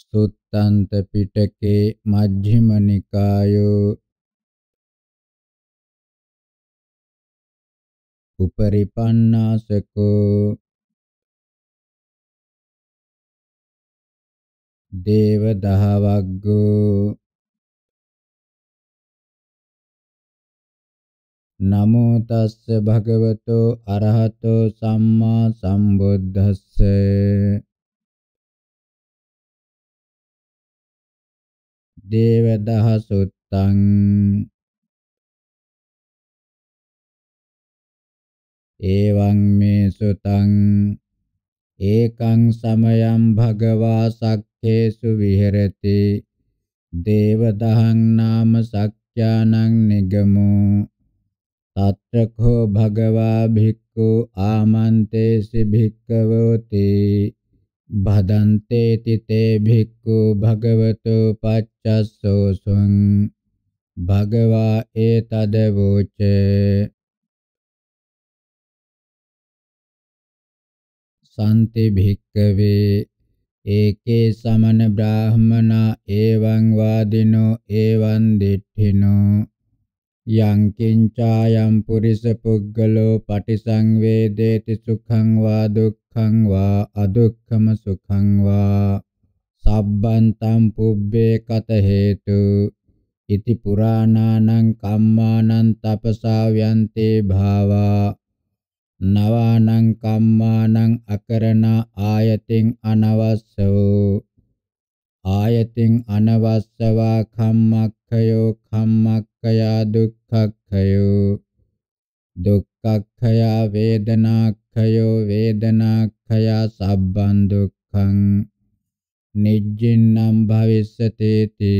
स्तुत्तන්ත පිටකේ මජ්ක්‍ධිම නිකායෝ උපරිපන්නාසකෝ දේව දහවග්ගෝ නමෝ තස්ස භගවතෝ අරහතෝ සම්මා සම්බුද්දස්සේ දේවදහ සුත්තං එවං මේ සුතං ඒකං සමයං භගවා සක්ඛේසු විහෙරති දේවදහං නාම සක්ඛ්‍යානං නිගමෝ තත්‍රකෝ භගවා භික්ඛු ආමන්තේසි භික්ඛවෝති භදන්තේ තිතේ භික්ඛු භගවතු පච්චස්සෝසුං භගවා ඒතද වූච සම්ති භික්ඛවේ ඒකේ සමන බ්‍රාහමනා එවං වාදිනෝ එවං දිඨිනෝ යං කිංචායම් පුරිස පුග්ගලෝ පටිසංවේදේති සුඛං වා දුක් දුක්ඛං වා අදුක්ඛම සුඛං වා සබ්බන්තං පුබ්බේ කත හේතු ඉති පුරාණානං කම්මානං තපසා ව්‍යන්තේ භාවා නවානං කම්මානං අකරණ ආයතින් අනවස්සෝ ආයතින් අනවස්සවා කම්මක්ඛයෝ කම්මක්ඛයා දුක්ඛක්ඛයෝ දුක්ඛක්ඛයා වේදනා දුක්ඛයෝ වේදනාක්ඛයා සබ්බං දුක්ඛං නිජ්ජින්නම් භවිස්සතේති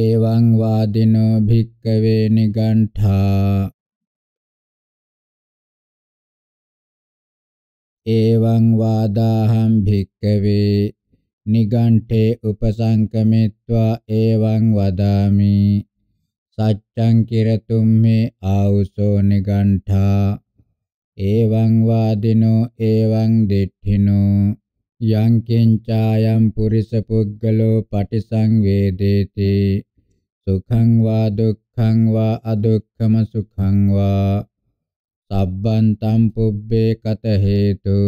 එවං වාදිනෝ භික්ඛවේ නිගණ්ඨා එවං වාදාහම් භික්ඛවේ නිගණ්ඨේ උපසංකමිත්වා එවං වදාමි සච්ඡං කිරතුම් මේ ආවුසෝ නිගණ්ඨා එවං වාදිනෝ එවං දෙට්ඨිනෝ යං කිංචායම් පුරිස පුද්ගලෝ පටිසංවේදේති සුඛං වා දුක්ඛං වා අදුක්ඛම සුඛං වා සබ්බං තම් පුබ්බේ කත හේතු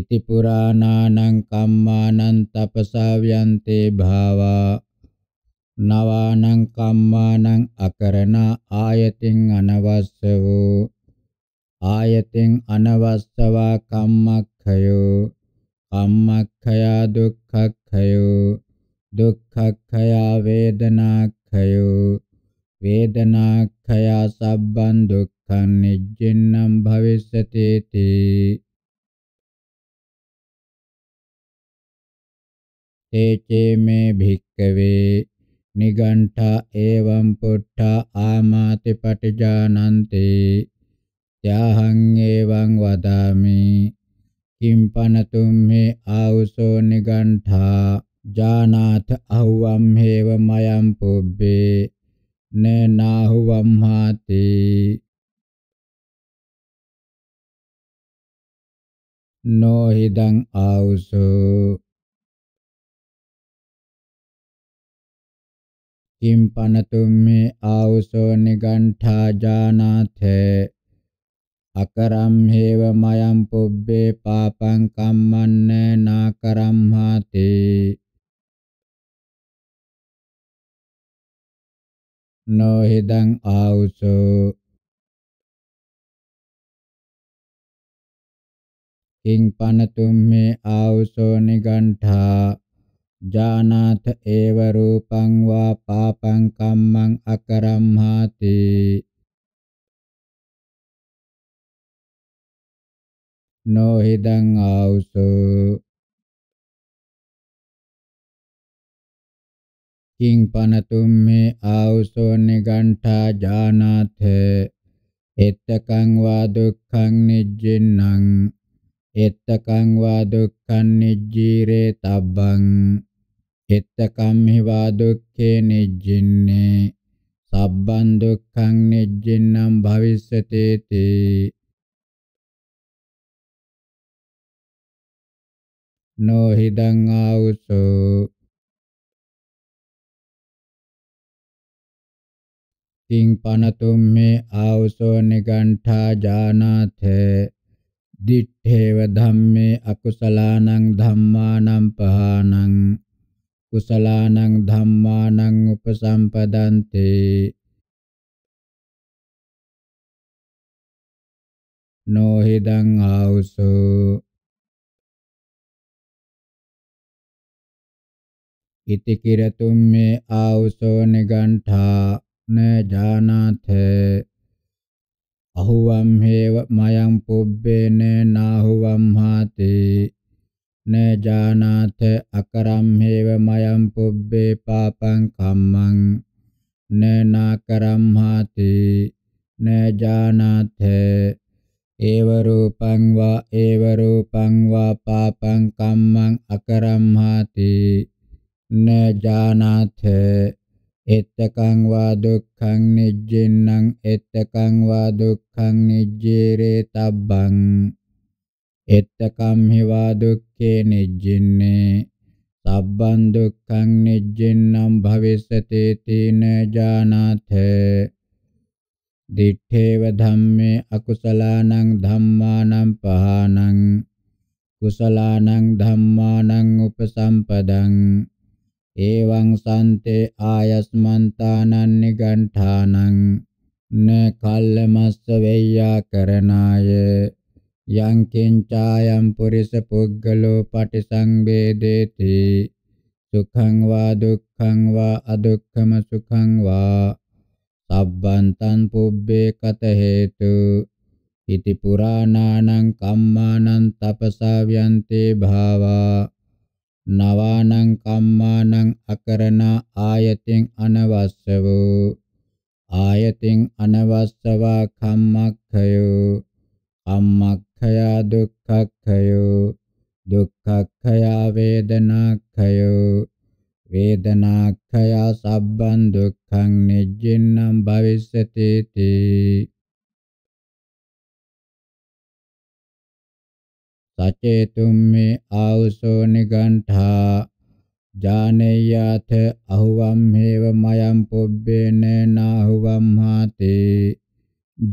ඉති පුරාණානං කම්මානං තපසා ව්‍යන්තේ භාවා නවානං කම්මානං අකරණ ආයතින් අනවස්ස වූ ආයතෙන් අනවස්සවා කම්මක්ඛයෝ කම්මක්ඛයා දුක්ඛක්ඛයෝ දුක්ඛක්ඛයා වේදනාක්ඛයෝ වේදනාක්ඛයා සබ්බං දුක්ඛං නිජ්ජින්නම් භවිස්සති තී තේචේ මේ භික්කවේ නිගණ්ඨා එවම් පුට්ඨා ආමාති පටිජානන්තේ යහං එවං වදාමි කිම්පනතුම් හේ ආවුසෝ නිගණ්ඨා ජානාත අහුවම් හේව මයම් පුබ්බේ නනාහුවම් හාති නොහිදං ආවුසෝ කිම්පනතුම් හේ ආවුසෝ නිගණ්ඨා ජානාතේ අකරම්හෙව මයම් පුබ්බේ පාපං කම්මන්න නාකරම්හාති නොහිදං ආවුසෝ කිං පනතුම් මේ ආවුසෝ නිගණ්ඨා ජානාත ඒව රූපං වා පාපං කම්මං අකරම්හාති නොහෙදං ආවුසෝ කිං පනතුම් මේ ආවුසෝ නිගණ්ඨා ජානාත එත්තකං වා දුක්ඛං නිජ්ජින්නම් එත්තකං වා දුක්ඛං නිජ්ජීරේ තබ්බං එත්තකම් හිවා දුක්ඛේ නිජ්ජින්නේ සබ්බං දුක්ඛං නිජ්ජින්නම් භවිස්සතේති no hidang ausu තිං පනතුම් මේ ආවසෝ නිගණ්ඨා ජානාතේ දිත්තේව ධම්මේ අකුසලානං ධම්මානං පහානං කුසලානං ධම්මානං උපසම්පදන්ති නොහිදං ආවසෝ इति किरतुम में आवसो निगंठा न जानाथ अहुवम हेव मयं पुब्बे न नाहुवम हाति न जानाथ अकरम हेव मयं पुब्बे पापं कम्मं न नाकरम हाति न जानाथ एव रूपं वा एव रूपं वा पापं कम्मं अकरम हाति න ජානාථ එත්තකං වා දුක්ඛං නිජ්ජෙන්නං එත්තකං වා දුක්ඛං නිජ්ජේරේ තබ්බං එත්තකම් හි වා දුක්ඛේ නිජ්ජින්නේ සබ්බං දුක්ඛං නිජ්ජින්නම් භවිස්සති තීන ජානාථ දිඨේව ධම්මේ අකුසලානං ධම්මානං පහානං කුසලානං ධම්මානං උපසම්පදං එවං සන්තේ ආයස්මන්තානං නිගණ්ඨානං න කල්ලමස්ස වෙය්‍යා කරණාය යං කිංචායම් පුරිස පුග්ගලෝ පටිසංවේදේති සුඛං වා දුක්ඛං වා අදුක්ඛම සුඛං වා සබ්බන්තං පුබ්බේ කත හේතු ඉති පුරාණානං කම්මානං තපසා ව්‍යන්තේ භාවා නවානං කම්මානං අකරණා ආයතින් අනවස්ස වූ ආයතින් අනවස්සවා කම්මක්ඛයෝ අම්මක්ඛයා දුක්ඛක්ඛයෝ දුක්ඛක්ඛයා වේදනාක්ඛයෝ වේදනාක්ඛයා සබ්බං දුක්ඛං නිජ්ජින්නම් භවිස්සති තී සචේතුම් මේ ආවසෝ නිගණ්ඨා ජානෙය්‍යාත අහුවම් හේව මයම් පුබ්බේන නාහුවම් හාතේ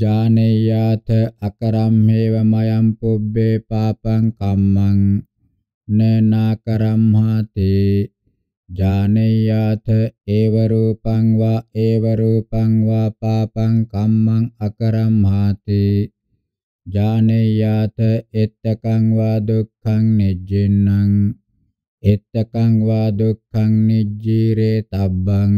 ජානෙය්‍යාත අකරම් හේව මයම් පුබ්බේ පාපං කම්මං නනාකරම් හාතේ ජානෙය්‍යාත ඒව රූපං වා ඒව රූපං වා පාපං කම්මං අකරම් හාතේ ජානේයාත එත්තකං වා දුක්ඛං නිජ්ජින්නම් එත්තකං වා දුක්ඛං නිජ්ජීරේ තබ්බං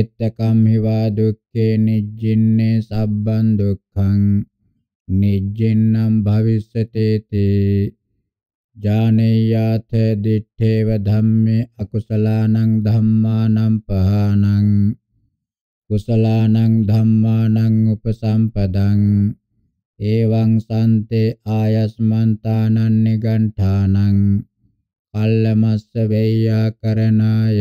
එත්තකම් හිවා දුක්ඛේ නිජ්ජින්නේ සබ්බං දුක්ඛං නිජ්ජින්නම් භවිස්සතේති ජානේයාත දිත්තේව ධම්මේ අකුසලානං ධම්මානං පහානං කුසලානං ධම්මානං උපසම්පදං එවං සන්තේ ආයස්මන්තානං නිගණ්ඨානං කල්ලමස්ස වේයාකරණාය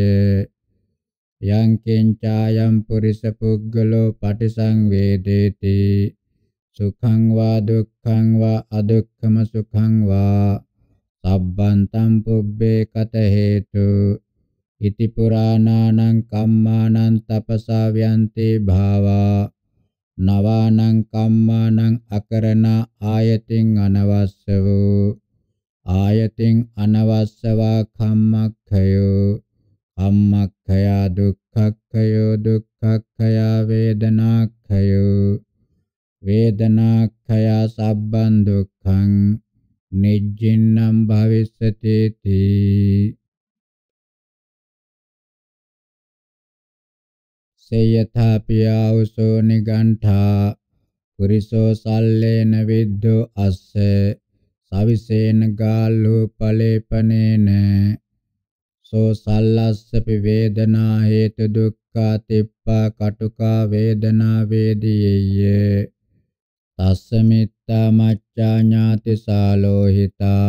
යං කිංචායම් පුරිස පුග්ගලෝ පටිසංවේදේති සුඛං වා දුක්ඛං වා අදුක්ඛම සුඛං වා සබ්බන්තං පුබ්බේ කත හේතු ඉති පුරාණානං කම්මානං තපසා ව්‍යන්තේ භාවා නවානං කම්මානං අකරණා ආයතින් අනවස්ස වූ ආයතින් අනවස්සවා කම්මක්ඛයෝ අම්මක්ඛයා දුක්ඛක්ඛයෝ දුක්ඛක්ඛයා වේදනාක්ඛයෝ වේදනාක්ඛයා සබ්බං දුක්ඛං නිජ්ජින්නම් භවිස්සති තී සේයථා පියා උසෝ නිගණ්ඨා පුරිසෝ සල්ලේන විද්ධෝ අස්ස සවිසේන ගාලෝ පලේපනේන සෝ සල්ලස්සපි වේදනා හේතු දුක්ඛා තිප්පා කටුකා වේදනා වේදීයය තස්ස මිත්තා මච්ඡා ඥාති සාලෝහිතා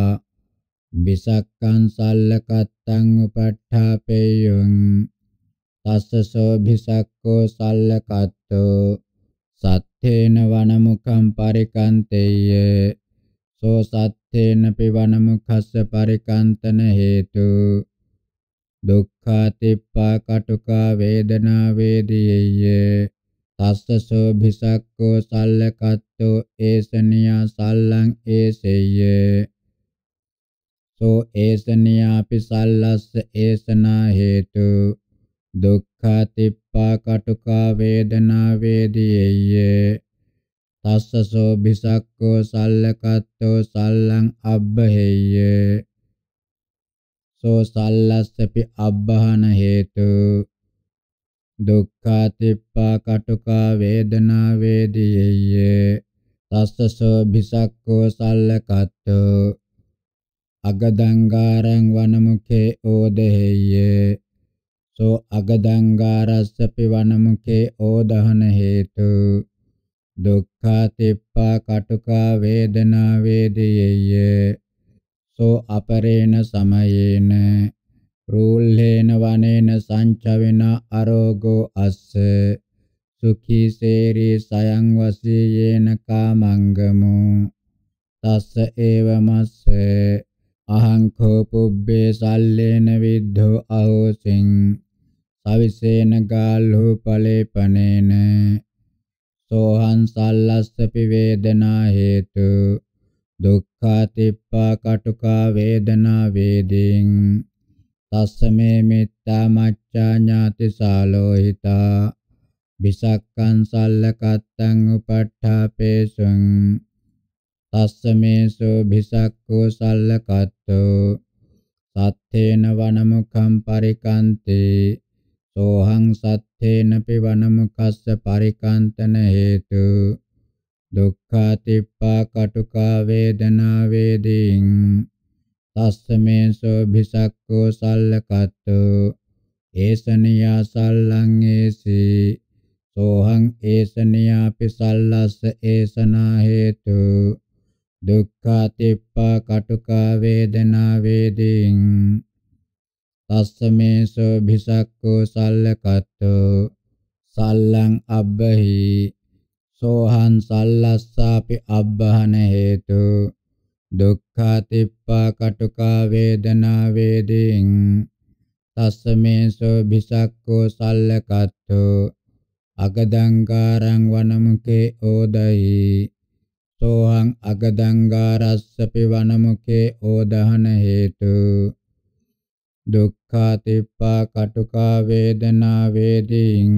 විසක්කං සල්ලකත්තං උපට්ඨාපේයං අස්සසෝභිසක්කෝ සල්ලකත්තෝ සත්තේන වනමුඛම් පරිකන්තේය සෝ සත්තේන පිවනමුඛස්ස පරිකන්තන හේතු දුක්ඛාතිප්පා කටුකා වේදනා වේදීයය තස්සසෝ භිසක්කෝ සල්ලකත්තෝ ඒසනියා සල්ලං ඒසෙය්‍ය සෝ ඒසනියාපි සල්ලස්ස ඒසනා හේතු දුක්ඛාතිප්පා කටුකා වේදනා වේදියේය තස්සසෝ භිසක්කෝ සල්ලකත්තෝ සල්ලං අබ්බහෙය්‍ය සෝ සල්ලස්සපි අබ්බහන හේතු දුක්ඛාතිප්පා කටුකා වේදනා වේදියේය තස්සසෝ භිසක්කෝ සල්ලකත්තෝ අගදංගාරං වනමුඛේ ඕදෙහෙය්‍ය සෝ අගදංගාරස්ස පිවනමුකේ ඕදහන හේතු දුක්ඛා තිප්පා කටුකා වේදනා වේදයේය සෝ අපරේණ සමයේන රූල්හේන වනේන සංචවින අරෝගෝ අස්ස සුඛී සේරි සයං වසීයේන කාමංගමෝ තස්ස ඒවමස්ස අහං කෝ පුබ්බේ සල්ලේන විද්ධෝ අහෝසින් සවිසේන ගාල්හු පලේපනේන සෝහං සල්ලස්සපි වේදනා හේතු දුක්ඛාතිප්පා කටුකා වේදනා වේදීන් තස්සමේ මිත්තා මච්ඡා ඥාති සාලෝහිතා විසක්කං සල්ලකත්තං උපට්ඨාපේසුං තස්සමේසෝ භිසක්ඛෝ සල්ලකත්තෝ සත්තේන වනමුඛං පරිකන්තේ සෝහං සත්තේනපි වනමුකස්ස පරිකාන්තන හේතු දුක්ඛාතිප්පා කටුකා වේදනා වේදීං තස්සමේසෝ භිසක්ඛෝ සල්ලකත්තු ඒසනියා සල්ලං ඒසි සෝහං ඒසනියාපි සල්ලස්ස ඒසනා හේතු දුක්ඛාතිප්පා කටුකා වේදනා වේදීං තස්සමේසෝ භිසක්ඛෝ සල්ලකත්තෝ සල්ලං අබ්බහි සෝහං සල්ලස්සාපි අබ්බහන හේතු දුක්ඛාතිප්පා කටුකා වේදනා වේදීන් තස්සමේසෝ භිසක්ඛෝ සල්ලකත්තෝ අගදංගාරං වනමුකේ ඕදයි සෝහං අගදංගාරස්සපි වනමුකේ ඕදහන හේතු දුක්ඛාතිප්පා කටුකා වේදනා වේදීං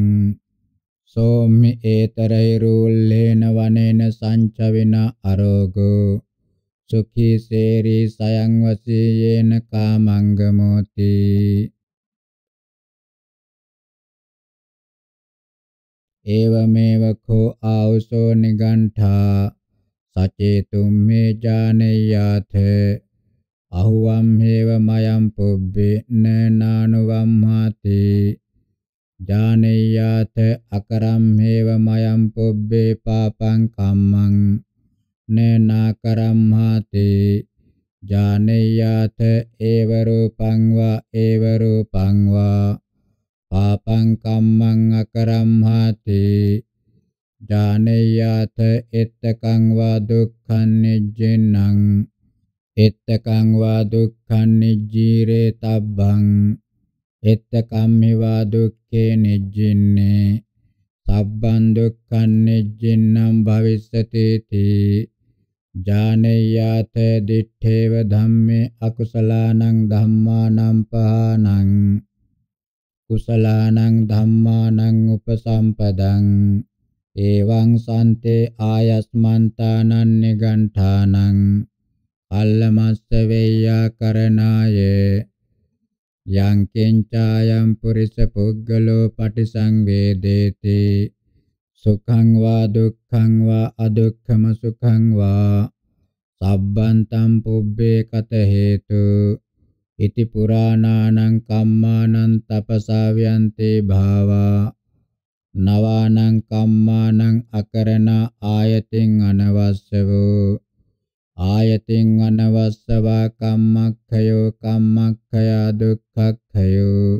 සෝම්මි ඒතරේ රූල්ලේන වනේන සංචවින අරෝගෝ සුඛී සේරි සයං වසීයේන කාමංගමෝති ඒවමේව කෝ ආවසෝ නිගණ්ඨා සචේතුම් මේ ඥානෙයතේ අහුවම් හේව මයම් පුබ්බේ නානුවම්හාති ජානෙයාත අකරම් හේව මයම් පුබ්බේ පාපං කම්මං නේනාකරම්හාති ජානෙයාත ඒව රූපං වා ඒව රූපං වා පාපං කම්මං අකරම්හාති ජානෙයාත එත්තකං වා දුක්ඛං නිජ්ජෙන්නං එත්තකං වා දුක්ඛං නිජ්ජීරේ තබ්බං එත්තකම්මි වා දුක්ඛේ නිජ්ජින්නේ සබ්බං දුක්ඛං නිජ්ජින්නම් භවිස්සති තී ජානෙයත දිත්තේව ධම්මේ අකුසලානං ධම්මානං පහානං කුසලානං ධම්මානං උපසම්පදං එවං සන්තේ ආයස්මන්තානං නිගණ්ඨානං අල්ලමස්ස වේයා කරණාය යං කිංචායම් පුරිස පුග්ගලෝ පටිසංවේදේති සුඛං වා දුක්ඛං වා අදුක්ඛම සුඛං වා සබ්බන්තම් පුබ්බේ කත හේතු ඉති පුරාණානං කම්මානං තපසාව්‍යන්තේ භාවා නවානං කම්මානං අකරණ ආයතින් අනවස්සවෝ ආයතින් අනවස්සවා කම්මක්ඛයෝ කම්මක්ඛයා දුක්ඛක්ඛයෝ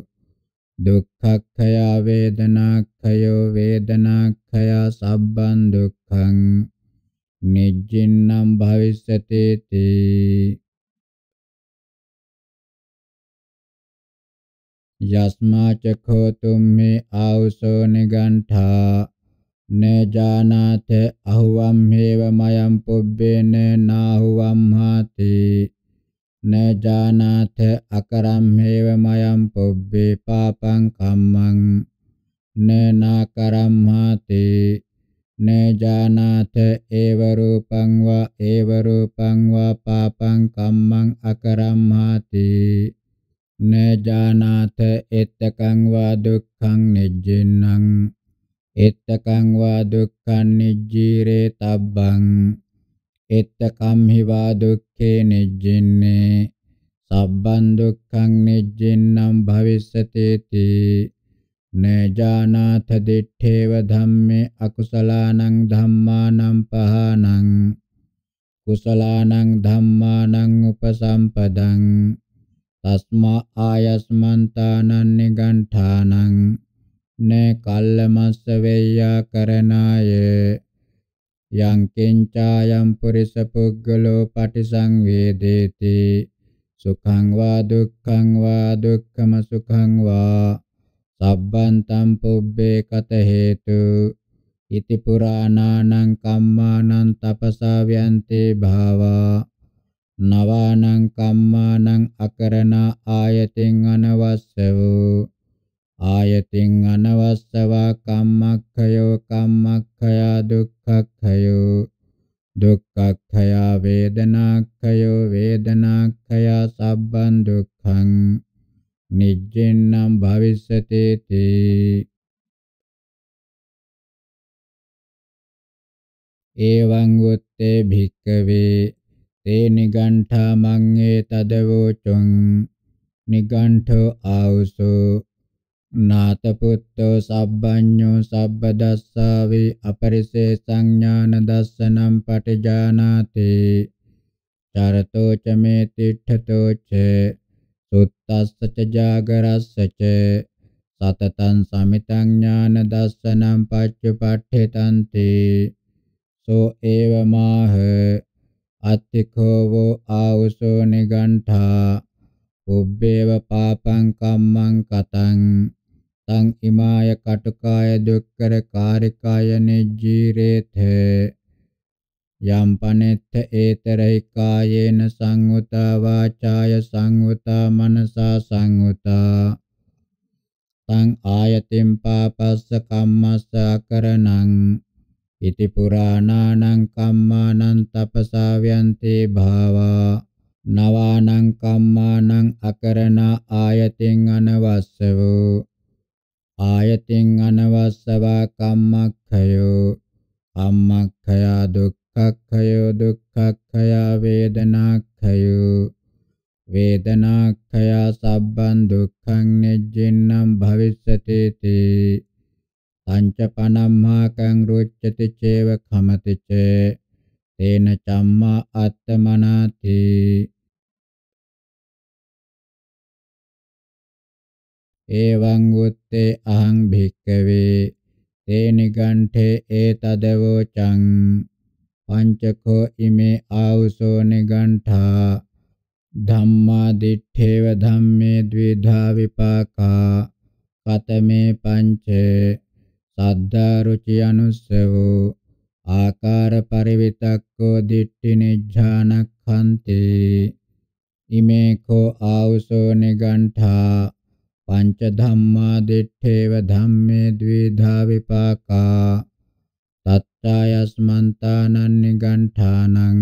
දුක්ඛක්ඛයා වේදනාක්ඛයෝ වේදනාක්ඛයා සබ්බං දුක්ඛං නිජ්ජින්නම් භවිස්සතේති යස්මා චඛෝ තුම්මේ ආවසෝ නිගණ්ඨා ne janate ahuvam heva mayam pubbene nahuvam hati ne janate akaram heva mayam pubbe papang kammang ne nakaram hati ne janate eva rupang va eva rupang va papang kammang akaram hati ne janate ittakaṃ va dukkhaṃ nijjinnang එත්තකං වා දුක්ඛං නිජ්ජීරේ තබ්බං එත්තකම් හිවා දුක්ඛේ නිජ්ජින්නේ සබ්බං දුක්ඛං නිජ්ජින්නම් භවිස්සතේති නජානාථ දිඨේව ධම්මේ අකුසලානං ධම්මානං පහානං කුසලානං ධම්මානං උපසම්පදං තස්මා ආයස්මන්තානං නිගණ්ඨානං න කල්ලමස්ස වේයා කරණාය යං කිංචායම් පුරිස පුග්ගලෝ පටිසංවේදේති සුඛං වා දුක්ඛං වා දුක්ඛම සුඛං වා සබ්බන්තං පුබ්බේ කත හේතු ඉති පුරාණානං කම්මානං තපසා ව්‍යන්තේ භාවා නවානං කම්මානං අකරණ ආයතෙන් අනවස්සවෝ ආයතින් අනවස්සවා කම්මක්ඛයෝ කම්මක්ඛයා දුක්ඛක්ඛයෝ දුක්ඛක්ඛයා වේදනාක්ඛයෝ වේදනාක්ඛයා සබ්බං දුක්ඛං නිජ්ජෙන්නම් භවිස්සතේති එවං උත්තේ භික්කවේ තේ නිගණ්ඨා මං ඒතදවෝචං නිගණ්ඨෝ ආවසෝ නාතපුත්තෝ සබ්බඤ්ඤෝ සබ්බදස්සාවේ අපරිසේසං ඥාන දස්සනම් පටිජානාති චරතෝ ච මේ තිට්ඨතෝ ච සුත්තස්ස ච ජාගරස්ස ච සතතං සමිතං ඥාන දස්සනම් පච්චපට්ඨිතන්ති සෝ ඒව මාහ අත්තිකෝ වෝ ආවසෝ නිගණ්ඨා උබ්බේව පාපං කම්මං කතං තං ඉමාය කටුකාය දුක්කර කාරිකාය නිජීරේත යම් පනෙත්ත ඒතරයි කායේන සංවතා වාචාය සංවතා මනසා සංවතා තං ආයතින් පාපස්ස කම්මස්ස කරණං ඉති පුරාණානං කම්මානං තපසා ව්‍යන්තේ භාවා නවානං කම්මානං අකරණ ආයතින් අනවස්සවෝ ආයතින් අනවස්සවා කම්මක්ඛයෝ අම්මක්ඛයා දුක්ඛක්ඛයෝ දුක්ඛක්ඛයා වේදනාක්ඛයෝ වේදනාක්ඛයා සබ්බං දුක්ඛං නිජ්ජින්නම් භවිස්සති තී පංචපනම්මාකං රොච්චති චේව කමති චේ තේන චම්මා අත්තමනාති එවං උත්තේ අහං භික්කවේ තේනිගණ්ඨේ ඒතදවෝචං පංචකෝ ඉමේ ආවුසෝ නිගණ්ඨා ධම්මා දිත්තේව ධම්මේ ද්විධා විපාකා කතමේ පංච සද්ධා රුචි අනුස්සවෝ ආකාර පරිවිතක්කෝ දිට්ඨි නිජ්ජානක්ඛන්ති ඉමේ කෝ ආවුසෝ නිගණ්ඨා පංච ධම්මා දිඨේව ධම්මේ ද්විධා විපාකා තත්තායස්මන්තානං නිගණ්ඨානං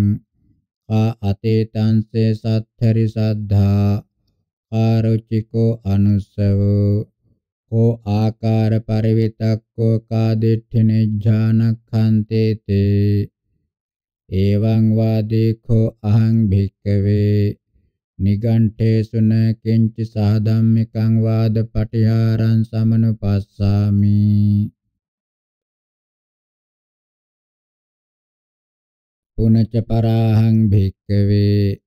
ආ අතේතංසේ සත්තරි සද්ධා ආරුචිකෝ අනුස්සවෝ කෝ ආකාර පරිවිතක්කෝ කාදිට්ඨි නිජ්ජානක්ඛන්තේතේ එවං වාදීඛෝ අහං භික්කවේ නිගණ්ඨේසුන කිංච සාධම්මිකං වාද පටිහාරං සමනුපස්සාමි පුනච පරාහං භික්කවේ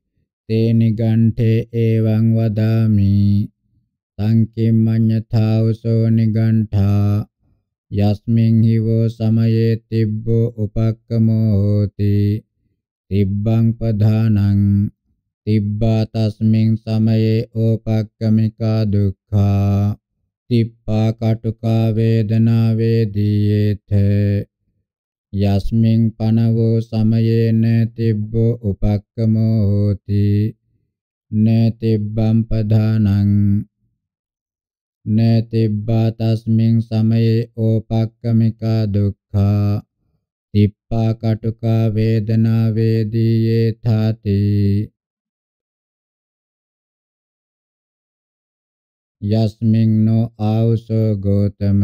තේ නිගණ්ඨේ එවං වදාමි සංකිම්මඤ්ඤතාවසෝ නිගණ්ඨා යස්මින් හිවෝ සමයේ තිබ්බෝ උපක්කමෝ හෝති තිබ්බං පධානං තිබ්බා තස්මින් සමයේ ඕපක්කමිකා දුක්ඛා තිප්පා කටුකා වේදනා වේදීයේත යස්මින් පනවෝ සමයේන තිබ්බෝ උපක්කමෝ හෝති නතිබ්බම් පධානං නතිබ්බා තස්මින් සමයේ ඕපක්කමිකා දුක්ඛා තිප්පා කටුකා වේදනා වේදීයේ තාති යස්මින්නෝ ආවුසෝ ගෝතම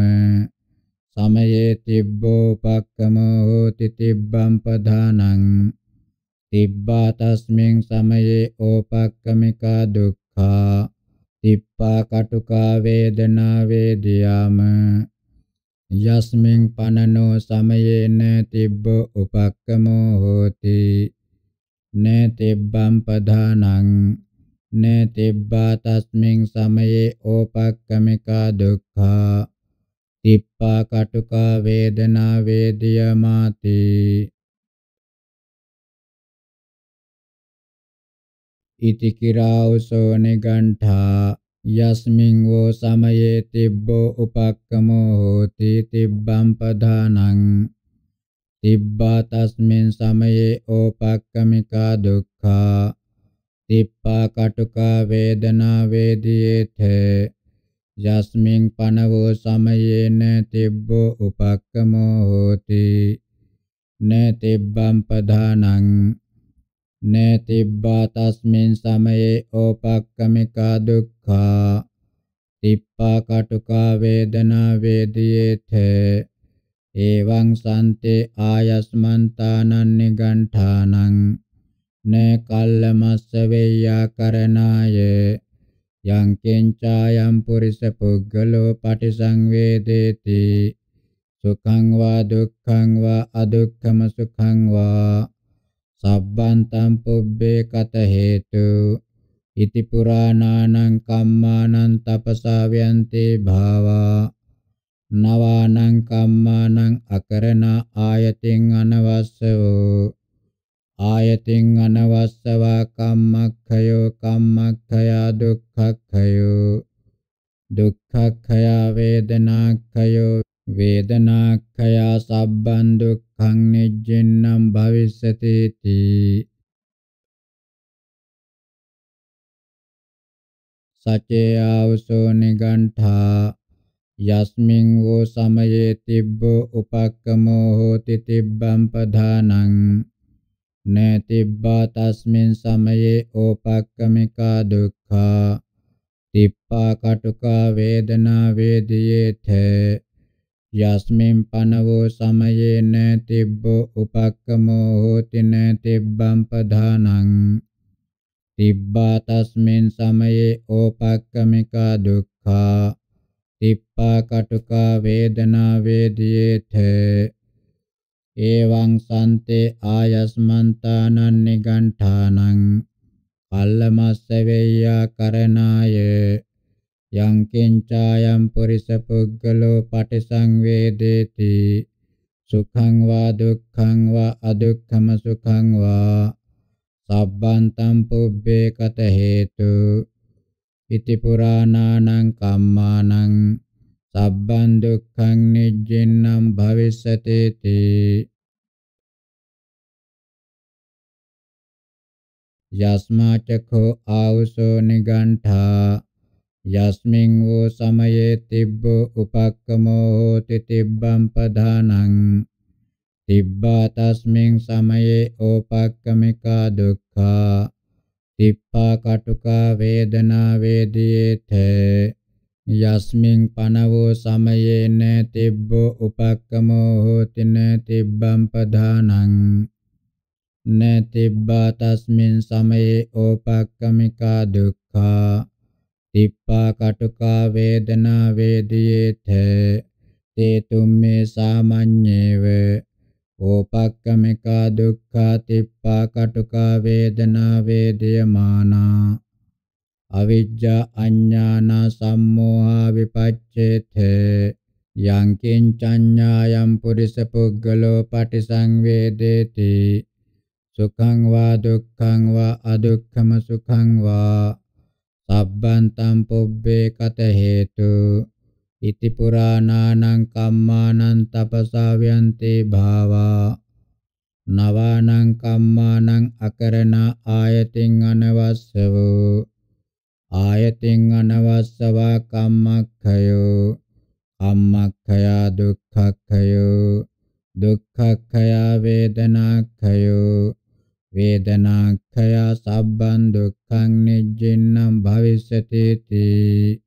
සමයේ තිබ්බෝ පක්කමෝ හෝති තිබ්බම් පධානං තිබ්බා තස්මින් සමයේ ඕපක්කමිකා දුක්ඛා තිප්පා කටුකා වේදනා වේදියාම යස්මින් පනනෝ සමයේන තිබ්බෝ උපක්කමෝ හෝති න තිබ්බම් පධානං න තිබ්බා තස්මින් සමයේ ඕපක්කමිකා දුක්ඛා තිප්පා කටුකා වේදනා වේදියමාති ඉති කිරාවසෝ නිගණ්ඨා යස්මින් වෝ සමයේ තිබ්බෝ උපක්කමෝ හෝති තිබ්බම් පදානං තිබ්බා තස්මින් සමයේ ඕපක්කමිකා දුක්ඛා තිප්පා කටුකා වේදනා වේදියේත යස්මින් පනවෝ සමයේන තිබ්බෝ උපක්කමෝ හෝති න තිබ්බම් පදානං න තිබ්බා තස්මින් සමයේ ඕපක්කමිකා දුක්ඛා තිප්පා කටුකා වේදනා වේදියේත එවං සන්තේ ආයස්මන්තානං නිගණ්ඨානං ne kallamassa veya karanaye yang kenca yang purisa puggalo patisangvedeti sukhang va dukkhang va adukkhama sukhang va sabbantam pubbe kata hetu iti purananan kammanan tapasa vyanti bhava navanan kammanan akarana ayatin anavasavo ආයතින් අනවස්සවා කම්මක්ඛයෝ කම්මක්ඛයා දුක්ඛක්ඛයෝ දුක්ඛක්ඛයා වේදනාක්ඛයෝ වේදනාක්ඛයා සබ්බං දුක්ඛං නිජ්ජින්නම් භවිස්සති තී සචේ ආවසෝ නිගණ්ඨා යස්මින් වූ සමයේ තිබ්බෝ උපක්කමෝ හෝති තිබ්බම් පධානං නතිබ්බා තස්මින් සමයේ ඕපක්කමිකා දුක්ඛා තිප්පා කටුකා වේදනා වේදියේත යස්මින් පනවෝ සමයේ නතිබ්බෝ උපක්කමෝ හෝති නතිබ්බම් පධානං තිබ්බා තස්මින් සමයේ ඕපක්කමිකා දුක්ඛා තිප්පා කටුකා වේදනා වේදියේත එවං සන්තේ ආයස්මන්තානං නිගණ්ඨානං කල්ලමස්ස වේයා කරණාය යං කිංචායම් පුරිස පුග්ගලෝ පටිසංවේදේති සුඛං වා දුක්ඛං වා අදුක්ඛම සුඛං වා සබ්බන්තං පුබ්බේ කත හේතු ඉති පුරාණානං කම්මානං සබ්බං දුක්ඛං නිජ්ජින්නම් භවිස්සතේති යස්මා චඛෝ ආවසෝ නිගණ්ඨා යස්මින් වූ සමයේ තිබ්බෝ උපක්කමෝ හෝති තිබ්බම් පධානං තිබ්බා තස්මින් සමයේ ඕපක්කමිකා දුක්ඛා තිප්පා කටුකා වේදනා වේදියේතේ යස්මින් පනවෝ සමයේන තිබ්බෝ උපක්කමෝ හෝති න තිබ්බම් පධානං න තිබ්බා තස්මින් සමයේ ඕපක්කමිකා දුක්ඛා තිප්පා කටුකා වේදනා වේදියේත තේතුම් මේ සාමඤ්ඤේව ඕපක්කමිකා දුක්ඛා තිප්පා කටුකා වේදනා වේදයමානා අවිජ්ජා අඤ්ඤානා සම්මෝහා විපච්ඡේතේ යං කිංචඤ්ඤායම් පුරිස පුද්ගලෝ පටිසංවේදේති සුඛං වා දුක්ඛං වා අදුක්ඛම සුඛං වා සබ්බන්තං පුබ්බේ කත හේතු ඉති පුරාණානං කම්මානං තපසා ව්‍යන්තේ භාවා නවානං කම්මානං අකරණ ආයතින් අනවස්සවෝ ආයතින් අනවස්සවා කම්මක්ඛයෝ අම්මක්ඛයා දුක්ඛක්ඛයෝ දුක්ඛක්ඛයා වේදනාක්ඛයෝ වේදනාක්ඛයා සබ්බං දුක්ඛං නිජ්ජින්නම් භවිස්සති තී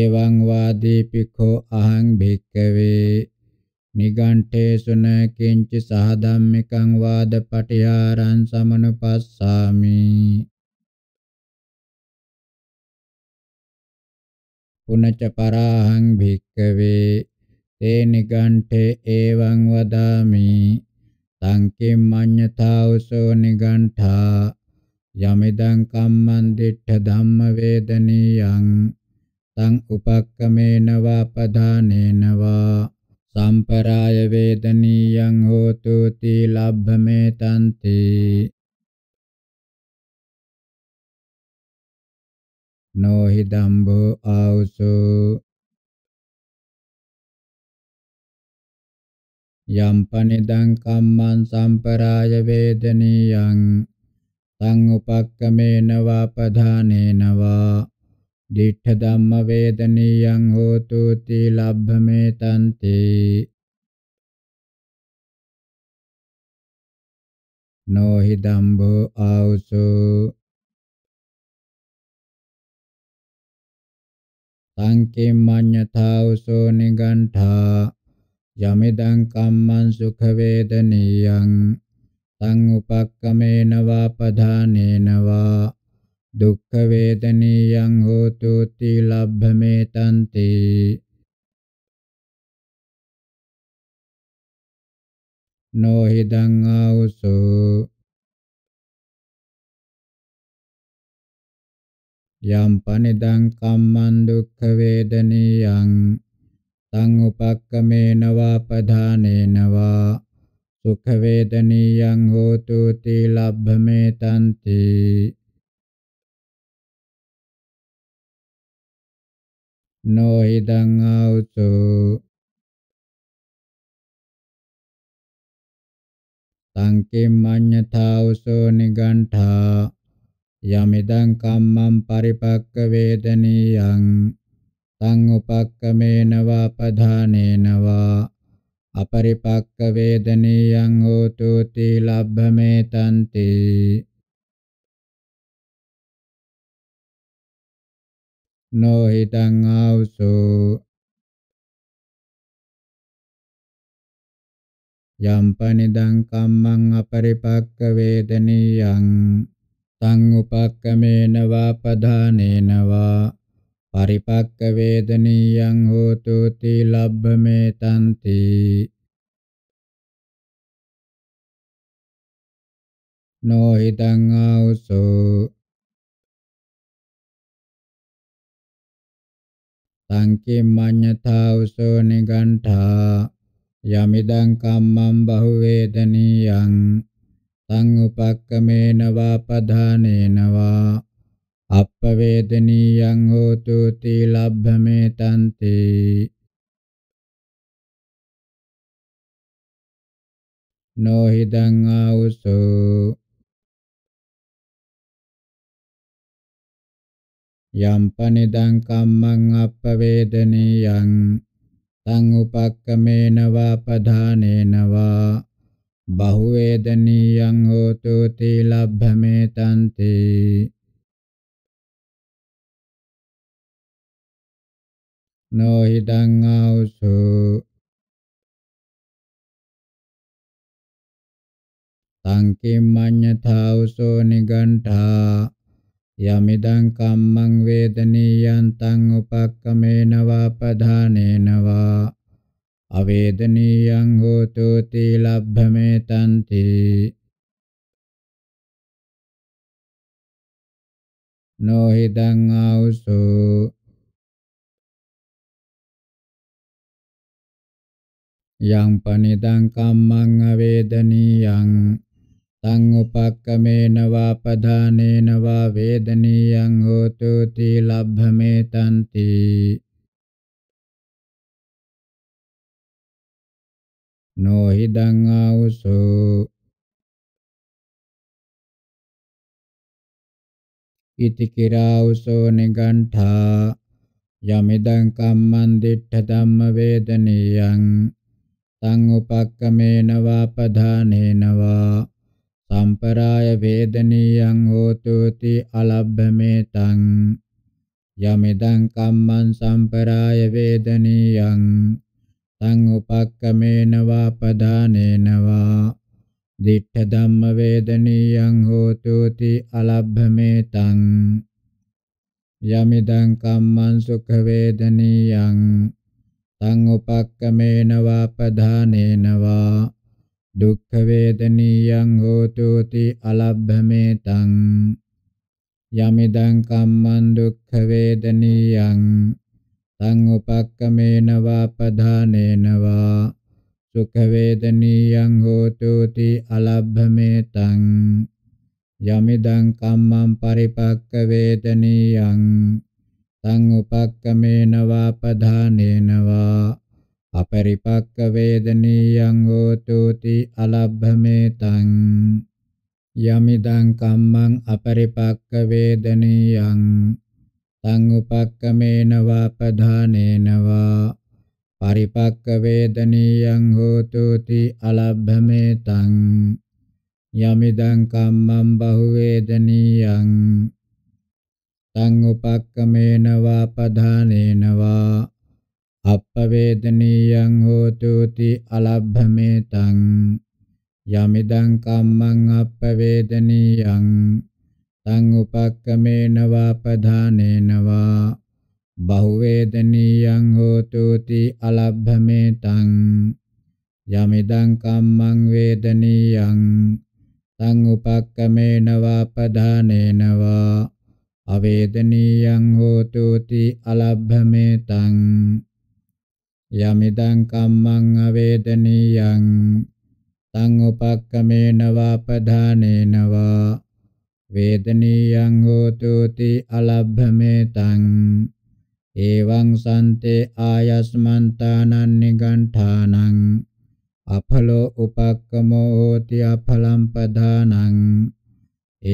එවං වාදී පිඛෝ අහං භික්ඛවේ නිගණ්ඨේසුන කිංච සහ ධම්මිකං වාද පටිහාරං සමනුපස්සාමි උනච පරාහං භික්කවේ තේන ගණ්ඨේ එවං වදාමි සංකෙම් මඤ්ඤතා උසෝ නිගණ්ඨා යමිදං කම්මං දිට්ඨ ධම්ම වේදනීයං තං උපක්කමේන වාපදානේන වා සම්පරාය වේදනීයං හෝතු තී ලබ්භමේ තන්ති නොහි දම්බෝ ආවුසෝ යම්පනිදං කම්මං සම්පරාය වේදනීයං තං උපක්කමේන වාපධානේන වා දිඨ ධම්ම වේදනීයං හෝතු තී ලබ්භමේ තන්ති නොහි දම්බෝ ආවුසෝ සංකේ මඤ්ඤතා උසෝ නිගණ්ඨා යමෙදං කම්මං සුඛ වේදනීයං තං උපක්කමේන වාපධානේන වා දුක්ඛ වේදනීයං හෝතු ති ලබ්භමේ තන්ති නොහිදං ආවසෝ යම් පනිදං කම්මං දුක්ඛ වේදනීයං තං උපක්කමේන වාපධානේන වා සුඛ වේදනීයං හෝතු තී ලබ්භමේ තන්ති නොහිදං ආඋතු සංකේමඤ්ඤතා උසෝ නිගණ්ඨා යමිදං කම්මං පරිපක්ක වේදනීයං තං උපක්කමේන වාපධානේන වා අපරිපක්ක වේදනීයං හෝතු තී ලබ්භමේ තන්ති නොහිතං ආවසෝ යම්පනිදං කම්මං අපරිපක්ක වේදනීයං තං උපක්කමේන වාපධානේන වා පරිපක්ක වේදනීයං හෝතු ති ලබ්බමේ තන්ති නොහිතං ආඋසෝ සංකේ මඤ්ඤතා උසෝ නිගණ්ඨා යමිදං කම්මං බහුවේදනීයං තං උපක්කමේන වාපධානේන වා අපවේදනීයං හෝතු තී ලබ්භමේ තන්ති නොහිදං ආවුසෝ යම් පනිදං කම්මං අපවේදනීයං තං උපක්කමේන වාපධානේන වා බහුවේදනීයං හෝතු තීලබ්භමේතන්ති නොහිදං ආවුසු සංකිම්මඤ්ඤතාවුසෝ නිගණ්ඨා යමිදං කම්මං වේදනීයං තං උපක්කමේන වා පධානේන වා අවේදනීයං හෝතු තීලබ්භමෙතන්ති නොහිදං ආවුසෝ යං පනිදං කම්මං අවේදනීයං තං උපක්කමේන වාපදානේන වා වේදනීයං හෝතු තී ලබ්භමේ තන්ති no hidang ausu ඉතිකිරාවසෝ නිගණ්ඨා යමිදං කම්මං දිට්ඨ ධම්ම වේදනියං තං උපක්කමේන වාපධානේන වා සම්පරාය වේදනියං හෝතුති අලබ්බමේතං යමිදං කම්මං සම්පරාය වේදනියං තං උපක්කමේන වාපදානේන වා දිඨ ධම්ම වේදනීයං හෝතුති අලබ්භමේතං යමිදං කම්මං සුඛ වේදනීයං තං උපක්කමේන වාපදානේන වා දුක්ඛ වේදනීයං හෝතුති අලබ්භමේතං යමිදං කම්මං දුක්ඛ වේදනීයං තං උපක්කමේන වාපධානේන වා සුඛ වේදනීයං හෝතුති අලබ්භමේතං යමිදං කම්මං පරිපක්ක වේදනීයං තං උපක්කමේන වාපධානේන වා අපරිපක්ක වේදනීයං හෝතුති අලබ්භමේතං යමිදං කම්මං අපරිපක්ක වේදනීයං තං උපක්කමේන වාපධානේන වා පරිපක්ක වේදනීයං හෝතුති අලබ්භමේ තං යමිදං කම්මං බහුවේදනීයං තං උපක්කමේන වාපධානේන වා අප්පවේදනීයං හෝතුති අලබ්භමේ තං යමිදං කම්මං අප්පවේදනීයං තං උපක්කමේන වාපධානේන වා බහුවේදනීයං හෝතුති අලබ්භමේතං යමිදං කම්මං වේදනීයං තං උපක්කමේන වාපධානේන වා අවේදනීයං හෝතුති අලබ්භමේතං යමිදං කම්මං අවේදනීයං තං උපක්කමේන වාපධානේන වා වේදනීයං හෝතුති අලබ්භමෙතං එවං සන්තේ ආයස්මන්තානං නිගණ්ඨානං අඵලෝ උපක්කමෝ හෝති අඵලම් පදානං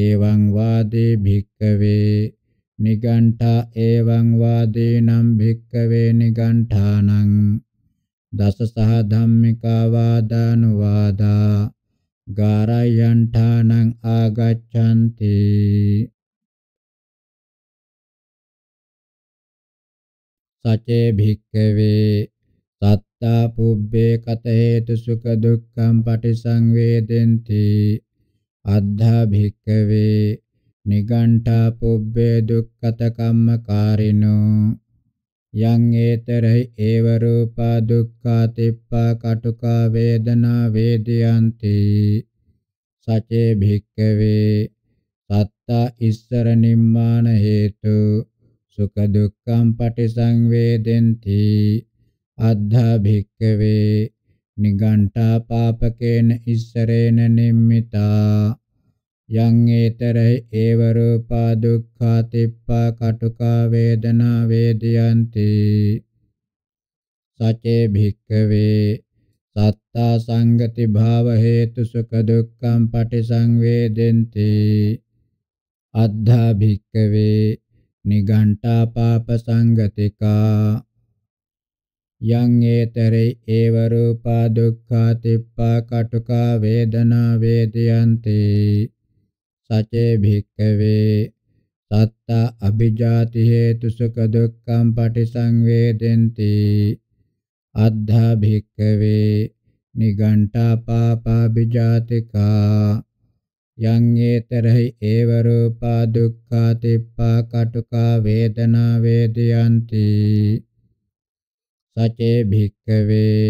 එවං වාදේ භික්කවේ නිගණ්ඨා එවං වාදීනම් භික්කවේ නිගණ්ඨානං දසසහ ධම්මිකා වාදානුවාදා ගාරයන්ඨානං ආගච්ඡanti සචේ භික්ඛවේ සත්තා පුබ්බේ කත හේතු සුඛ දුක්ඛං පටිසංවේදෙන්ති අද්ධා භික්ඛවේ නිගණ්ඨා පුබ්බේ දුක්ඛත කම්මකාරිනෝ යං ඒතරයි ඒව රූපා දුක්ඛා තිප්පා කටුකා වේදනා වේදයන්ති සචේ භික්කවේ සත්තා ඉස්සර නිම්මාන හේතු සුඛ දුක්ඛම් පටිසංවේදෙන්ති අද්ධා භික්කවේ නිගණ්ඨා පාපකේන ඉස්සරේන නිම්මිතා යං ඒතරේ ඒව රූපා දුක්ඛා තිප්පා කටුකා වේදනා වේදයන්ති සචේ භික්ඛවේ සත්තා සංගති භාව හේතු සුඛ දුක්ඛම් පටිසංවේදෙන්ති අද්ධා භික්ඛවේ නිගණ්ඨා පාප සංගතිකා යං ඒතරේ ඒව රූපා දුක්ඛා තිප්පා කටුකා වේදනා වේදයන්ති සචේ භික්කවේ සත්ත අභිජාති හේතු සුඛ දුක්ඛම් පටිසංවේදෙන්ති අද්ධා භික්කවේ නිගණ්ඨා පාපාභිජාතිකා යං ඒතරහි ඒව රූපා දුක්ඛා තිප්පා කටුකා වේදනා වේදයන්ති සචේ භික්කවේ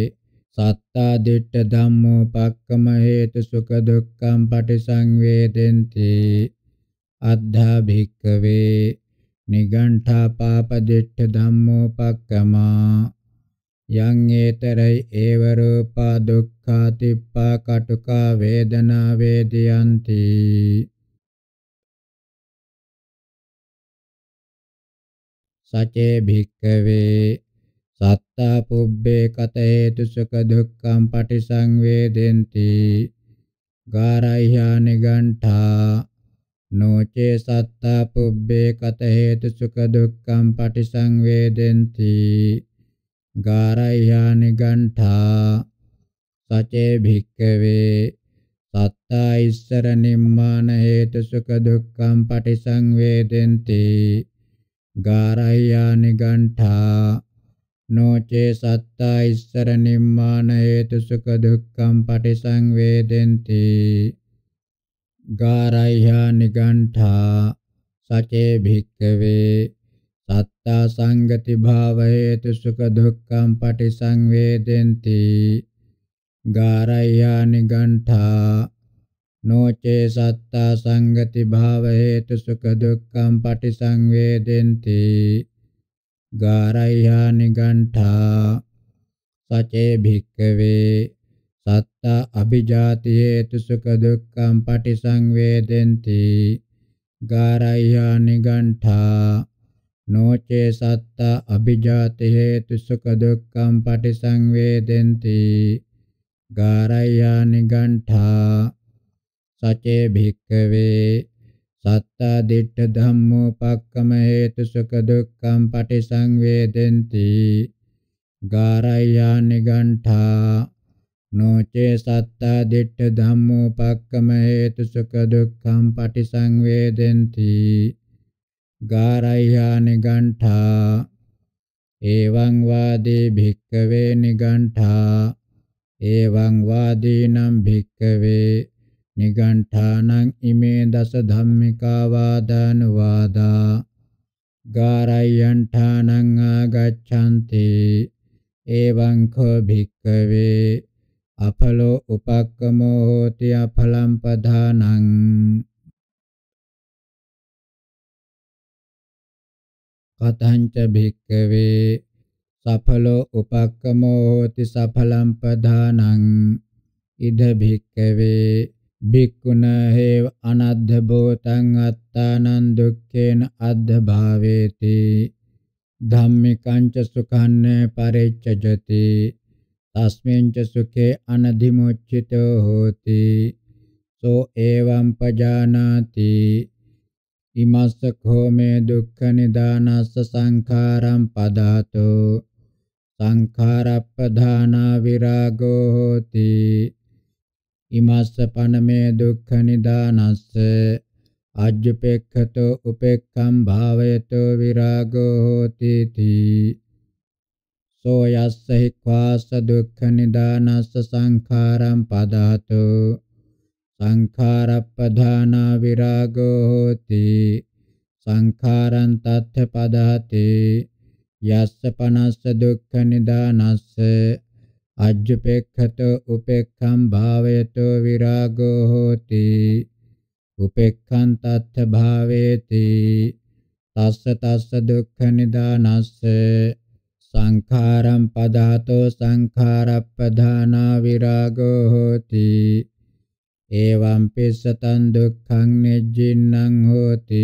සත්තා දිට්ඨ ධම්මෝ පක්කම හේතු සුඛ දුක්ඛම් පටිසංවේදෙන්ති අද්ධා භික්කවේ නිගණ්ඨා පාප දිට්ඨ ධම්මෝ පක්කමා යං ඒතරයි ඒව රූපා දුක්ඛා තිප්පා කටුකා වේදනා වේදයන්ති සචේ භික්කවේ සත්තා පුබ්බේ කත හේතු සුඛ දුක්ඛම් පටිසංවේදෙන්ති ගාරහ්‍යානි ගණ්ඨා නොචේ සත්තා පුබ්බේ කත හේතු සුඛ දුක්ඛම් පටිසංවේදෙන්ති ගාරහ්‍යානි ගණ්ඨා සචේ භික්කවේ සත්තා ඉස්සර නිම්මාන හේතු සුඛ දුක්ඛම් පටිසංවේදෙන්ති ගාරහ්‍යානි ගණ්ඨා නොචේ සත්තා ඉස්සර නිම්මාන හේතු සුඛ දුක්ඛම් පටිසංවේදෙන්ති ගාරයිහා නිගණ්ඨා සචේ භික්කවේ සත්තා සංගති භාව හේතු සුඛ දුක්ඛම් පටිසංවේදෙන්ති ගාරයිහා නිගණ්ඨා නොචේ සත්තා සංගති භාව හේතු සුඛ දුක්ඛම් පටිසංවේදෙන්ති ගාරය්‍යා නිගණ්ඨා සචේ භික්කවේ සත්ත අභිජාතියේතු සුඛ දුක්ඛම් පටිසංවේදෙන්ති ගාරය්‍යා නිගණ්ඨා නොචේ සත්ත අභිජාතියේතු සුඛ දුක්ඛම් පටිසංවේදෙන්ති ගාරය්‍යා නිගණ්ඨා සචේ භික්කවේ සත්තා දිට්ඨ ධම්මෝ පක්කම හේතු සුඛ දුක්ඛම් පටිසංවේදෙන්ති ගාරය්‍යා නිගණ්ඨා නොචේ සත්තා දිට්ඨ ධම්මෝ පක්කම හේතු සුඛ දුක්ඛම් පටිසංවේදෙන්ති ගාරය්‍යා නිගණ්ඨා එවං වාදී භික්කවේ නිගණ්ඨා එවං වාදීනම් භික්කවේ නිගණ්ඨානං ඉමේ දස ධම්මිකා වාදානුවාදා ගාරයන්ඨානං ආගච්ඡanti එවං කෝ භික්කවේ අඵලෝ උපක්කමෝ හෝති අඵලම් පදානං කතංච භික්කවේ සඵලෝ උපක්කමෝ හෝති සඵලම් පදානං ඉද භික්කවේ භික්ඛුන හේව අනද්ධ භූතං අත්තානං දුක්ඛේන අද්ධභාවේති ධම්මිකං ච සුඛං පරිච්ඡජති තස්මින් ච සුඛේ අනධිමුච්ඡිතෝ හෝති සෝ එවං පජානාති ඉමස්ස කෝමේ දුක්ඛ නිදානස්ස සංඛාරම් පදාතෝ සංඛාරප්පධානා විරාගෝ හෝති ඉමස්ස පනමේ දුක්ඛ නිදානස්ස අජ්ජපෙක්ඛතෝ උපේක්ඛම් භාවයතෝ විරාගෝ හෝති තී සෝ යස්ස හික්වාස දුක්ඛ නිදානස්ස සංඛාරම් පදහතෝ සංඛාරප්පධාන විරාගෝ හෝති සංඛාරං තත්ථ පදහතේ යස්ස පනස්ස දුක්ඛ නිදානස්ස අජ්ජපෙක්ඛතෝ උපෙක්ඛම් භාවයතෝ විරාගෝ හෝති උපෙක්ඛන් තත්ථ භාවේති තස්ස තස්ස දුක්ඛ නිදානස්ස සංඛාරම් පදාතෝ සංඛාරප්පධානා විරාගෝ හෝති එවං පිස්සතං දුක්ඛං නෙජ්ජින්නං හෝති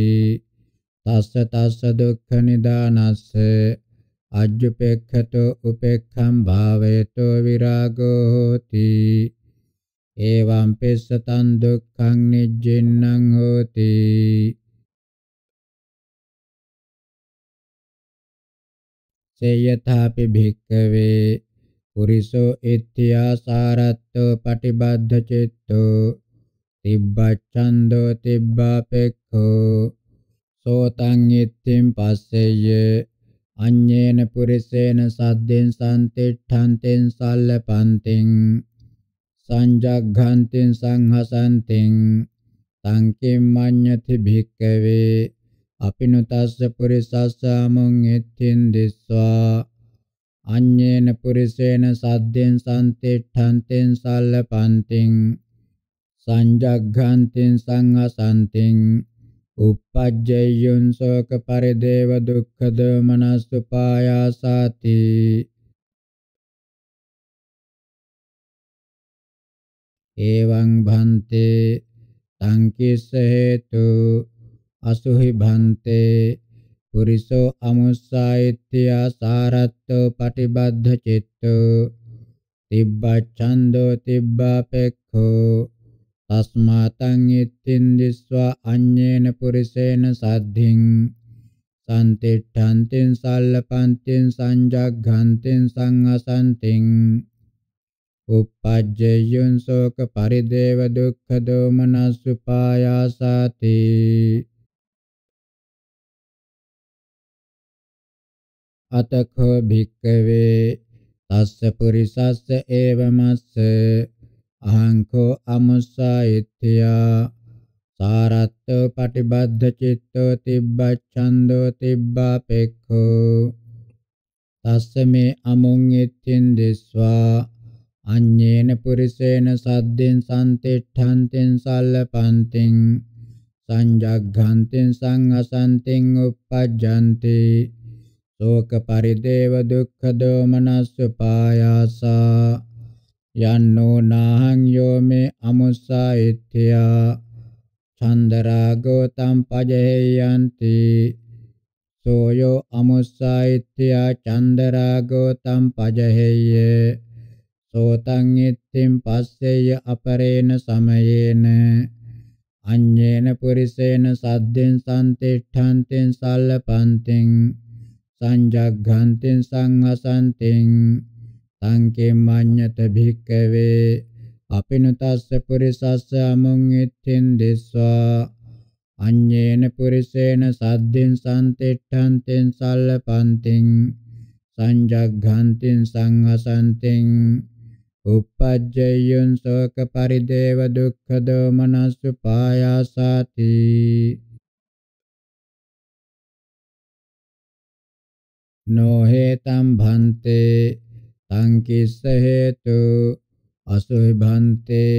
තස්ස තස්ස දුක්ඛ නිදානස්ස අජ්ජුපෙක්ඛතෝ උපෙක්ඛම් භාවේතෝ විරාගෝ හෝති එවං පෙස්සතං දුක්ඛං නිජ්ජින්නං හෝති සේයථාපි භික්ඛවේ පුරිසෝ ඉත්‍යාසාරත්තෝ පටිබද්ධ චිත්තෝ තිබ්බච්ඡන්தோ තිබ්බාපෙක්ඛෝ සෝතං ඉත්තිම් පස්සෙය අඤ්ඤේන පුරිසේන සද්දෙන් සම්තිට්ඨන්තෙන් සල්ලපන්තින් සංජග්ගන්තින් සංහසන්තින් තං කිම්මඤ්ඤති භික්ඛවේ අපිනුතස්ස පුරිසස්සාමුං එත්තින් දිස්වා අඤ්ඤේන පුරිසේන සද්දෙන් සම්තිට්ඨන්තෙන් සල්ලපන්තින් සංජග්ගන්තින් සංහසන්තින් uppajjayyun soka parideva dukkha domanasupayasati evaṁ bhante tankissa hetu asuhi bhante පුරිසෝ අමුස්සායිත්‍ය සාරත්තෝ පටිබද්ධ චිත්තෝ තිබ්බ ඡන්தோ තිබ්බාපෙක්ඛෝ තස්මාතං ඉත්තින්දිස්වා අඤ්ඤේන පුරිසේන සද්ධින් සම්තිට්ඨන්තින් සල්ලපන්තින් සංජග්ගන්තින් සංඝසන්තින් uppajjayyun soka parideva dukkha domanasupayasati අතකෝ භික්කවේ තස්ස පුරිසස්ස ඒවමස්ස අහංකෝ අමස්සායිත්‍යා සාරත්ත පටිබද්ධ චිත්තෝ තිබ්බච්ඡන්தோ තිබ්බාපෙක්ඛෝ තස්සමේ අමුං එත්තින් දිස්වා අඤ්ඤේන පුරිසේන සද්දෙන් සම්තිට්ඨන්තෙන් සල්ලපන්තින් සංජග්ගන්තෙන් සංඝසන්තෙන් uppajjante ශෝක පරිදේව දුක්ඛ දෝමනස්ස පායාසා යන්නෝ නාහං යෝමේ අමුස්සා ඉත්‍ත්‍යා චන්දරාගෝ තම් පජේයන්ති සෝයෝ අමුස්සා ඉත්‍ත්‍යා චන්දරාගෝ තම් පජහෙය්‍ය සෝතං ඉත්තිම් පස්සෙය්‍ය අපරේන සමයේන අඤ්ඤේන පුරිසේන සද්දෙන් සම්තිෂ්ඨන්තෙන් සල්ලපන්තෙන් සංජග්ගන්තෙන් සංවසන්තෙන් තං කිම්මඤ්ඤත භික්ඛවේ අපිනුතස්ස පුරිසස්ස අමුං ඉත්තින් දිස්වා අඤ්ඤේන පුරිසේන සද්දෙන් සම්තිට්ඨන්තෙන් සල්ලපන්තින් සංජග්ගන්තින් සංහසන්තින් uppajjayyun soka parideva dukkha domanassu payasati නොහෙතම් භන්තේ තං කිස්ස හේතු අසුයි භන්තේ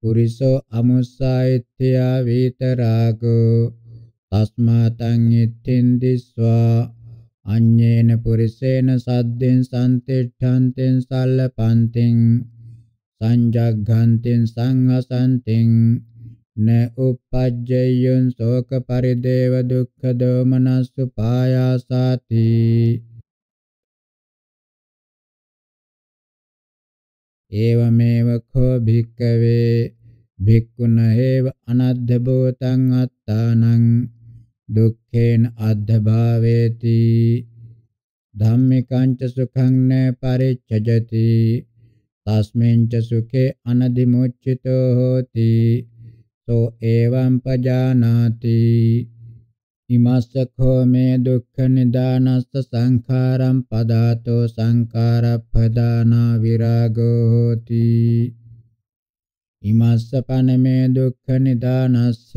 පුරිසෝ අමුස්සායිත්‍යා විතරාගෝ තස්මා තං ඉත්තින් දිස්වා අඤ්ඤේන පුරිසේන සද්දෙන් සම්තිට්ඨන්තෙන් සල්ලපන්තින් සංජග්ගන්තින් සංඝසන්තින් න උපජ්ජයං ශෝක පරිදේව දුක්ඛ දෝමනස්සු පායාසාති ඒවමේව කෝ භික්කවේ භික්ඛුන හේව අනද්ධ භූතං අත්තානං දුක්ඛේන අද්ධභාවේති ධම්මිකං ච සුඛං න පරිච්ඡජති තස්මින් ච සුඛේ අනදිමුච්ඡිතෝ හෝති සෝ එවං පජානාති ඉමස්සඛෝ මේ දුක්ඛ නිදානස්ස සංඛාරම් පදාතෝ සංඛාරප්පදානා විරාගෝ හෝති ඉමස්ස පනමේ දුක්ඛ නිදානස්ස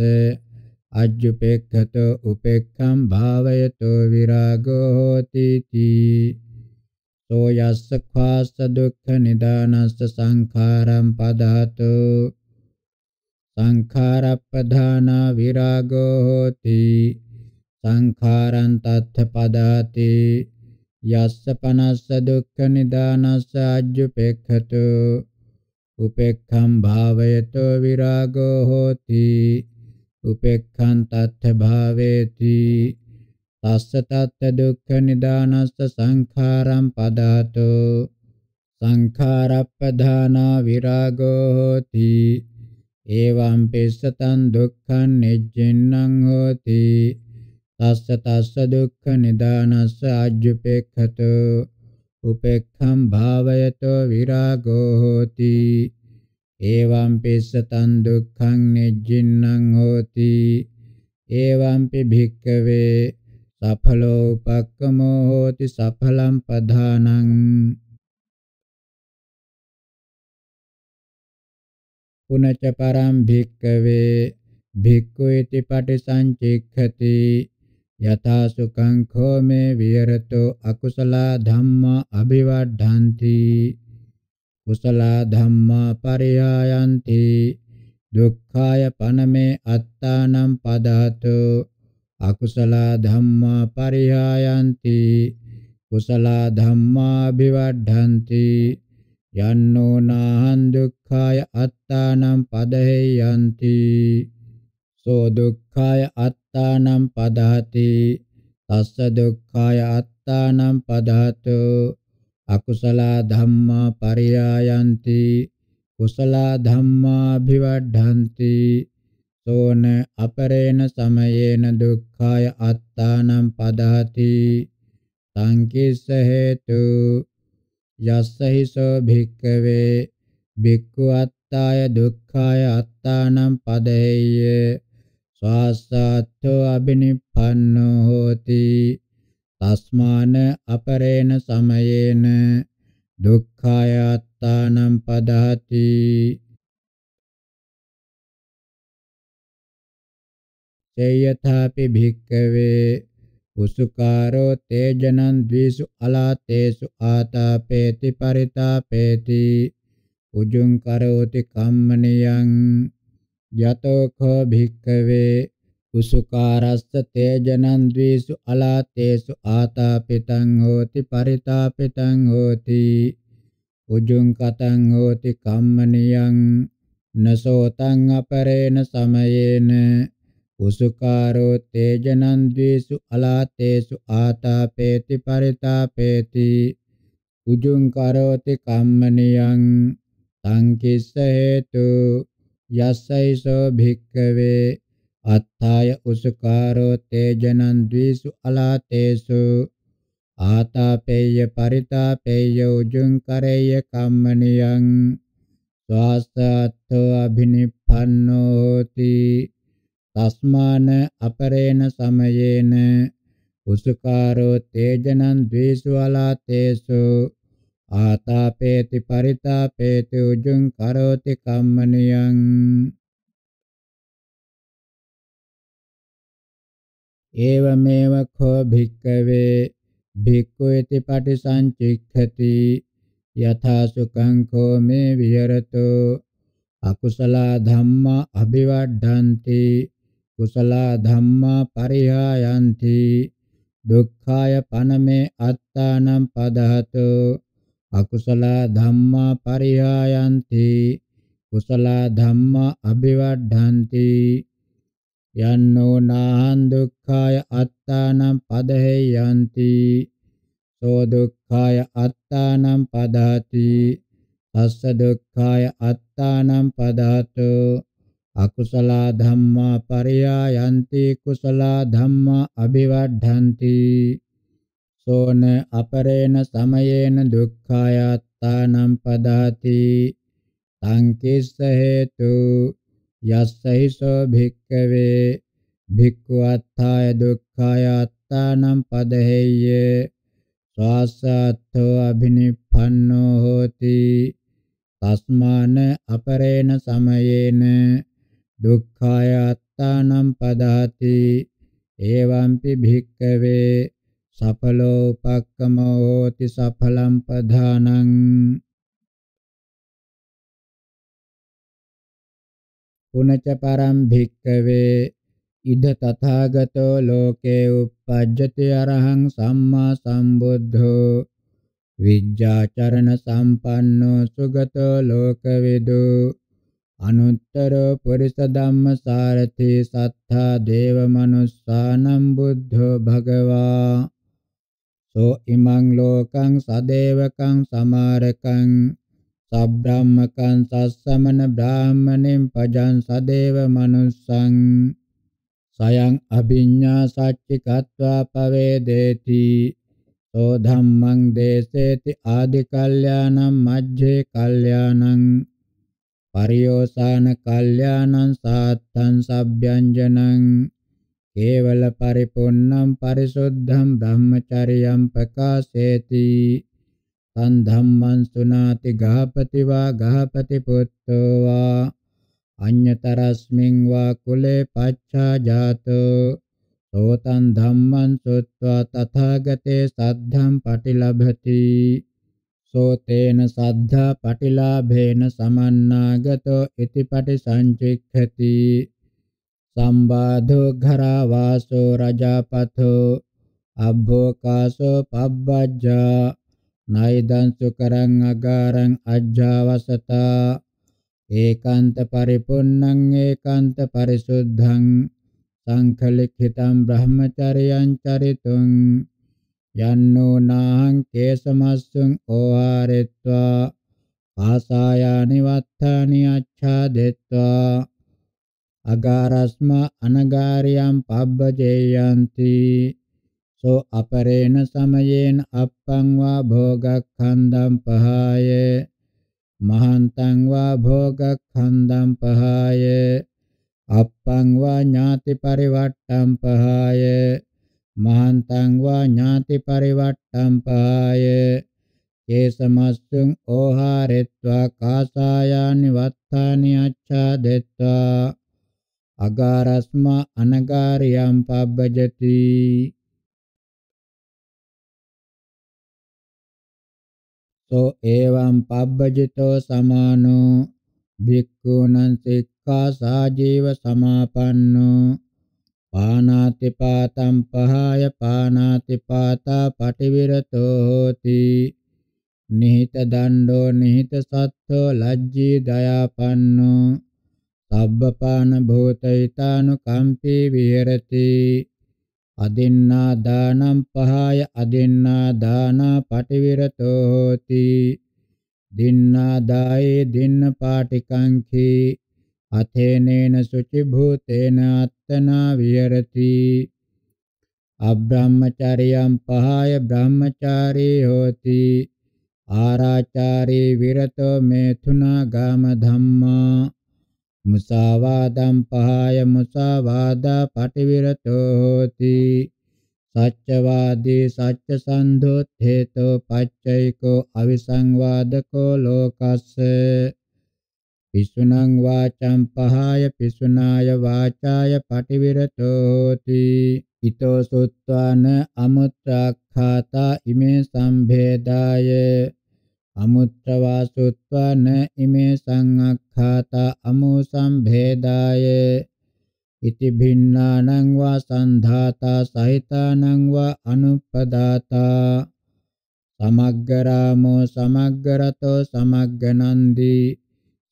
අජ්ජුපේක්ඛතෝ උපේක්ඛම් භාවයතෝ විරාගෝ හෝති තී සෝ යස්ස ඛාස දුක්ඛ නිදානස්ස සංඛාරම් පදාතෝ සංඛාරප්පදානා විරාගෝ හෝති සංඛාරං තත්ථ පදාති යස්ස පනස්ස දුක්ඛ නිදානස්ස අජ්ජුපෙක්ඛතු උපෙක්ඛම් භාවයතෝ විරාගෝ හෝති උපෙක්ඛං තත්ථ භාවේති තස්ස තත්ථ දුක්ඛ නිදානස්ස සංඛාරං පදාතෝ සංඛාරප්පධානා විරාගෝ හෝති එවං පිස්සතං දුක්ඛං නිජ්ජින්නම් හෝති තස්ස තස්ස දුක්ඛ නිදානස්ස ආජ්ජුපේක්ඛතෝ උපේක්ඛම් භාවයතෝ විරාගෝ හෝති එවං පිස්සතං දුක්ඛං නිජ්ජින්නං හෝති එවං පි භික්ඛවේ සඵලෝ උපක්කමෝ හෝති සඵලම් පධානං පුනච පරම් භික්කවේ භික්ඛු ඉති පටිසංචික්ඛති යතා සුඛං කෝ මේ විහෙරතෝ අකුසල ධම්මා අභිවද්ධಂತಿ කුසල ධම්මා පරියායන්ති දුක්ඛාය පනමේ අත්තානම් පදහතු අකුසල ධම්මා පරිහායන්ති කුසල ධම්මා විවර්ධಂತಿ යන්නෝ නාහං දුක්ඛාය අත්තානම් පදහෙයන්ති සෝ දුක්ඛාය අත් අත්තානම් පදහති තස්ස දුක්ඛාය අත්තානම් පදහතු අකුසල ධම්මා පරියායන්ති කුසල ධම්මා භිවඩ්ඩಂತಿ සෝන අපරේණ සමයේන දුක්ඛාය අත්තානම් පදහති සංකිස්ස හේතු යස්සහි සෝ භික්කවේ භික්ඛු අත්තාය දුක්ඛාය අත්තානම් පදෙය්‍ය ස්වාසාත්ථෝ අබිනිප්පන්නෝ හෝති තස්මාන අපරේණ සමයේන දුක්ඛායත්තානම් පදහති තේයථාපි භික්කවේ උසුකාරෝ තේජනං ද්විසු අලාතේසු ආතාපේති පරිතාපේති උජුං කරෝති කම්මනියං යතෝඛෝ භික්ඛවේ කුසුකාරස්ස තේජනං ද්වේසු අලාතේසු ආතාපිතං හෝති පරිතාපිතං හෝති උජුං කතං හෝති කම්මනියං නසෝතං අපරේන සමයේන කුසුකාරෝ තේජනං ද්වේසු අලාතේසු ආතාපේති පරිතාපේති උජුං කරෝති කම්මනියං සංකිස්ස හේතු යස්සයිසෝ භික්කවේ අත්ථාය උසුකාරෝ තේජනං ද්විසු අලාතේසු ආතාපේය පරිතාපේය උජුං කරේය කම්මනියං ස්වාසත්තෝ අභිනිප්පන්නෝති තස්මාන අපරේණ සමයේන උසුකාරෝ තේජනං ද්වේසුවලාතේසු ආතාපේති පරිතාපේති උජුං කරෝති කම්මනියං ඒවමේව කෝ භික්කවේ භික්ඛු इति පටිසංචික්ඛති යථා සුඛං කෝ මේ විහෙරතෝ අකුසල ධම්මා අභිවඩ්ඩಂತಿ කුසල ධම්මා පරිහායಂತಿ දුක්ඛාය පනමේ අත්තානම් පදහතෝ අකුසල ධම්මා පරිහායන්ති කුසල ධම්මා අභිවර්ධಂತಿ යන්නෝ නාහං දුක්ඛාය අත්තානම් පදහෙයන්ති සෝ දුක්ඛාය අත්තානම් පදාති තස්ස දුක්ඛාය අත්තානම් පදාතු අකුසල ධම්මා පරියායන්ති කුසල ධම්මා අභිවර්ධಂತಿ සෝන අපරේණ සමයේන දුක්ඛායත්තානම් පදාති තංකිස්ස හේතු යස්සහිසෝ භික්කවේ භික්ඛු අත්ථය දුක්ඛායත්තානම් පදහෙය්‍ය ස්වාසාත්තෝ අබිනිප්පන්නෝ හෝති තස්මාන අපරේණ සමයේන දුක්ඛායත්තානම් පදාති එවම්පි භික්කවේ සඵලෝපක්කමෝ හෝති සඵලම් පධානං පුනච පරම් භික්කවේ ඉද තථාගතෝ ලෝකේ uppajjati arahang samma sambuddho විජ්ජාචරණ සම්පන්නෝ සුගතෝ ලෝකවිදු අනුත්තරෝ පුරිස ධම්ම සාරති සත්තා දේව මනුස්සානම් බුද්ධෝ භගවා සෝ ඉමං ලෝකං සදේවකං සමාරකං සබ්‍රාහ්මකං සස්සමන බ්‍රාහ්මණෙන් පජං සදේව මනුස්සං සයං අභිඤ්ඤා සච්චිකත්වා පවේදේති සෝ ධම්මං දේසේති ආදි කල්යාණං මජ්ජේ කල්යාණං පරියෝසాన කල්යාණං සාත්තං සබ්යංජනං කේවල පරිපුන්නම් පරිසුද්ධම් බ්‍රහ්මචරියම් ප්‍රකාශේති තන් ධම්මං සුනාති ගාපති වා ගාපති පුত্তෝ වා අඤ්‍යතරස්මින් වා කුලේ පච්චා ජාතෝ සෝතං ධම්මං සුත්වා තථාගතේ සද්ධම් පටිලබති සෝතේන සද්ධා පටිලාභේන සමන්නාගතෝ ඉති පටිසංචික්ඛති සම්බාධෝ ඝරවාසෝ රජාපතෝ අබ්බෝකාසෝ පබ්බජ්ජා නයිදං සුකරං අගාරං අජ්ජාවසතා ඒකාන්ත පරිපුන්නං ඒකාන්ත පරිසුද්ධං සංඛලිඛිතං බ්‍රහ්මචර්යං චරිතුං යන්නෝ නාහං කේසමස්සුං ඕහාරෙත්වා ආසායානි වත්තානි අච්ඡාදෙත්වා අගාරස්ම අනගාරියම් පබ්බජේයන්ති සෝ අපරේණ සමයේන අප්පං වා භෝගක්ඛන්දම් පහය මහන්තං වා භෝගක්ඛන්දම් පහය අප්පං වා ඥාති පරිවට්ටම් පහය මහන්තං වා ඥාති පරිවට්ටම් පහය ඒසමස්සුං ඕහාරෙත්වා කාසායානි වත්තානි අච්ඡාදෙත්වා අගාරස්මා අනගාරයම් පබ්බජති සෝ එවං පබ්බජිතෝ සමානෝ භික්ඛූනං සික්ඛා සාජීව සමාපන්නෝ පානාති පාතම් පහාය පානාති පාතා පටිවිරතෝ හෝති නිහිත දණ්ඩෝ නිහිත සත්තෝ ලජ්ජී දයාපන්නෝ සබ්බපාන භූතෛතානුකම්පී විහෙරති අදින්නා දානම් පහාය අදින්නා දානා පටිවිරතෝ හෝති දින්නා දායේ දින්න පාටිකංඛි අතේනේන සුචි භූතේන අත්තනා විහෙරති අබ්‍රහ්මචාරියම් පහාය බ්‍රහ්මචාරී හෝති ආරාචාරී විරතෝ මේතුනා ගාම ධම්මා මුසාවාදම් පහය මුසාවාදා පටිවිරතෝ හෝති සච්චවාදී සච්ච සන්ධොත් හේතෝ පච්චයිකෝ අවිසංවාදකෝ ලෝකස්ස පිසුනං වාචං පහාය පිසුනාය වාචාය පටිවිරතෝති ඊතෝ සුත්වාන අමුත්‍රාඛාතා ඉමේ සම්භේදාය අමුත්‍රවා සුත්වන ඉමේ සංඝක්ඛාත අමු සම්භේදාය ඉති භින්නානං වා සන්ධාතා සහිතානං වා අනුපදාතා සමග්ගරාමෝ සමග්ගරතෝ සමග්ගනන්දි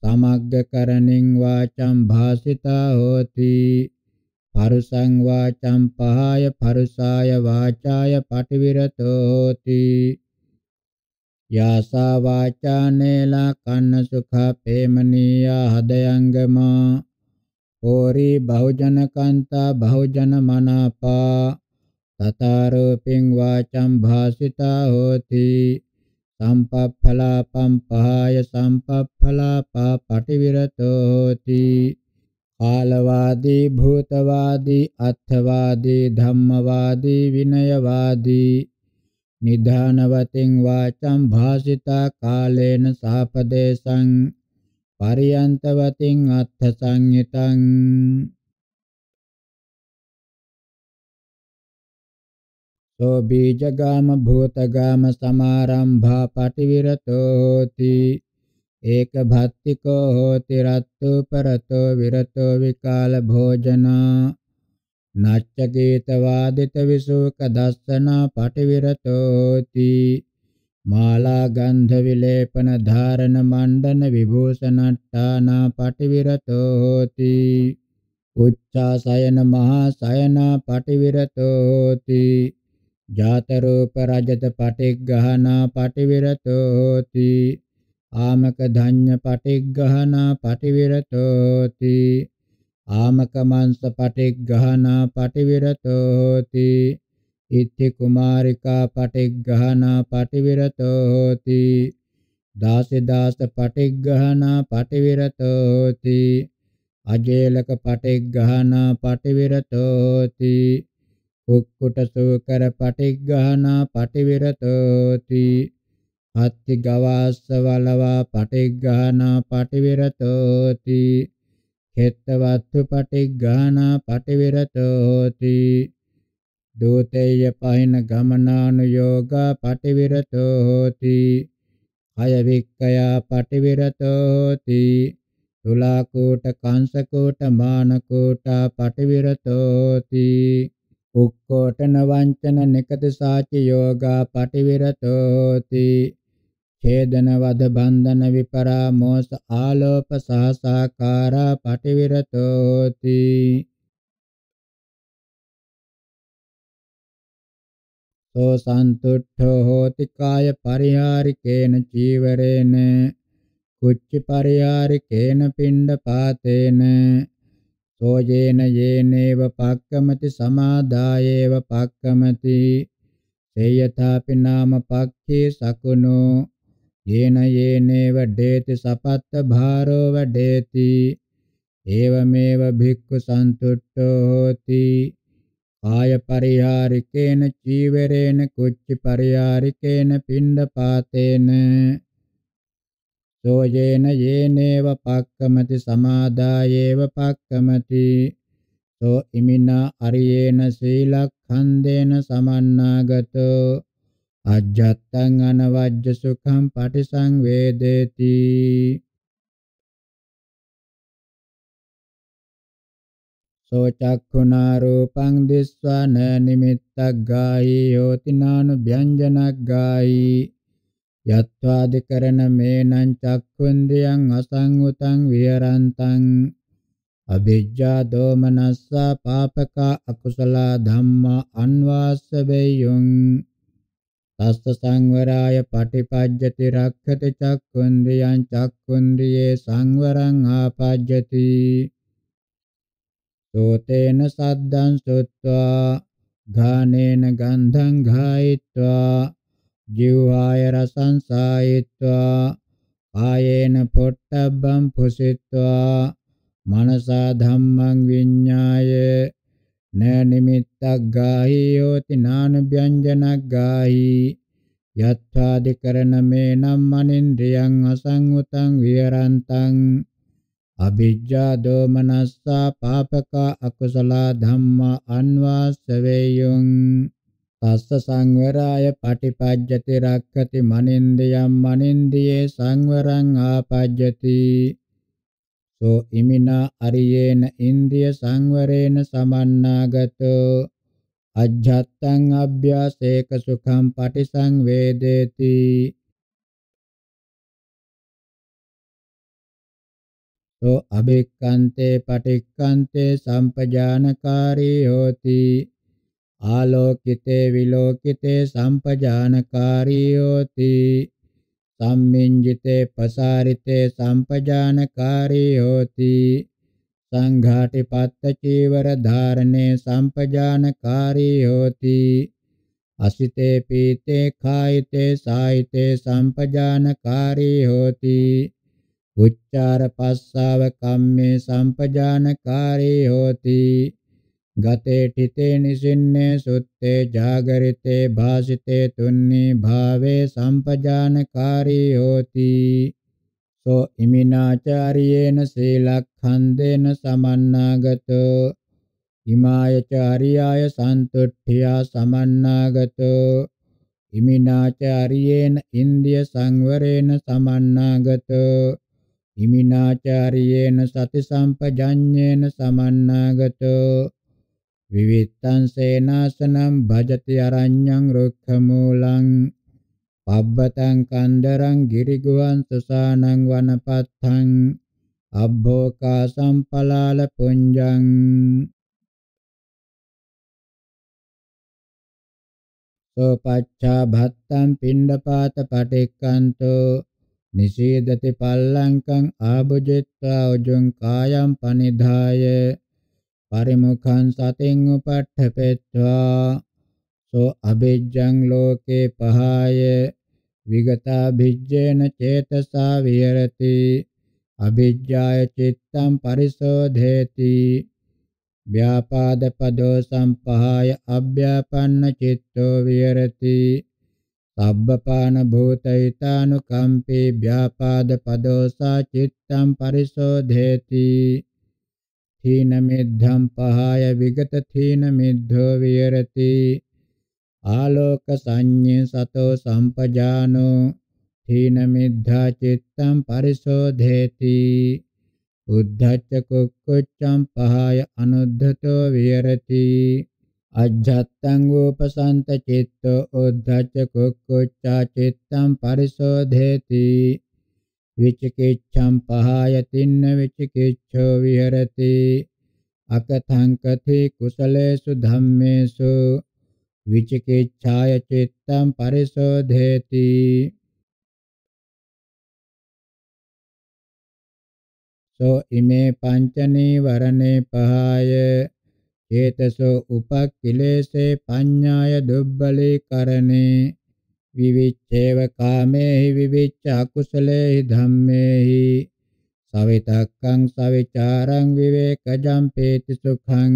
සමග්ගකරණින් වාචම් භාසිතා හෝති පරුසං වාචම් පහය පරුසාය වාචාය පටිවිරතෝ හෝති යාසා වාචා නේලා කන්න සුඛා ප්‍රේමනීයා හදයංගමා ඕරි බහුජන කාන්තා බහුජන මනාපා තතරූපින් වාචම් භාසිතා හෝති සම්පප්ඵලාපම් පහය සම්පප්ඵලාපා පටිවිරතෝ හෝති කාලවාදී භූතවාදී අත්ථවාදී ධම්මවාදී විනයවාදී නිධානවතින් වාචං භාසිතා කාලේන සාපදේශං පරියන්තවතින් අත්ථ සංයතං සෝ බීජගාම භූතගාම සමාරම්භා පටිවිරතෝ හෝති ඒක භත්තිකෝ හෝති රත්තු පරතෝ විරතෝ විකාල භෝජනා නච්චගේතවාදිත විසුක දස්සනා පටිවිරතෝති මාලා ගන්ධ විලේපන ධාරණ මණ්ඩන විභූෂණට්ටානා පටිවිරතෝති උච්චාසයන මහා සයනා පටිවිරතෝති ජාත රූප රජත පටිග්ගහනා පටිවිරතෝති ආමක ධඤ්ඤ පටිග්ගහනා පටිවිරතෝති ආමකමංස පටිග්ගහනා පටිවිරතෝ හෝති ඉත්ති කුමාරිකා පටිග්ගහනා පටිවිරතෝ හෝති දාසේ දාස පටිග්ගහනා පටිවිරතෝ හෝති අජේලක පටිග්ගහනා පටිවිරතෝ හෝති කුක්කුට සූකර පටිග්ගහනා පටිවිරතෝ හෝති අත්ති ගවාස්ස වලවා පටිග්ගහනා පටිවිරතෝ හෝති හෙත්තවත්තු පටිග්ගානා පටිවිරතෝ හෝති දෝතේය පහින ගමනානුയോഗා පටිවිරතෝ හෝති අය වික්ඛයා පටිවිරතෝ හෝති තුලා කෝට කාංශ කෝට මාන කෝට පටිවිරතෝ හෝති උක්කෝටන වංචන නිකත සාචි යෝගා පටිවිරතෝ හෝති ඡේදන වද බන්ධන විපරාමෝස ආලෝප සාසාකාරා පටිවිරතෝති සෝ සන්තුට්ඨෝ හෝති කාය පරිහාරිකේන චීවරේන කුච්ච පරිහාරිකේන පිණ්ඩ පාතේන සෝජේන යේනේව පක්කමති සමාදායේව පක්කමති තේයථාපි නාම පක්ඛේ සකුණෝ යේන යේනේව ඩේති සපත්ත භාරෝ වඩේති ඒවමේව භික්ඛු සන්තුට්ඨෝ හෝති කාය පරිහාරිකේන චීවරේන කුච්චි පරිහාරිකේන පින්ඩ පාතේන සෝයේන යේනේව පක්කමති සමාදායේව පක්කමති සෝ ඉමිනා අරියේන සීලක්ඛන්දේන සමන්නාගතෝ අජ්ජත්තං අනවජ්ජ සුඛං පටිසංවේදේති සෝචක්ඛුනා රූපං දිස්වාන නිමිත්තක් ගායි යෝතිනානු භ්‍යංජනක් ගායි යත්වාදිකරණ මේනං චක්ඛුන්දියං අසංගුතං විහරන්තං අවිජ්ජා දෝමනස්සා පාපකා අකුසල ධම්මා අන්වාස්සබේයං තස්ස සංවරාය පටිපජ්ජති රක්ඛති චක්ඛුන්ද්‍රියං චක්ඛුන්ද්‍රියේ සංවරං ආපජ්ජති සෝතේන සද්දං සොත්වා ඝානේන ගන්ධං ඝායිत्वा ජීවාය රසං සායිत्वा ආයේන පොට්ටබ්බං පුසිत्वा මනසා ධම්මං විඤ්ඤාය න නිමිත්තක් ගාහි යෝති නාන ව්‍යංජනක් ගාහි යත්ථාදිකරණ මේ නම් මනින්ද්‍රියං අසංගතං විහරන්තං අභිජ්ජා දෝමනස්සා පාපක අකුසල ධම්මා අන්වාස්සවේයං තස්ස සංවරාය පටිපජ්ජති රක්ඛති මනින්ද්‍රියම් මනින්ද්‍රියේ සංවරං ආපජ්ජති සෝ ඉමිනා අරියේන ඉන්ද්‍රිය සංවරේන සමන්නාගතෝ අජ්ජත්තං අභ්‍යාසේක සුඛං පටිසංවේදේති සෝ අබේක්칸තේ පටික්칸තේ සම්පජානකාරී හෝති ආලෝකිතේ විලෝකිතේ සම්පජානකාරී හෝති සම්මින්ජිතේ පසාරිතේ සම්පජානකාරී හෝති සංඝාටි පත්ත චීවර ධාරණේ සම්පජානකාරී හෝති අසිතේ පීතේ කායිතේ සායිතේ සම්පජානකාරී හෝති උච්චාර පස්සාව කම්මේ සම්පජානකාරී හෝති ගතේ තිතේ නිසින්නේ සුත්තේ జాగරිතේ භාසිතේ තුන්නී භාවේ සම්පජානකාරී හෝති සෝ ඉමිනාචාරියේන සීලක්ඛන්දේන සමන්නාගතෝ හිමායචාරියාය සන්තුට්ඨියා සමන්නාගතෝ හිමිනාචාරියේන ඉන්දිය සංවරේන සමන්නාගතෝ හිමිනාචාරියේන සති සම්පජඤ්ඤේන සමන්නාගතෝ විවිත්තං සේනාසනම් භජති අරඤ්ඤං රුක්ඛමූලං පබ්බතං කන්දරං ගිරිගුවන් සසානං වනපත්තං අබ්බෝකා සම්පලාල පුඤ්ජං සෝපච්ඡා භත්තං පිණ්ඩපාත පටික්කන්තෝ නිසීදති පල්ලංකං ආභුජිත්වා උජුං කායම් පනිධාය පරිමුඛං සතින් උපට්ඨපෙත්වා සෝ අබිජ්ජං ලෝකේ පහය විගතා භිජ්ජේන චේතසා විහෙරති අභිජ්ජාය චිත්තං පරිසෝධේති ව්‍යාපාද පදෝ සම්පහාය අභ්‍යාපන්න චිත්තෝ විහෙරති සබ්බපාන භූතෛතානුකම්පේ ව්‍යාපාද පදෝ සා චිත්තං පරිසෝධේති තීන මිද්ධම් පහය විගත තීන මිද්ධෝ විහෙරති ආලෝක සංඤ්ඤ සතෝ සම්පජානෝ තීන මිද්ධා චිත්තම් පරිශෝධේති උද්ධච්ච කුක්කුච්ඡම් පහය අනුද්ධතෝ විහෙරති අජ්ජත්තං උපසන්ත චිත්තෝ උද්ධච්ච කුක්කුච්ඡා චිත්තම් පරිශෝධේති විචිකිච්ඡම් පහයතින්න විචිකිච්ඡෝ විහෙරති අකතං කති කුසලේසු ධම්මේසු විචිකිච්ඡාය චිත්තං පරිසෝධේති සෝ ඉමේ පංච නීවරණේ පහය චේතසෝ උපක්ඛිලේසේ පඤ්ඤාය දුබ්බලේ කරණේ විවිච්ඡේව කාමේහි විවිච්ඡ අකුසලේහි ධම්මේහි සවිතක්කං සවිචාරං විවේකජම් පේති සුඛං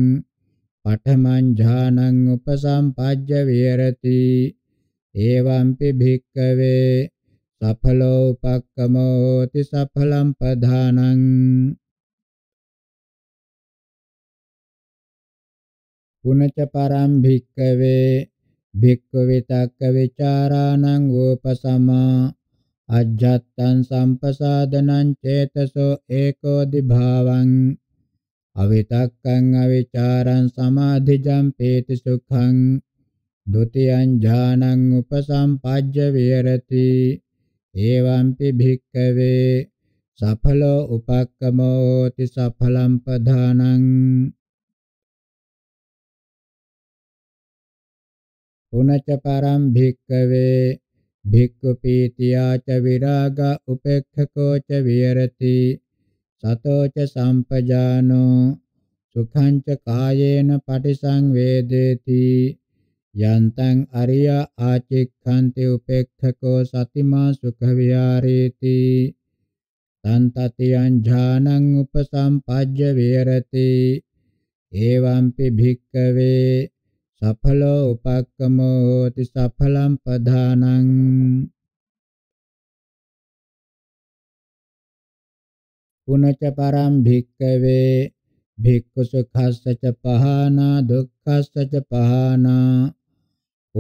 පඨමං ඥානං උපසම්පජ්ජ විහෙරති එවම්පි භික්කවේ සඵලෝ උපක්කමෝ හෝති සඵලම් පධානං පුනච පරම් භික්කවේ භික්ඛවේ තක්ක විචාරාණං ඕපසමා අජ්ජත්තං සම්පසාදනං චේතසෝ ඒකෝ දිභාවං අවිතක්කං අවිචාරං සමාධිජං පේති සුඛං ဒ ුතියං ඥානං උපසම්පජ්ජ විහෙරති එවම්පි භික්ඛවේ සඵලෝ උපක්කමෝති සඵලම් පදානං උනච පරම් භික්කවේ භික්ඛු පීතියා ච විරාග උපේක්ඛකෝ ච විහෙරති සතෝ ච සම්පජානෝ සුඛං ච කායේන පටිසංවේදේති යන්තං අරිය ආචික්ඛන්ති උපේක්ඛකෝ සතිමා සුඛ විහාරේති තන්තතියං ඥානං උපසම්පජ්ජ විහෙරති එවම්පි භික්ඛවේ සඵලෝ උපක්කමෝති සඵලම් පධානං පුනච පරම් භික්කවේ භික්ඛු සුඛස්සච පහනා දුක්ඛස්සච පහනා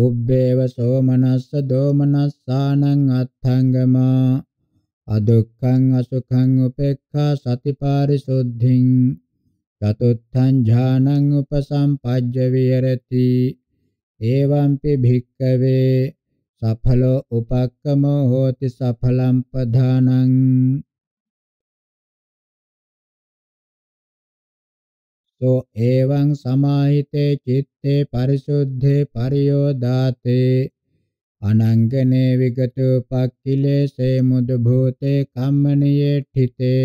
උබ්බේව සෝමනස්ස දෝමනස්සානං අත්ථංගමා අදුක්ඛං අසුඛං උපේක්ඛා සතිපාරිසුද්ධිං චතුත්ථං ඥානං උපසම්පජ්ජ විහෙරති එවම්පි භික්කවේ සඵලෝ උපක්කමෝ හෝති සඵලම් පධානං तो एवं समाहिते चित्ते परिशुद्धे परियोदाते अनंगने विगतोपक्किले से मुद्भूते कम्मनिये ठिते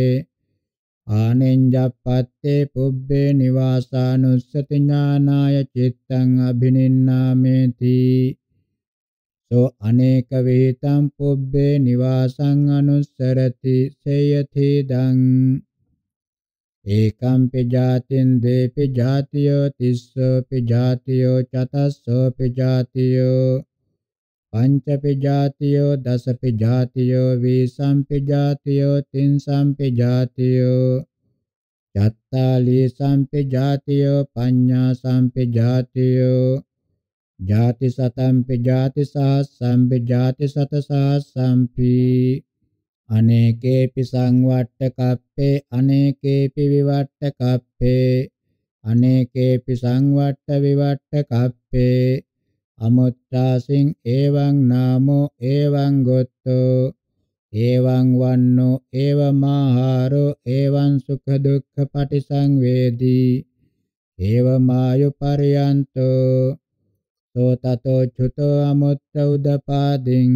ආනෙන්ජප්පත්තේ පුබ්බේ නිවාසානුස්සති ඥානාය චිත්තං අබිනින්නාමේති සෝ අනේක වේතං පුබ්බේ නිවාසං අනුස්සරති සේයති දං ඒකම්පි ජාතින් දේපි ජාතියෝ තිස්සෝපි ජාතියෝ චතස්සෝපි ජාතියෝ පංචපි ජාතියෝ දසපි ජාතියෝ වීසම්පි ජාතියෝ තින්සම්පි ජාතියෝ චත්තාලී සම්පි ජාතියෝ පඤ්ඤා සම්පි ජාතියෝ ජාති සතම්පි ජාති සාස්සම්පි ජාති සත සාස්සම්පි අනේකේපි සංවට්ඨ කප්පේ අනේකේපි විවට්ඨ කප්පේ අනේකේපි සංවට්ඨ විවට්ඨ කප්පේ අමුත්තාසින් එවං නාමෝ එවං ගොත්තෝ එවං වන්නෝ එවමාහාරෝ එවං සුඛ දුක්ඛ පටිසංවේදී එවමායු පරියන්තෝ සෝතතෝ චුතෝ අමුත්ත උදපාදින්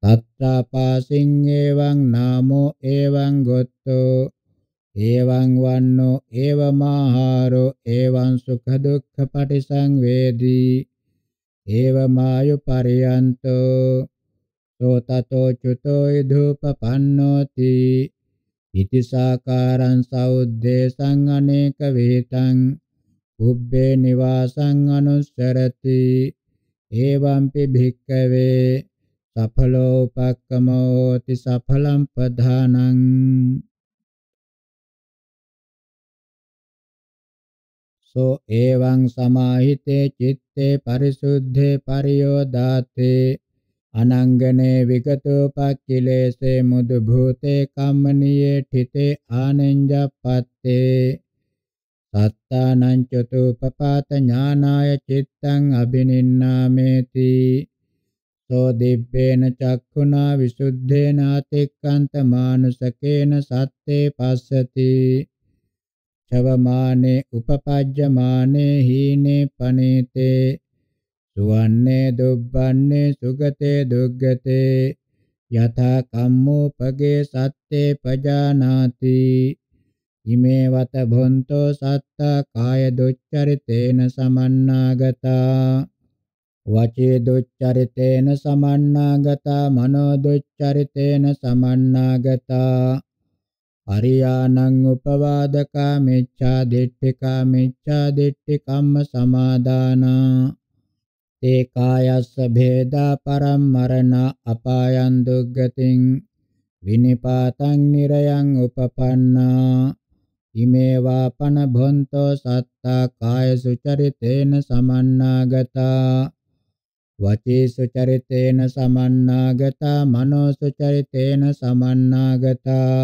තත්තාපාසින් එවං නාමෝ එවං ගොත්තෝ එවං වන්නෝ එවමාහාරෝ එවං සුඛ දුක්ඛ පටිසංවේදී एवमायु पर्यन्तो ततो चुतो धूपपन्नोति इति साकारं सौद्देशं अनेकविहितं कुब्बे निवासं अनुसरति एवंपि भिक्खवे सफलोपक्कमोति सफलं प्रधानम् සෝ එවං සමාහිතේ චිත්තේ පරිසුද්ධේ පරියෝදාති අනංගනේ විගතෝපක්ඛිලේසේ මුදු භූතේ කම්මනියේ ඨිතේ ආනෙන්ජප්පත්තේ සත්තානං චතුපපාත ඥානාය චිත්තං අබිනින්නාමේති සෝ දිබ්බේන චක්ඛුනා විසුද්ධේන අතික්කන්ත මානුසකේන සත්තේ පස්සති චවමානේ උපපජ්ජමානේ හීනේ පනේතේ සුවන්නේ දුබ්බන්නේ සුගතේ දුග්ගතේ යතා කම්මෝපගේ සත්තේ පජානාති ඉමේ වත භොන්තෝ සත්තා කාය දුච්චරිතේන සමන්නාගතා වචේ දුච්චරිතේන සමන්නාගතා මනෝ දුච්චරිතේන සමන්නාගතා අරියානං උපවාදකා මිච්ඡා දිට්ඨිකා මිච්ඡා දිට්ඨි කම්ම සමාදානා තේ කායස්ස භේදා පරම්මරණ අපායන් දුග්ගතින් විනිපාතං නිරයං උපපන්නා ඉමේවා පන භොන්තෝ සත්තා කාය සුචරිතේන සමන්නාගතා වචී සුචරිතේන සමන්නාගතා මනෝ සුචරිතේන සමන්නාගතා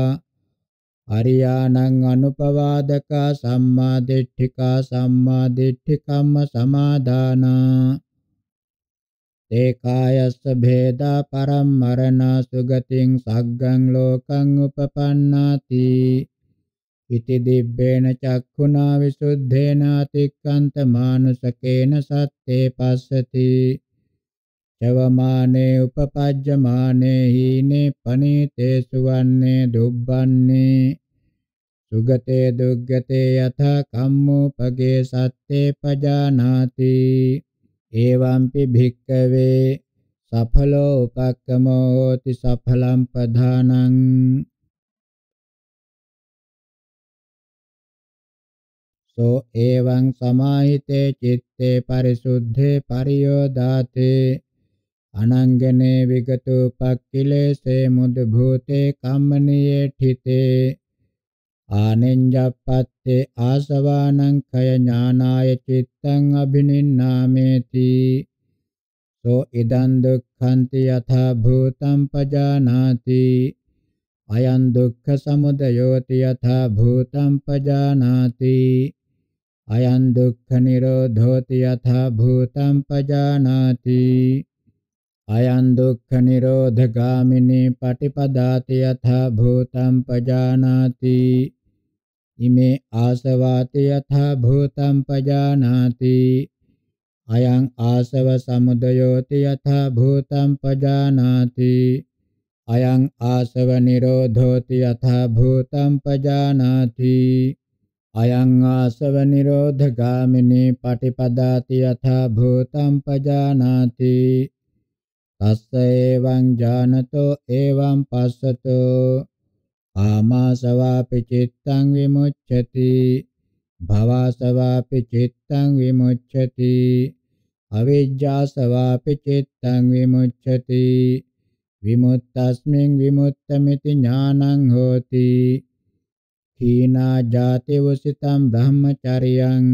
අරියාණං අනුපවාදකා සම්මා දිට්ඨිකා සම්මා දිට්ඨිකම්ම සමාදානා තේ කායස්ස භේදා පරම්මරණා සුගතින් සග්ගං ලෝකං උපපන්නාති ඉති දිබ්බේන චක්ඛුනා විසුද්ධේන අතික්කන්ත මානුසකේන සත්තේ පස්සති චවමානේ උපපජ්ජමානේ හීනේ පනීතේ සුවන්නේ දුබ්බන්නේ සුගතේ දුග්ගතේ යථා කම්මෝපගේ සත්‍යේ පජානාති එවම්පි භික්කවේ සඵලෝ උපක්කමෝ හෝති සඵලම් පධානං සෝ එවං සමාහිතේ චිත්තේ පරිසුද්ධේ පරියෝදාතේ අනංගනේ විගතු පක්ඛිලේසේ මුද භූතේ කම්මනියේ ඨිතේ ආනෙන්ජප්පත්තේ ආසවානං කය ඥානාය චිත්තං අබිනින්නාමේති සෝ ඉදං දුක්ඛන්ති යථා භූතං පජානාති අයං දුක්ඛ සමුදයෝති යථා භූතං පජානාති අයං දුක්ඛ නිරෝධෝති යථා භූතං පජානාති අයං දුක්ඛ නිරෝධ ගාමිනී පටිපදාති යථ භූතං පජානාති ඉමේ ආසවාති යථ භූතං පජානාති අයං ආසව සමුදයෝති යථා භූතං පජානාති අයං ආසව නිරෝධෝති යථා භූතං පජානාති අයං ආසව නිරෝධ ගාමිනී පටිපදාති යථා භූතං පජානාති තස්ස එවං ඥානතෝ එවං පස්සතෝ ආමාසවාපි චිත්තං විමුච්ඡති භවසවාපි චිත්තං විමුච්ඡති අවිජ්ජාසවාපි චිත්තං විමුච්ඡති විමුක්තස්මින් විමුක්තമിതി ඥානං හෝති කීනා ජාති වසිතම් බ්‍රහ්මචරියං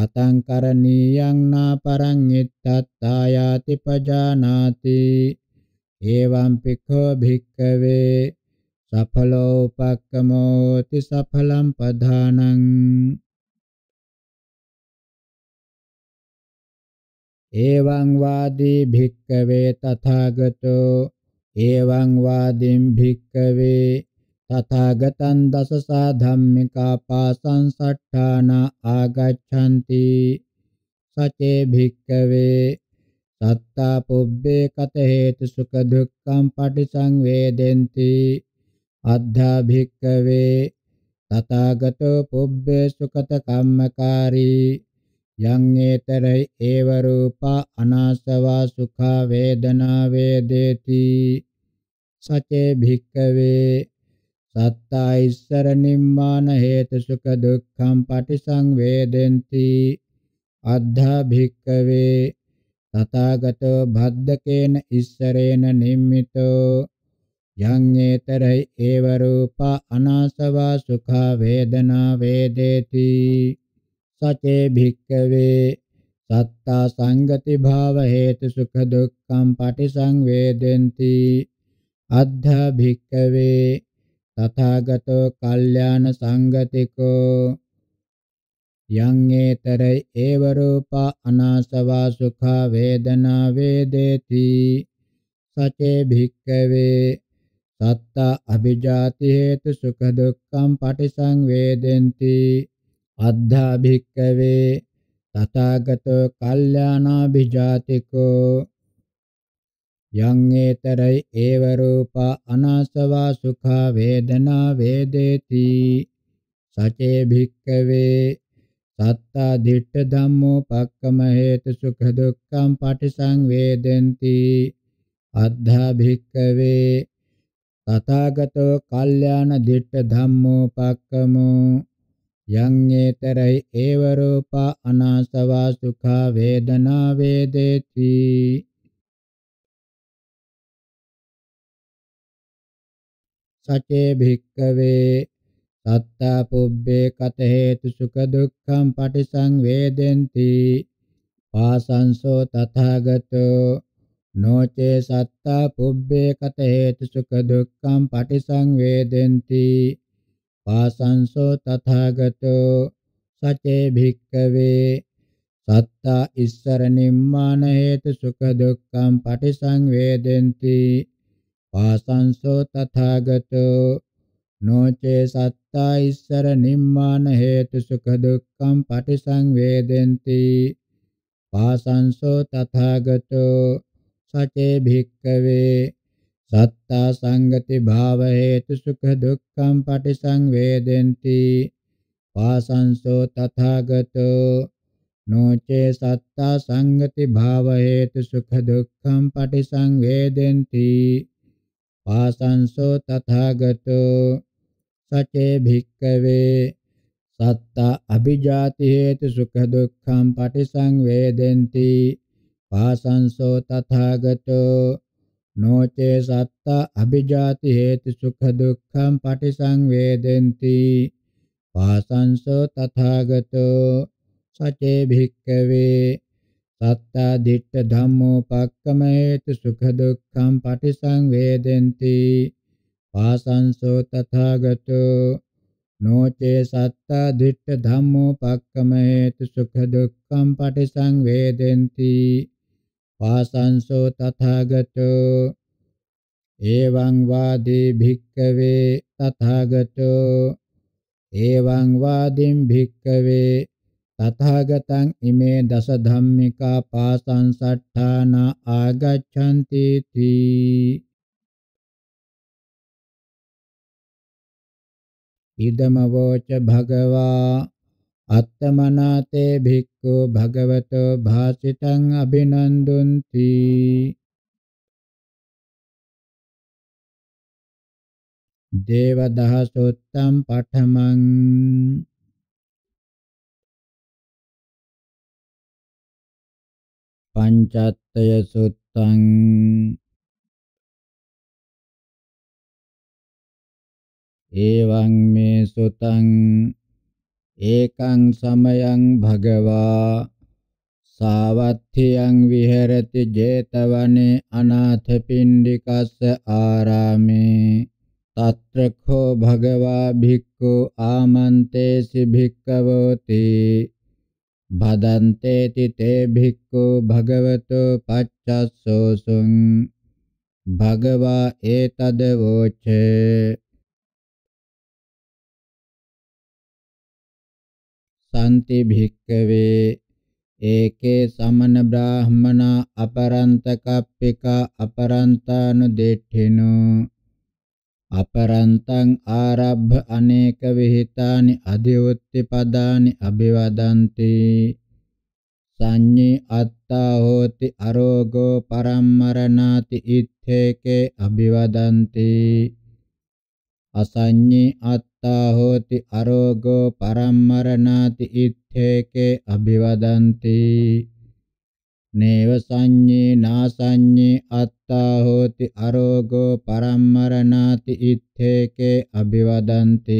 අතංකරණීයං නාපරං ඉත්තත්තායාති පජානාති එවං පිඛෝ භික්ඛවේ සඵලෝ උපක්කමෝති සඵලම් පධානං එවං වාදී භික්ඛවේ තථාගතෝ එවං වාදීම් භික්ඛවේ තථාගතං දසසා ධම්මිකා පාසංසට්ඨාන ආගච්ඡanti සචේ භික්කවේ සත්තා පුබ්බේ කත හේතු සුඛ දුක්ඛම් පටිසංවේදෙන්ති අද්ධා භික්කවේ තථාගතෝ පුබ්බේ සුඛත කම්මකාරී යං ඒතරයි ඒව රූපා අනාසවා සුඛා වේදනා වේදේති සචේ භික්කවේ සත්තායිස්සර නිම්මාන හේතු සුඛ දුක්ඛම් පටිසංවේදෙන්ති අද්ධා භික්කවේ තථාගතෝ භද්දකේන ඉස්සරේන නිම්මිතෝ යං ඒතරයි ඒව රූප අනාසවා සුඛ වේදනා වේදේති සචේ භික්කවේ සත්තා සංගති භාව හේතු සුඛ දුක්ඛම් පටිසංවේදෙන්ති අද්ධා භික්කවේ තථාගතෝ කල්යාණ සංගතිකෝ යං ඒතරේ ඒව රූප අනාසවා සුඛ වේදනා වේදේති සචේ භික්ඛවේ සත්ත අභිජාති හේතු සුඛ දුක්ඛම් පටිසංවේදෙන්ති අද්ධා භික්ඛවේ තථාගතෝ කල්යාණාභිජාතිකෝ යං ඒතරයි ඒව රූප අනාසවා සුඛා වේදනා වේදේති සචේ භික්කවේ සත්තා දිට්ඨ ධම්මෝ පක්කම හේතු සුඛ දුක්ඛම් පටිසංවේදෙන්ති අද්ධා භික්කවේ තථාගතෝ කල්යාණ දිට්ඨ ධම්මෝ පක්කමෝ යං ඒතරයි ඒව රූප අනාසවා සුඛා වේදනා වේදේති සචේ භික්කවේ සත්තා පුබ්බේ කත හේතු සුඛ දුක්ඛම් පටිසංවේදෙන්ති පාසංසෝ තථාගතෝ නොචේ සත්තා පුබ්බේ කත හේතු සුඛ දුක්ඛම් පටිසංවේදෙන්ති පාසංසෝ තථාගතෝ සචේ භික්කවේ සත්තා ඉස්සර නිම්මාන හේතු සුඛ දුක්ඛම් පටිසංවේදෙන්ති පාසංසෝ තථාගතෝ නොචේ සත්තා ඉස්සර නිම්මාන හේතු සුඛ දුක්ඛම් පටිසංවේදෙන්ති පාසංසෝ තථාගතෝ සචේ භික්කවේ සත්තා සංගති භාව හේතු සුඛ දුක්ඛම් පටිසංවේදෙන්ති පාසංසෝ තථාගතෝ නොචේ සත්තා සංගති භාව හේතු සුඛ දුක්ඛම් පටිසංවේදෙන්ති ආසංසෝ තථාගතෝ සචේ භික්කවේ සත්ත අභිජාති හේතු සුඛ දුක්ඛම් පටිසංවේදෙන්ති පාසංසෝ තථාගතෝ නොචේ සත්ත අභිජාති හේතු සුඛ දුක්ඛම් පටිසංවේදෙන්ති පාසංසෝ තථාගතෝ සචේ භික්කවේ තත්තා දිට්ඨ ධම්මෝ පක්කමේතු සුඛ දුක්ඛං පටිසංවේදෙන්ති පාසංසෝ තථාගතෝ නොචේ සත්තා දිට්ඨ ධම්මෝ පක්කමේතු සුඛ දුක්ඛං පටිසංවේදෙන්ති පාසංසෝ තථාගතෝ එවං වාදී භික්කවේ තථාගතෝ එවං වාදීම් භික්කවේ තථාගතං ඉමේ දස ධම්මිකා පාසංසට්ඨාන ආගච්ඡanti තී ඉදමවෝච භගවා අත්තමනාතේ භික්ඛු භගවතෝ භාසිතං අභිනන්දුන්ති දේවදහසොත්තම් පඨමං පංචත්තය සුත්තං එවං මේ සුතං ඒකං සමයං භගවා සාවත්ථියං විහෙරති 제තවනේ අනාථපිණ්ඩිකස්ස ආරාමේ తత్రඛో భగవా භික්ඛු ආමන්තේසි භික්ඛවෝති භදන්තේති තේ භික්ඛු භගවතු පච්චස්සෝසුං භගවා ඒතද වෝච සම්ති භික්ඛවේ ඒකේ සමන බ්‍රාහමනා අපරන්ත කප්පිකා අපරන්තානු දෙඨිනෝ අපරන්තං ආරබ්බ අනේක විහිතානි අධිඋත්තිපදානි අභිවදන්ති සංඤේ අත්තා හෝති අරෝගෝ පරම්මරණාති ඉත්තේකේ අභිවදන්ති අසඤ්ඤේ අත්තා හෝති අරෝගෝ පරම්මරණාති ඉත්තේකේ අභිවදන්ති නේව සංඤේ නාසඤ්ඤේ අත්තා හෝති අරෝගෝ පරම්මරණාති ඉත්තේකේ අභිවදಂತಿ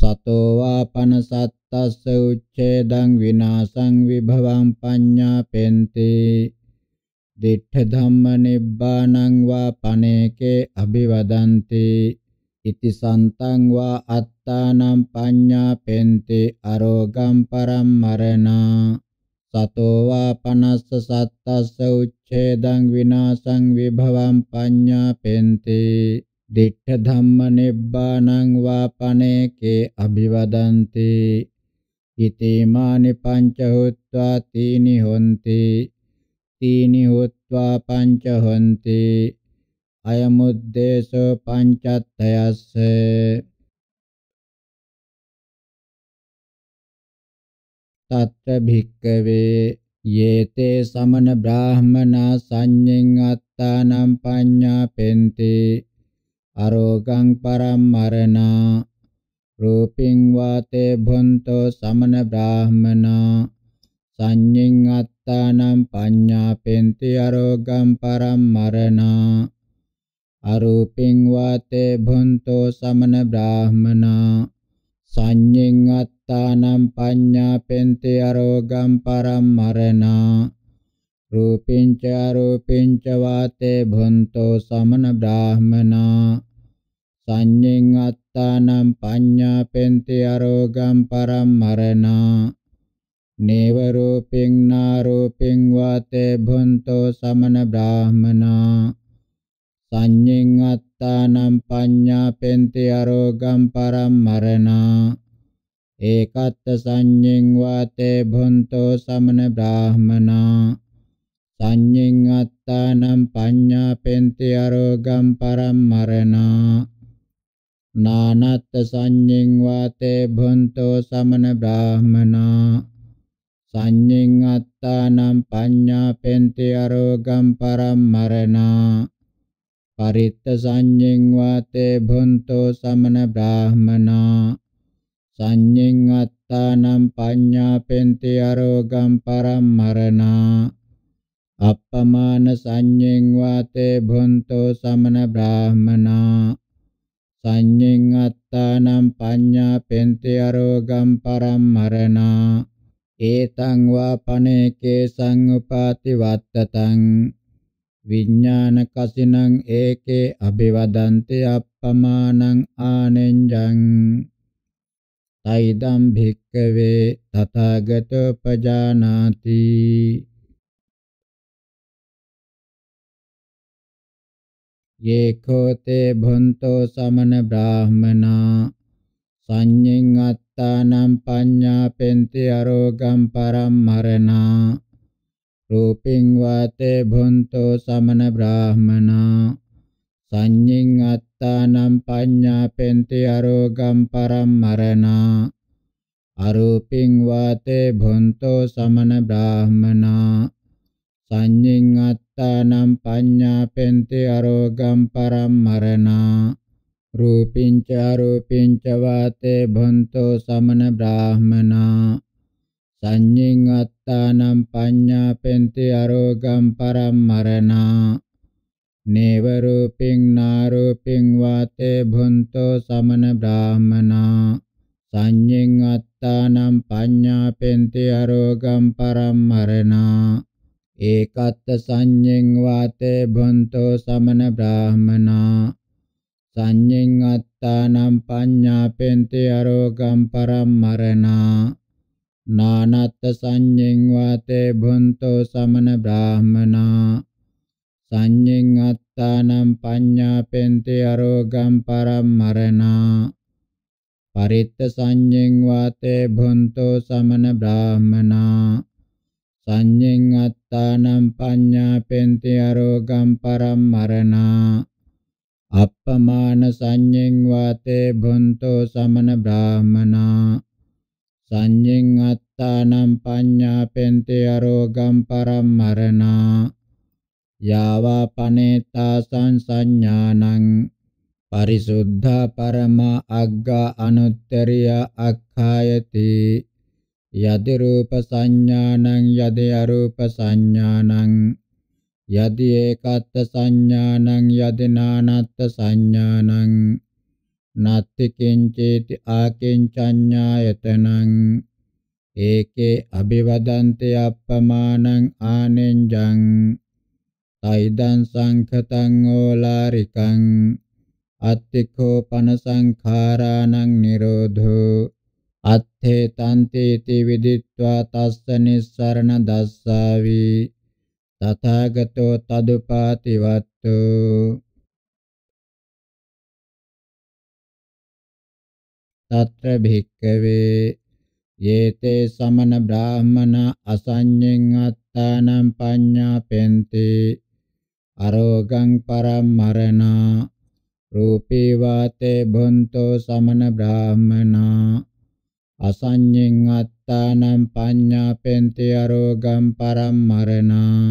සතෝ වාපන සත්තස්ස උච්ඡේදං විනාසං විභවං පඤ්ඤාපෙන්ති දිඨ ධම්ම නිබ්බාණං වාපනේකේ අභිවදಂತಿ ඉති සන්තං වා අත්තානම් පඤ්ඤාපෙන්ති අරෝගම් පරම්මරණා සතෝ වා පනස්ස සත්තස්ස උච්ඡේදං විනාශං විභවං පඤ්ඤාපෙන්ති දිඨ ධම්ම නිබ්බාණං වා පනේකේ අභිවදಂತಿ ඉතේමානි පංච හොත්වා තීනි හොಂತಿ තීනි හොත්වා පංච හොಂತಿ අයමුද්දේශ පංචත්තයස්ස తత్ర භික්කවේ යේතේ සමන බ්‍රාහමනා සංඤ්ඤං අත්තානම් පඤ්ඤා පෙන්ති අරෝගං පරම්මරණා රූපින් වාතේ භොන්තෝ සමන බ්‍රාහමනා සංඤ්ඤං අත්තානම් පඤ්ඤා පෙන්ති අරෝගං පරම්මරණා අරූපින් වාතේ භොන්තෝ සමන බ්‍රාහමනා සංඤ්ඤං අත්තානම් පඤ්ඤාපෙන්ති අරෝගම් පරම්මරණා රූපින්ච අරූපින්ච වාතේ භුන්තෝ සමන බ්‍රාහමනා සංඤ්ඤං අත්තානම් පඤ්ඤාපෙන්ති අරෝගම් පරම්මරණා නේව රූපින් නාරූපින් වාතේ භුන්තෝ සමන බ්‍රාහමනා සංඤ්ඤෙන් අත්තානම් පඤ්ඤා පෙන්ති අරෝගම් පරම්මරණා ඒකත් සංඤ්ඤෙන් වාතේ භුන්තෝ සමන බ්‍රාහමනා සංඤ්ඤෙන් අත්තානම් පඤ්ඤා පෙන්ති අරෝගම් පරම්මරණා නානත් සංඤ්ඤෙන් වාතේ භුන්තෝ සමන බ්‍රාහමනා සංඤ්ඤෙන් අත්තානම් පඤ්ඤා පෙන්ති අරෝගම් පරම්මරණා Paritta sannying vate bhunto samana brahmana sannying attanam paññāpenti arogam paramharana appamana sannying vate bhunto samana brahmana sannying attanam paññāpenti arogam paramharana etaṁ vā pane ke saṁ upāti vattataṁ විඥානකසිනං ඒකේ අභිවදන්ති අප්පමානං ආනෙන්ජං තයිදම් භික්කවේ තථාගතෝ පජානාති යේකෝ තේ භන්තෝ සමන බ්‍රාහමනා සංඤ්ඤං අත්තානම් පඤ්ඤාපෙන්ති අරෝගම් පරම්මරණා රූපින් වාතේ භුන්තෝ සමන බ්‍රාහමනා සංඤ්ඤං අත්තානම් පඤ්ඤාපෙන්ති අරෝගම් පරම් මරණා අරූපින් වාතේ භොන්තෝ සමන බ්‍රාහමනා සංඤ්ඤං අත්තානම් පඤ්ඤාපෙන්ති අරෝගම් පරම් මරණා රූපින් ච අරූපින් ච වාතේ භොන්තෝ සමන බ්‍රාහමනා Sanying attanam panyapenti arogam parammarana. Nevaruping naruping vate bhunto samana brahmana. Sanying attanam panyapenti arogam parammarana. Ekatta sanying vate bhunto samana brahmana. Sanying attanam panyapenti arogam parammarana. නානත්ත සංඤ්ඤං වාතේ භුන්තෝ සමන බ්‍රාහමනා සංඤ්ඤං අත්තානම් පඤ්ඤාපෙන්ති අරෝගම් පරම්මරණා පරිත්ත සංඤ්ඤං වාතේ භුන්තෝ සමන බ්‍රාහමනා සංඤ්ඤං අත්තානම් පඤ්ඤාපෙන්ති අරෝගම් පරම්මරණා අප්පමාන සංඤ්ඤං වාතේ භුන්තෝ සමන බ්‍රාහමනා සංඤ්ඤෙන් අත්තානම් පඤ්ඤාපෙන්ති අරෝගම් පරම්මරණා යාවා පනේතා සංසඤ්ඤානං පරිසුද්ධා පරම අග්ගා අනුත්තරිය අක්ඛායති යදි රූප සංඥානං යදි අරූප සංඥානං යදි ඒකත් සංඥානං යදි නානත් සංඥානං නත්ති කිංචේති ආකින්චඤ්ඤායතනං ඒකේ අභිවදන්ති අප්පමානං ආනෙන්ජං තයිදං සංඛතං ඕලාරිකං අත්තිඛෝ පන සංඛාරාණං නිරෝධෝ අත්ථේ තන්තේති විදිත්වා තස්ස නිස්සරණ දස්සාවි තථාගතෝ තදුපාතිවත්තු తత్ర භික්ඛවේ යේතේ සමන බ්‍රාහ්මන අසඤ්ඤෙන් අත්තානම් පඤ්ඤාපෙන්ති අරෝගං පරම්මරණා රූපේ වාතේ බොන්තෝ සමන බ්‍රාහ්මනා අසඤ්ඤෙන් අත්තානම් පඤ්ඤාපෙන්ති අරෝගං පරම්මරණා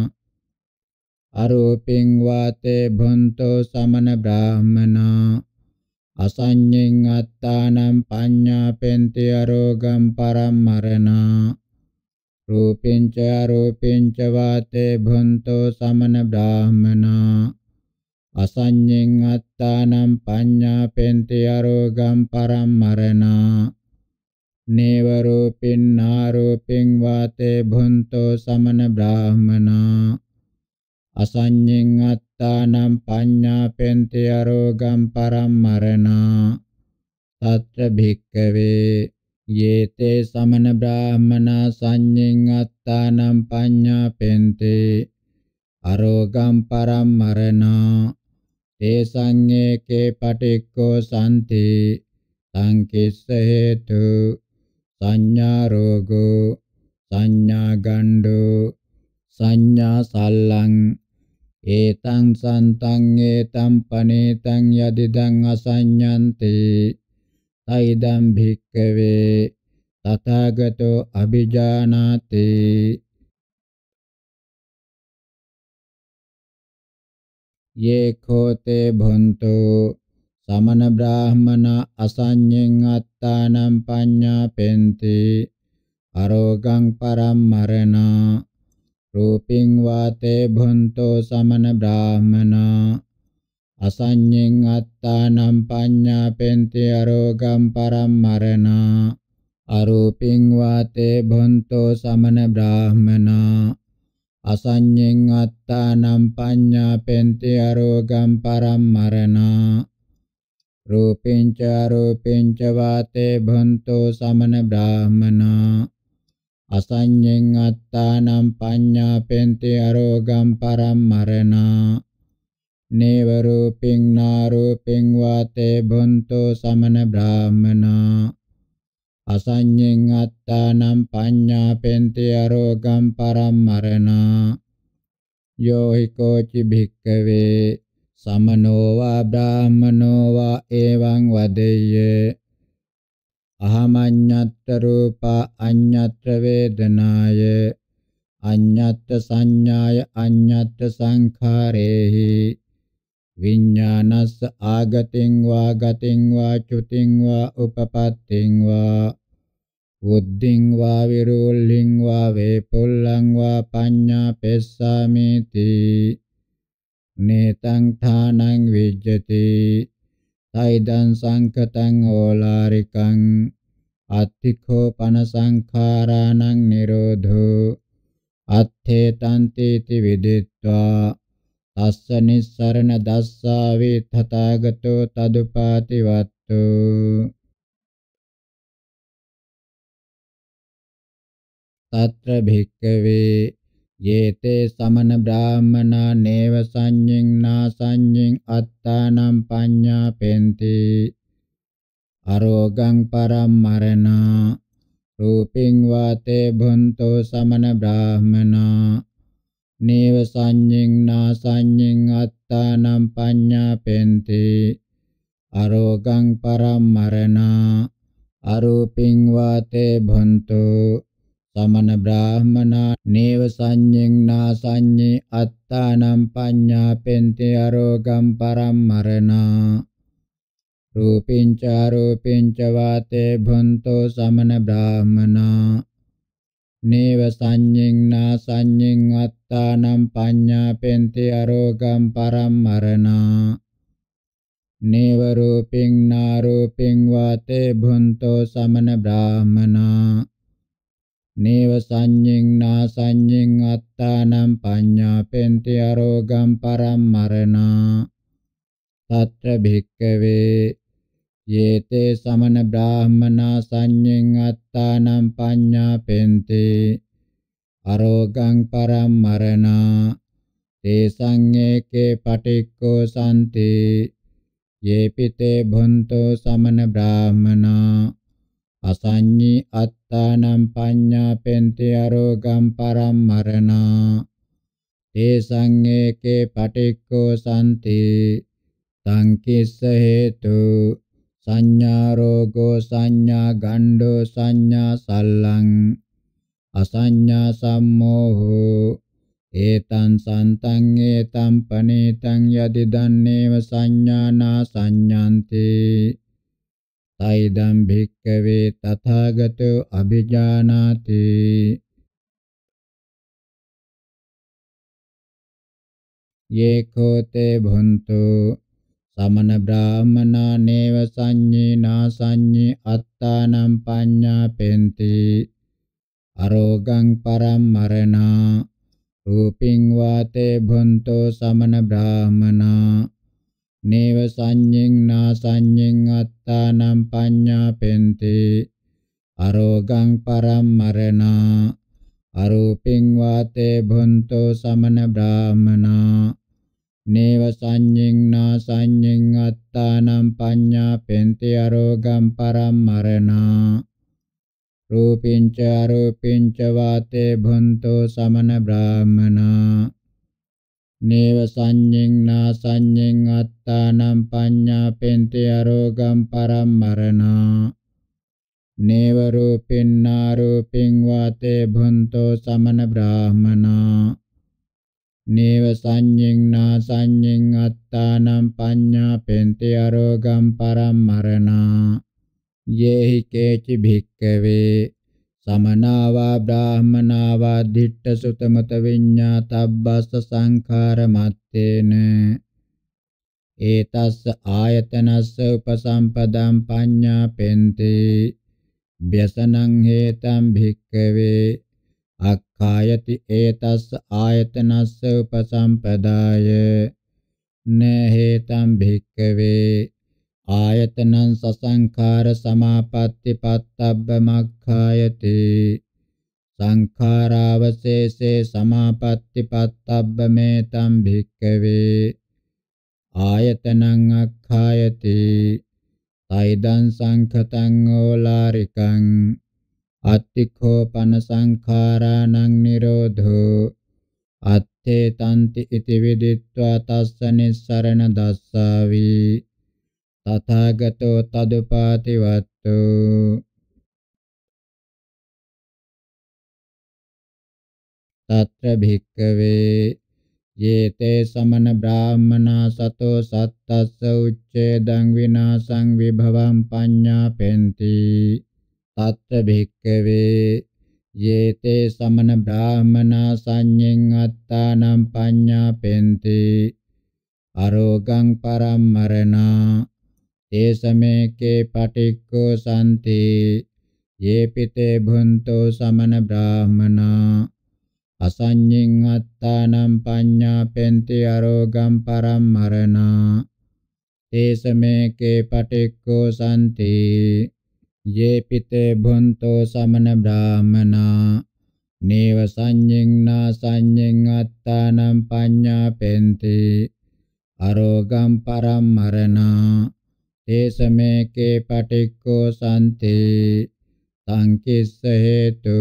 අරූපෙන් වාතේ බොන්තෝ සමන බ්‍රාහ්මනා අසඤ්ඤෙන් අත්තානම් පඤ්ඤාපෙන්ති අරෝගම් පරම්මරණා රූපෙන්ච අරූපෙන්ච වාතේ භුන්තෝ සමන බ්‍රාහමනා අසඤ්ඤෙන් අත්තානම් පඤ්ඤාපෙන්ති අරෝගම් පරම්මරණා නේව රූපෙන් ආරූපෙන් වාතේ භුන්තෝ සමන බ්‍රාහමනා අසඤ්ඤෙන් අත් attanam paññāpente arogam parammarana tatra bhikkave yete samana brahmana sanying attanam paññāpente arogam parammarana te sanyeke patikko santi tankissa hetu sanya rogo sanya gando sanya sallang ඒතං සන්තං ඒතං පනේතං යදිදං අසඤ්ඤන්ති තයිදං භික්කවේ තථාගතෝ අභිජානාති යේඛෝතේ භන්තෝ සමන බ්‍රාහමන අසඤ්ඤෙන් අත්තානම් පඤ්ඤාපෙන්ති අරෝගං පරම් මරණා රූපින් වාතේ භුන්තෝ සමන බ්‍රාහමනා අසඤ්ඤෙන් අත්තානම් පඤ්ඤාපෙන්ති අරෝගම් පරම්මරණා අරූපින් වාතේ භුන්තෝ සමන බ්‍රාහමනා අසඤ්ඤෙන් අත්තානම් පඤ්ඤාපෙන්ති අරෝගම් පරම්මරණා රූපින් ච අරූපින් ච වාතේ භුන්තෝ සමන බ්‍රාහමනා අසඤ්ඤෙන් අත්තානම් පඤ්ඤාපෙන්ති අරෝගම් පරම්මරණා නේව රූපින් නාරූපින් වාතේ බොන්තෝ සමන බ්‍රාහමනා අසඤ්ඤෙන් අත්තානම් පඤ්ඤාපෙන්ති අරෝගම් පරම්මරණා යෝහි කෝචි භික්කවේ සමනෝවා බ්‍රාහමනෝවා එවං වදෙය්‍ය අහමඤ්ඤත්ත රූපා අඤ්ඤත්ත වේදනාය අඤ්ඤත්ත සංඥාය අඤ්ඤත්ත සංඛාරේහි විඤ්ඤාණස්ස ආගතින් වා ගතින් වා චුතින් වා උපපත්තින් වා බුද්ධින් වා විරුල්ලින් වා වේපුල්ලං වා පඤ්ඤා පෙස්සාමිති නේතං ථානං විජ්ජති තයිදං සංකතං ඕලාරිකං attikho panasankharanang nirodho athetante iti vidittva tassa nissarana dassave tathagato tadupativatu tatra bhikkave yete samana brahmana neva sanying na sanying attanam paññā penti අරෝගං පරම්මරණා රූපින් වාතේ භුන්තෝ සමන බ්‍රාහමනා නේව සංඤ්ඤං නා සංඤ්ඤං අත්තානම් පඤ්ඤාපෙන්ති අරෝගං පරම්මරණා අරූපින් වාතේ භුන්තෝ සමන බ්‍රාහමනා නේව සංඤ්ඤං නා සංඤ්ඤේ අත්තානම් පඤ්ඤාපෙන්ති අරෝගං පරම්මරණා රූපින්ච අරූපින්ච වාතේ භුන්තෝ සමන බ්‍රාහමනා නේව සංඤ්ඤං නා සංඤ්ඤං අත්තානම් පඤ්ඤාපෙන්ති අරෝගම් පරම්මරණා නේව රූපින් නා රූපින් වාතේ භුන්තෝ සමන බ්‍රාහමනා නේව සංඤ්ඤං නා සංඤ්ඤං අත්තානම් පඤ්ඤාපෙන්ති අරෝගම් පරම්මරණා తత్ర භික්කවේ යේතේ සමන බ්‍රාහ්මනා සංඤ්ඤං අත්තානම් පඤ්ඤා පෙන්ති අරෝගං පරම්මරණා තේ සංයේකේ පටික්කෝ සම්ති යේපිතේ භුන්තෝ සමන බ්‍රාහ්මනා අසඤ්ඤී අත්තානම් පඤ්ඤා පෙන්ති අරෝගං පරම්මරණා තේ සංයේකේ පටික්කෝ සම්ති සංකිස්ස හේතු සංඥා රෝගෝ සංඥා ගණ්ඩෝ සංඥා සල්ලං අසඤ්ඤා සම්මෝහෝ ඒතං සන්තං ඒතං පනේතං යදි දන්නේව සංඥානා සංඤන්ති සයිදම් භික්කවේ තථාගතෝ අභිජානාති යේකෝතේ භන්තෝ සමන බ්‍රාහමනා නේව සංඤේනා සංඤේ අත්තානම් පඤ්ඤා පෙන්ති අරෝගං පරම්මරණා රූපින් වාතේ භුන්තෝ සමන බ්‍රාහමනා නේව සංඤෙන් නා සංඤෙන් අත්තානම් පඤ්ඤා පෙන්ති අරෝගං පරම්මරණා අරූපින් වාතේ භුන්තෝ සමන බ්‍රාහමනා නේව සංඤෙන් නා සංඤෙන් අත්තානම් පඤ්ඤා පෙන්ති අරෝගම් පරම්මරණා රූපින්ච අරූපින්ච වාතේ භුන්තෝ සමන බ්‍රාහමනා නේව සංඤෙන් නා සංඤෙන් අත්තානම් පඤ්ඤා පෙන්ති අරෝගම් පරම්මරණා නේව රූපින් නා රූපින් වාතේ භුන්තෝ සමන බ්‍රාහමනා නේව සංඤෙන් නා සංඤෙන් අත්තානම් පඤ්ඤා පෙන්ති අරෝගම් පරම්මරණා යේහි කේචි භික්කවේ සමනාවා බ්‍රාහමනාවා දිට්ඨ සුතමත විඤ්ඤාතබ්බස්ස සංඛාරමත්තේන ඒතස්ස ආයතනස්ස උපසම්පදම් පඤ්ඤා පෙන්ති ව්‍යසනං හේතම් භික්කවේ කායති ඒතස්ස ආයතනස්ස උපසම්පදාය න හේතම් භික්කවේ ආයතනං සසංඛාර සමාපatti පත්තබ්බ මක්ඛායති සංඛාරාවශේෂේ සමාපatti පත්තබ්බ මේතම් භික්කවේ ආයතනං අක්ඛායති තයිදං සංඛතං ඕලාරිකං attikho panasankharanang nirodho අත්තේ තන්ති ඉති විදිත්වා තස්ස නිස්සරණ දස්සාවි තථාගතෝ තදුපාතිවත්තු තත්‍ර භික්කවේ යේතේ සමන බ්‍රාහ්මනා සතෝ සත්තස්ස උච්ඡේදං විනාසං විභවං පඤ්ඤාපෙන්ති තත්ත භික්කවේ යේතේ සමන බ්‍රාහමනා සංඤෙන් අත්තානම් පඤ්ඤා පෙන්ති අරෝගං පරම්මරණා තේසමේකේ පටික්කෝ සම්ති යේපිතේ භුන්තෝ සමන බ්‍රාහමනා අසඤ්ඤෙන් අත්තානම් පඤ්ඤා පෙන්ති අරෝගං පරම්මරණා තේසමේකේ පටික්කෝ සම්ති ये पिते भुन्तो समन ब्राह्मणा नेव संज्ञिं न संज्ञिं अत्तानं पඤ्ञापेन्ति अरोगं परं मरणा ते समेके पटिक्को सन्ति සංකිස්ස හේතු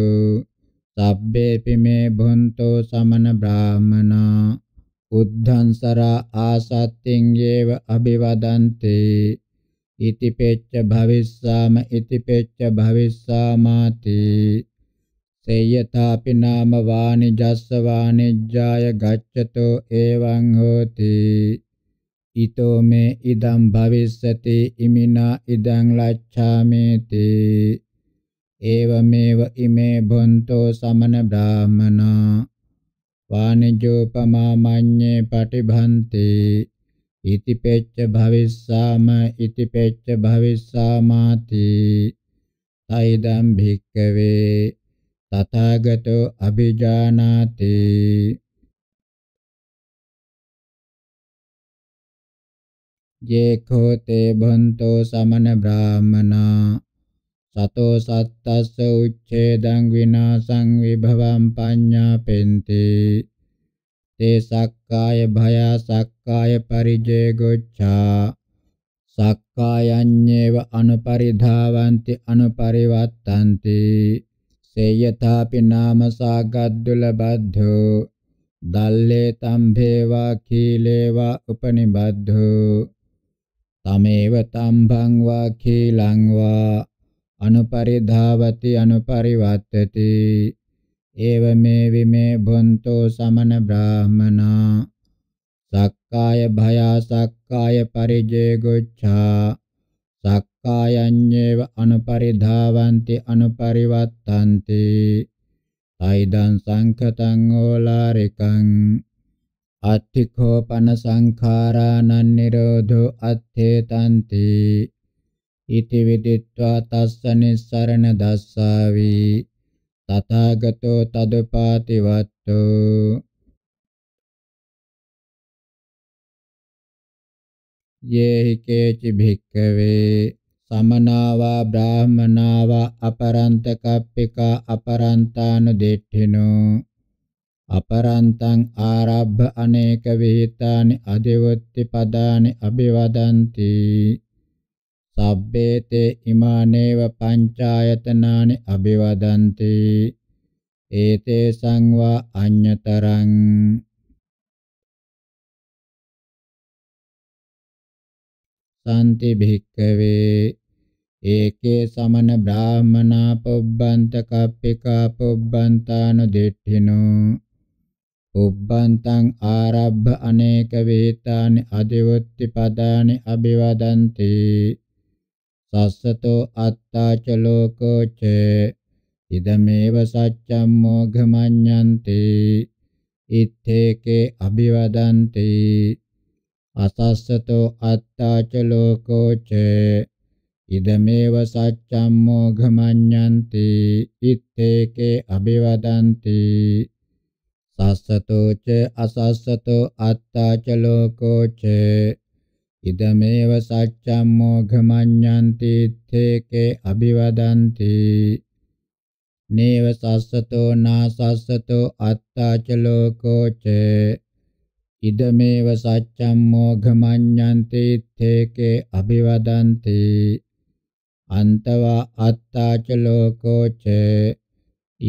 සබ්බේපි මේ භුන්තෝ සමන බ්‍රාහමනා උද්ධංසර ආසත්තින් යේව අභිවදන්ති ඉති පෙච්ච භවිස්සාම ඉති පෙච්ච භවිස්සාමාති සේයථාපි නාම වානිජස්ස වානිජ්ජාය ගච්ඡතෝ එවං හෝති ඊතෝ මේ ඉදම් භවිස්සති ඉමිනා ඉදං ලච්ඡාමේති ඒවමේව ඉමේ බොන්තෝ සමන බ්‍රාහමනා වානිජෝපමා මඤ්ඤේ පටිභන්තේ ඉති පෙච්ච භවිස්සාම ඉති පෙච්ච භවිස්සාමාති තයිදම් භික්කවේ තථාගතෝ අභිජානාති යේඛෝ තේ භන්තෝ සමන බ්‍රාහමනා සතෝ සත්තස්ස උච්ඡේදං විනාසං විභවං පඤ්ඤාපෙන්ති තේ සක්කාය භය සක්කාය පරිජේ ගොච්ඡා සක්කායඤ්ඤේව අනුපරිධාවಂತಿ අනුපරිවත්තಂತಿ සේයථාපි නාම සාගද්දුල බද්ධෝ දල්ලේ තම්භේවා කීලේවා උපනිබද්ධෝ තමේව තම්භං වා කීලං වා අනුපරිධාවති අනුපරිවත්තති एवमे विमे भुंतो समन ब्राह्मणा සක්කාය භයා සක්කාය පරිජේ ගොච්ඡා සක්කායඤ්ඤේව අනුපරිධාවಂತಿ අනුපරිවත්තಂತಿ තයිදං සංඛතං ඕලාරිකං අත්ථිඛෝපන සංඛාරාණං නිරෝධෝ අත්ථේතಂತಿ ඉති විදිත්වා තස්ස නිස්සරණ දස්සාවි තථාගතෝ තදපාතිවත්තෝ යේහි කේචි භික්ඛවේ සමනාවා බ්‍රාහමනාවා අපරන්ත කප්පිකා අපරන්තානු දෙට්ඨිනෝ අපරන්තං ආරබ්බ අනේක විහිතානි අදෙවොත්ති පදානි අභිවදಂತಿ සබ්බේතේ ඉමානේව පංචායතනානි අභිවදන්ති ඒතේ සංවා අඤ්‍යතරං සාන්ති භික්කවේ ඒකේ සමන බ්‍රාහමනා පොබ්බන්ත කප්පිකා පොබ්බන්තානු දෙට්ඨිනෝ උබ්බන්තං ආරබ්බ අනේක වේතානි අදිවොත්ති පදානි අභිවදන්ති සස්සතෝ අත්තාච ලෝකෝච ඉදමේව සච්ඡම් මොඝමඤ්ඤන්ති ඉත්තේකේ අභිවදන්ති අසස්සතෝ අත්තාච ලෝකෝච ඉදමේව සච්ඡම් මොඝමඤ්ඤන්ති ඉත්තේකේ අභිවදන්ති සස්සතෝ ච අසස්සතෝ අත්තාච ලෝකෝච ඉදමේව සච්ඡම්මෝ ඝමඤ්ඤන්ති තේකේ අභිවදಂತಿ නේව සස්සතෝ නාසස්සතෝ අත්තාච ලෝකෝච ඉදමේව සච්ඡම්මෝ ඝමඤ්ඤන්ති තේකේ අභිවදಂತಿ අන්තවා අත්තාච ලෝකෝච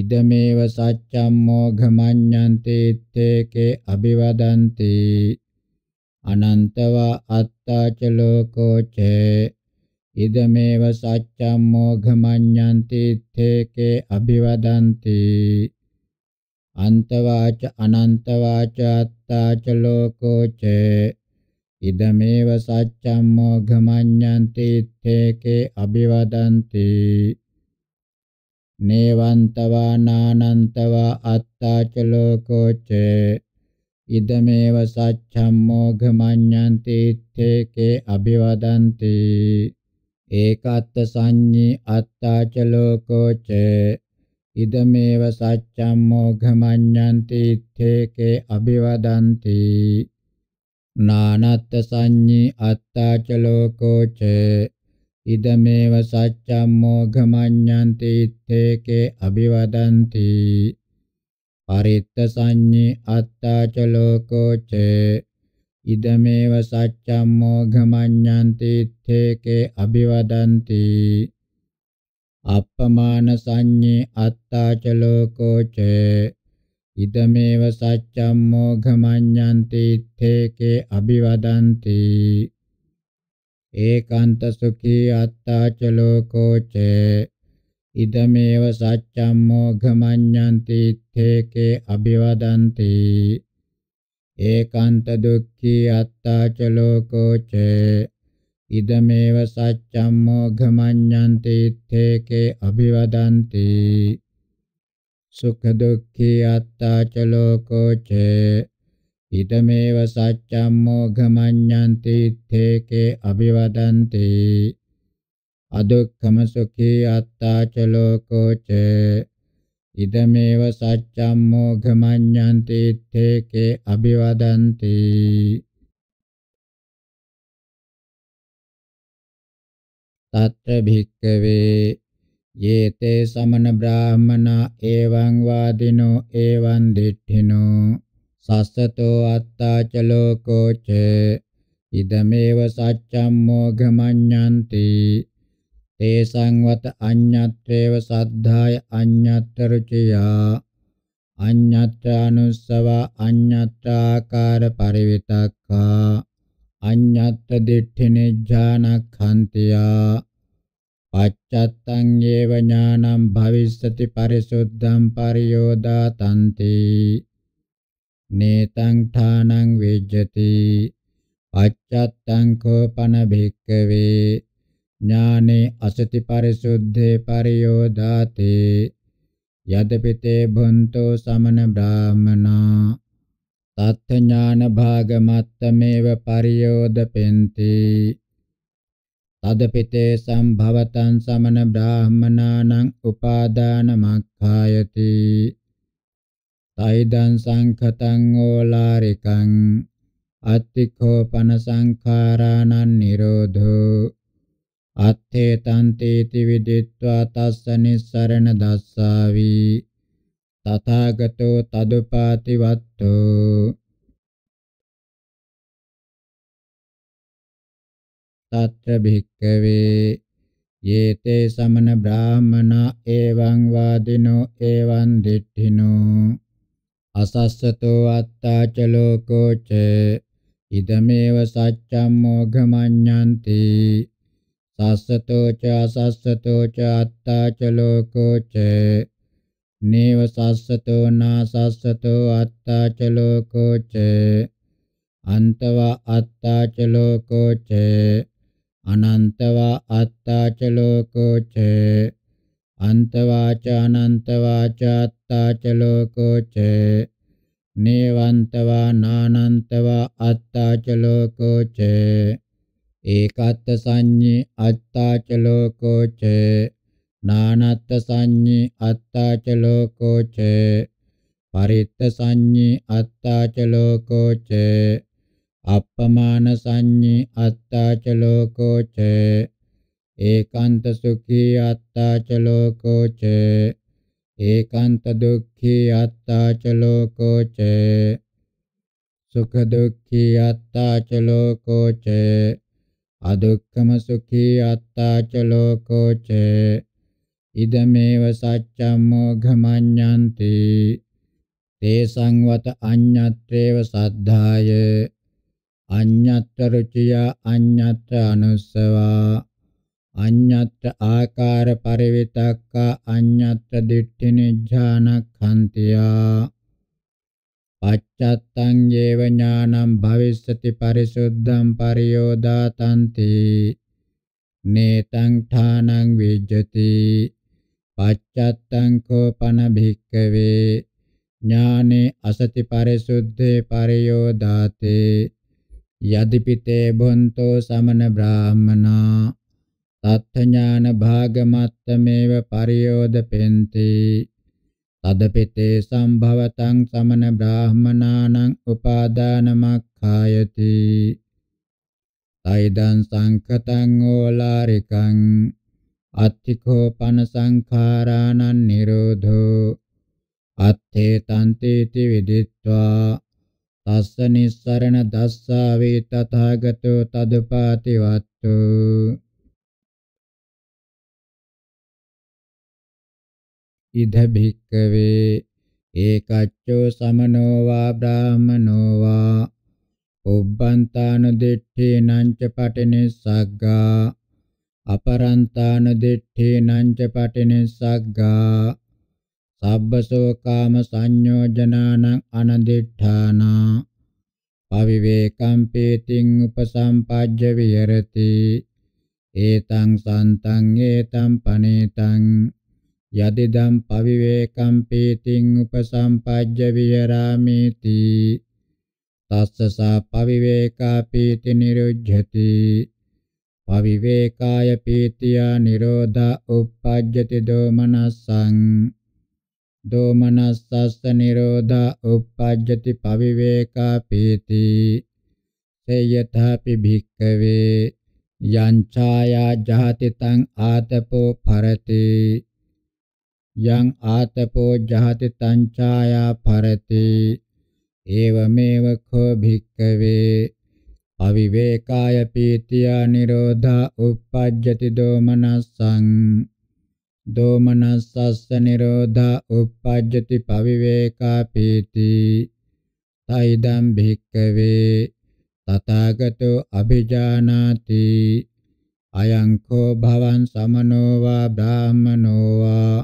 ඉදමේව සච්ඡම්මෝ ඝමඤ්ඤන්ති තේකේ අභිවදಂತಿ අනන්තවා අත්තාච ලෝකෝ ච ඉදමේව සච්ඡම් මොඝමඤ්ඤන්ති තේකේ අභිවදಂತಿ අන්තවාච අනන්තවාච අත්තාච ලෝකෝ ච ඉදමේව සච්ඡම් මොඝමඤ්ඤන්ති තේකේ අභිවදಂತಿ නේවන්තවා නානන්තවා අත්තාච ලෝකෝ ච ඉදමේව සච්ඡම්මෝ ඝමඤ්ඤන්ති තේකේ අභිවදන්ති ඒකත් සංඤී අත්තාච ලෝකෝච ඉදමේව සච්ඡම්මෝ ඝමඤ්ඤන්ති තේකේ අභිවදන්ති නානත් සංඤී අත්තාච ලෝකෝච ඉදමේව සච්ඡම්මෝ ඝමඤ්ඤන්ති තේකේ අභිවදන්ති පරිත්ත සංඤේ අත්තාච ලෝකෝචේ ඉදමේව සච්ඡම් මොඝමඤ්ඤන්ති තේකේ අභිවදಂತಿ අප්පමාන සංඤේ අත්තාච ලෝකෝචේ ඉදමේව සච්ඡම් මොඝමඤ්ඤන්ති තේකේ අභිවදಂತಿ ඒකාන්ත සුඛී අත්තාච ලෝකෝචේ ඉදමේව සච්ඡම්මෝ ඝමඤ්ඤන්ති තේකේ අභිවදಂತಿ ඒකාන්ත දුක්ඛී අත්තාච ලෝකෝ ච ඉදමේව සච්ඡම්මෝ ඝමඤ්ඤන්ති තේකේ අභිවදಂತಿ සුඛ දුක්ඛී අත්තාච ලෝකෝ ච ඉදමේව සච්ඡම්මෝ ඝමඤ්ඤන්ති තේකේ අභිවදಂತಿ අදුක්ඛම සුඛී අත්තාච ලෝකෝ ච ඉදමේව සච්ඡම් මොඝමඤ්ඤන්ති තේකේ අභිවදಂತಿ තත්ත භික්කවේ යේතේ සමන බ්‍රාහමනා එවං වාදිනෝ එවං දිට්ඨිනෝ සස්සතෝ අත්තාච ලෝකෝ ච ඉදමේව සච්ඡම් මොඝමඤ්ඤන්ති තේසං වත අඤ්ඤත්‍රේව සද්ධාය අඤ්ඤත්තරුචියා අඤ්ඤත්තානුස්සව අඤ්ඤත්තාකාර පරිවිතක්ඛා අඤ්ඤත්ත දිඨිනෙජ්ජානක්ඛන්තියා පච්චත්තං ඒව ඥානං භවිස්සති පරිසුද්ධං පරියෝදා තන්ති නේතං ථානං විජ්ජති පච්චත්තං කෝපන භික්කවේ ඥානෙ අසති පරිසුද්ධේ පරියෝදාති යදපිතේ භුන්තෝ සමන බ්‍රාහමනා තත් ඥාන භාගමත්තමේව පරියෝදපෙන්ති තදපිතේ සම්භවතං සමන බ්‍රාහමනානං උපාදානමක්ඛායති තයිදං සංඛතං ඕලාරිකං අත්තිඛෝපන සංඛාරාණං නිරෝධෝ අත්තේ තන්තේති විදිත්වා තස්ස නිස්සරණ දස්සාවි තථාගතෝ තදුපාතිවත්තෝ තත්‍ර භික්කවේ යේතේ සමන බ්‍රාහමනා එවං වාදිනෝ එවං දිට්ඨිනෝ අසස්සතෝ අත්තාච ලෝකෝච ඉදමේව සච්ඡම් මොඝමඤ්ඤන්ති සස්සතෝ ච අසස්සතෝ ච අත්තා ච ලෝකෝ ච නේව සස්සතෝ නා සස්සතෝ අත්තා ච ලෝකෝ ච අන්තව අත්තා ච ලෝකෝ ච අනන්තව අත්තා ච ලෝකෝ ච අන්තවා ච අනන්තවා ච අත්තා ච ලෝකෝ ච නේවන්තවා නානන්තවා අත්තා ච ලෝකෝ ච ඒකත් සංඤ්ඤේ අත්තාච ලෝකෝච නානත් සංඤ්ඤේ අත්තාච ලෝකෝච පරිත්ත සංඤ්ඤේ අත්තාච ලෝකෝච අප්පමාන සංඤ්ඤේ අත්තාච ලෝකෝච ඒකාන්ත සුඛී අත්තාච ලෝකෝච ඒකාන්ත දුක්ඛී අත්තාච ලෝකෝච සුඛ දුක්ඛී අත්තාච ලෝකෝච අදුක්කම සුඛී අත්තාච ලෝකෝ ච ඉදමේව සච්ඡම්මෝ ඝමඤ්ඤන්ති තේසං වත අඤ්ඤත්‍රේව සද්ධාය අඤ්ඤත්‍ර රුචිය අඤ්ඤත්‍ර අනුස්සවා අඤ්ඤත්‍ර ආකාර පරිවිතක්කා අඤ්ඤත්‍ර දිට්ඨි නිඥානක්ඛන්තියා පච්චත්තං ජේව ඥානං භවිස්සති පරිසුද්ධං පරියෝදාතන්ති නේතං ඨානං විජ්ජති පච්චත්තං කෝපන භික්කවේ ඥානේ අසති පරිසුද්ධේ පරියෝදාතේ යදිපිතේ බොන්තෝ සමන බ්‍රාහමනා තත්ථ ඥාන භාගමත්තමේව පරියෝදපෙන්ති තදපිතේ සම්භවතං සමන බ්‍රාහමනානං උපාදානමක්ඛායති තයිදං සංකතං ඕලාරිකං අත්තිකෝ පන සංඛාරාණං නිරෝධෝ අත්තේ තන්තේති විදිත්වා තස්ස නිස්සරණ දස්සාවේ තථාගතෝ තදුපාතිවත්තු ඉද භික්කවේ ඒකච්චෝ සමනෝ වා බ්‍රාහමනෝ වා උබ්බන්තාන දිට්ඨේනං ච පටිනිස්සග්ගා අපරන්තාන දිට්ඨේනං ච පටිනිස්සග්ගා සබ්බසෝ කාම සංයෝජනානං අනදිඨානා අවිවේකම් පේතින් උපසම්පජ්ජ විහෙරති ඒතං සන්තං ඒතං පනේතං යදිදම් පවිවේකම් පීතිං උපසම්පජ්ජ විහරාමේති තස්සසා පවිවේකා පීති නිරුජ්ජති පවිවේකාය පීතිය නිරෝධා uppajjati domanassaṃ දෝමනස්සස්ස නිරෝධා uppajjati පවිවේකා පීති සේයථාපි භික්ඛවේ යං ඡායා ජාති තං ආතපෝ පරති යං ආතපෝ ජහති තංචායා පරති ඒවමේව කෝ භික්කවේ අවිවේකාය පීතිය නිරෝධා uppajjati domanassaṃ domanassass nirodha uppajjati paviveka pīti taidam bhikkave තථාගතෝ අභිජානාති අයං කෝ භවං සමනෝ වා බ්‍රාහමනෝ වා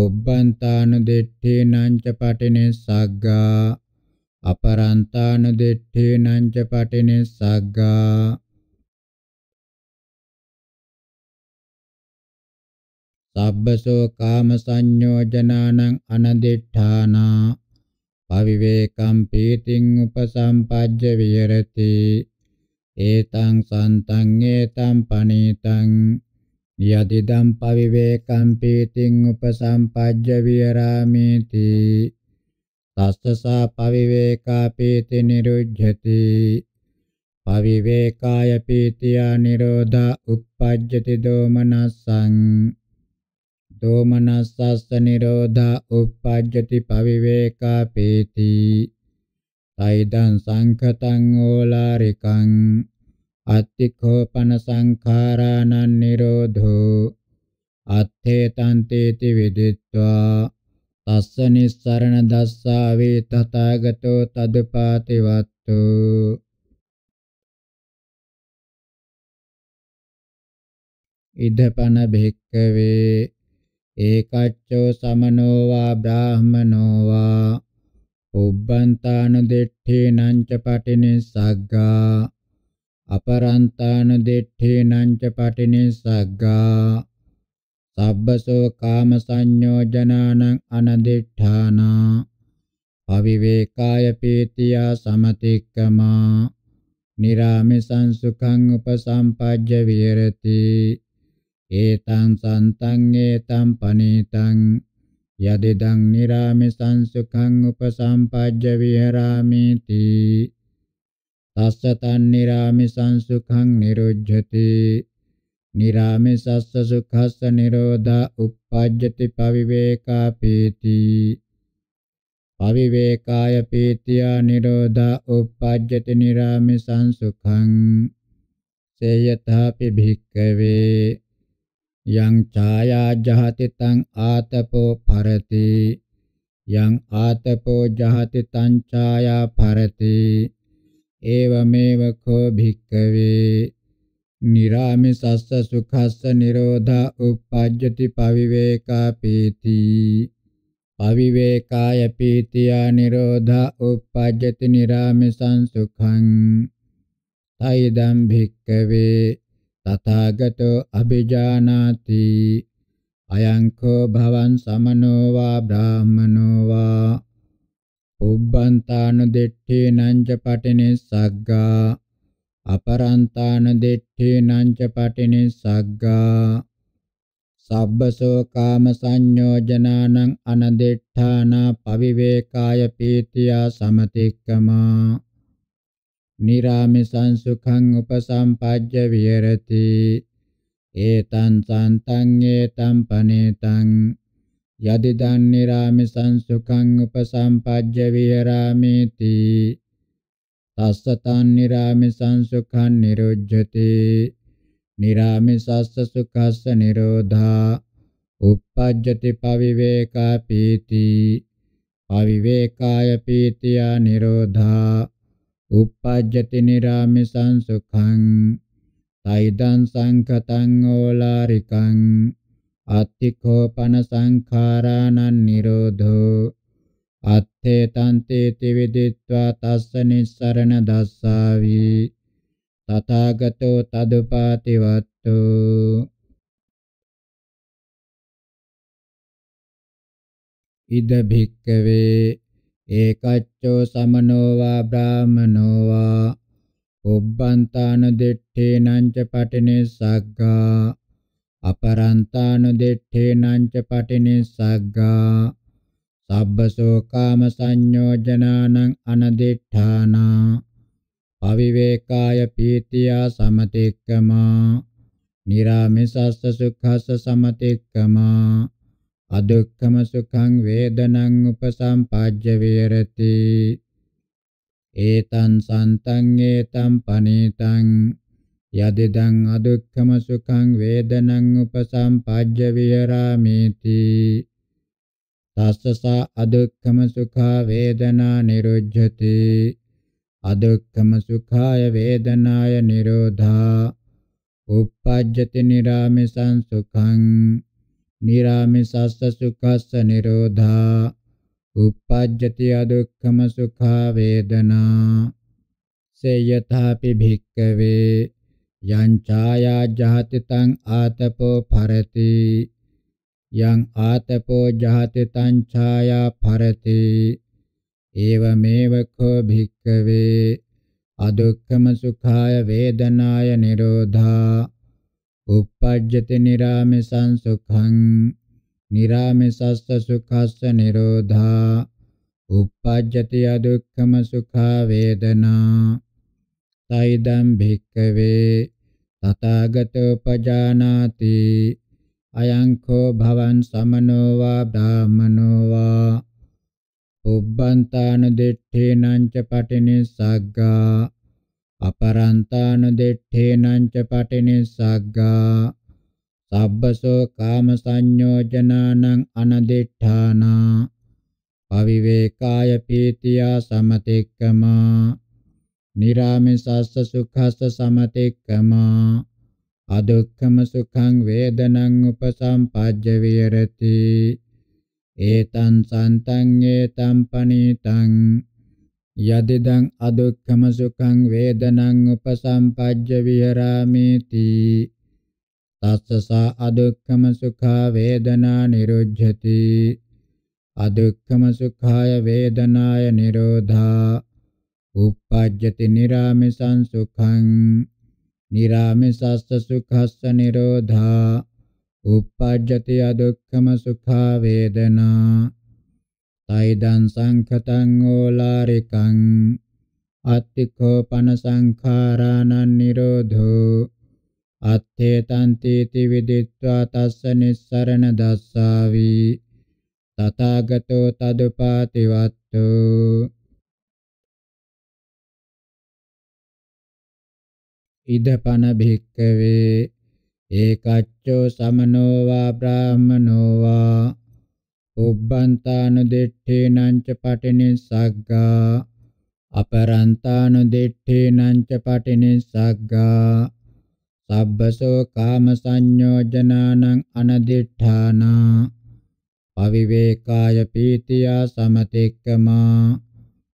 ඔබ්බන්තාන දෙට්ඨේනං ච පටිනේ සග්ගා අපරන්තාන දෙට්ඨේනං ච පටිනේ සග්ගා සබ්බසෝ කාම සංයෝජනානං අනදිඨානා පවිවේකම් පීතිං උපසම්පජ්ජ විහෙරති ඒතං සන්තං ඒතං පනීතං යතිදම් පවිවේකම් පීතිං උපසම්පජ්ජ විරාමේති තස්සසා පවිවේකා පීති නිරුජ්ජති පවිවේකාය පීතිය නිරෝධා uppajjati domanassaං දෝමනස්සස්ස නිරෝධා uppajjati පවිවේකා පීති තයිදං සංඛතං ඕලාරිකං අත්තික්ඛෝපන සංඛාරාණං නිරෝධෝ අත්ථේ තන්තේති විදිත්වා තස්ස නිස්සරණ දස්සාවේ තථාගතෝ තදුපාතිවත්තු ඉදපන භික්කවේ ඒකච්චෝ සමනෝ වා බ්‍රාහමනෝ වා උබ්බන්තානුදිට්ඨේනං ච පටිනිස්සග්ගා aparantāna diṭṭhīnañ ca paṭinisagga sabbaso kāma saññojanaṇaŋ anadiṭṭhāna avivēkāya pītiyā samatikkamā nirāmisaṃ sukhaṃ upasampajja viharati etaṃ santaṃ etaṃ panītaṃ yadidaṃ nirāmisaṃ sukhaṃ upasampajja viharāmi ti තස්ස තන්නේරාමි සංසුඛං නිරුද්ධති නිරාමිසස්ස සුඛස්ස නිරෝධා uppajjati pavivekaa pīti pavivekāya pītiya nirodha uppajjati nirāmisaṃ sukhaṃ seyyathāpi bhikkave yaṃ cāyā jahati taṃ ātapo pharati yaṃ ātapo jahati taṃ cāyā pharati एवमेव खो भिक्खवे निरामिषस्स सुखस्स निरोधा उपपद्यति पविवेकापीति අවිවේකාය පීතියා නිරෝධා uppajjati niramisan sukhang taidam bhikkave tathagato abhijanati අයං කෝ භවං සමනෝ වා බ්‍රාහමනෝ වා උබ්බන්තාන දෙට්ඨේ නංච පටිනේ සග්ගා අපරන්තාන දෙට්ඨේ නංච පටිනේ සග්ගා සබ්බසෝ කාම සංයෝජනානං අනදෙට්ඨානා පවිවේකාය පීතියා සමතික්කමා නිරාමිසං සුඛං උපසම්පජ්ජ විහෙරති ඒතං සන්තං ඒතං පනේතං යදිදන් නිරාමි සංසුඛං උපසම්පජ්ජ විහරාමේති තස්සතන් නිරාමි සංසුඛං නිරුජ්ජති නිරාමි සස්ස සුඛස්ස නිරෝධා uppajjati paviveka pīti pavivekāya pītiyā nirodhā uppajjati nirāmisaṃ sukhaṃ taidaṃ saṅkhataṃ olāricaṃ attikhopan sankharanam nirodho අත්තේ තන්තේ තිවිදිත්වා තස්ස නිස්සරණ දස්සාවි තථාගතෝ තදුපාතිවත්තු ඉද භික්කවේ ඒකච්චෝ සමනෝ වා බ්‍රාහමනෝ වා උබ්බන්තාන දෙට්ඨේනං ච පටිනේ සග්ගා අපරන්තානු දෙට්ඨේනංච පටිනිස්සග්ගා සබ්බසෝකාම සංයෝජනානං අනදිඨානා පවිවේකාය පීතියා සමතික්කමා නිරාමිසස්ස සුඛස්ස සමතික්කමා අදුක්ඛම සුඛං වේදනං උපසම්පජ්ජ වේරති ඒතං සන්තං ඒතං පනීතං යදිදං අදුක්ඛම සුඛං වේදනං උපසම්පජ්ජ විහරාමේති තස්සසා අදුක්ඛම සුඛා වේදනා නිරුජ්ජති අදුක්ඛම සුඛාය වේදනාය නිරෝධා uppajjati niramisan sukhang niramisassa sukhassa nirodha uppajjati adukkhamā sukha vedanā se yathāpi bhikkave යං ඡායා ජහති තං ආතපෝ පරති යං ආතපෝ ජහති තං ඡායා පරති ඒවමේව කෝ භික්ඛවේ අදුක්ඛම සුඛාය වේදනාය නිරෝධා uppajjati niramisan sukhang niramisassa sukhassa nirodha uppajjati adukkkhama sukha vedana taidam bhikkave තථාගතෝ පජානාති අයං කෝ භවන් සමනෝ වා බ්‍රාහමනෝ වා උබ්බන්තාන දෙට්ඨේනං ච පටිනිස්සග්ගා අපරන්තාන දෙට්ඨේනං ච පටිනිස්සග්ගා සබ්බසෝ කාම සංයෝජනානං අනදිඨානා අවිවේකාය පීතියා සමතික්කමා නිරාමිසස්ස සුඛස්ස සමතික්කමා අදුක්ඛම සුඛං වේදනං උපසම්පජ්ජ විරති ඒතං සන්තං ඒතං පනීතං යදිදං අදුක්ඛම සුඛං වේදනං උපසම්පජ්ජ විහරාමේති තස්සසා අදුක්ඛම සුඛා වේදනා නිරුද්ධති අදුක්ඛම සුඛාය වේදනාය නිරෝධා uppajjati niramisaṃ sukhaṃ niramisassa sukhassa nirodha uppajjati adukkhama sukha vedana taidam sankhataṃ olārikaṃ attikho pana saṅkhāraṇaṃ nirodho atthē tanti iti viditvā tassa nissarana dassāvi tathāgato tadupativattho ඉදපන භික්කවේ ඒකච්චෝ සමනෝ වා බ්‍රාහමනෝ වා උබ්බන්තානුදෙට්ඨේනං ච පටිනිස්සග්ගා අපරන්තානුදෙට්ඨේනං ච පටිනිස්සග්ගා සබ්බසෝ කාම සංයෝජනානං අනදිඨානා පවිවේකාය පීතියා සමතෙක්කමා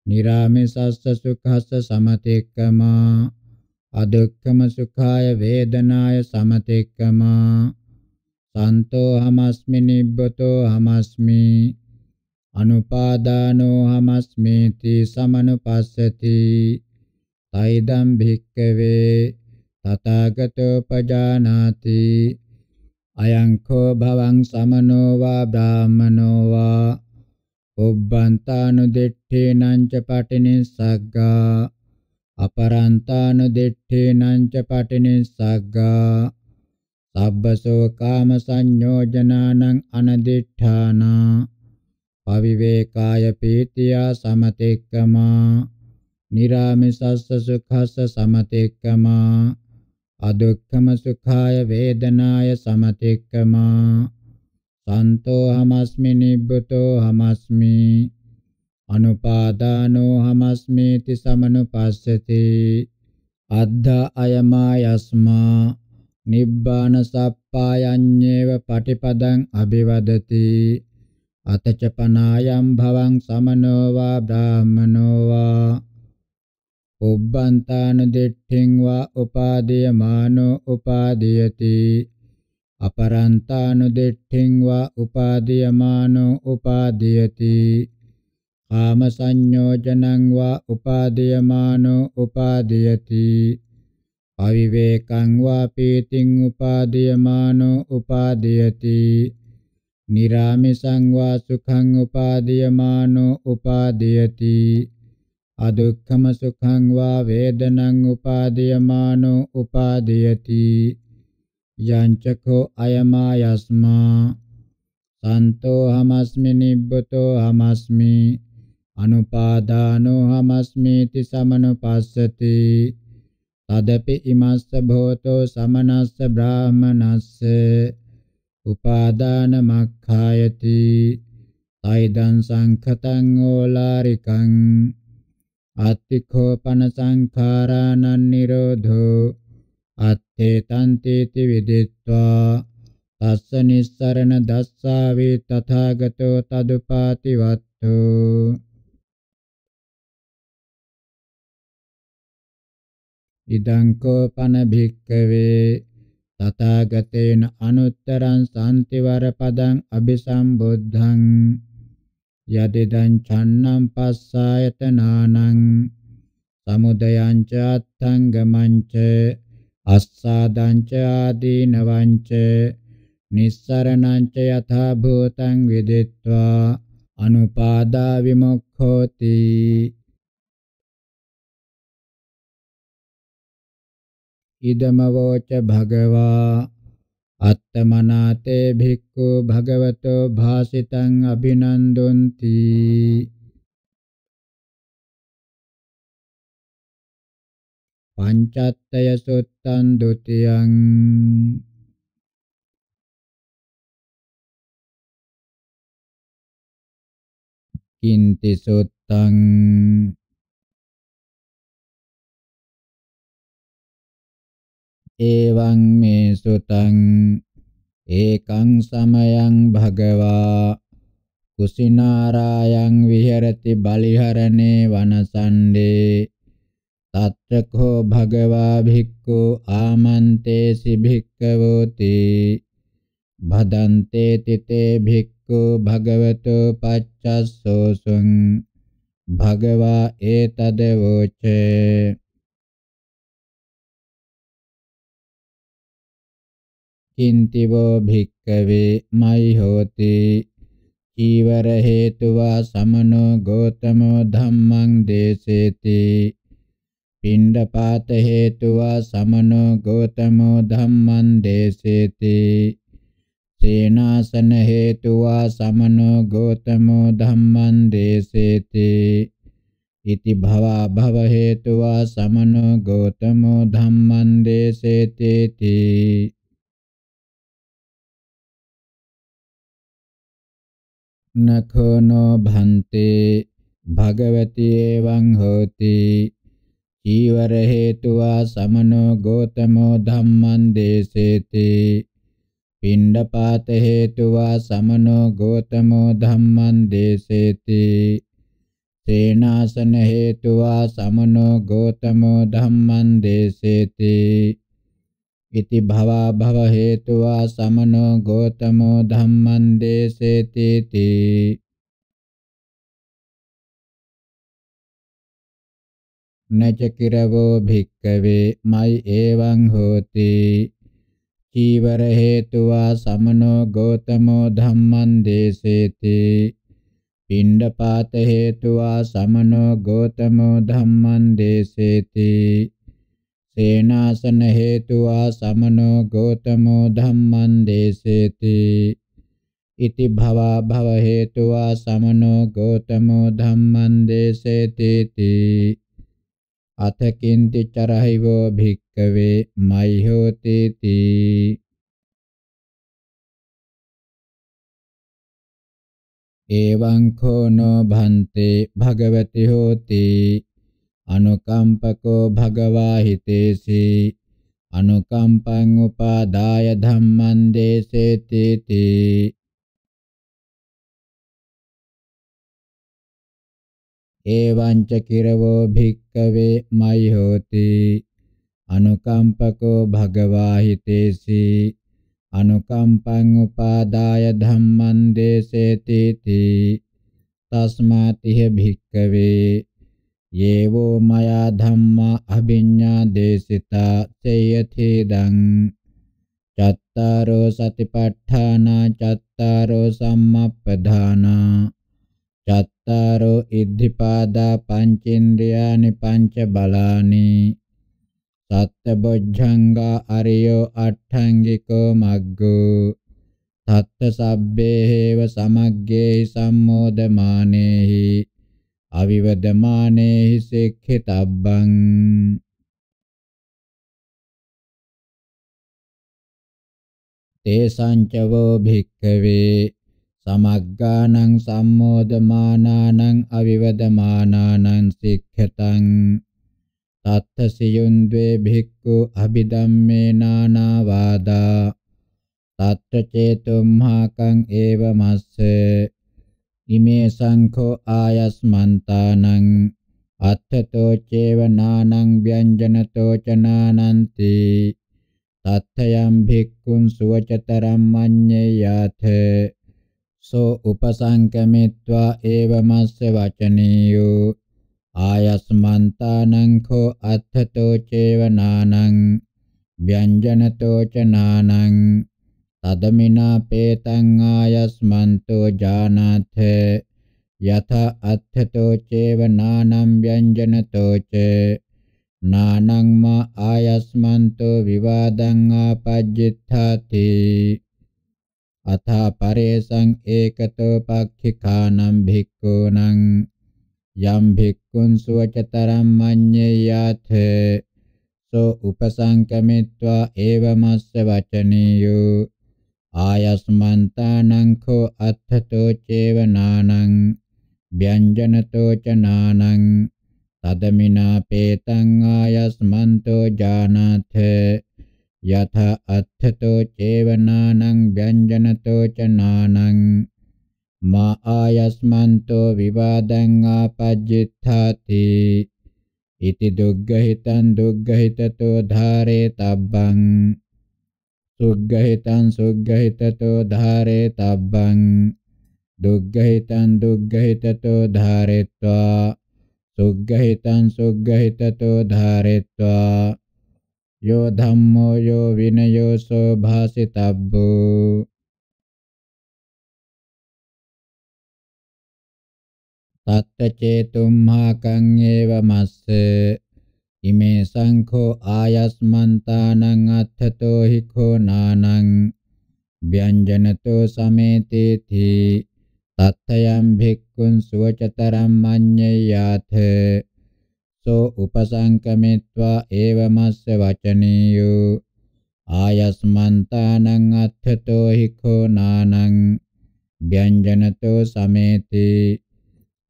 निरामिषස්ස සුඛස්ස සමතෙක්කමා අදුක්කම සුඛාය වේදනාය සමතෙක්කමා සන්තෝ හමස්මි නිබ්බතෝ හමස්මි අනුපාදානෝ හමස්මේති සමනුපස්සති තයිදම් භික්කවේ තථාගතෝ පජානාති අයං කෝ භවං සමනෝ වා බ්‍රාහමනෝ වා උබ්බන්තානුදෙට්ඨේනං ච පටිනිස්සග්ගා aparantanu diṭṭhēnañ ca paṭinisagga sabbaso kama sannyojananan anadiṭṭhāna pavivekāya pītiya samatikkama nirāmisassa sukhassa samatikkama adukkhamā sukhāya vedanāya samatikkama santo hamasmi nibbūto hamasmi අනුපාදානෝ හමස්මේති සමනුපස්සති අද්ධා අයමායස්මා නිබ්බාන සප්පායඤ්ඤේව පටිපදං අභිවදති අතච පනායම් භවං සමනෝ වා බ්‍රාහමනෝ වා උබ්බන්තාන දෙට්ඨින් වා උපාදීයමානෝ උපාදීයති අපරන්තාන දෙට්ඨින් වා උපාදීයමානෝ උපාදීයති කාම සංයෝජනං වා උපාදීයමානෝ උපාදීයති අවිවේකං වා පීතිං උපාදීයමානෝ උපාදීයති නිරාමිසං වා සුඛං උපාදීයමානෝ උපාදීයති අදුක්ඛම සුඛං වා වේදනං උපාදීයමානෝ උපාදීයති යංචකෝ අයමායස්මා සන්තෝ හමස්මි නිබ්බතෝ හමස්මි අනුපාදානෝ හමස්මේති සමනුපස්සති තදපි ඉමස්ස භෝතෝ සමනස්ස බ්‍රාහමනස්ස උපාදාන මක්ඛායති තයිදං සංඛතං ඕලාරිකං අත්තිඛෝපන සංඛාරාණං නිරෝධෝ අත්තේ තන්තේති විදිත්වා තස්ස නිස්සරණ දස්සාවේ තථාගතෝ තදුපාති වත්තෝ ඉදං කෝපන භික්කවේ තථාගතේන අනුත්තරං සාන්තිවර පදං අபிසම්බුද්ධං යදිදං ඡන්නම් පස්සායතනානං සමුදයං ච අත්ථංගමං ච අස්සාදං ච ආදීනවං ච නිස්සරණං ච යථා භූතං විදිත්වා අනුපාදා විමුක්ඛෝති ඉදමවෝච භගවා අත්තමනාතේ භික්ඛු භගවතෝ භාසිතං අභිනන්දොන්ති පංචත්තය සුත්තං ဒ ුතියං කින්ති සුත්තං එවං මේ සුතං ඒකං සමයං භගවා කුසිනාරායන් විහෙරති බලිහරණේ වනසණ්ඩේ තත්‍රකෝ භගවා භික්ඛු ආමන්තේසි භික්ඛවෝති භදන්තේ තිතේ භික්ඛු භගවතු පච්චස්සෝසුං භගවා ඒතදවෝචේ කින්තිවෝ භික්කවේ මයි හෝති ඊවර හේතුවා සමනෝ ගෝතමෝ ධම්මං දේසේති පිණ්ඩපාත හේතුවා සමනෝ ගෝතමෝ ධම්මං දේසේති සේනාසන හේතුවා සමනෝ ගෝතමෝ ධම්මං දේසේති ඉති භවා භව හේතුවා සමනෝ ගෝතමෝ ධම්මං දේසේති නඛෝනෝ භන්තේ භගවති එවං හෝති චීවර හේතුවා සමනෝ ගෝතමෝ ධම්මං දේසේති පිණ්ඩපාත හේතුවා සමනෝ ගෝතමෝ ධම්මං දේසේති සේනාසන හේතුවා සමනෝ ගෝතමෝ ධම්මං දේසේති ඉති භවා භව හේතුවා සමනෝ ගෝතමෝ ධම්මං දේසේති තී නච කිරවෝ භික්කවේ මයි එවං හෝති චීවර හේතුවා සමනෝ ගෝතමෝ ධම්මං දේසේති පිණ්ඩපාත හේතුවා සමනෝ ගෝතමෝ ධම්මං දේසේති සේනාසන හේතුවා සමනෝ ගෝතමෝ ධම්මං දේසේති ඉති භවා භව හේතුවා සමනෝ ගෝතමෝ ධම්මං දේසේති අතකින්ති චරහිවෝ භික්කවේ මයි හෝති තී එවං කෝ නො භන්තේ භගවති හෝති අනුකම්පකෝ භගවා හිතේසි අනුකම්පං උපාදාය ධම්මං දේසේති තී එවං ච කිරවෝ භික්කවේ මයි හෝති අනුකම්පකෝ භගවා හිතේසි අනුකම්පං උපාදාය ධම්මං දේසේති තී තස්මාතිහ භික්කවේ යේවෝ මයා ධම්මා අභිඤ්ඤා දේසිතා චේයතේදං චත්තාරෝ සතිපට්ඨානා චත්තාරෝ සම්මප්පධානා චත්තාරෝ ඉද්ධිපාදා පංචේන්ද්‍රයානි පංච බලානි සත්තබොජ්ජංගා අරියෝ අට්ඨංගිකෝ මග්ගෝ තත්ත සබ්බේ හේව සමග්ගේ සම්මෝදමානේහි අවිවදමානේහි සෙක්ඛිතබ්බං තේසංචවෝ භික්ඛවේ සමග්ගානං සම්මෝදමානානං අවිවදමානානං සික්ඛතං තත්ථ සියුන් ද්වේ භික්ඛු අභිධම්මේ නානා වාදා තත්ථ චේතුම්හාකං ඒවමස්සේ ඉමේ සංඛෝ ආයස්මන්තානං අත්තතෝ චේවනානං ව්‍යංජනතෝ චනානන්ති තත්තයම් භික්ඛුන් සුවචතරම් මඤ්ඤේ යත සෝ උපසංකමිත්වා ඒවමස්ස වචනියෝ ආයස්මන්තානං කෝ අත්තතෝ චේවනානං ව්‍යංජනතෝ චනානං අදමිනා පේතං ආයස්මන්තෝ ජානාථ යත අත්ථතෝ චේව නානම් ව්‍යංජනතෝ ච නානං මා ආයස්මන්තෝ විවාදං ආපජ්ජිත්ථති අථා පරේසං ඒකතෝ පක්ඛිකානම් භික්ඛූනම් යම් භික්ඛුන් සුවචතරම් මඤ්ඤයාථ සෝ උපසංකමිත්වා ඒවමස්ස වචනියෝ ආයස්මන්තානං කෝ අත්ථතෝ චේව නානං ව්‍යංජනතෝ ච නානං තදමිනා පේතං ආයස්මන්තෝ ජානාථ යත අත්ථතෝ චේව නානං ව්‍යංජනතෝ ච නානං මා ආයස්මන්තෝ විවාදං ආපජ්ජිත්ථාති ඉති දුග්ගහිතං දුග්ගහිතතෝ ධාරේ තබ්බං සුග්ගහිතං සුග්ගහිතතෝ ධාරේ තබ්බං දුග්ගහිතං දුග්ගහිතතෝ ධාරෙත්වා සුග්ගහිතං සුග්ගහිතතෝ ධාරෙත්වා යෝ ධම්මෝ යෝ විනයෝ සෝ භාසිතබ්බෝ තත්ත චේතුම්හා කං ඒව මස්ස ඉමේ සංඛෝ ආයස්මන්තානං අත්ථතෝ හිඛෝ නානං ව්‍යංජනතෝ සමේතේති තත්ථයම් භික්ඛුන් සුවචතරම් මඤ්ඤයාත සෝ උපසංකමිත්වා ඒවමස්ස වචනීයෝ ආයස්මන්තානං අත්ථතෝ හිඛෝ නානං ව්‍යංජනතෝ සමේතේ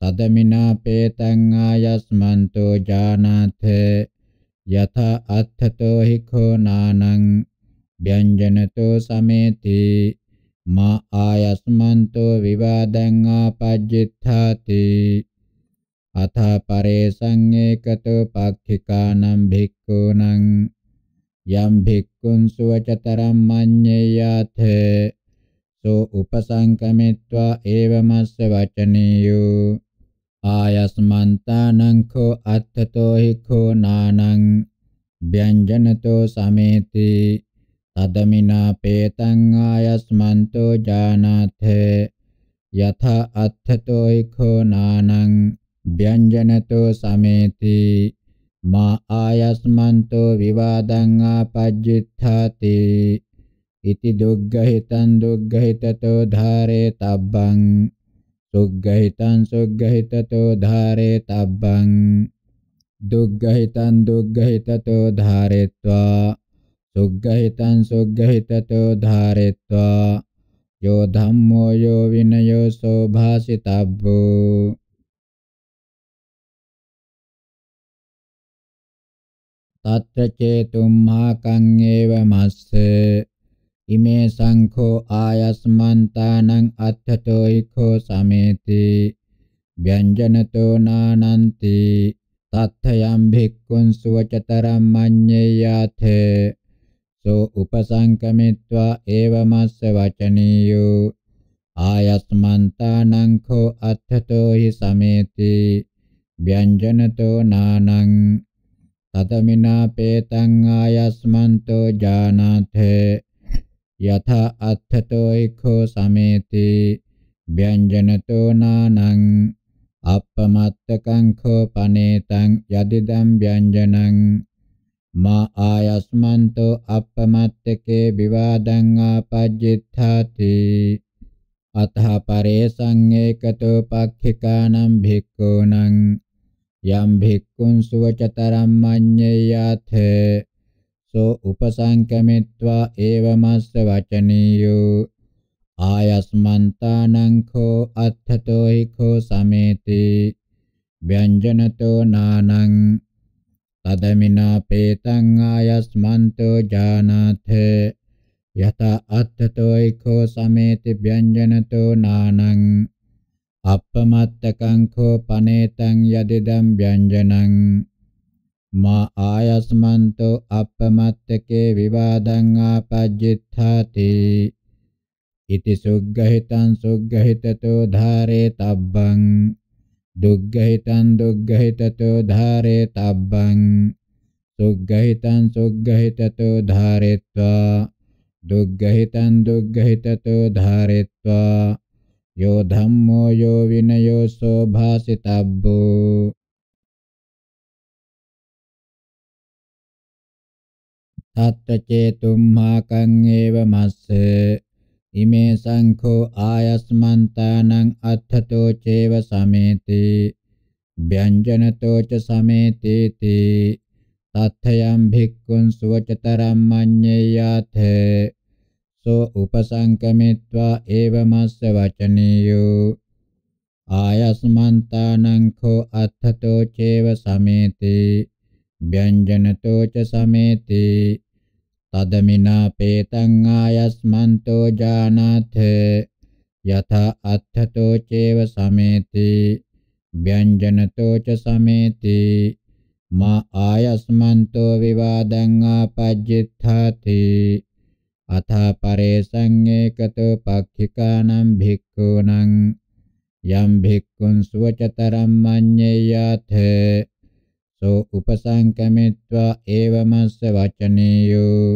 තදමිනා පේතං ආයස්මන්තෝ ජානාත යත අත්තතෝ හිඛෝ නානං ව්‍යංජනතෝ සමේති මා ආයස්මන්තෝ විවාදං ආපජ්ජිත්තාති අත පරේසං ඒකතෝ පක්ඛිකානම් භික්ඛූනම් යම් භික්ඛුන් සුවචතරම් මඤ්ඤයාත සෝ උපසංකමිත්වා ඒවමස්ස වචනියෝ ආයස්මන්තානංකෝ අත්තතෝ හික්ඛෝ නානං ව්‍යංජනතෝ සමේති තදමිනා පේතං ආයස්මන්තෝ ජානාතේ යථ අත්තතෝ හික්ඛෝ නානං ව්‍යංජනතෝ සමේති මා ආයස්මන්තෝ විවාදං ආපජ්ජිත්ථාති ඉති දුග්ගහිතං දුග්ගහිතතෝ ධාරේ තබ්බං සුග්ගහිතං සුග්ගහිතතෝ ධාරේ තබ්බං දුග්ගහිතං දුග්ගහිතතෝ ධාරේत्वा සුග්ගහිතං සුග්ගහිතතෝ ධාරේत्वा යෝ ධම්මෝ යෝ විනයෝ සෝභාසිතබ්බෝ තත්ත්‍චේතුම්හා කං ඒව මස්සේ ඉමේ සංඛෝ ආයස්මන්තානං අත්ථතෝ යිඛෝ සමේති ව්‍යංජනතෝ නානන්ති තත්ථයම් භික්ඛුන් සුවචතරම් මඤ්ඤයාතේ සෝ උපසංකමිත්වා ඒවමස්ස වචනියෝ ආයස්මන්තානං කෝ අත්ථතෝ හි සමේති ව්‍යංජනතෝ නානං තදමිනා පේතං ආයස්මන්තෝ ජානාතේ යථා අත්ථතෝයිකෝ සමේති ව්‍යංජනතෝ නානං අප්පමත්තකං කෝ පනේතං යදිදම් ව්‍යංජනං මා ආයස්මන්තෝ අප්පමත්තකේ විවාදං ආපජ්ජිත්ථාති අතහ පරේ සංඒකතෝ පක්ඛිකානම් භික්ඛූනං යම් භික්ඛුන් සුවචතරම් මඤ්ඤයාතේ සෝ උපසංකමිත්වා ඒවමස්ස වචනීයෝ ආයස්මන්තානං කෝ අත්ථතෝ හිඛෝ සමේති ව්‍යංජනතෝ නානං තදමිනා පේතං ආයස්මන්තෝ ජානාථ යත අත්ථතෝ හිඛෝ සමේති ව්‍යංජනතෝ නානං අප්පමත්තකං කෝ පනේතං යදිදම් ව්‍යංජනං මා ආයස්මන්තෝ අපමත්තකේ විවාදං ආපජ්ජිත්ථති ඉති සුග්ගහිතං සුග්ගහිතතෝ ධාරේ තබ්බං දුග්ගහිතං දුග්ගහිතතෝ ධාරේ තබ්බං සුග්ගහිතං සුග්ගහිතතෝ ධාරෙත්වා දුග්ගහිතං දුග්ගහිතතෝ ධාරෙත්වා යෝ ධම්මෝ යෝ විනයෝ සෝභාසිතබ්බෝ తత్ర చేతుమ్మాకం ఏవ మస్సే ఇమే సంఖో ఆయస్మంతానం అర్థతో చేవ సమేతి వ్యంజనతో చ సమేతితి తథయం భిక్కున్ సువచతరం మన్యేయాథే సో ఉపసంకమిత్వా ఏవమస్య వచనీయో ఆయస్మంతానం ఖో అర్థతో చేవ సమేతి వ్యంజనతో చ సమేతి තදමිනා පේතං ආයස්මන්තෝ ජානාථ යත අත්ථතෝ චේව සමේති ව්‍යංජනතෝ ච සමේති මා ආයස්මන්තෝ විවාදං ආපජ්ජිත්ථාති අථා පරේසං ඒකතෝ පක්ඛිකානම් භික්ඛූනම් යම් භික්ඛුන් සුවචතරම් මඤ්ඤයාතේ සෝ උපසංකමිත්වා ඒවමස්ස වචනේයෝ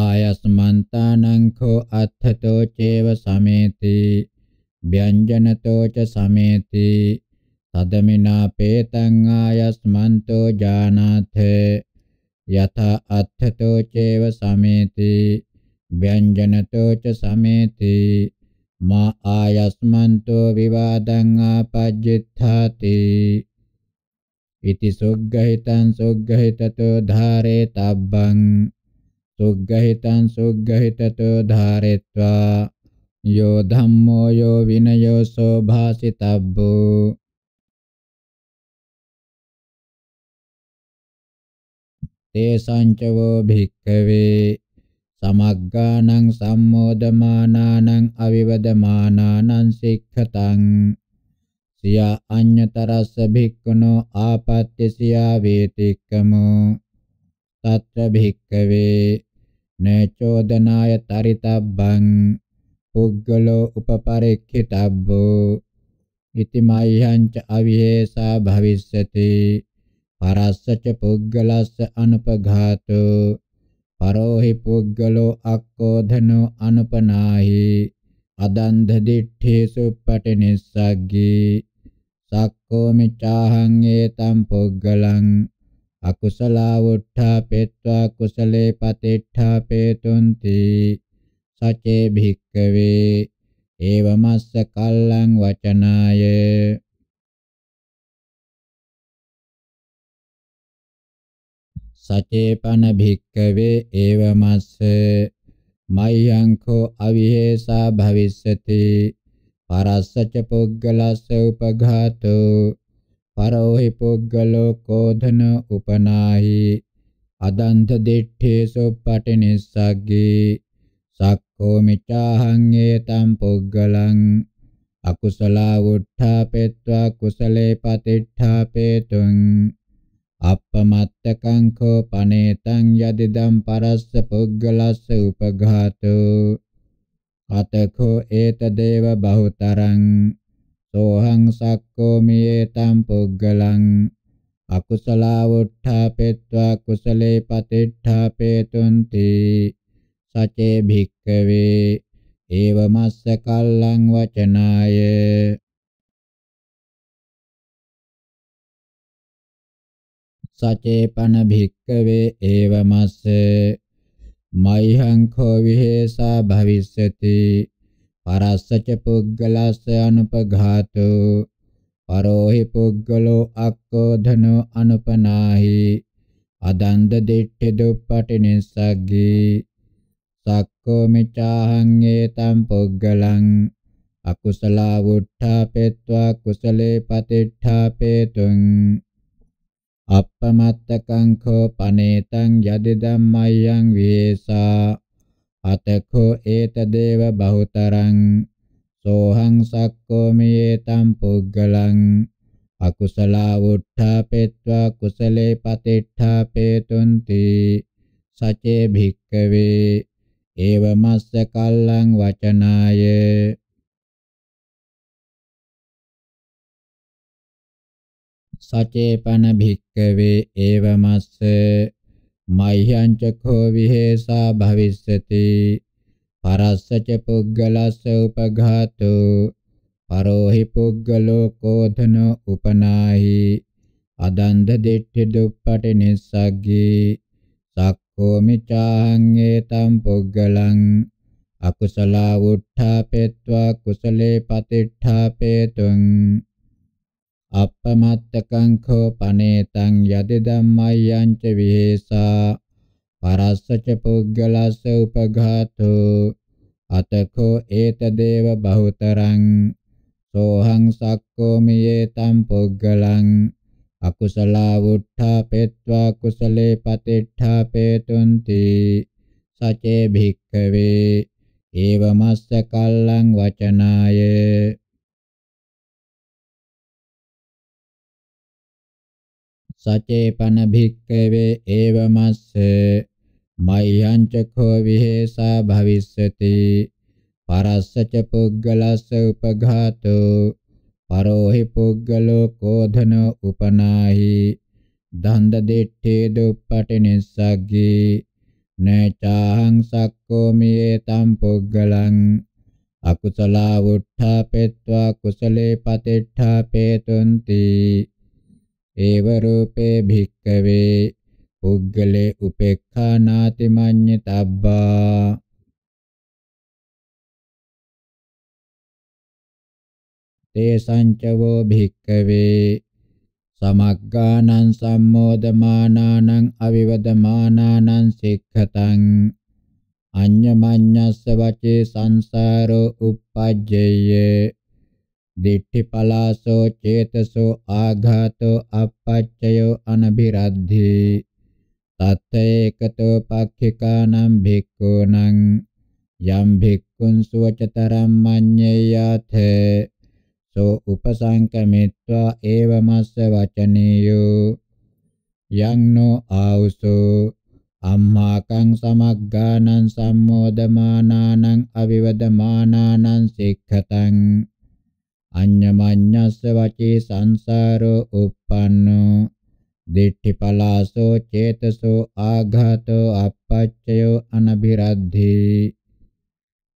ආයස්මන්තානං කෝ අත්ථතෝ චේව සමේති ව්‍යංජනතෝ ච සමේති තදමිනා පේතං ආයස්මන්තෝ ජානාථ යත අත්ථතෝ චේව සමේති ව්‍යංජනතෝ ච සමේති මා ආයස්මන්තෝ විවාදං ආපජ්ජිත්ථාති ඉති සොග්ගහිතං සොග්ගහිතතෝ ධාරේ තබ්බං සොග්ගහිතං සොග්ගහිතතෝ ධාරෙත්වා යෝ ධම්මෝ යෝ විනයෝ සෝභාසිතබ්බෝ තේසංචවෝ භික්ඛවේ සමග්ගානං සම්මෝදමානානං අවිවදමානානං සික්ඛතං සියා අඤ්ඤතරස්ස භික්ඛුනෝ ආපත්‍ය සියා වේතික්කමෝ තත්‍ර භික්ඛවේ නචෝදනාය තරිතබ්බං පුග්ගලෝ උපපරික්ඛිතබ්බෝ ඉතිමයිහං ච අවිහෙසා භවිස්සති පරස්ස ච පුග්ගලස්ස අනුපඝාතෝ පරෝහි පුග්ගලෝ අක්කෝධනෝ අනුපනාහි අදන්ධ දිට්ඨේසු පටිනිස්සග්ගේ සක්කෝ මිච්ඡාහං ඒතම් පුග්ගලං අකුසලා වුට්ඨාපෙත්වා කුසලේ පතිට්ඨාපේතුන්ති සචේ භික්කවේ ඒවමස්ස කල්ලං වචනාය සචේපන භික්කවේ ඒවමස්ස මයං කෝ අවිහෙසා භවිස්සති පරස්සච පුද්ගලස්ස උපඝාතෝ පරෝ හි පුද්ගලෝ කෝධන උපනාහි අදන්ත දිට්ඨේසු පටිනිස්සග්ගේ සක්ඛෝ මිචාහං ඒතම් පුද්ගලං අකුසලා වුට්ඨාපෙත්වා කුසලේ පතිට්ඨාපේතුං අප්පමත්තකං කෝ පනේතං යදිදම් පරස්ස පුද්ගලස්ස උපඝාතෝ අතකෝ ඒතදේව බහුතරං සෝහං සක්කෝ මියතම් පුග්ගලං අකුසලා වුට්ඨාපෙත්වා කුසලේ පතිට්ඨාපේතුන්ති සචේ භික්ඛවේ ඒවමස්ස කල්ලං වචනාය සචේපන භික්ඛවේ ඒවමස්ස මයිහං කෝ විහෙසා භවිස්සති පරස්සච පුද්ගලස්ස අනුපඝාතෝ පරෝහි පුද්ගලෝ අක්කෝධනෝ අනුපනාහි අදන්ද දිට්ඨි දුප්පටි නිස්සග්ගී සක්කෝ මිචාහං ඒතම් පුද්ගලං අකුසලා වුට්ඨාපෙත්වා කුසලේ පතිට්ඨාපේතුං අප්පමත්තකං කෝ පනේතං යදි ධම්මයන් වේසා අතකෝ ඒතදේව බහුතරං සෝහං සක්කෝ මියේතං පුග්ගලං අකුසලා වුට්ඨාපෙත්වා කුසලේ පතිට්ඨාපේතුන්ති සචේ භික්කවේ ඒවමස්ස කල්ලං වචනාය සචේපන භික්කවේ ඒවමස්ස මහ්‍යං චඛෝ විහෙසා භවිස්සති පරස්සච පුග්ගලස්ස උපඝාතු පරෝහි පුග්ගලෝ කෝධන උපනාහි අදන්ද දෙට්ඨි දුප්පටි නිස්සග්ගී සක්ඛෝ මිචාං ඒතම් පුග්ගලං අකුසලා වුට්ඨාපෙත්වා කුසලේ පතිට්ඨාපේතුං අප්පමත්තකං කෝ පනේතං යදි ධම්මයං ච විහෙසා පරස්සච පුග්ගලස්ස උපඝාතෝ අතකෝ ඒතදේව බහුතරං සෝහං සක්කෝ මියේ තම් පුග්ගලං අකුසලා වුට්ඨා පෙත්වා කුසලේ පතිට්ඨා පේතුන්ති සචේ භික්ඛවේ ඒවමස්ස කල්ලං වචනායේ සචේපන භික්කවේ ඒවමස්ස මයං චඛෝ විහෙසා භවිස්සති පරස්සච පුග්ගලස්ස උපඝාතෝ පරෝහි පුග්ගලෝ කෝධන උපනාහි දන්ද දෙට්ඨේ දුප්පටි නිස්සග්ගී නචාහං සක්කෝ මියේ තම් පුග්ගලං අකුසලා වුට්ඨාපෙත්වා කුසලේ පතිට්ඨාපේතුන්ති ඒව රූපේ භික්කවේ පුද්ගලේ උපේක්ඛා නාති මඤ්ඤතබ්බා තේසංචවෝ භික්කවේ සමග්ගානං සම්මෝදමානානං අවිවදමානානං සික්ඛතං අඤ්ඤමඤ්ඤස්ස වචේ සංසාරෝ uppajjeye දිට්ඨි පලාසෝ චේතසෝ ආඝාතෝ අපච්චයෝ අනබිරද්ධි තත්තේකතෝ පක්ඛිකානම් භික්ඛූනම් යම් භික්ඛුන් සුවචතරම් මඤ්ඤයාත සෝ උපසංකමිත්වා ඒවමස්ස වචනියෝ යං නෝ ආවුසෝ අම්මාකං සමග්ගානං සම්මෝදමානානං අවිවදමානානං සික්ඛතං අඤ්ඤමඤ්ඤස්ස වචී සංසාරෝ uppannō දිට්ඨිපලාසෝ චේතසෝ ආඝාතෝ අපච්චයෝ අනබිරද්ධි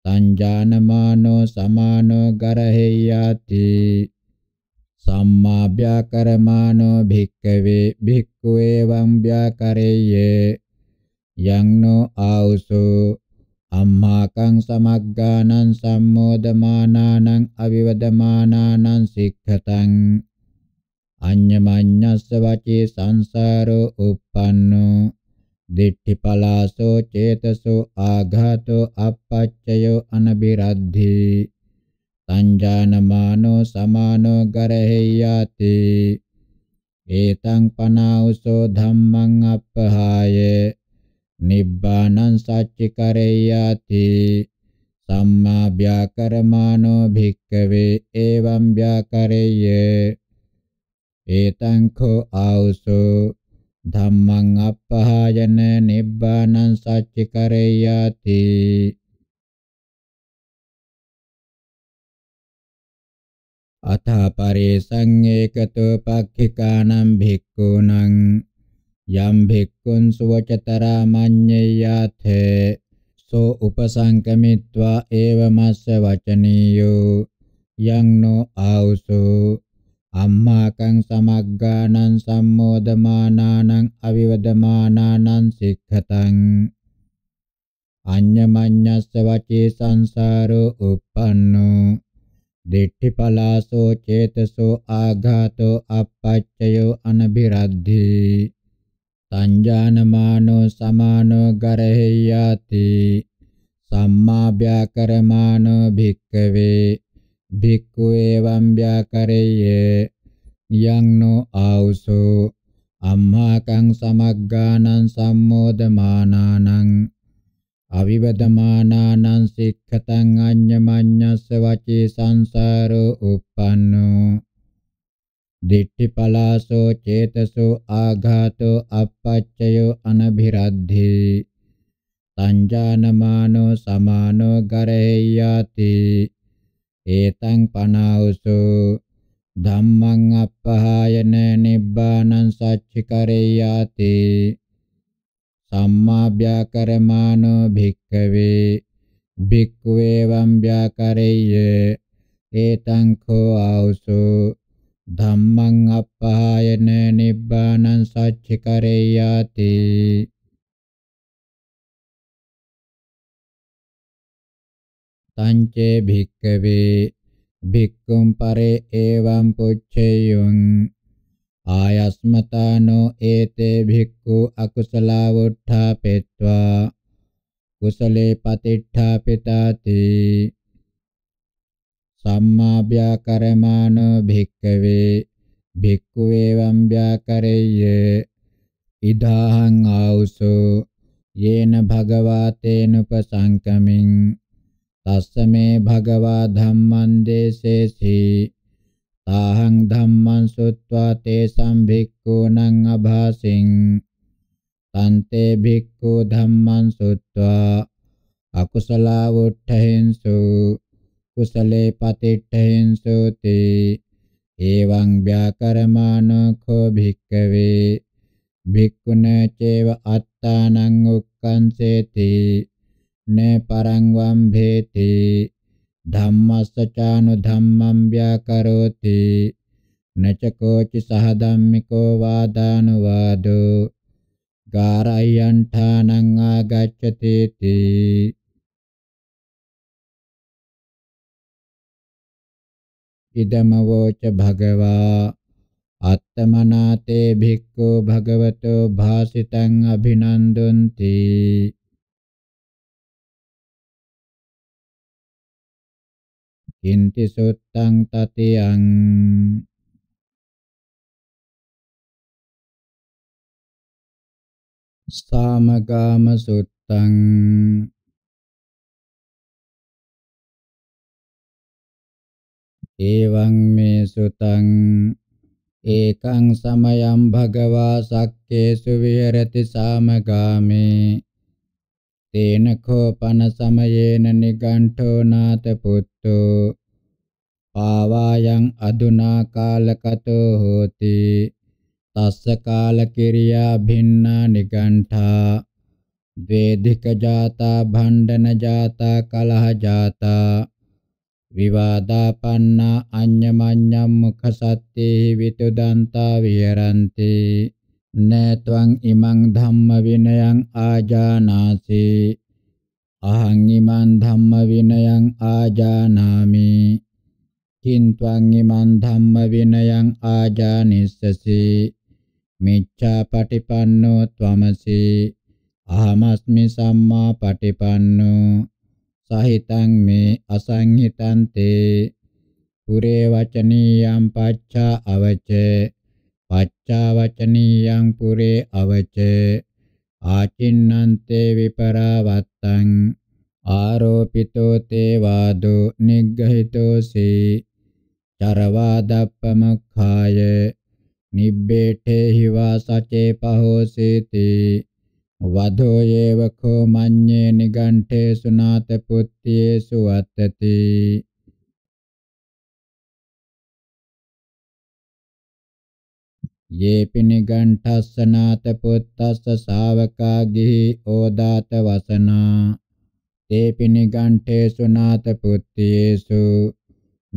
සංජානමානෝ සමානෝ ගරහෙය්‍යාති සම්මා ව්‍යාකරමානෝ භික්ඛවේ භික්ඛු එවං ව්‍යාකරෙය්‍ය යං නෝ ආවුසෝ අම්මාකං සමග්ගානං සම්මෝදමානානං අවිවදමානානං සික්ඛතං අඤ්ඤමඤ්ඤස්ස වචේ සංසාරෝ uppannෝ දිට්ඨිපලාසෝ චේතසෝ ආඝාතෝ අපච්චයෝ අනබිරද්ධි සංජානමානෝ සමානෝ ගරහෙය්‍යාති ඒතං පනාඋසෝ ධම්මං අප්පහායේ නිබ්බානං සච්චිකරේයාති සම්මා ව්‍යාකරමානෝ භික්කවේ එවං ව්‍යාකරේය ඒතං කෝ ආවසෝ ධම්මං අප්පහායන නිබ්බානං සච්චිකරේයාති අථා පරිසං ඒකතෝ පක්ඛිකානම් භික්ඛූනම් Yam bhikkhun suvacatara manyayathe so upasankamitva evamassa vacaniyo yang no ausu amma kang samagganan sammodamananan avivadamananan sikkhatan Anyamanyassa vaci sansaro uppanno ditthipalaso cetaso aghato appaccayo anabiraddhi අනුජානමානෝ සමානෝ ගරහෙයාති සම්මා ව්‍යාකරමානෝ භික්කවේ භික්ඛු එවං ව්‍යාකරෙය්‍ය යං නෝ ආවුසෝ අම්මාකං සමග්ගානං සම්මෝදමානානං අවිවදමානානං සික්ඛතං අඤ්ඤමඤ්ඤස්ස වචේ සංසාරෝ uppannෝ දිට්ඨි පලාසෝ චේතසෝ ආඝාතෝ අපච්චයෝ අනභිරද්ධි සංජානමානෝ සමානෝ ගරෙය්‍යාති ඒතං පනාවසෝ ධම්මං අප්පහායන නිබ්බානං සච්චිකරෙය්‍යාති සම්මා ව්‍යාකරමානෝ භික්ඛවේ භික්ඛුවේවං ව්‍යාකරෙය්‍ය ඒතං කෝ ආවසෝ ධම්මං අප්පහායන නිබ්බානං සච්චිකරේයාති තංචේ භික්කවේ භික්ඛුම් පරේ එවං පුච්චේයං ආයස්මතානෝ ඒතේ භික්ඛු අකුසලා වුට්ඨාපෙත්වා කුසලේ පතිට්ඨාපිතාති සම්මා ව්‍යාකරමානෝ භික්ඛවේ භික්ඛු එවං ව්‍යාකරෙය්‍ය ඉදාහං ආවුසෝ යේන භගවා තේන උපසංකමින් තස්සමේ භගවා ධම්මං දේසේසි තාහං ධම්මං සුත්වා තේසං භික්ඛූනං අභාසින් තන්තේ භික්ඛු ධම්මං සුත්වා අකුසලා වුට්ඨහෙන්සෝ කුසලේ පතිට්ඨයෙන් සෝති එවං ව්‍යාකරමානෝ කෝ භික්කවේ භික්ඛුන චේව අත්තානං උක්කංසේති නේ පරං වම් භේති ධම්මස්සචානු ධම්මං ව්‍යාකරෝති නචකෝචි සහ ධම්මිකෝ වාදානුවාදෝ ගාරයන්ඨානං ආගච්ඡති තී ඉදමවෝච භගවා අත්තමනාතේ භික්ඛු භගවතෝ භාසිතං අභිනන්දුන්ති කින්ති සුත්තං තතියං සාමගාම සුත්තං එවං මේ සුතං ඒකං සමයං භගවා සක්කේසු විහෙරති සාමගාමේ තේන කෝපන සමයේන නිගණ්ඨෝ නාත පුත්තෝ පාවායන් අදුනා කාලකතෝ හෝති තස්ස කාල කිරියා භින්නා නිගණ්ඨා වේදික ජාතා භණ්ඩන ජාතා කලහ ජාතා විවාදාපන්නා අඤ්ඤමඤ්ඤම් මුඛසත්තේ විතුදන්තා විහෙරಂತಿ නේත්වං ඉමං ධම්ම විනයං ආජානාසි අහං ඉමං ධම්ම විනයං ආජානාමි කින්ත්වං ඉමං ධම්ම විනයං ආජානිස්සසි මිච්ඡා පටිපන්නෝ ත්වමසි අහමස්මි සම්මා පටිපන්නෝ සහිතං මේ අසංහිතං තේ පුරේ වචනීයං පච්චා අවච පච්චා වචනීයං පුරේ අවච ආචින්නන්තේ විපරාවත්තං ආරෝපිතෝ තේ වාදෝ නිග්ගහිතෝසී චරවාදප්පමඛාය නිබ්බේඨේ හිවා සචේ පහෝසීති වදෝ යේව කෝ මඤ්ඤේ නිගණ්ඨේ සුනාත පුත්තේසු අත්තති යේපි නිගණ්ඨස්ස නාත පුත්තස්ස ශාවකා ගිහි ඕදාත වසනා තේපි නිගණ්ඨේසු නාත පුත්තේසු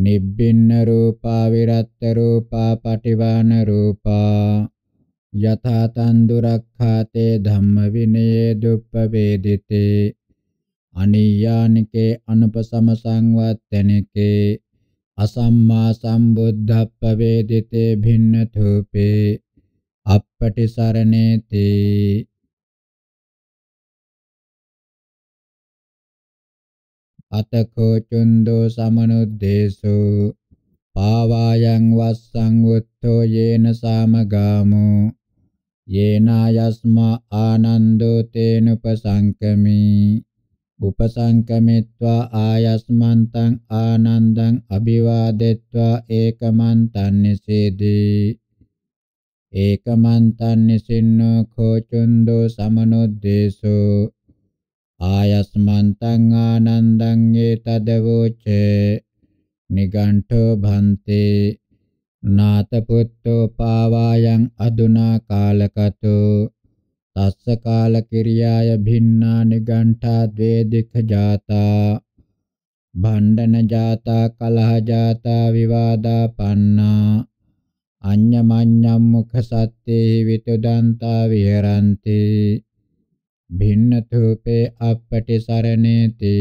නිබ්බින්න රූපා විරත්ත රූපා පටිවාන රූපා යථා තන් දුරක්ඛාතේ ධම්ම විනයේ දුප්පවේදිතේ අනියානිකේ අනුපසම සංවත්තනකේ අසම්මා සම්බුද්ධප්පවේදිතේ භින්න තූපේ අප්පටි සරණේති අතකෝ චුන්දෝ සමනුද්දේශෝ පාවායන් වස්සං උත්තෝ යේන සාමගාමෝ යේනායස්මා ආනන්දෝ තේන උපසංකමී උපසංකමිත්වා ආයස්මන්තං ආනන්දං අභිවාදෙත්වා ඒකමන්තං නිසේදී ඒකමන්තං නිසින්නෝ කෝචුන්දෝ සමනුද්දේශෝ ආයස්මන්තං ආනන්දං ඒතදවෝචේ නිගණ්ඨෝ භන්තේ නාතපුත්තෝ පාවායන් අදුනා කාලකතෝ තස්ස කාල කිරියාය භින්නා නිගණ්ඨා ද්වේ දික්ඛ ජාතා භණ්ඩන ජාතා කලහ ජාතා විවාදා පන්නා අඤ්ඤමඤ්ඤම් මුඛ සත්තේ විතුදන්තා විහෙරන්ති භින්නතුපේ අපටි සරණේති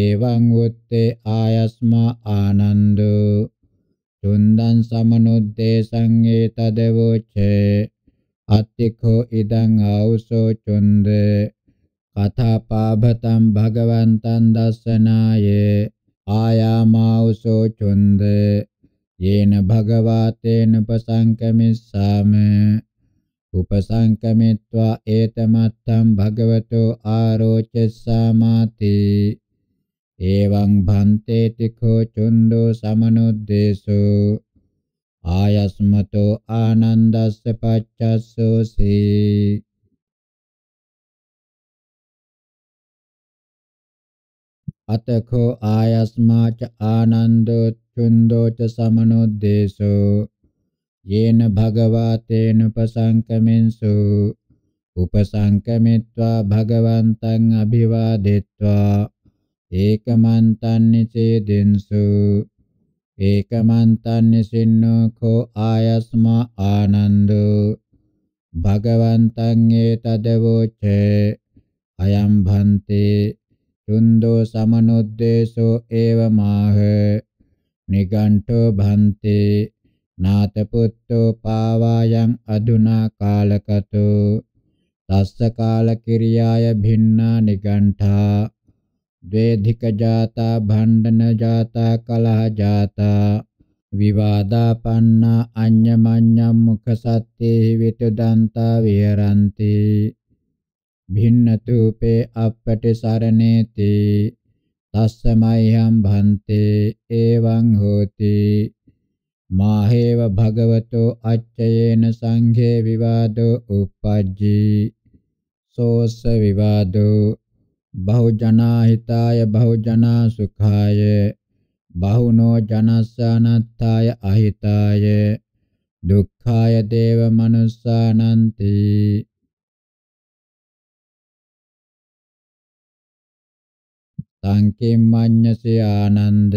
එවං උත්තේ ආයස්මා ආනන්දෝ චුන්දං සමනුද්දේශං ඒතදවෝචේ අත්තිඛෝ ඉදං ආවුසෝ චුන්ද කථාපාභතං භගවන්තං දස්සනාය ආයාමාවුසෝ චුන්ද යේන භගවාතේන උපසංකමිස්සාම උපසංකමිත්වා ඒතමත්තං භගවතෝ ආරෝචස්සාමාති එවං භන්තේ තිඛෝ චුන්දෝ සමනුද්දේශෝ ආයස්මතෝ ආනන්දස්ස පච්චස්සෝසී අතකෝ ආයස්මාච ආනන්දෝ චුන්දෝ ච සමනුද්දේශෝ යේන භගවා තේන උපසංකමෙන්සු උපසංකමිත්වා භගවන්තං අභිවාදෙත්වා ඒකමන්තන්නේ චේදෙන්සු ඒකමන්තන්නේ සින්නෝ කෝ ආයස්මා ආනන්දෝ භගවන්තං ඒතදවෝචේ අයම් භන්තේ චුන්දෝ සමනුද්දේශෝ ඒවමාහ නිගණ්ඨෝ භන්තේ නාත පුත්තෝ පාවායන් අදුනා කාලකතෝ තස්ස කාල කිරියාය භින්නා නිගණ්ඨා द्वैधिक जाता भंडन जाता कलह जाता विवादापन्ना अन्यमन्यं मुखसत्तेहि वितुदन्ता विहरन्ति भिन्नतूपे अपटिसरणेति तस्य मह्यं भन्ते एवं होति माहेव भगवतो अच्चयेन संघे विवादो उपज्जी सोऽस्य विवादो බහුජනා හිතාය බහුජනා සුඛාය බහුනෝ ජනස්සනත්තාය අහිතාය දුක්ඛාය දේව මනුස්සානන්ති සංකේමඤ්ඤසේ ආනන්ද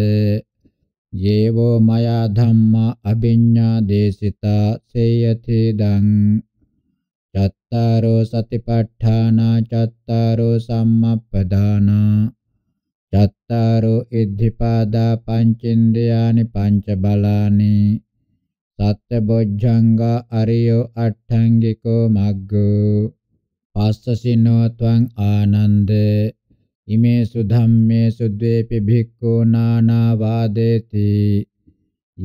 යේවෝ මයා ධම්මා අභිඤ්ඤා දේසිතා සේයති දං චත්තාරෝ සතිපට්ඨානා චත්තාරෝ සම්මප්පදානා චත්තාරෝ ඉද්ධිපාදා පංචේන්ද්‍රයානි පංච බලානි සත්‍ය බොජ්ජංගා අරියෝ අට්ඨංගිකෝ මග්ගෝ පස්සසිනෝ ත්වං ආනන්ද ඉමේසු ධම්මේසු ද්වේපි භික්ඛෝ නානා වාදේති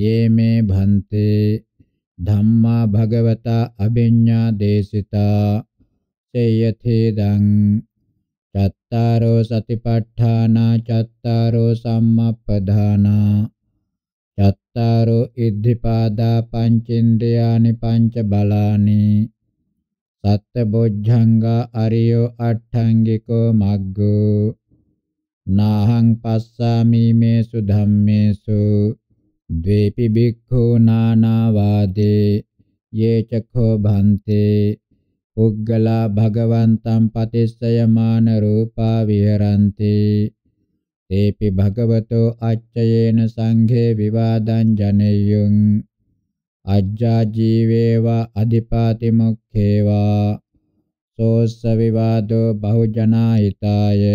යේමේ භන්තේ ධම්මා භගවතා අභිඤ්ඤා දේශිතා චේයතේදං චත්තාරෝ සතිපට්ඨානා චත්තාරෝ සම්මප්පදානා චත්තාරෝ ඉද්ධිපාදා පංචේන්ද්‍රයානි පංච බලානි සත්ත බොජ්ජංගා අරියෝ අට්ඨංගිකෝ මග්ගෝ නාහං පස්සාමි මේසු ධම්මේසු द्वेपि भिक्खु नानावादे ये चखो भन्ते පුග්ගලා භගවන්තම් පතිස්සයමාන රූපා විහරಂತಿ තේපි භගවතෝ අච්චයේන සංඝේ විවාදං ජනෙය්‍යං අජ්ජා ජීවේවා අධිපාති මොක්ඛේවා සෝස්ස විවාදෝ බහුජනා හිතාය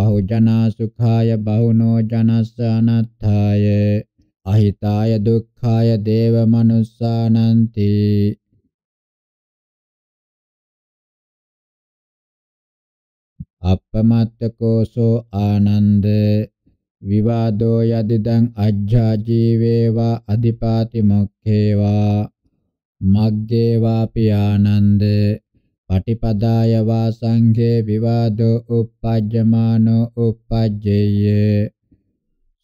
බහුජනා සුඛාය බහුනෝ ජනස්ස අනත්ථාය අහිතාය දුක්ඛාය දේව මනුස්සානන්ති අපමත්තකෝසෝ ආනන්ද විවාදෝ යදිදං අජ්ජා ජීවේවා අධිපාති මොක්ඛේවා මග්ගේවා පියානන්ද පටිපදාය වා සංඝේ විවාදෝ uppajjamano uppajjeyye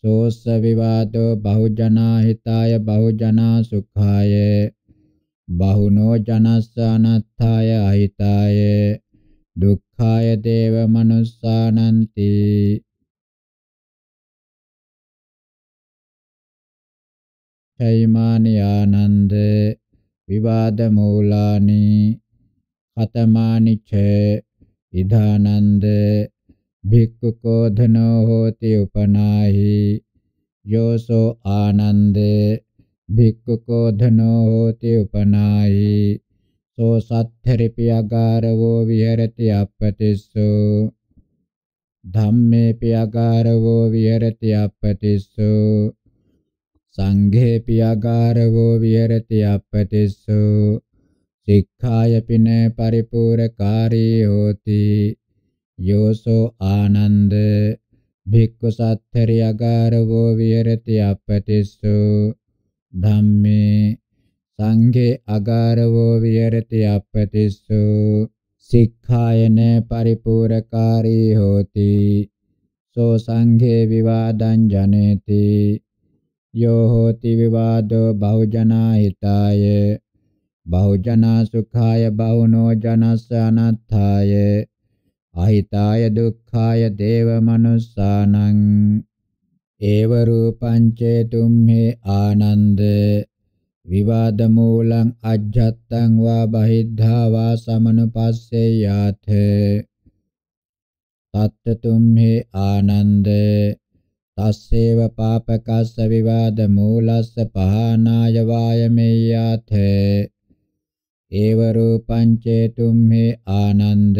සෝස්ස විවාදෝ බහුජනා හිතාය බහුජනා සුඛාය බහුනෝ ජනස්ස අනත්ථාය අහිතාය දුක්ඛාය දේව මනුස්සානන්ති චෛමානි ආනන්ද විවාද මූලානි කතමානි ච ඉදානන්ද भिक्खुको धनो होति उपनाहि योसो आनन्दे भिक्खुको धनो होति उपनाहि සෝ සත්ථරිපි අගාරවෝ විහෙරති අපපතිස්සෝ ධම්මේපි අගාරවෝ විහෙරති අපපතිස්සෝ සංඝේපි අගාරවෝ විහෙරති අපපතිස්සෝ සික්ඛායපින පරිපූර්ණකාරී හෝති යෝසෝ ආනන්ද භික්ඛු සත්තරයගාරවෝ විහෙරති අපතිස්සු ධම්මේ සංඝේ අගාරවෝ විහෙරති අපතිස්සු සික්ඛායන පරිපූර්ණකාරී හෝති සෝ සංඝේ විවාදං ජනේති යෝ හෝති විවාදෝ බහුජනා හිතාය බහුජනා සුඛාය බහුනෝ ජනස්ස අනත්ථාය අහිතාය දුක්ඛාය දේව මනුස්සානං ඒව රූපං චේතුම් හේ ආනන්ද විවාද මූලං අජ්ජත්තං වා බහිද්ධා වා සමනුපස්සේ යාත තත්තතුම් හේ ආනන්ද තස්සේව පාපකස්ස විවාද මූලස්ස පහනාය වායමෙය්‍යාත ඒව රූපං චේතුම් හේ ආනන්ද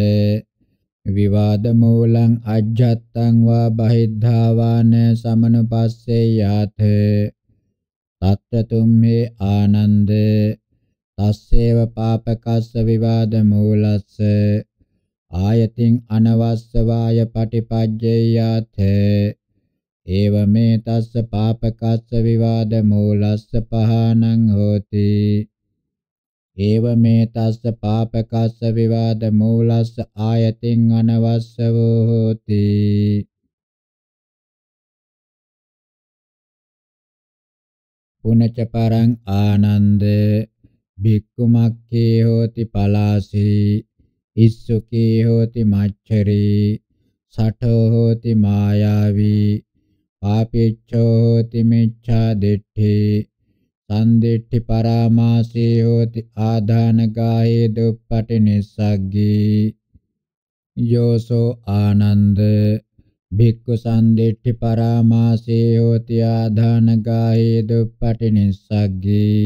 විවාදමූලං අජ්ජත්තං වා බහිද්ධාවාන සමනුපස්සේ යාත තත්තුම් මේ ආනන්ද තස්සේව පාපකස්ස විවාදමූලස්ස ආයතින් අනවස්සවාය පටිපජ්ජයාත ඒව මේ තස්ස පාපකස්ස විවාදමූලස්ස පහනං හෝති ඒව මේ තස්ස පාපකස්ස විවාද මූලස්ස ආයතින් අනවස්සවෝ හෝති පුනච පරං ආනන්ද භික්ඛුමක්ඛේ හෝති පලාසී ඉස්සුකේ හෝති මච්චරී සඨෝ හෝති මායාවී පාපිච්ඡෝ හෝති මිච්ඡා දිට්ඨේ සන්දිට්ඨි පරාමාසී හෝති ආධානගායේ දුප්පටි නිස්සග්ගී යෝසෝ ආනන්ද භික්ඛු සන්දිට්ඨි පරාමාසී හෝති ආධානගායේ දුප්පටි නිස්සග්ගී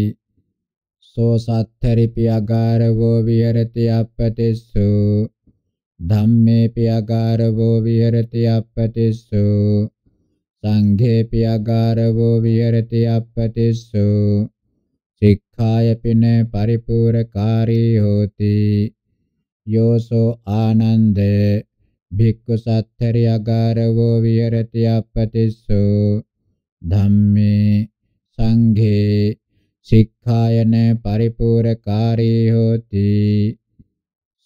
සෝ සත්තරිපි අගාරවෝ විහෙරති අප්පතිස්සු ධම්මේපි අගාරවෝ විහෙරති අප්පතිස්සු සංඝේපි අගාරවෝ විහෙරති අප්පතිස්සු සික්ඛාය පින පරිපූර්ණකාරී හෝති යෝසෝ ආනන්ද භික්ඛු සත්තරි අගාරවෝ විහෙරති අප්පතිස්සු ධම්මේ සංඝේ සික්ඛායන පරිපූර්ණකාරී හෝති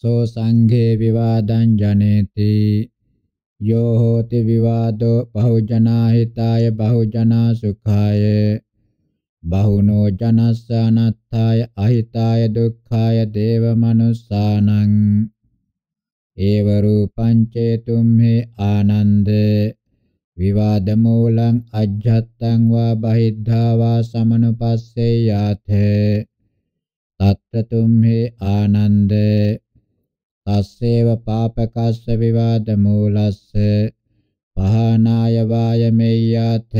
සෝ සංඝේ විවාදං ජනේති यो होति विवादो बहुजना हिताय बहुजना सुखाय बहुनो जनस्स अनत्थाय अहिताय दुःखाय देवमनुस्सानං एव रूपං චේතුම් හේ ආනන්ද විවාදමූලං අජ්ජත්තං වා බහිද්ධා වා සමනුපස්සේ යාතේ තත්ත්තුම් හේ ආනන්දේ තස්සේව පාපකස්ස විවාද මූලස්ස පහනාය වායමෙය්‍යාත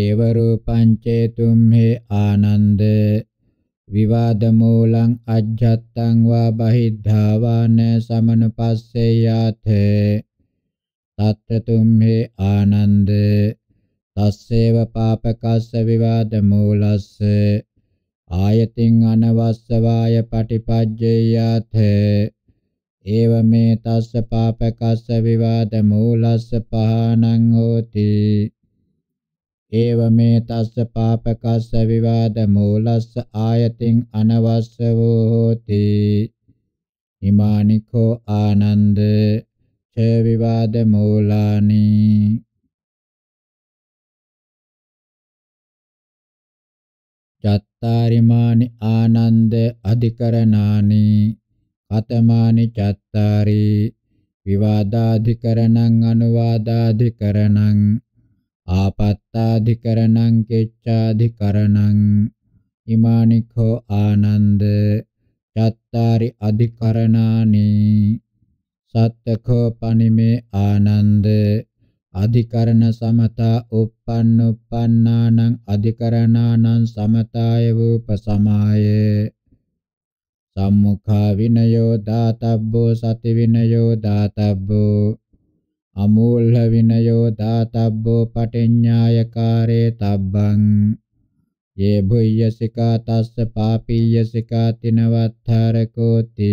ඒව රූපං චේතුම් හි ආනන්ද විවාද මූලං අජ්ජත්තං වා බහිද්ධා වාන සමනුපස්සෙය්‍යාත තත්තුම් හි ආනන්ද තස්සේව පාපකස්ස විවාද මූලස්ස ආයතින් අනවස්සවාය පටිපජ්ජේයතේ ඒව මේ තස්ස පාපකස්ස විවාද මූලස්ස පහනං හෝති ඒව මේ තස්ස පාපකස්ස විවාද මූලස්ස ආයතින් අනවස්ස වූති හිමානිකෝ ආනන්ද ච විවාද මූලානි චත්තාරිමානි ආනන්ද අධිකරණානි අතමානි චත්තාරි විවාදාධිකරණං අනුවාදාධිකරණං ආපත්තාධිකරණං කෙච්ඡාධිකරණං ඉමානිඛෝ ආනන්ද චත්තාරි අධිකරණානි සත්තකෝ පනිමේ ආනන්ද අධිකරණ සමතා uppannuppannanan අධිකරණානං සමතාය වූපසමායේ සම්මුඛා විනයෝ දාතබ්බෝ සති විනයෝ දාතබ්බෝ අමූල්‍ය විනයෝ දාතබ්බෝ පටිඤ්ඤායකාරේ තබ්බං යේ භුය්‍යසිකා තස්ස පාපීයසිකා තිනවත්තරකෝති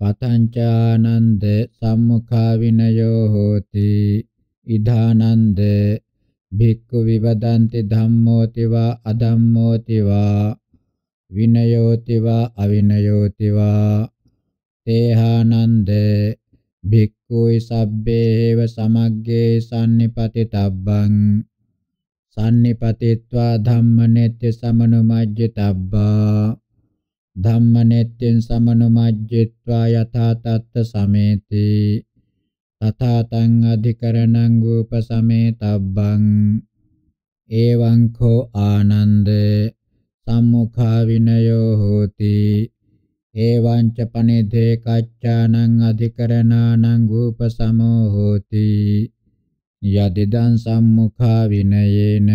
කතංචානන්ද සම්මුඛා විනයෝ හෝති ඉදානන්ද භික්ඛු විවදන්ති ධම්මෝති වා අධම්මෝති වා විනයෝති වා අවිනයෝති වා තේහානන්ද භික්ඛුයි සබ්බේව සමග්ගේ සම්නිපතිතබ්බං සම්නිපතිත්වා ධම්මනෙත්‍ය සමනුමජ්ජිතබ්බා ධම්මනෙත්‍යෙන් සමනුමජ්ජිත්වා යථා තත්ත සමේති තථාතං අධිකරණං රූප සමේතබ්බං එවං කෝ ආනන්ද සම්මුඛා විනයෝ හෝති එවං ච පනිදේ කච්චානං අධිකරණානං රූප සමෝ හෝති යදිදං සම්මුඛා විනයේන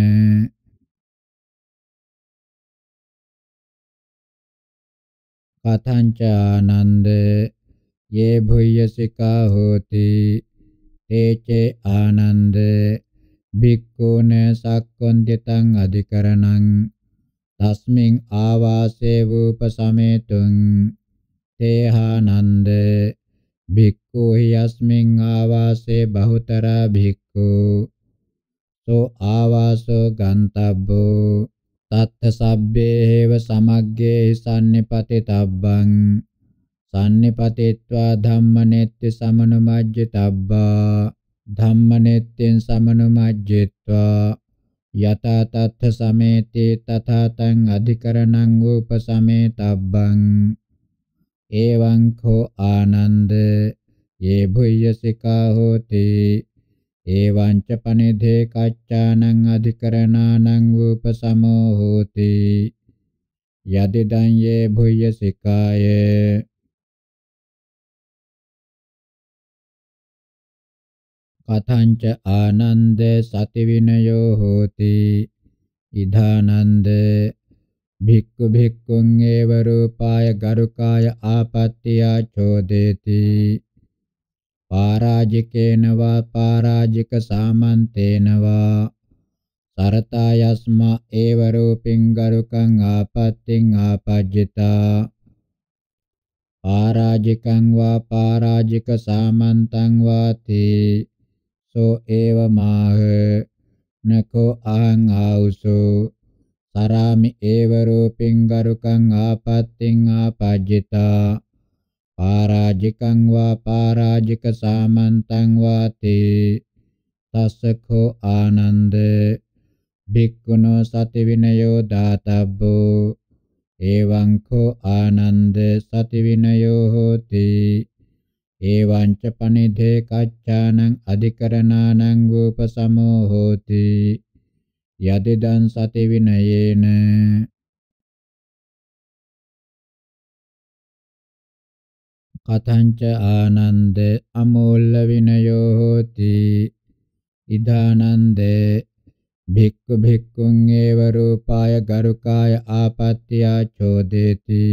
කතංච ආනන්ද ये भूयसिका होति ते चे आनन्द භික්ඛුන සක්කොන්දිතං අධිකරණං තස්මින් ආවාසේ වූප සමේතුං තේහානන්ද භික්ඛු යස්මින් ආවාසේ බහුතරා භික්ඛු සෝ ආවාසෝ ගන්තබ්බෝ තත්ථ සබ්බේව සමග්ගේ සම්නිපතිතබ්බං සම්නිපතේत्वा ධම්මනෙත්ති සමනුමජ්ජිතබ්බා ධම්මනෙත්තෙන් සමනුමජ්ජිත්වා යතා තත්ථ සමේතේ තථා තං අධිකරණං උපසමේතබ්බං එවං කෝ ආනන්ද යේ භුය්‍යසිකා හෝති එවං ච පනිධේ කච්චානං අධිකරණානං උපසමෝ හෝති යදිදං යේ භුය්‍යසිකායේ කතංච ආනන්ද සති විනයෝ හෝති ඉදානන්ද භික්ඛු භික්ඛුං ඒව රූපාය ගරුකාය ආපත්‍තියා චෝදේති පාරාජිකේන වා පාරාජික සාමන්තේන වා සරතයස්මා ඒව රූපින් ගරුකං ආපත්‍තින් ආපජ්ජිතා පාරාජිකං වා පාරාජික සාමන්තං වාති සෝ ඒව මාහ නකෝ අං ආවුසෝ සරාමි ඒව රූපින් ගරුකං ආපත්තින් ආපජ්ජිතා පාරාජිකං වා පාරාජික සාමන්තං වාති තස්සකෝ ආනන්ද භික්ඛුනෝ සති විනයෝ දාතබ්බෝ එවං කෝ ආනන්ද සති විනයෝ හෝති එවංච පනිදේ කච්ඡානං අධිකරණානං උපසමෝ හෝති යදිදං සති විනයේන කතංච ආනන්ද අමෝල්ල විනයෝ හෝති ඉදානන්ද භික්ඛු භික්ඛුන් ඒව රූපාය ගරුකාය ආපත්‍යා චෝදේති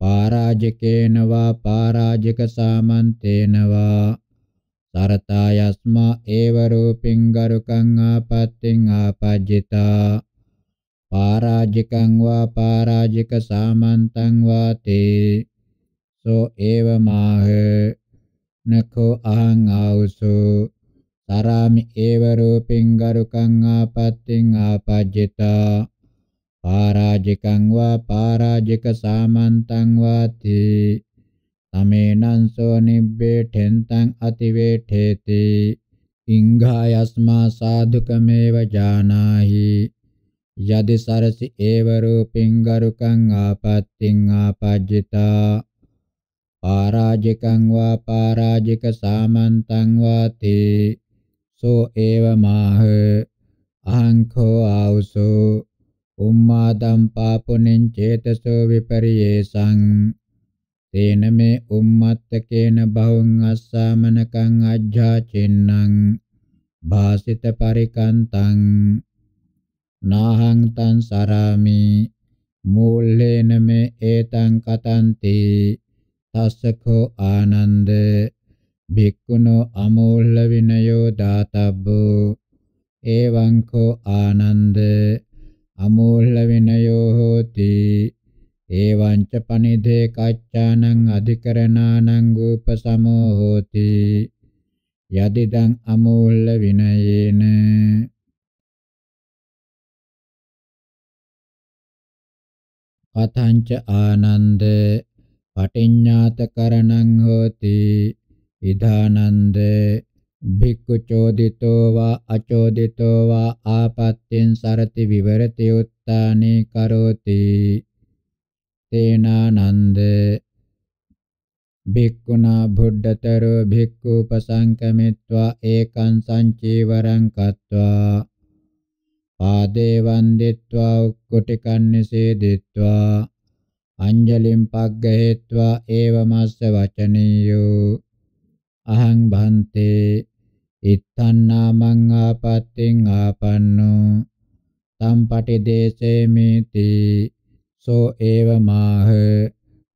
පරාජකේන වා පරාජක සාමන්තේන වා සරතා යස්මා ඒව රූපින් ගරුකං ආපත්තින් ආපජ්ජිතා පරාජකං වා පරාජක සාමන්තං වාතේ සෝ ඒව මාහ නඛෝ අහං ආවසෝ සරාමි ඒව රූපින් ගරුකං ආපත්තින් ආපජ්ජිතා පාරාජිකං වා පාරාජික සාමන්තං වාති තමේනං සෝ නිබ්බේඨෙන්තං අතිවේඨේති ඉංඝායස්මා සාධුකමේව ජානාහි යදි සරසි ඒව රූපින් ගරුකං ආපත්තිං ආපජ්ජිතා පාරාජිකං වා පාරාජික සාමන්තං වාති සෝ ඒව මාහ අහං කෝ ආවසෝ උම්මාදම් පාපුනෙන් චේතසෝ විපරියේසං තේන මේ උම්මත්තකේන බහුං අස්සාමනකං අජ්ජාචෙන්නං භාසිත පරිකන්තං නාහං තං සරාමි මූල්ලේන මේ ඒතං කතන්ති තස්සකෝ ආනන්ද භික්ඛුනෝ අමෝල්ල විනයෝ දාතබ්බෝ එවං කෝ ආනන්ද අමූල්‍ය විනයෝ හෝති එවං ච පනිදේ කච්චානං අධිකරණානං උපසමෝ හෝති යදිදං අමූල්‍ය විනයේන පතංච ආනන්ද පටිඤ්ඤාතකරණං හෝති ඉදානන්ද භික්ඛු චෝදිතෝ වා අචෝදිතෝ වා ආපත්තෙන් සරති විවරති උත්තානේ කරෝති තේනානන්ද භික්ඛුනා බුද්ධතරෝ භික්ඛු උපසංකමිත්වා ඒකං සංචීවරං කତ୍වා පාදේ වන්දිත්වා උක්කුටිකන්නිසේදිත්වා අංජලිම් පග්ගහෙත්වා ඒවමස්ස වචනියෝ අහං බන්තේ ඉත්තන්නාමං ආපත්තෙන් ආපන්නෝ තම් පටිදේශේ මේති සෝ ඒව මාහ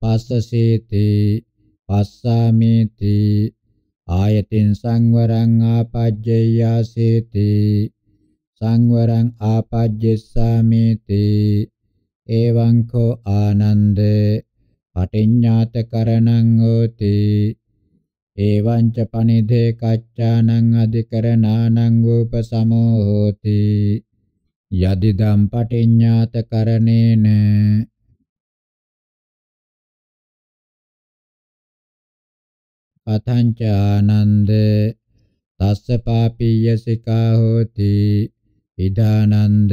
පස්සසීති පස්සාමීති ආයතින් සංවරං ආපජ්ජයාසීති සංවරං ආපජ්ජස්සාමීති එවං කෝ ආනන්ද පටිඤ්ඤාත කරණං හෝති එවං ච පනිදේ කච්චානං අධිකරණානං උපසමෝති යදිදම් පටිඤ්ඤාත කරණේන පතංච ආනන්ද තස්ස පාපීය සිකා හෝති ඉදානන්ද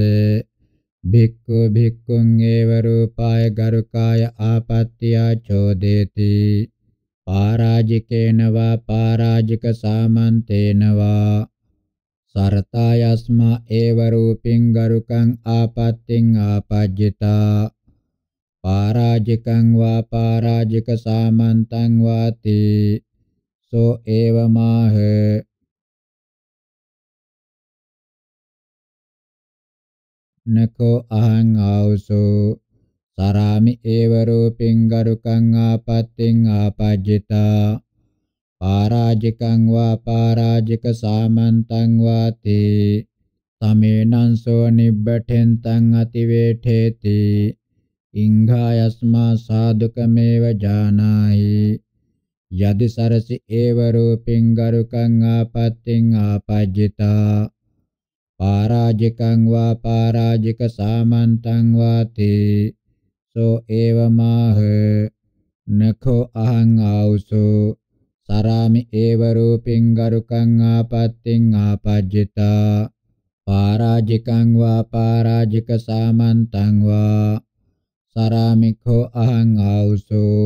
භික්ඛු භික්ඛුන් ඒව රූපාය ගරුකාය ආපත්‍ත්‍යා චෝදේති පාරාජිකේනවා පාරාජික සාමන්තේනවා සරතායස්මා ඒව රූපින් ගරුකං ආපත්තිං ආපජ්ජිතා පාරාජිකං වා පාරාජික සාමන්තං වාති සෝ ඒවමාහ නකෝ අහං ආවසෝ සරාමි ඒව රූපෙන් ගරුකං ආපත්‍තින් ආපජ්ජිතා පාරාජිකං වා පාරාජික සාමන්තං වාති තමේනං සෝ නිබ්බඨෙන් තං අතිවේඨේති ඉංඝායස්මා සාදුකමේව ජානාහි යදි සරසි ඒව රූපෙන් ගරුකං ආපත්‍තින් ආපජ්ජිතා පාරාජිකං වා පාරාජික සාමන්තං වාති සෝ ඒවමාහ නඛෝ අහං ආවුසෝ සරාමි ඒව රූපින් ගරුකං ආපත්තින් ආපජ්ජිතා පාරාජිකං වා පාරාජික සාමන්තං වා සරාමි ඛෝ අහං ආවුසෝ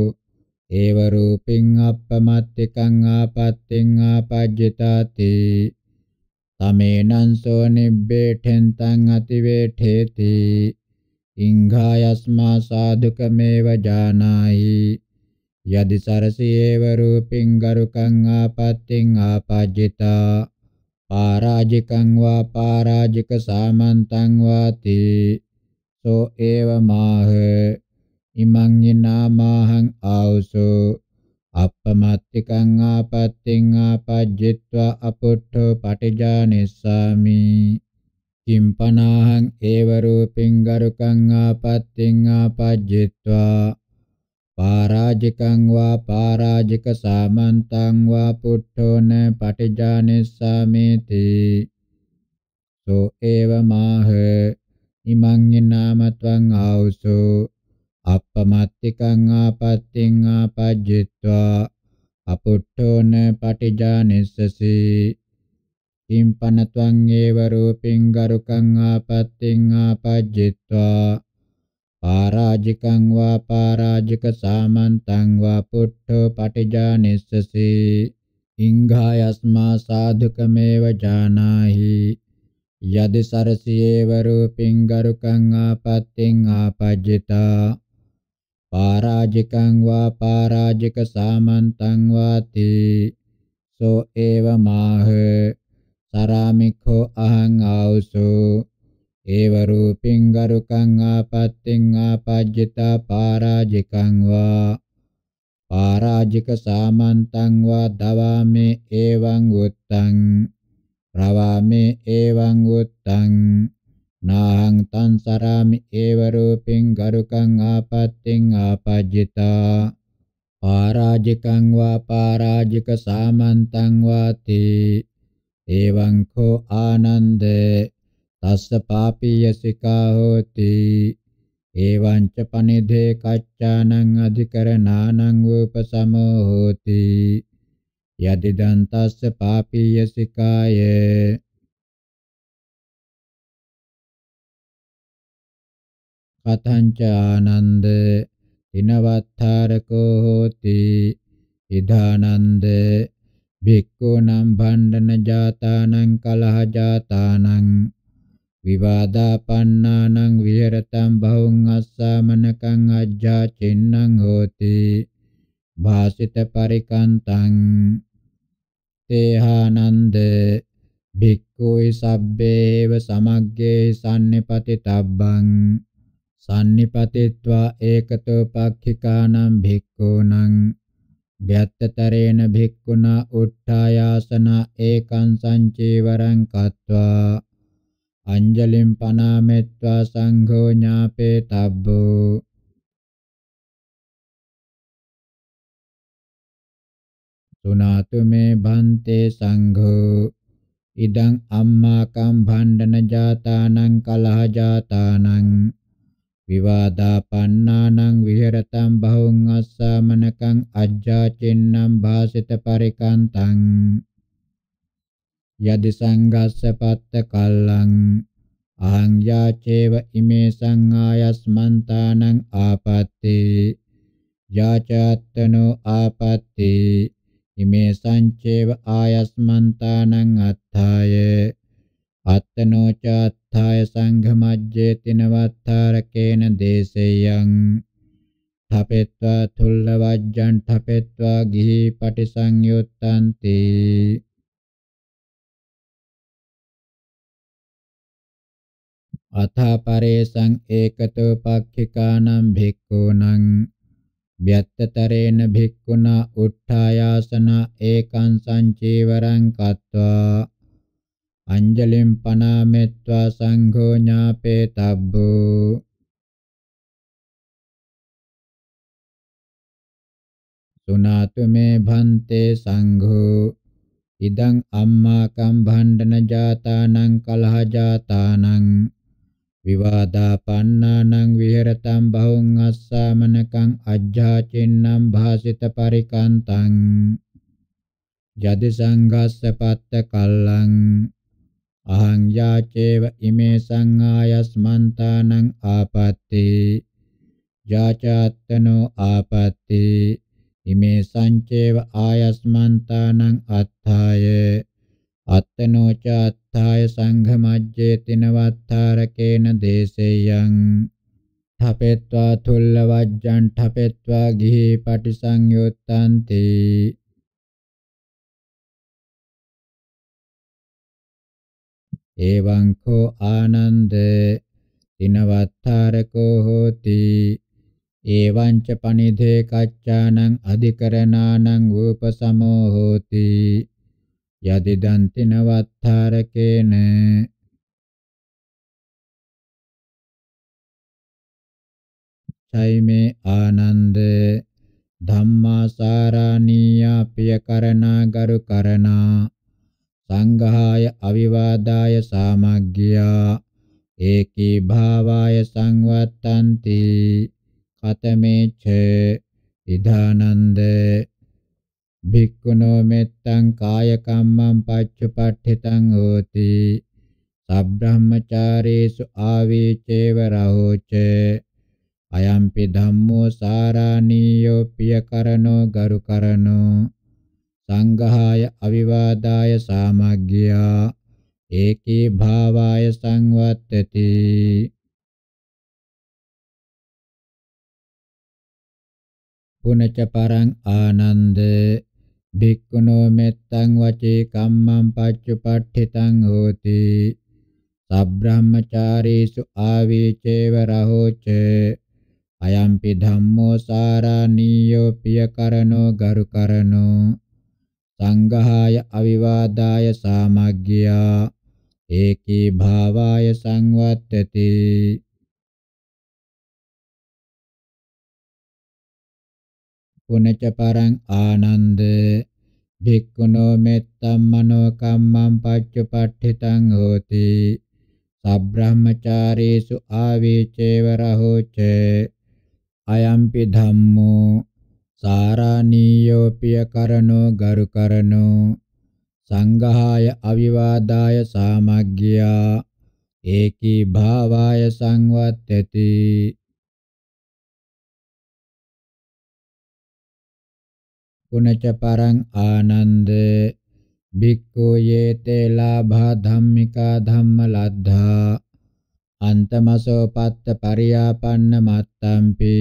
ඒව රූපින් අප්පමත්තිකං ආපත්තින් ආපජ්ජිතාති තමේනං සෝ නිබ්බේඨෙන් තං අතිවේඨේති ඉංඝායස්මා සාදුකමේව ජානාහි යදි සරසේව රූපින් ගරුකං ආපත්‍තින් ආපජ්ජිතා පාරාජිකං වා පාරාජික සාමන්තං වාති සෝ ඒව මාහ ඉමං ිනාමාහං ආවසෝ අප්පමත්තිකං ආපත්‍තින් ආපජ්ජිත්වා අපුට්ඨෝ පටිජානෙස්සාමි කිම්පනාහං ඒව රූපින් ගරුකං ආපත්තිං ආපජ්ජිත්වා පාරාජිකං වා පාරාජික සාමන්තං වා පුට්ඨෝන පටිජානිස්සාමේති සෝ ඒව මාහ ඉමං නාමත්වං ආවුසෝ අප්පමත්තිකං ආපත්තිං ආපජ්ජිත්වා අපුට්ඨෝන පටිජානිස්සසී කිම්පනත්වං ඒව රූපින් ගරුකං ආපත්තිං ආපජ්ජිත්වා පාරාජිකං වා පාරාජික සාමන්තං වා පුට්ඨෝ පටිජානිස්සසි ඉංඝායස්මා සාධුකමේව ජානාහි යදි සරසියේව රූපින් ගරුකං ආපත්තිං ආපජ්ජිතා පාරාජිකං වා පාරාජික සාමන්තං වාති සෝ ඒව මාහ සරාමික්ඛෝ අහං ආවුසෝ ඒව රූපින් ගරුකං ආපත්තින් ආපජ්ජිතා පරාජිකං වා පරාජික සාමන්තං වා දවාමේ එවං උත්තං රවාමේ එවං උත්තං නාහං තං සරාමි ඒව රූපින් ගරුකං ආපත්තින් ආපජ්ජිතා පරාජිකං වා පරාජික සාමන්තං වාති එවං කෝ ආනන්ද තස්ස පාපීය සිකා හෝති එවං ච පනිදේ කච්චානං අධිකරණානං උපසමෝ හෝති යදිදං තස්ස පාපීය සිකාය කතංච ආනන්ද තිනවත්තරකෝ හෝති ඉදානන්ද භික්ඛූනම් භණ්ඩන ජාතානං කලහ ජාතානං විවාදාපන්නානං විහෙරතං බහුං අස්සමනකං අජ්ජා චින්නං හෝති භාසිත පරිකන්තං තේහානන්ද භික්ඛුයි සබ්බේව සමග්ගේ සම්නිපතිතබ්බං සම්නිපතිත්වා ඒකතෝ පක්ඛිකානම් භික්ඛූනම් व्यत्यतरेण भिक्खुना उत्थायासन एकं सञ्चीवरं कत्वा අංජලිම් පනාමෙත්වා සංඝෝ ඥාපේතබ්බෝ සුනාතු මේ බන්තේ සංඝෝ ඉදං අම්මාකම් භණ්ඩන ජාතානං කලහ ජාතානං විවාදාපන්නානං විහෙරතං බහුං අස්සමනකං අජ්ජාචෙන්නම් භාසිත පරිකාන්තං යදි සංඝස්ස පත්ත කල්ලං අහං යාචේව ඉමේ සංආයස්මන්තානං ආපත්තේ යාචාත්තනෝ ආපත්තේ ඉමේ සංචේව ආයස්මන්තානං අත්ථායේ අත්තනෝචාත්ථාය සංඝමජ්ජේ තිනවත්තාරකේන දේශේයං තපෙත්වා තුල්ල වජ්ජන් තපෙත්වා ගිහි පටිසංයුත්තන්ති අථා පරේසං ඒකතෝ පක්ඛිකානම් භික්ඛූනම් ව්‍යත්තතරේන භික්ඛුනා උත්ථායාසන ඒකං සංචීවරං කତ୍වා අංජලිම් පනාමෙත්වා සංඝෝ ඥාපේතබ්බෝ සුනාතු මේ භන්තේ සංඝෝ ඉදං අම්මාකම් භණ්ඩන ජාතානං කලහ ජාතානං විවාදා පන්නානං විහෙරතම් බහුං අස්සාමනකං අජ්ජාචින්නම් භාසිත පරිකාන්තං යදි සංඝස්ස පත්ත කල්ලං අහං යාචේව ඉමේ සංආයස්මන්තානං ආපත්‍ති යාචාත්තනෝ ආපත්‍ති ඉමේ සංචේව ආයස්මන්තානං අත්ථාය අත්තනෝ චාත්ථාය සංඝමජ්ජේ තිනවත්තාරකේන දේසෙයං ඨපෙත්වා තුල්ල වජ්ජං ඨපෙත්වා ගිහි පටිසංයුත්තන්ති එවං කෝ ආනන්ද දිනවත්තරකෝ හෝති එවං ච පනිධේ කච්චානං අධිකරණානං උපසමෝ හෝති යදිදං තිනවත්තරකේන චෛමේ ආනන්ද ධම්මාසාරාණීය පිය කරණා ගරු කරණා සංඝාය අවිවාදාය සාමග්ගියා ඒකී භාවාය සංවත්තන්ති කතමේච ඉදානන්ද භික්ඛුනෝ මෙත්තං කාය කම්මං පච්චපට්ඨිතං හෝති සබ්‍රහ්මචාරීසු ආවේචේව රහෝච අයම්පි ධම්මෝ සාරාණීයෝ පියකරණෝ ගරුකරණෝ සංඝාය අවිවාදාය සාමග්ගියා ඒකී භාවාය සංවත්තති පුනච පරං ආනන්ද භික්ඛුනෝ මෙත්තං වචේ කම්මං පච්චුපට්ඨිතං හෝති සබ්‍රාහ්මචාරීසු ආවීචේව රහෝච අයම්පි ධම්මෝ සාරාණීයෝ පියකරණෝ ගරුකරණෝ සංඝාය අවිවාදාය සාමග්ගියා ඒකී භාවාය සංවත්තති පුනච පරං ආනන්ද භික්ඛුනෝ මෙත්තම් මනෝ කම්මං පච්චපට්ඨිතං හෝති සබ්‍රාහ්මචාරීසු ආවේචේව රහෝච අයම්පි ධම්මෝ සාරාණීයෝපිය කරණෝ ගරු කරණෝ සංඝාය අවිවාදාය සාමග්ගියා ඒකී භාවාය සංවත්තති පුනච පරං ආනන්ද භික්ඛු යේතේ ලාභා ධම්මිකා ධම්ම ලද්ධා අන්තමසෝ පත්ත පරියාපන්න මත්තම්පි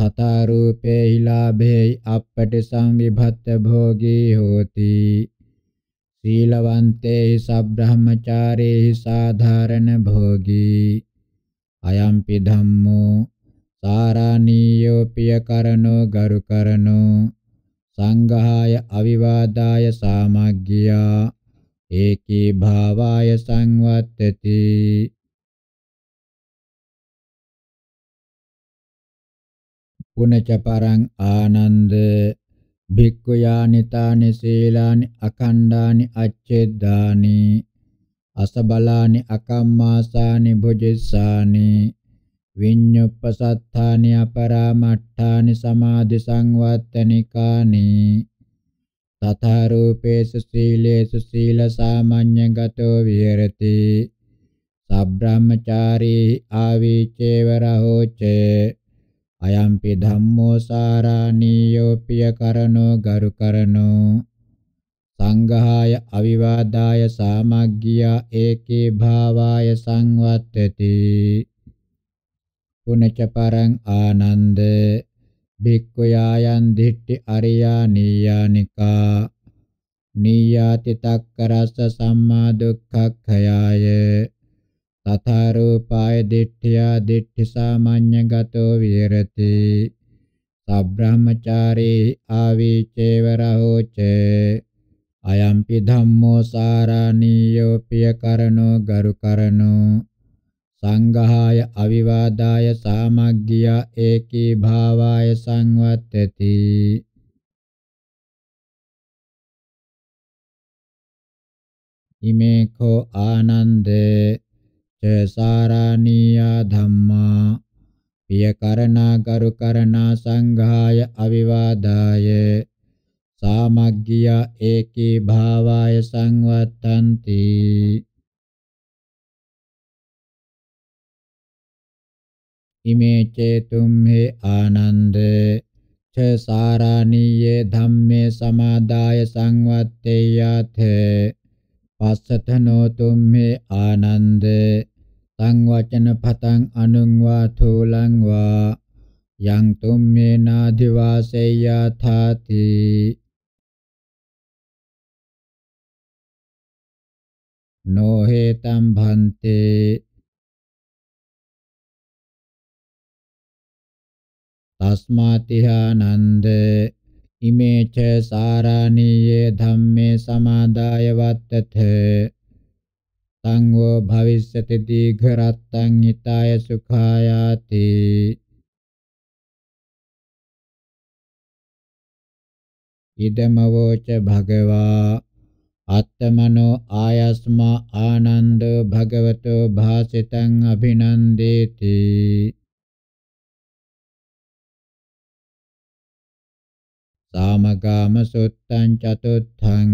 තථා රූපේ හිලාභේයි අපටිසං විභත්ත භෝගී හෝති සීලවන්තේ සබ්‍රහ්මචාරේ සාධාරණ භෝගී අයම්පි ධම්මෝ සාරාණීයෝ පියකරණෝ ගරුකරණෝ සංඝාය අවිවාදාය සාමග්ගියා ඒකී භාවාය සංවත්තති උනච පරං ආනන්ද භික්ඛු යානිතානි සීලානි අඛණ්ඩානි අච්ඡේදානි අසබලානි අකම්මාසානි භුජස්සානි විඤ්ඤුප්පසත්තානි අපරාමට්ඨානි සමාධි සංවත්තනිකානි තථා රූපේසු සීලේසු සීල සාමාඤ්ඤ ගතෝ විහෙරති සබ්‍රාහ්මචාරී ආවිචේව රහෝචේ අයම්පි ධම්මෝ සාරාණීයෝ පිය කරනෝ ගරු කරනෝ සංඝාය අවිවාදාය සාමග්ගියා ඒකේ භාවාය සංවත්තති පුනච පරං ආනන්ද භික්ඛුයායන් දිට්ඨි අරියා නීයානිකා නීයාති තක්කරස්ස සම්මා දුක්ඛක්ඛයාය තථා රූපාය දිට්ඨියා දිට්ඨි සාමාඤ්ඤ ගතෝ විහෙරති සබ්‍රාහ්මචාරේ ආවිචේව රහෝචේ අයම්පි ධම්මෝ සාරාණීයෝ පියකරණෝ ගරුකරණෝ සංඝාය අවිවාදාය සාමග්ගියා ඒකී භාවාය සංවත්තති ඉමේකෝ ආනන්දේ චසාරාණීයා ධම්මා පිය කරණා ගරු කරණා සංඝාය අවිවාදාය සාමග්ගියා ඒකී භාවාය සංවත්තන්ති ඉමේ චේතුම් හේ ආනන්ද චසාරාණීයේ ධම්මේ සමාදාය සංවත්තේයතේ පස්සතනෝතුම් මේ ආනන්ද තං වචන පතං අනුං වා තූලං වා යං තුම් මේ නාදි වාසෙය්‍යා ථාති නොහෙතම් භන්තේ තස්මාතිහානන්දේ ඉමේච සාරාණීයේ ධම්මේ සමාදාය වත්තත සංඝෝ භවිස්සති දීඝරත්තං හිතාය සුඛායාති ඉදමවෝච භගවා අත්තමනෝ ආයස්මා ආනන්දෝ භගවතෝ භාසිතං අභිනන්දේති සාමකාම සුත්තං චතුත්ථං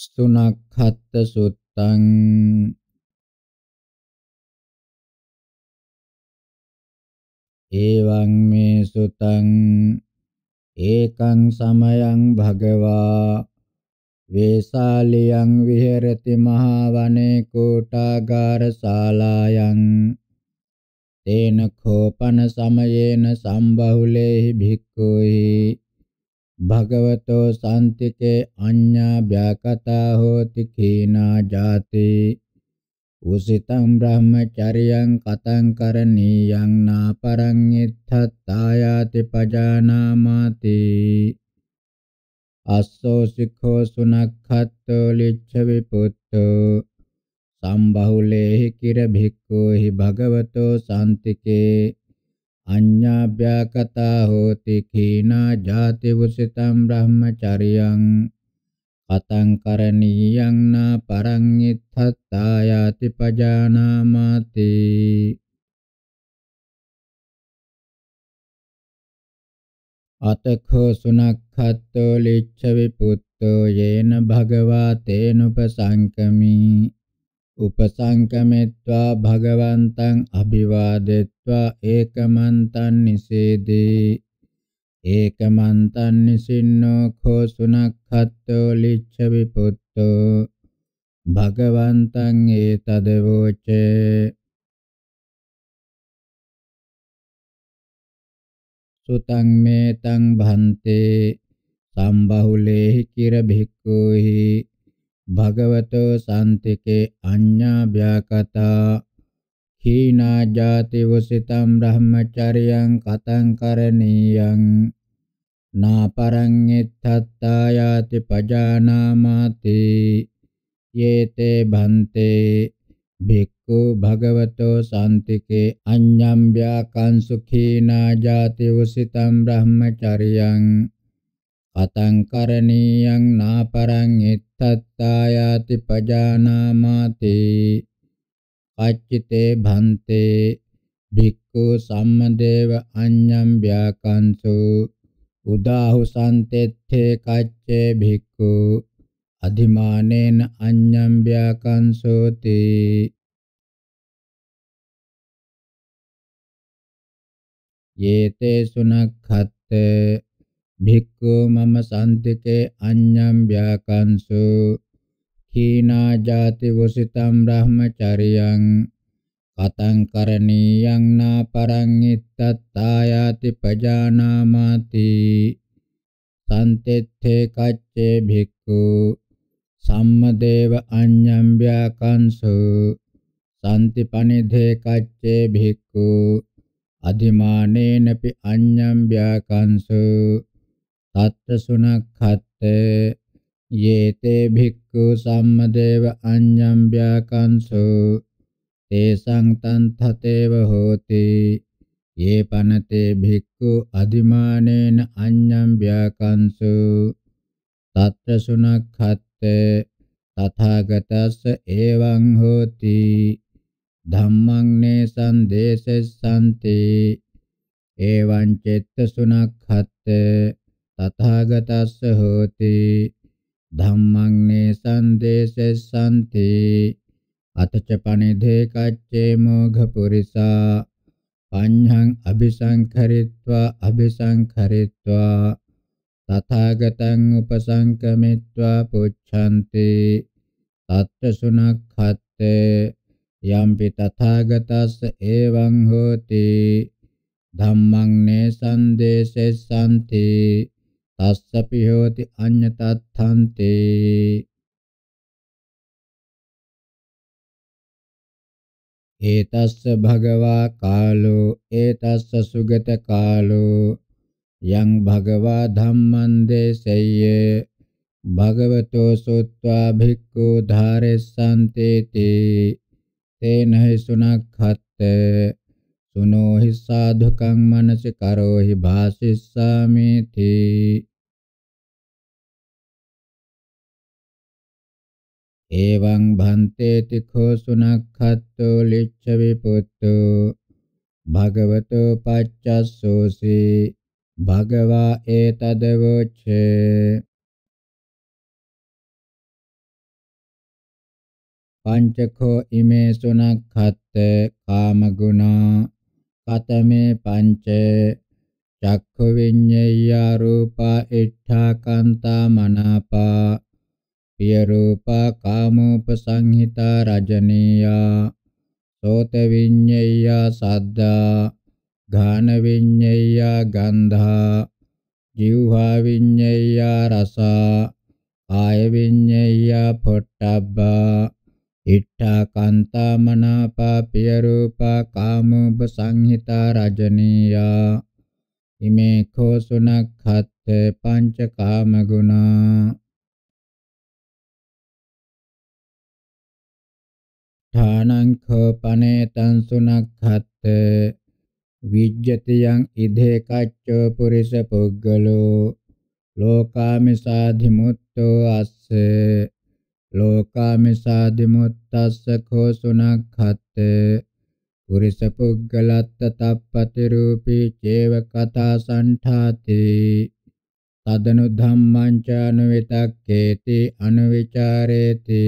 ස්තුනක්ඛත්ත සුත්තං එවං මේ සුතං ඒකං සමයං භගවා වේසාලියං විහෙරති මහා වනේ කෝටාගාර ශාලායන් තේන කෝපන සමයේන සම්බහුලේහි භික්ඛුහි භගවතෝ සාන්තිකේ අඤ්ඤා ව්‍යාකතා හෝති කීනා ජාති උසිතං බ්‍රහ්මචරියං කතං කරණීයං නාපරං ඉත්තත්තායාති පජානාමාති අස්සෝ සික්ඛෝ සුනක්ඛත්තෝ ලිච්ඡ විපුත්තෝ සම්බහුලේහි කිර භික්ඛෝහි භගවතෝ සාන්තිකේ අඤ්ඤාභ්‍යාකතා හෝති කීනා ජාති වුසිතම් බ්‍රහ්මචරියං අතං කරණීයං නා පරං ඉත්තත්තායාති පජානාමාති අතඛෝ සුනක්ඛත්තෝ ලිච්ඡ විපුත්තෝ යේන භගවා තේනුපසංකමි උපසංකමෙත්වා භගවන්තං අභිවාදෙත්වා ඒකමන්තං නිසේදී ඒකමන්තං නිසින්නෝ khෝ සුනක්ඛත්තෝ ලිච්ඡ විපුත්තෝ භගවන්තං ඒතදවෝචේ සුතං මේතං භන්තේ සම්බහුලේහි කිර භික්ඛුහි භගවතෝ සාන්තිකේ අඤ්ඤා ව්‍යාකතා හීනා ජාති වසිතම් බ්‍රහ්මචර්යං කතං කරණීයං නාපරං ඉත්තත්තායාති පජානාමාති යේතේ භන්තේ භික්ඛ අයංකෝ භගවතෝ සාන්තිකේ අඤ්ඤම් ව්‍යාකං සුඛීනා ජාති උසිතම් බ්‍රහ්මචරියං කතං කරණීයං නාපරං ඉත්තත්තායාති පජානාමාති පච්චිතේ භන්තේ භික්ඛු සම්මදේව අඤ්ඤම් ව්‍යාකංසු උදාහුසන්තෙත්තේ කච්චේ භික්ඛු අධිමානේන අඤ්ඤම් ව්‍යාකංසෝති යේතේ සුනක්ඛත් භික්ඛු මම සම්තිතේ අඤ්ඤම් ව්‍යාකංසු කීනා ජාති වසිතම් බ්‍රහ්මචරියං කතං කරණීයං නා පරං ඉත්තත්තායාති පජානාමාති සම්තිත්තේ කච්චේ භික්ඛු සම්මදේව අඤ්ඤම් ව්‍යාකංසු සම්තිපනිධේ කච්චේ භික්ඛු අධිමානේනපි අඤ්ඤම් ව්‍යාකංසු තත්ත සුනක්ඛත්තේ යේතේ භික්ඛු සම්මදේව අඤ්ඤම් ව්‍යාකංසු තේසං තන්තතේව හෝති යේ පනතේ භික්ඛු අධිමානේන අඤ්ඤම් ව්‍යාකංසු තත්ත සුනක්ඛත්තේ තථාගතස්ස එවං හෝති ධම්මං නේසං දේසෙස්සන්ති එවං චෙත්ත සුනක්ඛත් තථාගතස්ස හෝති ධම්මං නේසං දේසෙස්සන්ති අතච පනිදේ කච්චේ මෝඝ පුරිසා පඤ්ඤං අபிසංඛරිත්වා අபிසංඛරිත්වා තථාගතං උපසංකමිත්වා පුච්ඡන්ති තත්ත සුනක්ඛත්තේ යම්පි තථාගතස්ස එවං හෝති ධම්මං නේසන්දේසෙසන්ති තස්සපි හෝති අඤ්ඤතත්තන්ති ඒතස්ස භගවා කාලෝ ඒතස්ස සුගත කාලෝ යං භගවා ධම්මං දේසෙය්‍ය භගවතෝ සුත්වා භික්ඛු ධාරෙස්සන්තේති තේන සුනක්ඛත් සුනෝ හි සාධකං මනස කරෝහි භාසිස්සාමි තී එවං භන්තේති කෝ සුනක්ඛත්තෝ ලිච්ඡ විපුත්තෝ භගවතෝ පච්චස්සෝසි භගවා ඒතදවොච්චේ පංචකෝ ඉමේ සුනක්ඛත් කාමගුණා කතමේ පංච චක්ඛු විඤ්ඤය රූපා ඉඨා කාන්තා මනාපා පිය රූපා කාමෝපසංහිතා රජනීයා සෝත විඤ්ඤය සද්දා ඝාන විඤ්ඤය ගන්ධා ජීවහා විඤ්ඤය රසා ආය විඤ්ඤය පොට්ටබ්බා ඉට්ඨා කාන්තා මනාපා පිය රූපා කාමෝප සංහිතා රජනීයා ඉමේ කෝ සුනක්ඛත් පංච කාම ගුණා ඨානං කෝ පනේතං සුනක්ඛත් විජ්ජතියං ඉදේ කච්චෝ පුරිස පුග්ගලෝ ලෝකාමිසාධිමුත්තෝ අස්සේ ලෝකාමිසා දිමුත්තස්ස කෝ සුනක්ඛත්තේ පුරිස පුග්ගලත්ත තප්පති රූපී චේව කතා සංඨාති තදනු ධම්මං චානුවිතක්කේති අනුවිචාරේති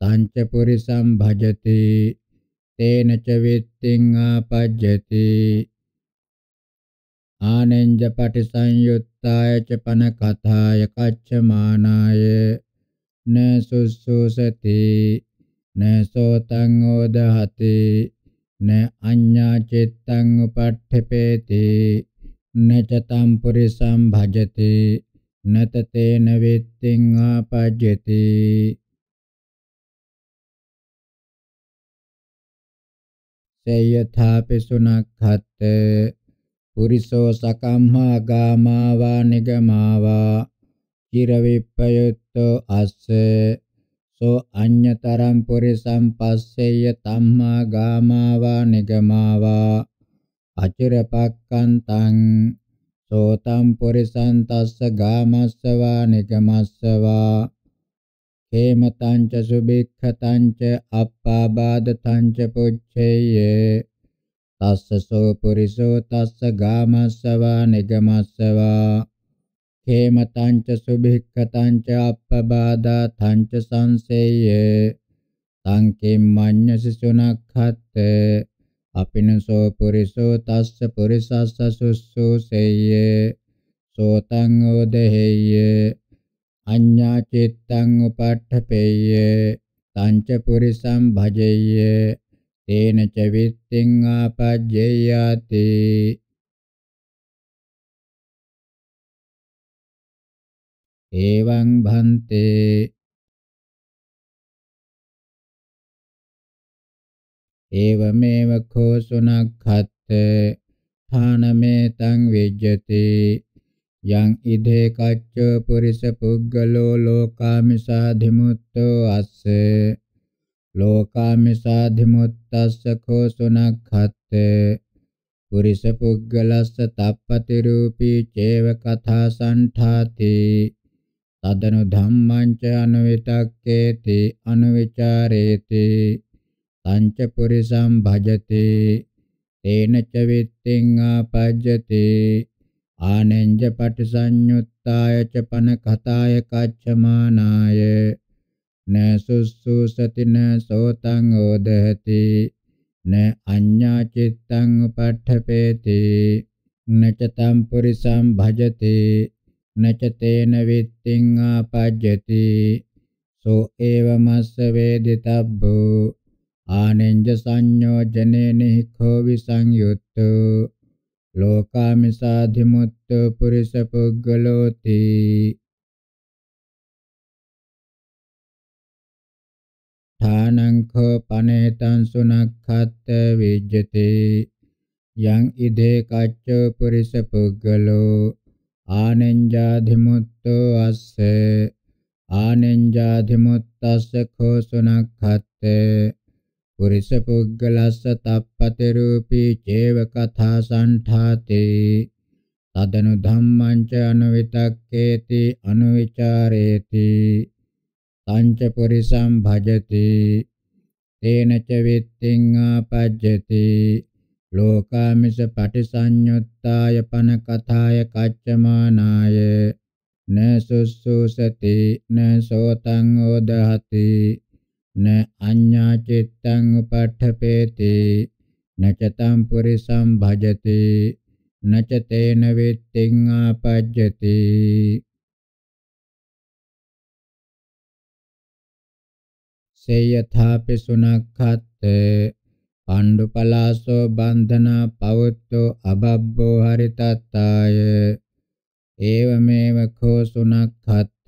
තංච පුරිසම් භජති තේන ච විත්තිං ආපජ්ජති ආනෙන්ජ පටිසංයුත්තාය ච පන කථාය කච්චමානාය न සුසුසති न සෝතං ඕදහති න අඤ්ඤා චිත්තං උපට්ඨපේති න චතම් පුරිසම් භජති න තතේන විත්තිං ආපජ්ජති සේයථාපි සුනක්ඛත් පුරිසෝ සකම්මා ගාමාවා නිගමාවා චිරවිප්පයුත්තෝ අස්ස සෝ අඤ්‍යතරම් පුරිසම් පස්සෙය තම්මා ගාමාවා නිගමාවා අචිරපක්කන්තං සෝතම් පුරිසං තස්ස ගාමස්සවා නිගමස්සවා හේමතං ච සුභික්ඛතං ච අප්පාබාධතං ච පුච්ඡේය තස්ස සෝ පුරිසෝ තස්ස ගාමස්සවා නිගමස්සවා කේමතංච සුභික්ඛතංච අප්පබාධා තංච සංසේය තං කිම්මඤ්ඤ සිසුනක්ඛත් අපිනසෝ පුරිසෝ තස්ස පුරිසස්ස සුස්සුසේය සෝතං ඕදෙහෙය අඤ්ඤා චිත්තං උපට්ඨපේය තංච පුරිසං භජෙය තේන ච විත්තිං ආපජ්ජයාති එවං භන්තේ එවමෙව කෝසුනක්ඛත් ථානමෙතං විජ්ජති යං ඉදේ කච්ච පුරිස පුග්ගලෝ ලෝකාමිසාධිමුත්තෝ අස්ස ලෝකාමිසාධිමුත්තස්ස කෝසුනක්ඛත් පුරිස පුග්ගලස්ස තප්පති රූපී චේව කථා සංඨාති තදනු ධම්මං ච අනුවිතක්කේති අනුවිචාරේති තංච පුරිසං භජති තේන ච විත්තෙන් ආපජ්ජති ආනෙන්ජ පටිසඤ්ඤුත්තාය ච පන කතාය කච්චමානාය නසුසුසතින සෝතං ඕදහති න අඤ්ඤා චිත්තං උපට්ඨපේති නච තම් පුරිසම් භජති न च तेन वित्तिं आपज्यति सो एवमस्य वेदितब्बो आनिञ्ज संयोजनेनिः खो विसंयुक्तो लोकामिषाधिमुत्तो पुरुषपुग्गलोति ඨානං කෝ පනේතං සුනක්ඛත් විජ්ජති යං ඉදේ කච්ච පුරිස පුග්ගලෝ ආනෙන්ජාධිමුත්තෝ අස්සේ ආනෙන්ජාධිමුත්තස්ස කෝසුනක්ඛත්තේ පුරිස පුග්ගලස්ස තප්පති රූපී චේව කථා සංඨාති තදනු ධම්මං ච අනුවිතක්කේති අනුවිචාරේති තංච පුරිසං භජති තේන ච විත්තිං ආපජ්ජති ලෝකාමිස පටිසඤ්ඤුත්තාය පන කථාය කච්චමානාය න සුසුසති න සෝතං ඕදහති න අඤ්ඤා චිත්තං උපට්ඨපේති න චතම් පුරිසම් භජති න ච තේන විත්තිං ආපජ්ජති සේයථාපි සුනක්ඛත්තේ පණ්ඩුපලාසෝ බන්ධනා පවුත්තෝ අබබ්බෝ හරිතත්තාය ඒවමේව කෝ සුනක්ඛත්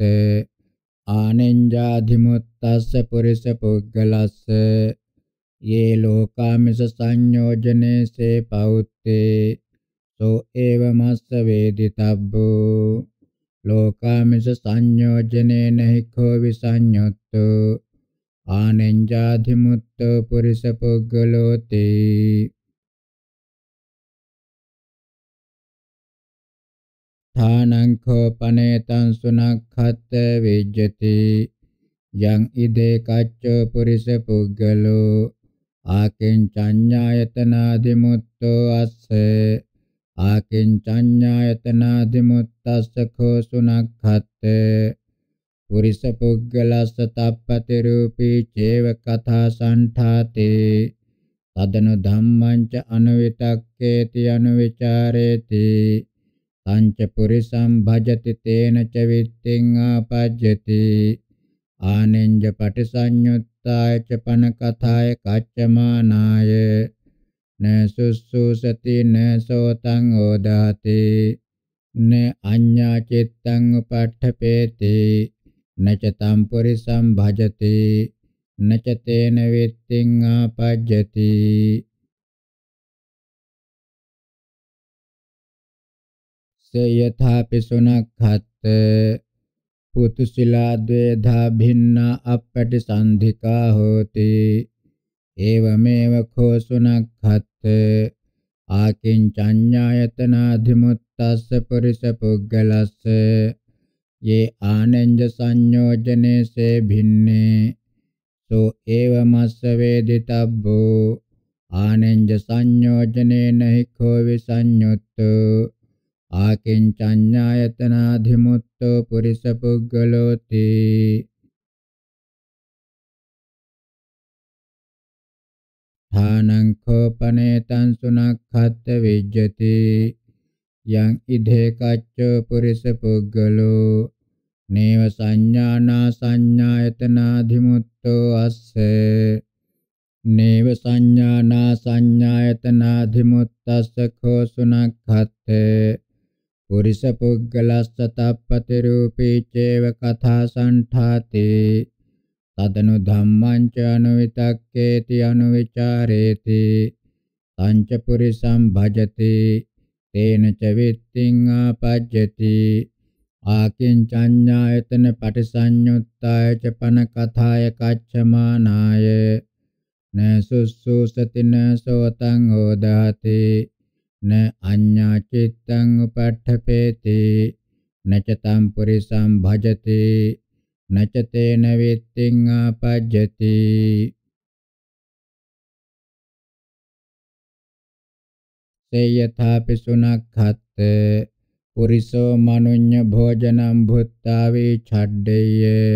ආනෙන්ජාධිමුත්තස්ස පුරිස පුග්ගලස්ස යේ ලෝකාමිස සංයෝජනේසේ පවුත්තේ සෝ ඒවමස්ස වේදිතබ්බෝ ලෝකාමිස සංයෝජනේ නහි කෝ විසඤ්ඤොත්තු ආනෙන්ජාධිමුත්තෝ පුරිස පුද්ගලෝති ථානං කෝපනේතං සුනක්ඛත් විජ්ජති යං ඉදේ කච්චෝ පුරිස පුද්ගලෝ ආකින් චඤ්ඤායතනාදිමුත්තෝ අස්ස ආකින් චඤ්ඤායතනාදිමුත්තස්ස කෝ සුනක්ඛත් පුරිස පුග්ගලස්ස තප්පති රූපී චේව කථා සංඨාතේ තදනු ධම්මං ච අනුවිතක්කේති අනුවිචාරේති තංච පුරිසං භජති තේන ච විත්තිං ආපජ්ජති ආනෙන්ජ පටිසඤ්ඤුත්තාය ච පන කථාය කච්චමානාය න සුසුසති න සෝතං ඕදාති න අඤ්ඤා චිත්තං උපට්ඨපේති නචතම් පුරිසම් භජති නචතේන විත්තිං ආපජ්ජති සයථාපි සුනක්ඛත් පුතු ශිලා ද්වේධා භින්න අපටි සන්ධිකා හෝති එවමෙව කෝ සුනක්ඛත් ආකින් චඤ්ඤායතනාධිමුත්තස්ස පුරිස පුග්ගලස්ස ये आनंज संयोजने से भिन्ने सो एवमस्स वेदितब्बो आनंज संयोजने नहि खो विसंयुत्तो आकिंचन्यायतनाधिमुत्तो पुरुषपुग्गलोति ථානං කෝපනේතං සුනක්ඛත් විජ්ජති yang idhe kacca purisa puggalo නේව සංඥානා සංඥායතනාධිමුත්තෝ අස්සේ නේව සංඥානා සංඥායතනාධිමුත්තස්ස කෝ සුනක්ඛත්තේ පුරිස පුග්ගලස්ස තප්පති රූපී චේව කථා සංඨාති තදනු ධම්මං ච අනුවිතක්කේති අනුවිචාරේති සංච පුරිසම් භජති තේන ච විත්තිං ආපජ්ජති ආකින්චඤ්ඤායතන පටිසඤ්ඤුත්තාය ච පන කථාය කච්ඡමානාය න සුසුසතින සෝතං හෝදාති න අඤ්ඤා චිත්තං උපට්ඨපේති න ච තම් පුරිසම් භජති න ච තේන විත්තිං ආපජ්ජති සේයථාපි සුනක්ඛත් පුරිසෝ මනුඤ්ඤ භෝජනං භුත්තාවේ ඡඩ්ඩේය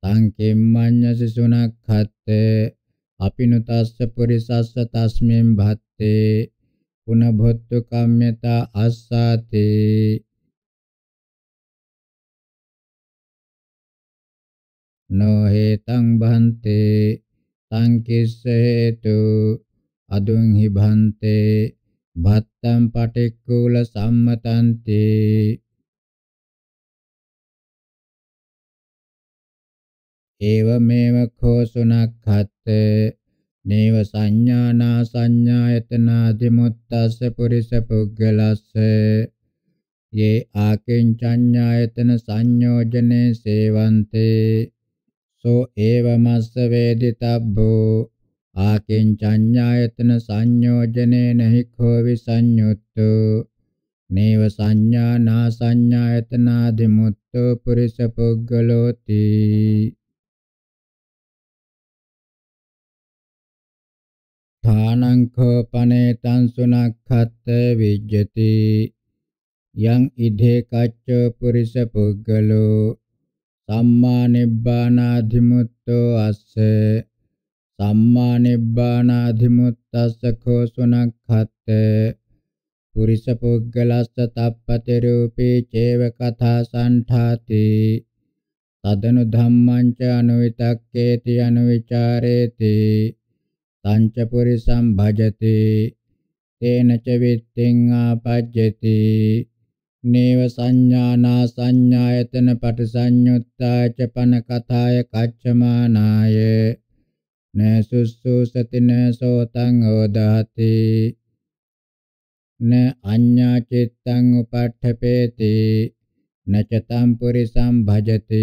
තං කිම්මඤ්ඤස සුනක්ඛත් අපිනුතස්ස පුරිසස්ස තස්මින් භත්තේ පුනබොත්තු කම්මතා අස්සාතේ නොහෙතං භන්තේ තං කිස්ස හේතු අදුං හි භන්තේ බත්තම් පටික්කුල සම්මතන්ති ඒවමෙව කෝසුනක්ඛත් නේව සංඥානා සංඥායතනාදිමුත්තස්ස පුරිස පුද්ගලස්ස යේ ආකින්චඤ්ඤායතන සංයෝජනේ සේවන්තේ සෝ ඒවමස්ස වේදිතබ්බෝ ආකින්චඤ්ඤායතන සංයෝජනේ නහි කෝවි සංයුත්තු නේව සංඥා නා සංඥායතනාදි මුත්තු පුරිස පුග්ගලෝති ථානං කෝපනේ තං සුනක්ඛත් විජ්ජති යං ඉදේ කච්ච පුරිස පුග්ගලෝ සම්මා නිබ්බානාධිමුත්තෝ අස්සේ සම්මා නිබ්බානාධිමුත්තස්ස කෝ සුනක්ඛත්තේ පුරිස පුග්ගලස්ස තප්පති රූපේ චේව කථා සංඨාති තදනු ධම්මං ච අනුවිතක්කේති අනුවිචාරේති තංච පුරිසං භජති තේන ච විත්තිං ආපජ්ජති නේව සංඥානා සංඥායතන පටිසඤ්ඤුත්තා ච පන කථාය කච්චමානාය න සුසුසති න සෝතං ඕදාති න අඤ්ඤා චිත්තං උපට්ඨපේති න ච තම් පුරිසම් භජති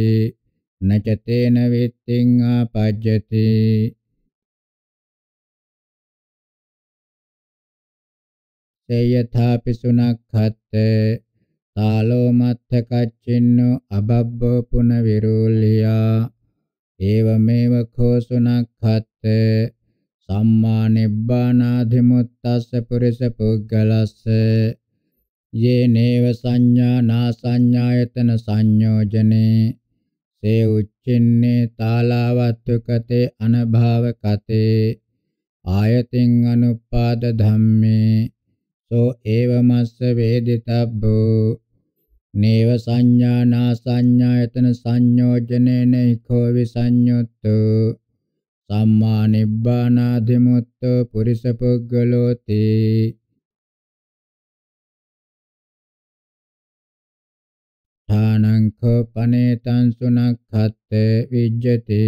න ච තේන විත්තිං ආපජ්ජති සේයථාපි සුනක්ඛත් තාලෝ මත්ථ කච්චින්නෝ අබබ්බෝ පුන විරෝලියා ඒවමේව කෝසුනක්ඛත් සම්මා නිබ්බානාධිමුත්තස්ස පුරිස පුද්ගලස්ස යේනේව සංඥා නා සංඥායතන සංයෝජනේ සේ උච්චින්නේ තාලවත්තුකතේ අනභාවකතේ ආයතින් අනුපාද ධම්මේ සෝ ඒවමස්ස වේදිතබ්බෝ නේව සංඥා නා සංඥායතන සංයෝජනේන හිකෝ විසඤ්ඤුත්තු සම්මා නිබ්බානාදිමුත්තු පුරිස පුද්ගලෝති ථානං කපනේතං සුනක්ඛත්තේ විජ්ජති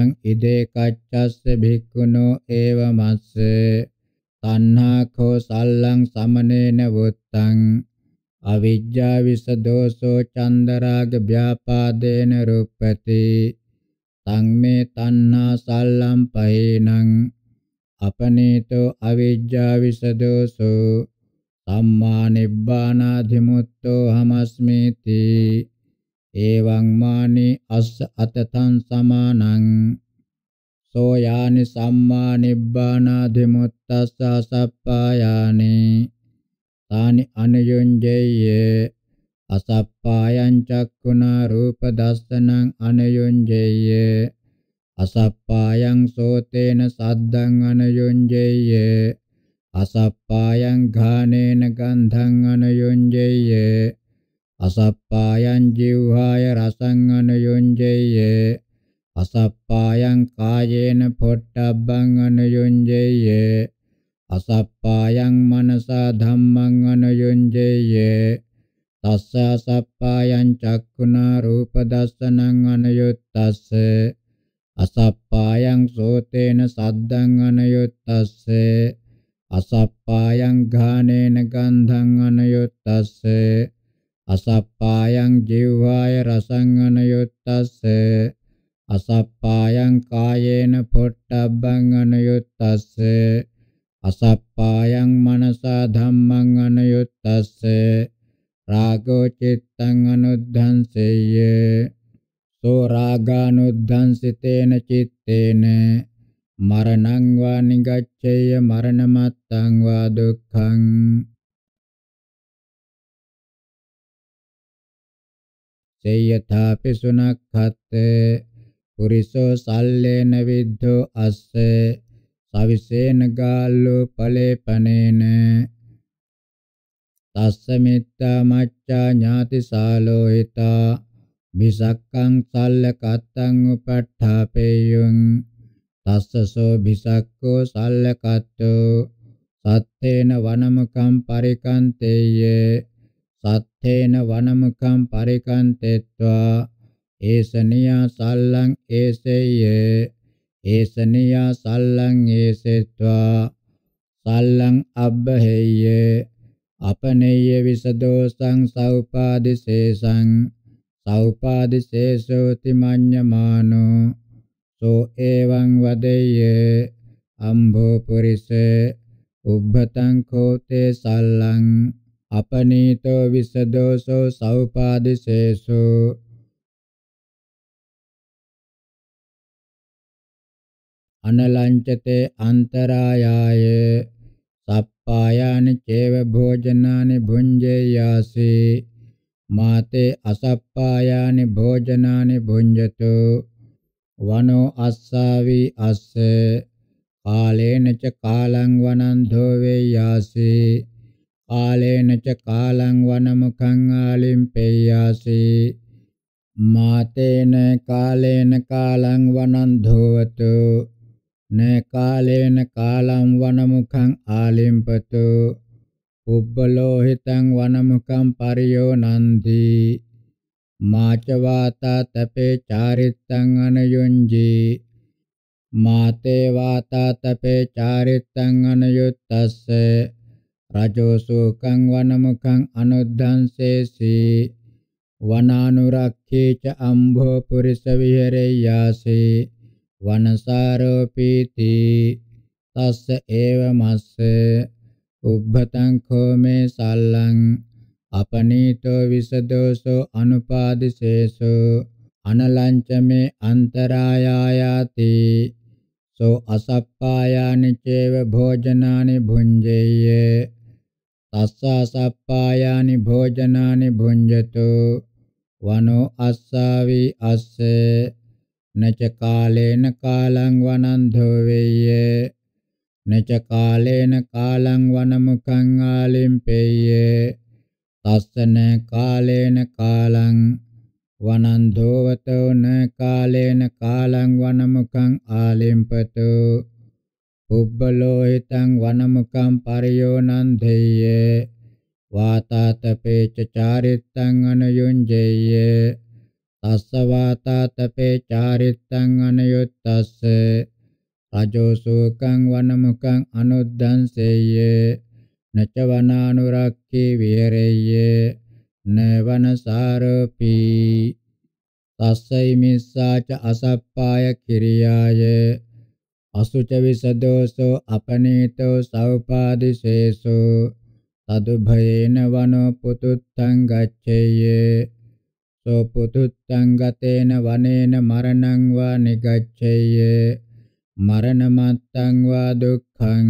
යං ඉදේ කච්චස්ස භික්ඛුනෝ ඒවමස්ස තණ්හා කෝ සල්ලං සමනේන වුත්තං අවිජ්ජා විස දෝසෝ චන්දරාග ව්‍යාපාදේන රූපති තං මේ තණ්හා සල්ලම් පහේනං අපනේතෝ අවිජ්ජා විස දෝසෝ සම්මා නිබ්බානාධිමුත්තෝ හමස්මේති එවං මානි අස්ස අතතං සමානං සෝ යානි සම්මා නිබ්බානාධිමුත්තස්ස සප්පායානේ තානි අනයොන්ජේය අසප්පායං චක්කුණා රූප දස්සනං අනයොන්ජේය අසප්පායං සෝතේන සද්දං අනයොන්ජේය අසප්පායං ඝානේන ගන්ධං අනයොන්ජේය අසප්පායං ජීවහාය රසං අනයොන්ජේය අසප්පායං කායේන පොට්ටබ්බං අනයොන්ජේය අසප්පායං මනසා ධම්මං අනුයුංජේය තස්ස අසප්පායං චක්ඛුනා රූප දස්සනං අනුයුත්තස්ස අසප්පායං සෝතේන සද්දං අනුයුත්තස්ස අසප්පායං ඝානේන ගන්ධං අනුයුත්තස්ස අසප්පායං ජීවාය රසං අනුයුත්තස්ස අසප්පායං කායේන පොට්ටබ්බං අනුයුත්තස්ස අසප්පායං මනසා ධම්මං අනයුත්තස්ස රාගෝ චිත්තං අනුද්ධංසෙය්‍ය සෝ රාගානුද්ධංසිතේන චිත්තේන මරණං වා නිගච්ඡේය මරණමත්තං වා දුක්ඛං සේයථාපි සුනක්ඛත්තේ පුරිසෝ සල්ලේන විද්ධෝ අස්සේ සවිසේන ගාල්ලෝ ඵලේ පනේන තස්ස මිත්තා මච්ඡා ඥාතිසාලෝ හිතා විසක්කං සල්ල කත්තං උපට්ඨාපේයං තස්සසෝ විසක්කෝ සල්ල කත්තෝ සත්තේන වනමකම් පරිකන්තේය සත්තේන වනමකම් පරිකන්තෙත්වා ඒසනියා සල්ලං ඒසෙය්‍ය ඒසනියා සල්ලං ඒසෙත්වා සල්ලං අබ්බහෙය්‍ය අපනෙය්‍ය විසදෝසං සෞපාදිසේසං සෞපාදිසේසෝති මඤ්ඤමානෝ සෝ එවං වදෙය්‍ය අම්භෝ පුරිස උබ්බතං කෝතේ සල්ලං අපනීතෝ විසදෝසෝ සෞපාදිසේසෝ අනලංචතේ අන්තරායාය සප්පායානි චේව භෝජනානි භුඤ්ජේයාසි මාතේ අසප්පායානි භෝජනානි භුඤ්ජතු වනෝ අස්සාවි අස්ස කාලේන ච කාලං වනං ධෝවේයාසි කාලේන ච කාලං වනමුඛං ආලිම්පේයාසි මාතේන කාලේන කාලං වනං ධෝවතු න කාලේන කාලම් වනමුඛං ආලිම්පතු පුබ්බලෝ හිතං වනමුඛං පරියෝනන්ති මාච වාතා තපේ චාරිත්තං අනයුංජි මාතේ වාතා තපේ චාරිත්තං අනයුත්තස්ස රජෝ සෝකං වනමුඛං අනුද්ධංසේසී වනානුරක්ඛේ ච අම්භෝ පුරිස විහෙරේ යාසේ වනසාරෝපීති තස්ස ඒව මස්ස උබ්බතං කෝමේ සල්ලං අපනීතෝ විසදෝසෝ අනුපාදිසේසෝ අනලංචමේ අන්තරායායාති සෝ අසප්පායානි චේව භෝජනානි භුඤ්ජේය තස්සා සප්පායානි භෝජනානි භුඤ්ජතෝ වනෝ අස්සාවි අස්සේ නච කාලේන කාලං වනන්ධෝ වේය නච කාලේන කාලං වනමුඛං ආලිම්පේය තස්සන කාලේන කාලං වනන්ධෝවතෝ න කාලේන කාලං වනමුඛං ආලිම්පතු උබ්බලෝ හිතං වනමුඛං පරියෝනන්ධේය වාතාතපේච චාරිත්තං අනුයුංජේය තස්සවාතා තපේ චාරිත්තං අනයුත්තස්ස රජෝ සෝකං වනමුකං අනුද්දං සේය නචවනානුරක්ඛේ විහෙරෙය්‍ය නවනසාරපි තස්සයි මිස්සාච අසප්පාය කිරියාය අසුච විසදෝසෝ අපනීතෝ සවපාදිශේසෝ තදුභයේන වනෝ පුතුත්තං ගච්ඡේය තෝ පුතුත්තං ගතේන වනේන මරණං වා නිගච්ඡේය මරණමත්තං වා දුක්ඛං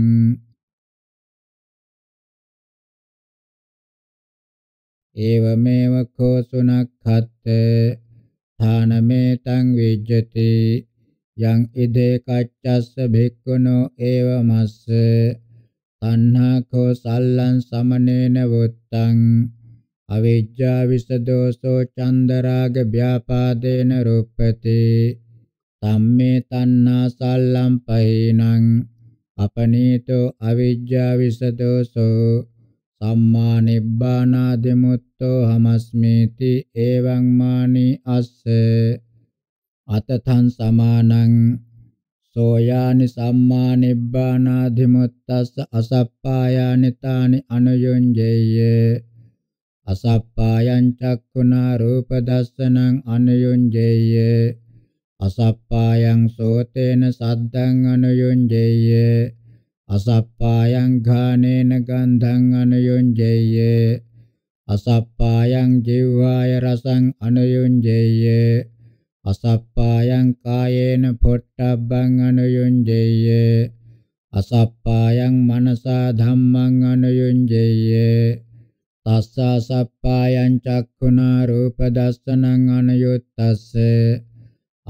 ඒවමේව කෝ සුනක්ඛත් ථානමේතං විජ්ජති යං ඉදේ කච්චස්ස භික්ඛුනෝ ඒවමස්ස තණ්හා කෝ සල්ලං සමනේන වුත්තං අවිජ්ජා විසදෝසෝ චන්දරාග ව්‍යාපාදේන රූපති තම්මේ තණ්හා සල්ලම්පහිනං අපනීතෝ අවිජ්ජා විසදෝසෝ සම්මා නිබ්බානාදි මුත්තෝ හමස්මේති එවං මානි අස්ස අතතං සමානං සෝයානි සම්මා නිබ්බානාදි මුත්තස්ස අසප්පායානි තානි අනුයුංජේය අසප්පායං චක්ඛුනා රූප දස්සනං අනුයුංජේය අසප්පායං සෝතේන සද්දං අනුයුංජේය අසප්පායං ඝානේන ගන්ධං අනුයුංජේය අසප්පායං ජීවාය රසං අනුයුංජේය අසප්පායං කායේන පොට්ටබ්බං අනුයුංජේය අසප්පායං මනසා ධම්මං අනුයුංජේය තස්සා සප්පායං චක්ඛුනා රූප දස්සනං අනයුත්තස්ස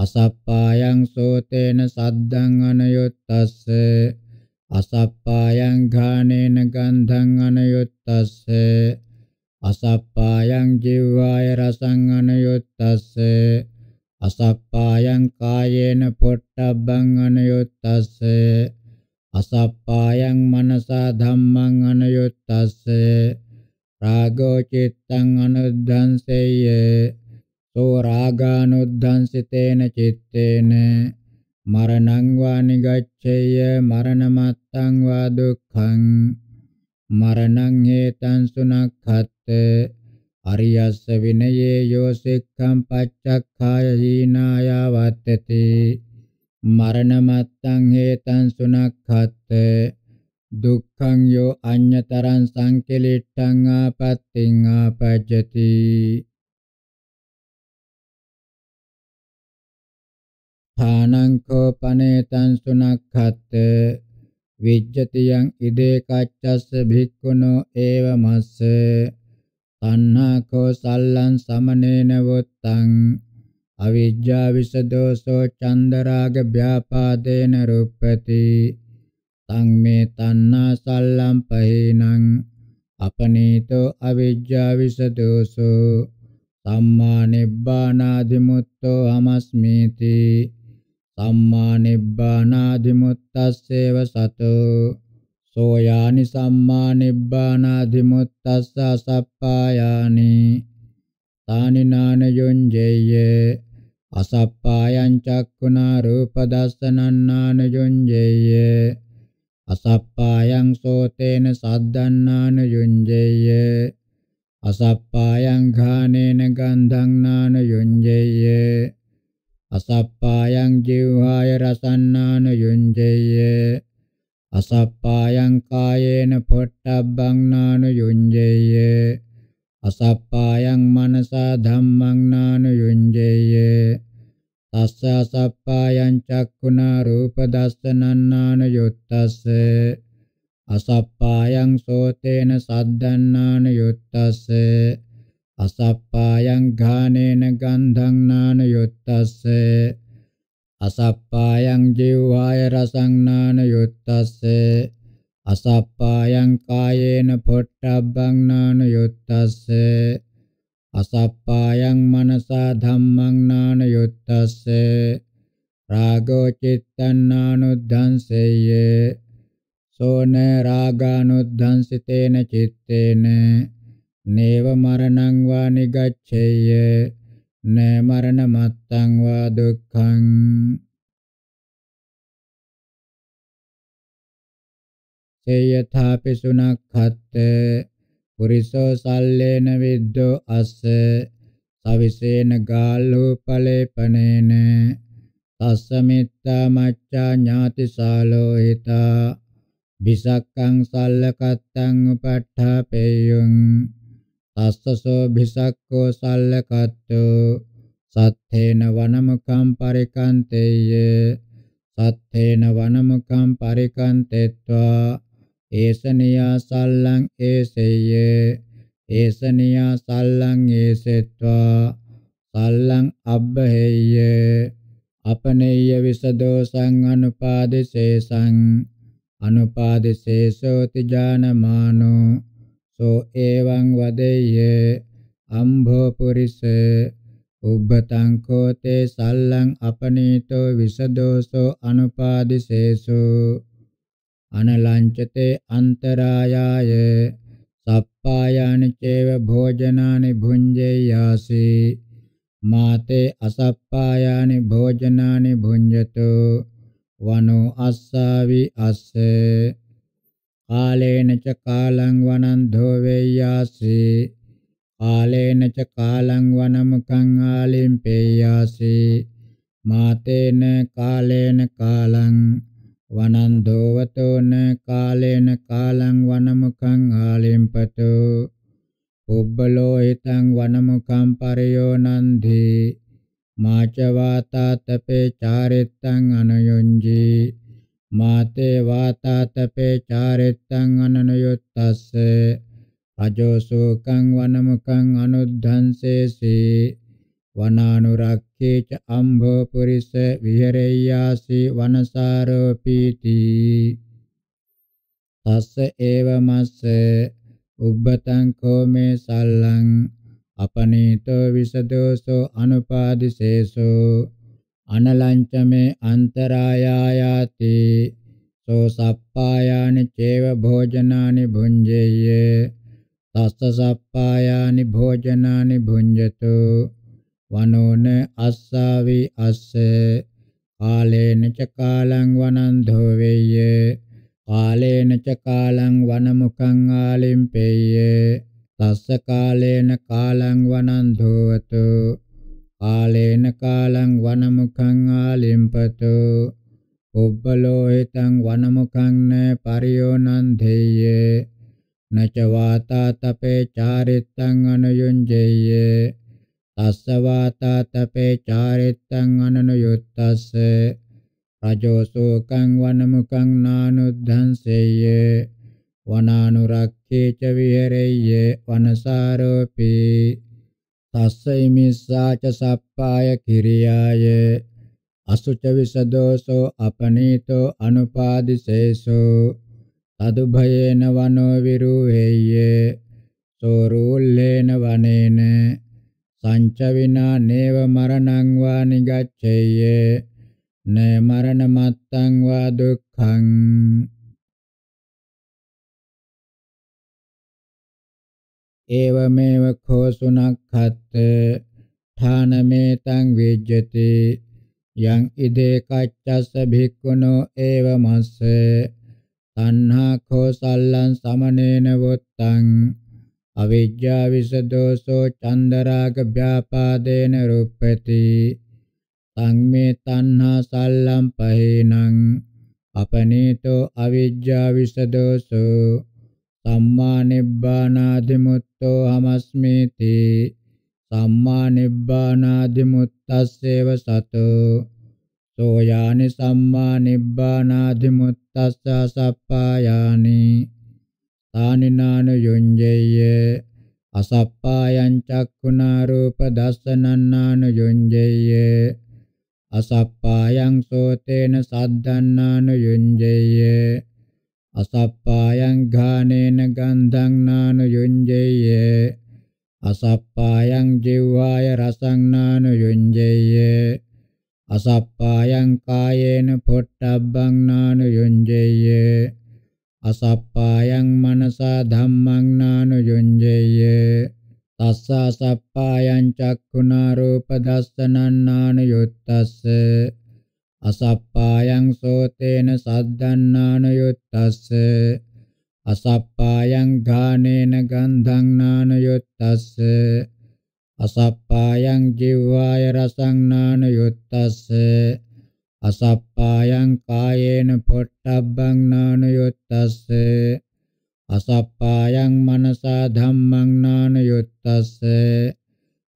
අසප්පායං සෝතේන සද්දං අනයුත්තස්ස අසප්පායං ඝානේන ගන්ධං අනයුත්තස්ස අසප්පායං ජීවාය රසං අනයුත්තස්ස අසප්පායං කායේන පොට්ටබ්බං අනයුත්තස්ස අසප්පායං මනසා ධම්මං අනයුත්තස්ස රාගෝ චිත්තං අනුද්ධංසෙය්‍ය සෝ රාගානුද්ධංසිතේන චitteන මරණං වා නිගච්ඡේය මරණමත්තං වා දුක්ඛං මරණං හේතං සුනක්ඛත් අරියස්ස විනයේ යෝ සික්ඛං පච්චක්ඛාය හීනාය වත්තති මරණමත්තං හේතං සුනක්ඛත් දුක්ඛං යෝ අඤ්ඤතරං සංකලෙට්ඨං ආපත්තිං ආපජ්ජති ථානං කෝපනේතං සුනක්ඛත් විජ්ජතියං ඉදේ කච්චස්ස භික්ඛුනෝ ඒව මස්ස තණ්හා කෝසල්ලං සමනේන වොත්තං අවිජ්ජා විසදෝසෝ චන්දරාග ව්‍යාපාදේන රූපති තං මේ තණ්හා සල්ලම්පහේනං අපනීතෝ අවිජ්ජා විසදෝසෝ සම්මා නිබ්බානාදිමුත්තෝ හමස්මීති සම්මා නිබ්බානාදිමුත්තස්සේව සතෝ සෝයානි සම්මා නිබ්බානාදිමුත්තස්ස අසප්පායානි තානි නාන යොංජේය අසප්පායං චක්කුණා රූප දස්සනන්නාන යොංජේය අසප්පායං සෝතේන සද්දන්නාන යුඤ්ජේය අසප්පායං ඝානේන ගන්ධං නාන යුඤ්ජේය අසප්පායං ජීවහාය රසන්නාන යුඤ්ජේය අසප්පායං කායේන පොට්ටබ්බං නාන යුඤ්ජේය අසප්පායං මනසා ධම්මං නාන යුඤ්ජේය තස්සා සප්පායං චක්ඛුනා රූප දස්සනන්නාන යුත්තස්ස අසප්පායං සෝතේන සද්දන්නාන යුත්තස්ස අසප්පායං ඝානේන ගන්ධං නාන යුත්තස්ස අසප්පායං ජීවාය රසං නාන යුත්තස්ස අසප්පායං කායේන පොට්ටබ්බං නාන යුත්තස්ස අසප්පායං මනසා ධම්මං නාන යොත්තස්ස රාගෝ චිත්තං නානුද්ධංසෙය්‍ය සෝන රාගානුද්ධංසිතේන චිත්තේන නේව මරණං වා නිගච්ඡේය න මරණ මත්තං වා දුක්ඛං සේයථාපි සුනක්ඛත්තේ පුරිසෝ සල්ලේන විද්දෝ අස්ස සවිසේන ගාලෝ පලේපනේන තස්සමිත්තා මච්ඡා ඥාති සාලෝ හිතා භිසක්කං සල්ලකත්තං උපට්ඨාපේයං තස්සසෝ භිසක්කෝ සල්ලකත්තෝ සත්තේන වනමුඛං පරිකන්තේය සත්තේන වනමුඛං පරිකන්තෙත්වා ඒසනියා සල්ලං ඒසෙය්‍ය ඒසනියා සල්ලං ඒසෙත්වා සල්ලං අබ්බහෙය්‍ය අපනෙය්‍ය විසදෝසං අනුපාදිසේසං අනුපාදිසේසෝති ජානමානෝ සෝ එවං වදෙය්‍ය අම්භෝ පුරිස උබ්බතං කෝතේ සල්ලං අපනීතෝ විසදෝසෝ අනුපාදිසේසෝ අනලංචතේ අන්තරායාය සප්පායානි චේව භෝජනානි භුඤ්ජේයාසි මාතේ අසප්පායානි භෝජනානි භුඤ්ජතු වනෝ අස්සාවි අස්ස කාලේන ච කාලං වනං ධෝවේයාසි කාලේන ච කාලං වනමුඛං ආලිම්පේයාසි මාතේන කාලේන කාලං වනන්දෝවතෝන කාලේන කාලං වනමුඛං ආලිම්පතු උබ්බලෝ හිතං වනමුඛං පරයෝ නන්දි මාච වාතා තපේ චාරිත්තං අනයොංජි මාතේ වාතා තපේ චාරිත්තං අනනයොත්තස්ස රජෝ සෝකං වනමුඛං අනුද්ධංසේසී වනානුරක් චේච අම්භ පුරිස විහෙරෙය්‍යාසි වනසාරෝපීති තස්ස ඒව මස්ස උබ්බතං කෝමේ සල්ලං අපනීතෝ විසදෝසෝ අනුපාදිසේසෝ අනලංචමේ අන්තරායායාති සෝ සප්පායානි චේව භෝජනානි භුඤ්ජේය තස්ස සප්පායානි භෝජනානි භුඤ්ජතෝ වනෝන අස්සාවි අස්ස කාලේන ච කාලං වනන්ධෝ වේය කාලේන ච කාලං වනමුඛං ආලිම්පේය තස්ස කාලේන කාලං වනන්ධෝතු කාලේන කාලං වනමුඛං ආලිම්පතු උබ්බලෝ හිතං වනමුඛං න පරියෝනන්ධේය නච වාතා තපේ චාරිත්තං අනුයුංජේය අස්සවාතා තපේ චාරිත්තං අනනුයුත්තස්ස රජෝසෝකං වනමුකං නානුද්ධංසෙය්‍ය වනානුරක්ඛේ ච විහෙරෙය්‍ය වනසාරෝපී තස්සයි මිස්සාච සප්පාය කිරියාය අසුච විසදෝසෝ අපනීතෝ අනුපාදිසේසෝ තදුභයේන වනෝ විරුහෙය්‍ය සෝරුල්ලේන වනේන සංච විනා නේව මරණං වා නිගච්ඡේය න මරණ මත්තං වා දුක්ඛං ඒවමේව කෝසුනක්ඛත් ථානමේතං විජ්ජති යං ඉදේ කච්චස්ස භික්ඛුනෝ ඒවමස්ස තණ්හා කෝසල්ලං සමනේන වොත්තං අවිජ්ජා විස දෝසෝ චන්දරාග ව්‍යාපාදේන රූපති තං මේ තණ්හා සල්ලම්පහේනං අපනේතෝ අවිජ්ජා විස දෝසෝ සම්මා නිබ්බානාදිමුත්තෝ හමස්මේති සම්මා නිබ්බානාදිමුත්තස්සේව සතෝ සෝයානි සම්මා නිබ්බානාදිමුත්තස්ස සප්පායානි තානිනාන යොඤ්ජේය අසප්පායං චක්ඛුනා රූප දස්සනන්නාන යොඤ්ජේය අසප්පායං සෝතේන සද්දන්නාන යොඤ්ජේය අසප්පායං ඝානේන ගන්ධං නාන යොඤ්ජේය අසප්පායං ජීවාය රසං නාන යොඤ්ජේය අසප්පායං කායේන පොට්ටබ්බං නාන යොඤ්ජේය අසප්පායං මනසා ධම්මං නානුයුඤ්ජේය තස්ස අසප්පායං චක්ඛුනා රූප දස්සනං නානුයුත්තස්ස අසප්පායං සෝතේන සද්දං නානුයුත්තස්ස අසප්පායං ඝානේන ගන්ධං නානුයුත්තස්ස අසප්පායං ජීවාය රසං නානුයුත්තස්ස අසප්පායං කායේන පොට්ටබ්බං නානයොත්තස්ස අසප්පායං මනසා ධම්මං නානයොත්තස්ස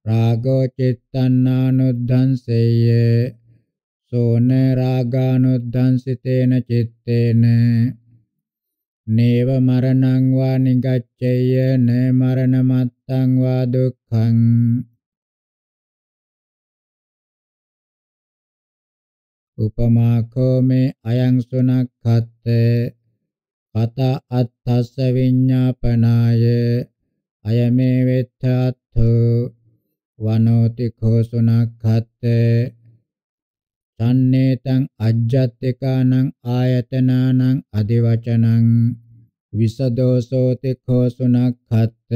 රාගෝ චිත්තං නානුද්ධංසෙය්‍ය සෝන රාගානුද්ධංසිතේන චිත්තේන නේව මරණං වා නිගච්ඡේය න මරණ මත්තං වා දුක්ඛං උපමාකෝ මේ අයං සුනක්ඛත්තේ පත අත්තස්ස විඤ්ඤාපනාය අයමේ වෙත්තාත්ථෝ වනෝති කෝසුනක්ඛත්තේ සම්නේතං අජ්ජත්තිකානං ආයතනානං අදිවචනං විසදෝසෝති කෝසුනක්ඛත්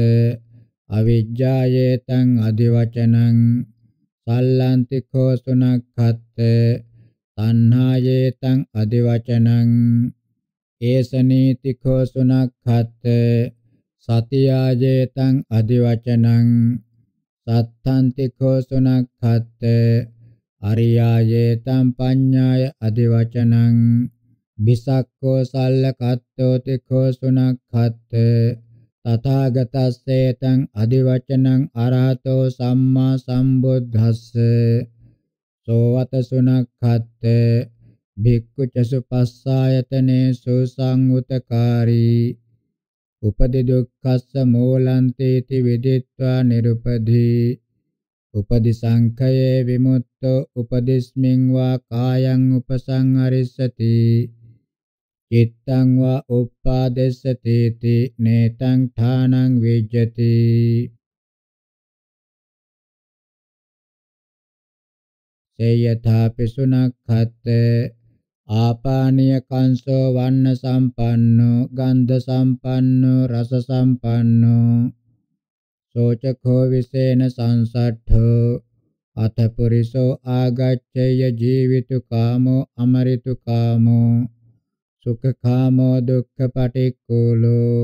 අවිජ්ජායේතං අදිවචනං සල්ලන්ති කෝසුනක්ඛත් අන්හායේතං අදිවචනං ඒසනීතිකෝ සුනක්ඛත් සතියාජේතං අදිවචනං සත්තාන්තිකෝ සුනක්ඛත් අරියායේතං පඤ්ඤාය අදිවචනං විසක්කෝ සල්ලකත්තෝ තිකෝ සුනක්ඛත් තථාගතස්සේතං අදිවචනං අරහතෝ සම්මා සම්බුද්දස්ස සෝවත සුනක්ඛත් භික්ඛු චසුපස්සායතනේසු සංඋතකාරී උපදි දුක්ඛස්ස මූලන්තේති විදිත්වා නිරුපදී උපදි සංඛයේ විමුක්තෝ උපදිස්මින් වා කායං උපසංහරිස්සති චිත්තං වා උප්පාදෙස්සති තේතං ඨානං විජ්ජති තේ යථාපි සුනක්ඛත් ආපානීය කංසෝ වන්න සම්පන්නෝ ගන්ධ සම්පන්නෝ රස සම්පන්නෝ සෝචකෝ විසේන සංසට්ඨෝ අත පුරිසෝ ආගච්ඡය ජීවිතු කාමෝ අමරිතු කාමෝ සුඛ කාමෝ දුක්ඛ පටික්කුලෝ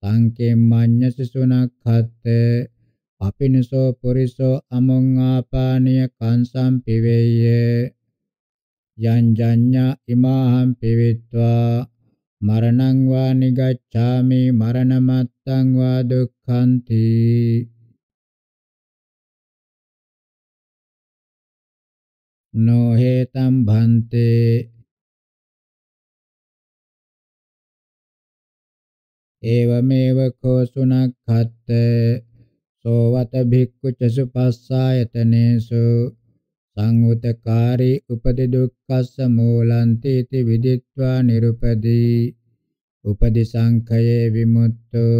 සංකේමඤ්ඤ සිසුනක්ඛත්තේ අපිනසෝ පුරිසෝ අමං ආපානීය කංසම් පිවේය යං ජඤ්ඤා ඉමාහං පිවිත්වා මරණං වා නිගච්ඡාමි මරණමත්තං වා දුක්ඛන්ති නොහෙතම් භන්තේ ඒවමේව කෝ සුනක්ඛත්ත සෝවත භික්ඛු චසු පස්සායතනේසු සංඋතකාරී උපති දුක්ඛස්ස මූලන්ති इति විදිත්වා නිරුපදී උපදි සංඛයේ විමුක්තෝ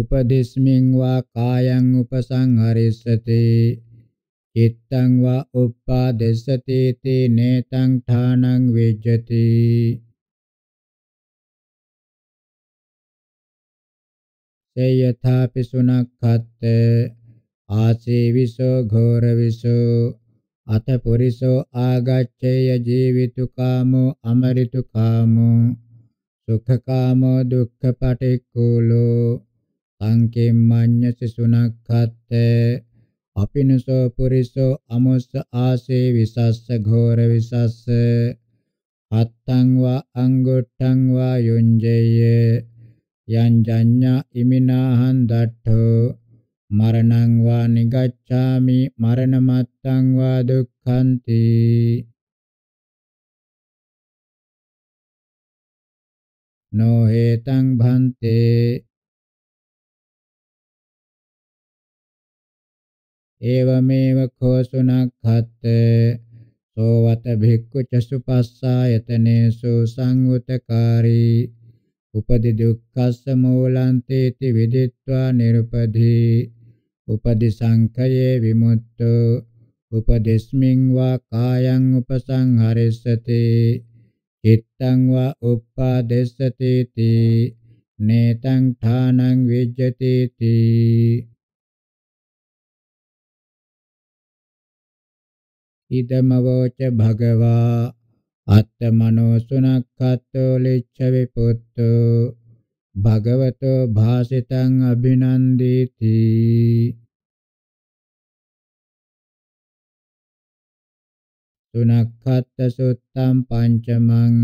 උපදිස්මින් වා කායං උපසංහරිස්සති චිත්තං වා උප්පාදෙස්සති තේ නේතං ඨානං විජ්ජති ච යථාපි සුනක්ඛත් ආසේවිසෝ ඝෝරවිසෝ අතපුරිසෝ ආගච්ඡේය ජීවිතු කාමෝ අමරිතු කාමෝ සුඛකාමෝ දුක්ඛපටික්ඛූලෝ සංකෙම්මඤ්ඤස සුනක්ඛත් අපිනසෝ පුරිසෝ අමොස්ස ආසේ විසස්ස ඝෝර විසස්ස අත්තං වා අංගොට්ටං වා යුංජේය යංජඤ්ඤා ඉමිනාහං දට්ඨෝ මරණං වා නිගච්ඡාමි මරණමත්තං වා දුක්ඛන්ති නෝ හේතං භන්තේ ඒවමේව කෝසුනක්ඛත් සෝවත භික්ඛු චසුපස්සායතනේසු සංවුතකාරී උපදි දුක්ඛස්ස මූලන්තේති විදිත්වා නිර්පදී උපදි සංඛයේ විමුක්තෝ උපදෙස්මින් වා කායං උපසංහරිස්සති චිත්තං වා උප්පාදෙස්සති තී නේතං ථානං විජ්ජති තී ඉදමවෝච භගවා අත්තමනෝ සුනක්ඛතෝ ලිච්ඡ විපුත්තෝ භගවතෝ භාසිතං අභිනන්දේති සුනක්ඛත් සුත්තම් පංචමං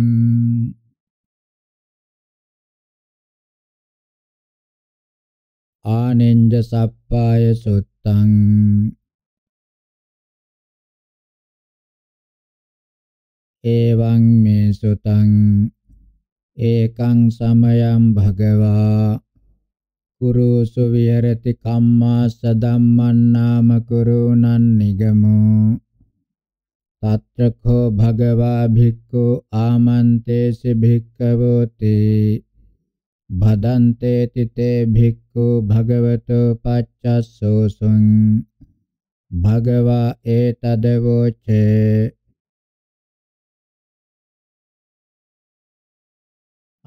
ආනෙන්ජ සප්පාය සුත්තං එවං මේ සුතං ඒකං සමයං භගවා කුරුසු විහෙරති කම්මාස ධම්මං නාම කුරුණං නිගමෝ తత్రఖෝ භගවා භික්ඛු ආමන්තේසි භික්ඛවෝති භදන්තේ තිතේ භික්ඛු භගවතු පච්චස්සෝසුං භගවා ඒතදවෝචේ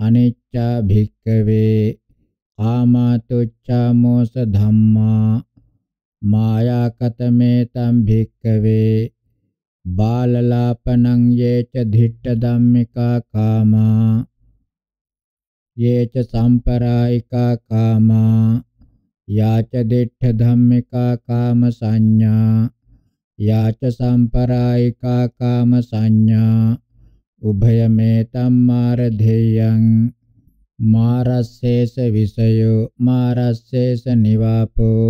අනිච්චා භික්කවේ කාමාතුච්චා මෝස ධම්මා මායාකතමේ තම් භික්කවේ බාලලාපනං යේච ධිට්ඨ ධම්මිකා කාමා යේච සම්පරායිකා කාමා යාච දිට්ඨ ධම්මිකා කාම සංඥා යාච සම්පරායිකා කාම සංඥා උභයමේතම් මාරධේයං මාරස්සේස විසයෝ මාරස්සේස නිවාපෝ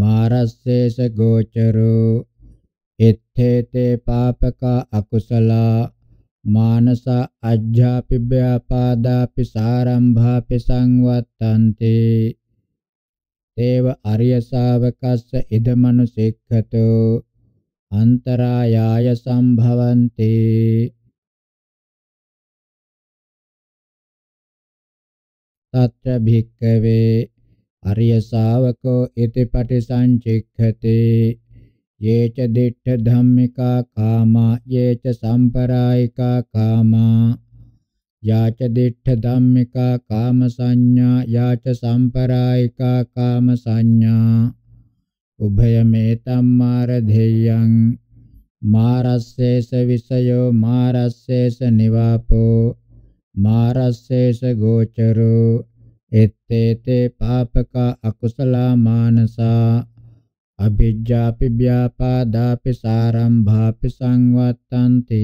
මාරස්සේස ගෝචරෝ එත්තේතේ පාපක අකුසලා මානස අජ්ජාපි ව්‍යාපාදාපි සාරම්භාපි සංවත්තන්ති තේව අරිය ශාවකස්ස ඉදමනු සික්ඛතෝ අන්තරායාය සම්භවන්තේ තත්‍ර භික්කවේ අරිය ශාවකෝ ඉති පටිසංචික්ඛතේ යේච දිට්ඨ ධම්මිකා කාමා යේච සම්පරායිකා කාමා යාච දිට්ඨ ධම්මිකා කාම සංඥා යාච සම්පරායිකා කාම සංඥා උභයමේ තම්මාරධේයං මාරස්සේස විසයෝ මාරස්සේස නිවාපෝ මාරස්සේස ගෝචරෝ එත්තේතේ පාපකා අකුසලා මානසා අභිජ්ජාපි ව්‍යාපාදාපි සාරම්භාපි සංවත්තන්ති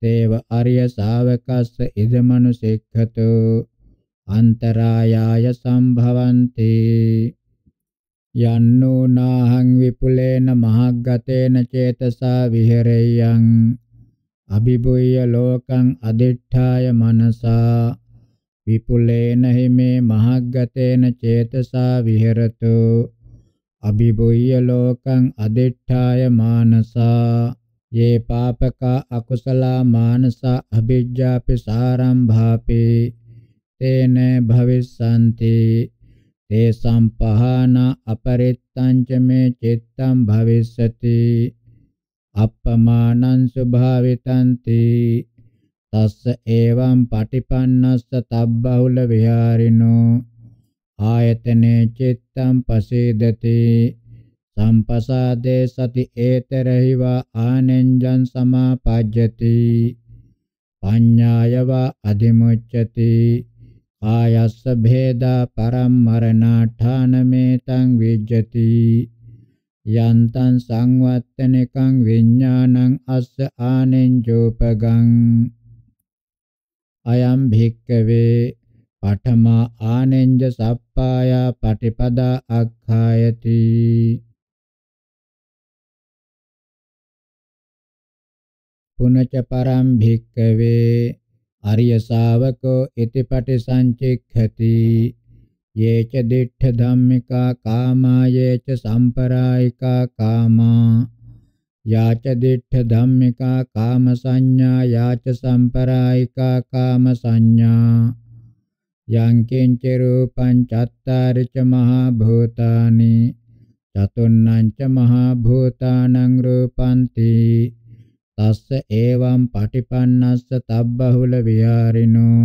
තේව අරිය ශාවකස්ස ඉදමනු සික්ඛතෝ අන්තරායාය සම්භවಂತಿ යන්නෝ නාහං විපුලේන මහග්ගතේන චේතසා විහෙරෙයං අභිභූය ලෝකං අදිඨාය මනසා විපුලේන හිමේ මහග්ගතේන චේතසා විහෙරතු අභිභූය ලෝකං අදිඨාය මානසා යේ පාපකා අකුසලා මානසා අභිජ්ජාපි සාරම්භාපි තේන භවිස්සanti තේසම් පහන අපරිත්තං ච මේ චිත්තං භවිස්සති අප්පමානං ස්වභාවිතන්ති තස්ස එවං පටිපන්නස්ස තබ්බහුල විහාරිනෝ ආයතනේ චිත්තං පසේදති සම්පසාදේ සති ඒතරහිවා ආනෙන්ජං සමාපජ්ජති පඤ්ඤායව අධිමුච්ඡති ආයස්ස භේදා පරම් මරණාඨානමේතං විජ්ජති යන්තං සංවත්තනකං විඥානං අස්ස ආනෙන්ජෝපගං අයම් භික්කවේ පඨමා ආනෙන්ජ සප්පාය පටිපදා අක්ඛායති පුනච පරම් භික්කවේ අරිය ශාවකෝ ඉතිපටි සංචික්ඛති ये च दिट्ठ धम्मिका कामा ये च सांपरायिका कामा या च दिट्ठ धम्मिका काम संज्ञा या च सांपरायिका काम संज्ञा යං කිංච රූපං චත්තාරි ච මහා භූතානි චතුන්නං ච මහා භූතානං රූපන්ති තස්ස එවං පටිපන්නස්ස තබ්බහුල විහාරිනෝ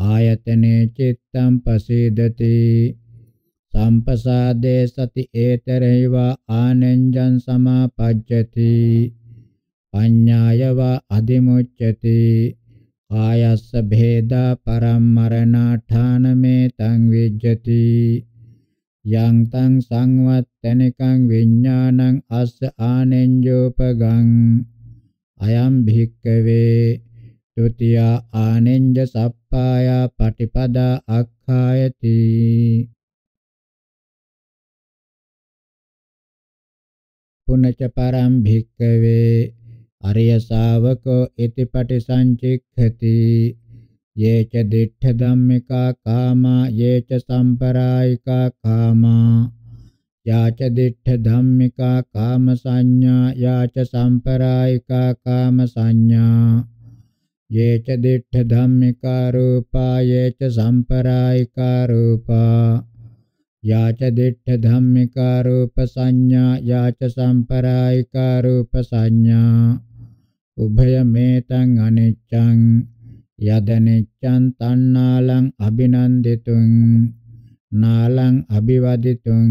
ආයතනේ චිත්තම් පසීදති සම්පසාදේ සති ඒතරේව ආනෙන්ජං සමාපජ්ජති පඤ්ඤායව අධිමුච්ඡති ආයස්ස භේදා පරම්මරණාඨානමේ තං විජ්ජති යං තං සංවත්තනිකං විඥානං අස්ස ආනෙන්ජෝපගං අයම් භික්කවේ ဒုတိယ ආනෙන්ජ සප්ප උපායා පටිපදා අක්ඛායති පුනච පරම් භික්ඛවේ අරිය ශාවකෝ इति පටිසංචික්ඛති යේච දිඨ ධම්මිකා කාමා යේච සම්පරායිකා කාමා යාච දිඨ ධම්මිකා කාම සංඥා යාච සම්පරායිකා කාම සංඥා ये च दिट्ठधम्मिका रूपा ये च साम्परायिका रूपा या च दिट्ठधम्मिका रूपसंज्ञा या च साम्परायिका रूपसंज्ञा उभयमेतम् अनित्यं यदनित्यं तन्नालम् अभिनन्दितुं नालम् अभिवदितुं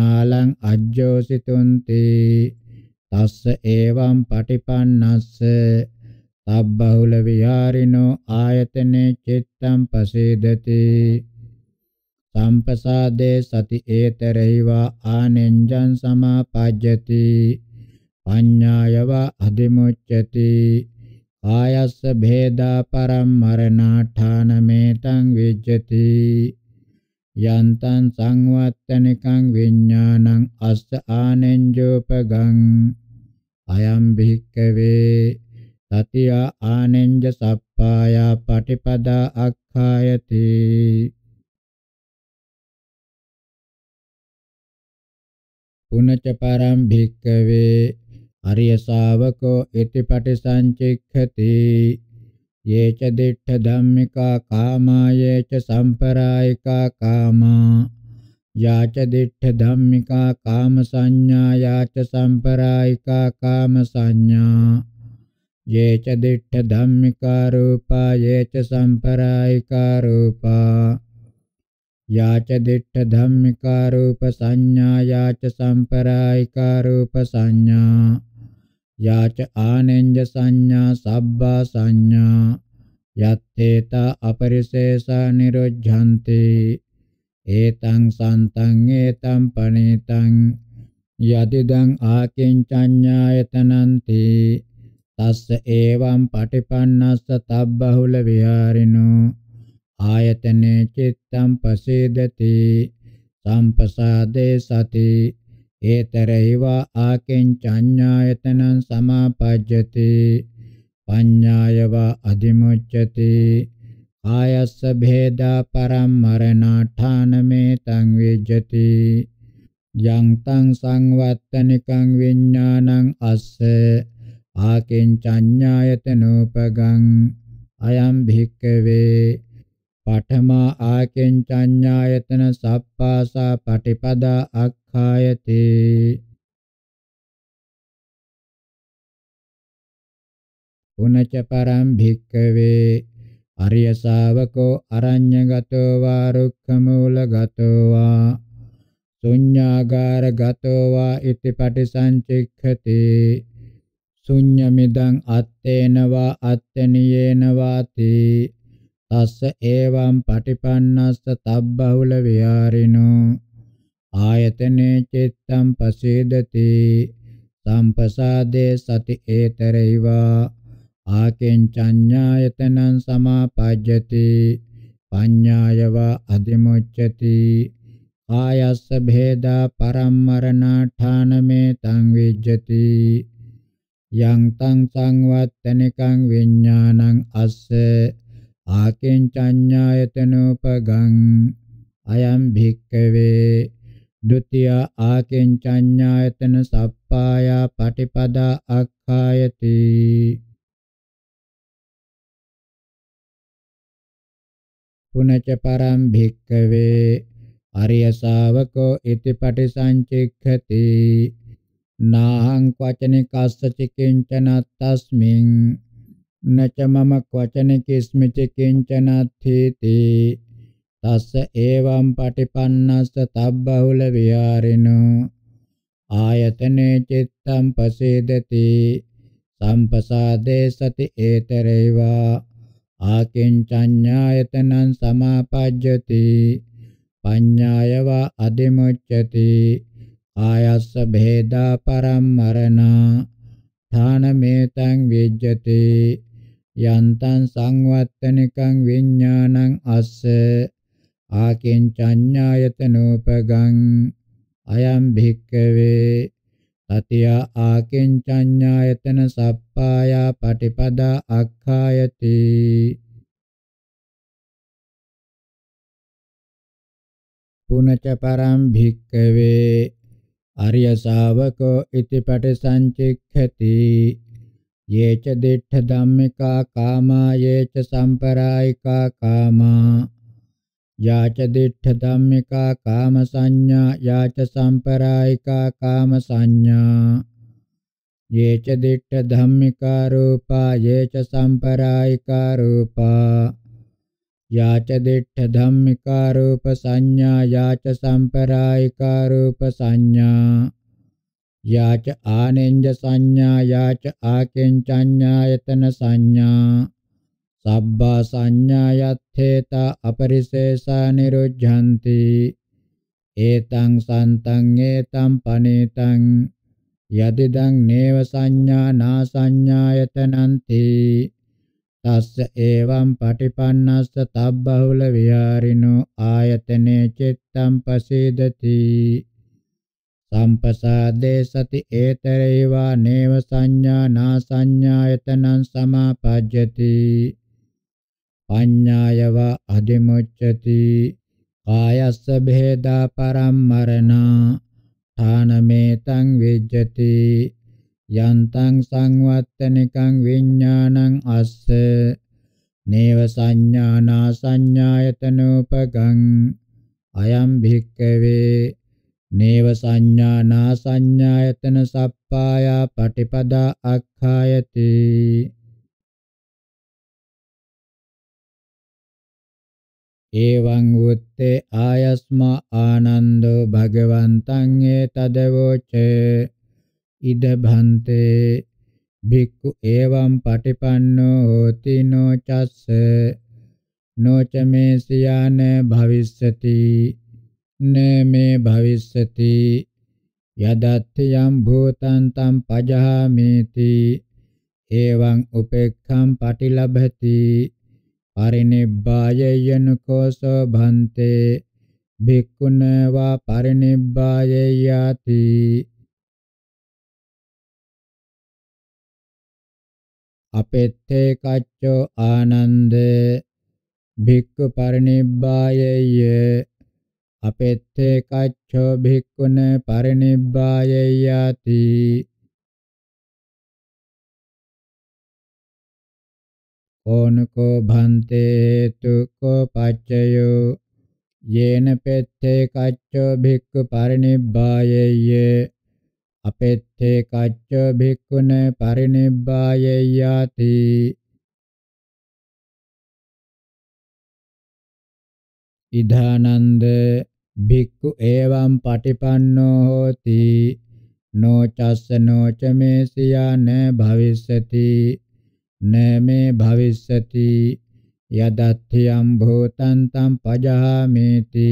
नालम् अज्योसितुन्ति तस्य एवं पटिपन्नस्य තබ්බහුල විහාරිනෝ ආයතනේ චිත්තම් පසේදති සම්පසාදේ සති ඒතරහිවා ආනෙන්ජං සමාපජ්ජති පඤ්ඤායව අධිමුච්ඡති ආයස්ස භේදා පරම්මරණාඨානමේතං විජ්ජති යන්තං සංවත්තනිකං විඥානං අස්ස ආනෙන්ජෝපගං අයම් භික්කවේ තතියා ආනෙන්ජ සප්පායා පටිපදා අක්ඛායති පුනච පරම් භික්කවේ අරිය ශාවකෝ ඉති පටිසංචික්ඛති යේච දිට්ඨ ධම්මිකා කාමා යේච සම්පරායිකා කාමා යාච දිට්ඨ ධම්මිකා කාම සංඥා යාච සම්පරායිකා කාම සංඥා ये च दिट्ठधम्मिका रूपा ये च सम्परायिका रूपा या च दिट्ठधम्मिका रूपसंज्ञा या च सम्परायिका रूपसंज्ञा या च आनिञ्जसंज्ञा सब्बा संज्ञा यत्तेता अपरिशेषा निरुज्झन्ति एतं सन्तं एतं पणितं यदिदं आकिञ्चन्यायतनन्ति තස්ස ඒවම් පටිපන්නස්ස තබ්බහුල විහාරිනෝ ආයතනේ චිත්තම් පසේදති සම්පසාදේ සති ඒතරේව ආකින්චඤ්ඤායතනං සමාපජ්ජති පඤ්ඤායව අධිමුච්ඡති ආයස්ස භේදා පරම්මරණාඨානමේ තං විජ්ජති යං තං සංවත්තනිකං විඥානං අස්සේ ආකෙඤ්චඤ්ඤායතනෝපගං අයම් භික්කවේ පඨමා ආකෙඤ්චඤ්ඤායතන සප්පාසා පටිපදා අක්ඛායතේ උනච පරම් භික්කවේ අරිය ශාවකෝ අරඤ්ඤගතෝ වා රුක්ඛමූලගතෝ වා ශුඤ්ඤාගාරගතෝ වා ඉති පටිසංචික්ඛතේ ශුඤ්ඤමිදං අත්තේනවා අත්තනියේනවා තේ තස්ස ඒවම් පටිපන්නස්ස තබ්බහුල විහාරිනෝ ආයතනේ චිත්තම් පසේදති සම්පසාදේ සති ඒතරේවා ආකෙන්චඤ්ඤායතනං සමාපජ්ජති පඤ්ඤායව අධිමුච්ඡති ආයස්ස භේදා පරම්මරණාඨානමේ තං විජ්ජති යන්තං සංවත්තනිකං විඥානං අස්ස ආකින්චඤ්ඤායතනෝපගං අයම් භික්කවේ ဒ ුතිය ආකින්චඤ්ඤායතන සප්පායා පටිපදා අක්ඛායති පුනච පරම් භික්කවේ අරිය ශාවකෝ ඉති පටිසංචික්ඛති නාහං වචනේ කස්සච කිංචන තස්මින් නච මම වචනේ කිස්මිච කිංචන තේති තස්ස එවම් පටිපන්නස්ස තබ්බහුල විහාරිනෝ ආයතනේ චිත්තම් පසේදති සම්පසාදේ සති ඒතරේවා ආකින්චඤ්ඤායතනං සමාපජ්ජති පඤ්ඤායව අධිමුච්ඡති ආයස්ස භේදා පරම්මරණා ථානමේතං විජ්ජති යන්තං සංවත්තනිකං විඥානං අස්ස ආකින්චඤ්ඤායතනෝපගං අයම් භික්කවේ තතිය ආකින්චඤ්ඤායතන සප්පායා පටිපදා අක්ඛායති පුනච පරම් භික්කවේ arya savako iti patisanchikkhati ये च दिट्ठ धम्मिका कामा ये च संपरायिका कामा या च दिट्ठ धम्मिका काम संज्ञा या च संपरायिका काम संज्ञा ये च दिट्ठ धम्मिका रूपा ये च संपरायिका रूपा याच दिट्ठ धम्मिका रूप संज्ञा याच संपरायिका रूप संज्ञा याच आनेंज संज्ञा याच आकिंचन्यायतन संज्ञा සබ්බා සංඥා යත්තේත අපරිශේෂා නිරුද්ධಂತಿ ඒතං සන්තං ඒතං පනේතං යදිදං නේව සංඥා නා සංඥායතනಂತಿ තස්ස එවම් පටිපන්නස්ස තබ්බහුල විහාරිනෝ ආයතනේ චිත්තම් පසීදති සම්පසාදේ සති ඒතරේවා නේව සංඥා නා සංඥායතනං සමාපජ්ජති පඤ්ඤායව අධිමුච්ඡති කායස්ස භේදා පරම්මරණා ථානමේතං විජ්ජති යන්තං සංවත්තනිකං විඥානං අස්ස නේව සංඥානා සංඥායතනෝපගං අයම් භික්කවේ නේව සංඥානා සංඥායතන සප්පායා පටිපදා අක්ඛායති ඒවං උත්තේ ආයස්මා ආනන්දෝ භගවන්තං ඒතදවෝචේ ඉද භන්තේ භික්ඛු එවං පටිපන්නෝ හෝති නෝ චස්ස නොචමේසියාන භවිස්සති නමේ භවිස්සති යදත්ථ යම් භූතං තම් පජහාමේති එවං උපේක්ඛම් පටිලබති පරිනිබ්බාය යනුකෝසෝ භන්තේ භික්ඛුන වා පරිනිබ්බාය යාති अपेत्थे कच्चो आनंदे भिक्कु परिनिब्बायय अपेत्थे कच्चो भिक्कुने परिनिब्बाययति कोनको भन्ते हेतुको पच्चयो येन पेत्थे कच्चो भिक्कु परिनिब्बायय අපෙත්තේ කච්ච භික්ඛුන පරිනිබ්බාය යති ඉදානන්ද භික්ඛු එවං පටිපන්නෝ හෝති නෝ චස්ස නෝ චමේ සියාන භවිස්සති නමේ භවිස්සති යදත්ථියම් භූතං තම් පජාමේති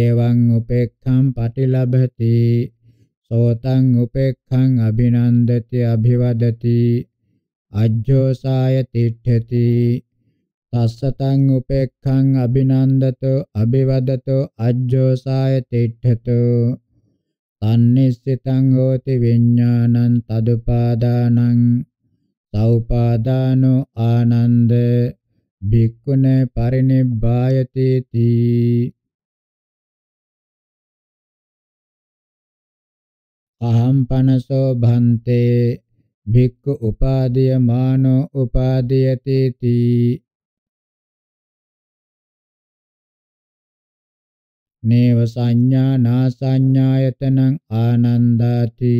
එවං උපේක්ඛම් පටිලබති සෝතං උපේක්ඛං අභිනන්දති අභිවදති අජ්ජෝසාය තිට්ඨති තස්සතං උපේක්ඛං අභිනන්දතෝ අභිවදතෝ අජ්ජෝසාය තිට්ඨතෝ තන්නිස්සිතං හෝති විඥානං තදුපාදානං සෞපාදානෝ ආනන්ද භික්ඛුනේ පරිනිබ්බායති තී අහම් පනසෝ භන්තේ භික්ඛු උපාදීය මානෝ උපාදීයති තී නේව සංඥා නා සංඥායතනං ආනන්දාති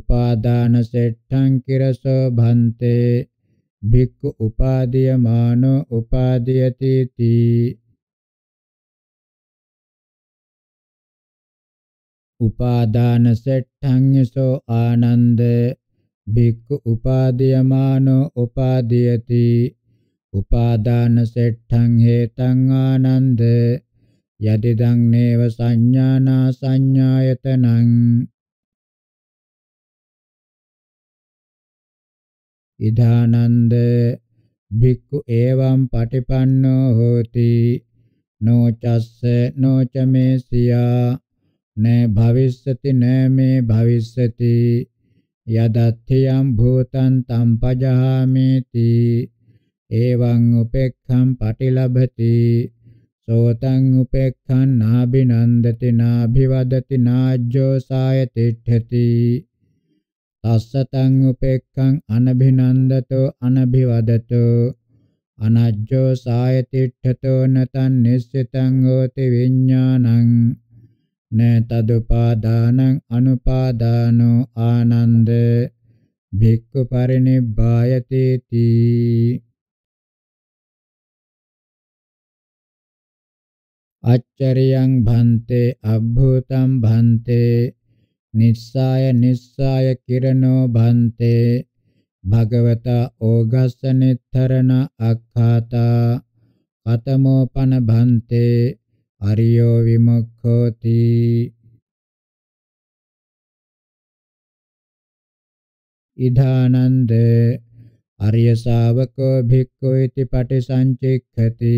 උපාදාන සෙට්ඨං කිරසෝ භන්තේ භික්ඛු උපාදීය මානෝ උපාදීයති තී උපාදාන සෙට්ඨඤ්ඤසෝ ආනන්ද භික්ඛු උපාදීයමානෝ උපාදීයති උපාදාන සෙට්ඨං හේතං ආනන්ද යදිදං නේව සංඥානා සංඥායතනං ඉදානන්ද භික්ඛු එවං පටිපන්නෝ හෝති නොචස්ස නොචමේසියා न भविष्यति न मे भविष्यति यदत्थियं भूतं तं पजहामीति एवं उपेक्षं पटिलभति සෝතං උපේක්ඛං නාබිනන්දති නාභිවදති නාජ්ජෝසාය තිඨති තස්සතං උපේක්ඛං අනබිනන්දතෝ අනභිවදතෝ අනජ්ජෝසාය තිඨතෝ නතං නිස්සිතං හෝති විඥානං න තදුපාදානං අනුපාදානෝ ආනන්ද භික්ඛු පරිනිබ්බායති තී අච්චරියං භන්තේ අබ්භූතං භන්තේ නිස්සාය නිස්සාය කිරණෝ භන්තේ භගවතා ඕගස්ස නිතරණ අක්ඛාතා අතමෝපන භන්තේ අරියෝ විමුක්ඛෝති ඉදානන්ද අරිය ශාවකෝ භික්ඛු इति පටිසංචික්ඛති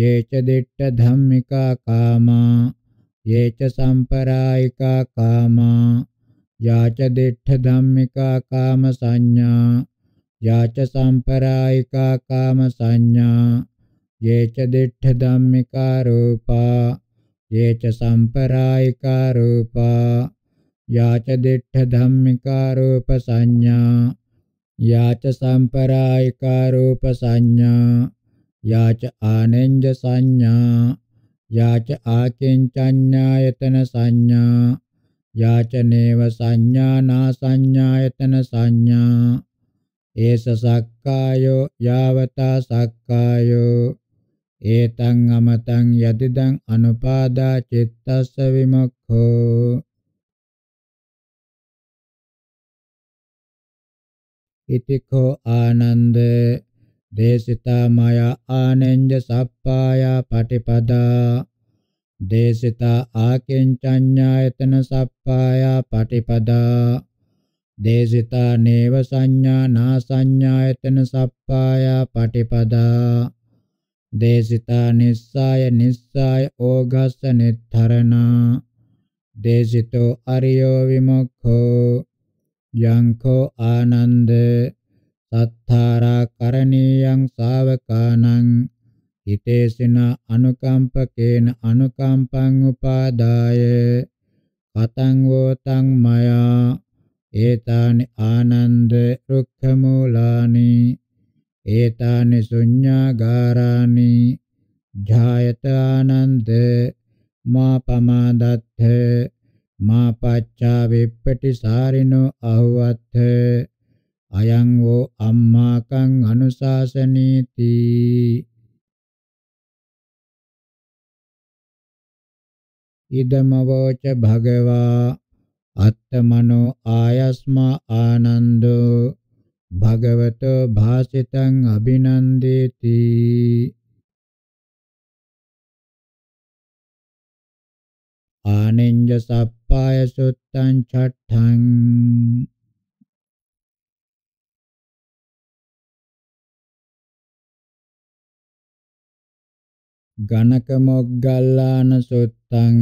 යේච දිට්ඨ ධම්මිකා කාමා යේච සම්පරායිකා කාමා යාච දිට්ඨ ධම්මිකා කාම සංඥා යාච සම්පරායිකා කාම සංඥා ये च दिट्ठधम्मिका रूपा ये च सम्परायिका रूपा या च दिट्ठधम्मिका रूपसंज्ञा या च सम्परायिका रूपसंज्ञा या च आनिञ्जसंज्ञा या च आकिञ्चन्यायतनसंज्ञा या च नेव संज्ञा नासंज्ञायतनसंज्ञा एष सक्कायो यावता सक्कायो ඒතං අමතං යතිදං අනුපාදා චිත්තස්ස විමුක්ඛෝ ඉතිකෝ ආනන්ද දේසිතා මායා ආනෙන්ජ සප්පායා පටිපදා දේසිතා ආකෙන්චඤ්ඤායතන සප්පායා පටිපදා දේසිතා නේව සංඥා නා සංඥායතන සප්පායා පටිපදා දේශිතා නිස්සාය නිස්සාය ඕඝස්ස නිත්තරණා දේශිතෝ අරියෝ විමුක්ඛෝ යංකෝ ආනන්ද සත්තාරා කරණීයං ශාවකානං හිතේසින අනුකම්පකේන අනුකම්පං උපාදාය කතං වෝතං මයා ඒතානි ආනන්ද රුක්ඛ මූලානි ඒතානි ශුඤ්ඤාගාරානි ඥායත ආනන්ද මා පමාදත්ථ මා පච්චා විප්පටිසාරිනෝ අහුවත්ථ අයං වෝ අම්මාකං අනුශාසනීති ඉදමවෝච භගවා අත්තමනෝ ආයස්මා ආනන්දෝ භගවතෝ භාසිතං අභිනන්දේති ආනෙන්ජ සප්පාය සුත්තං චට්ඨං ගණක මොග්ගල්ලාන සුත්තං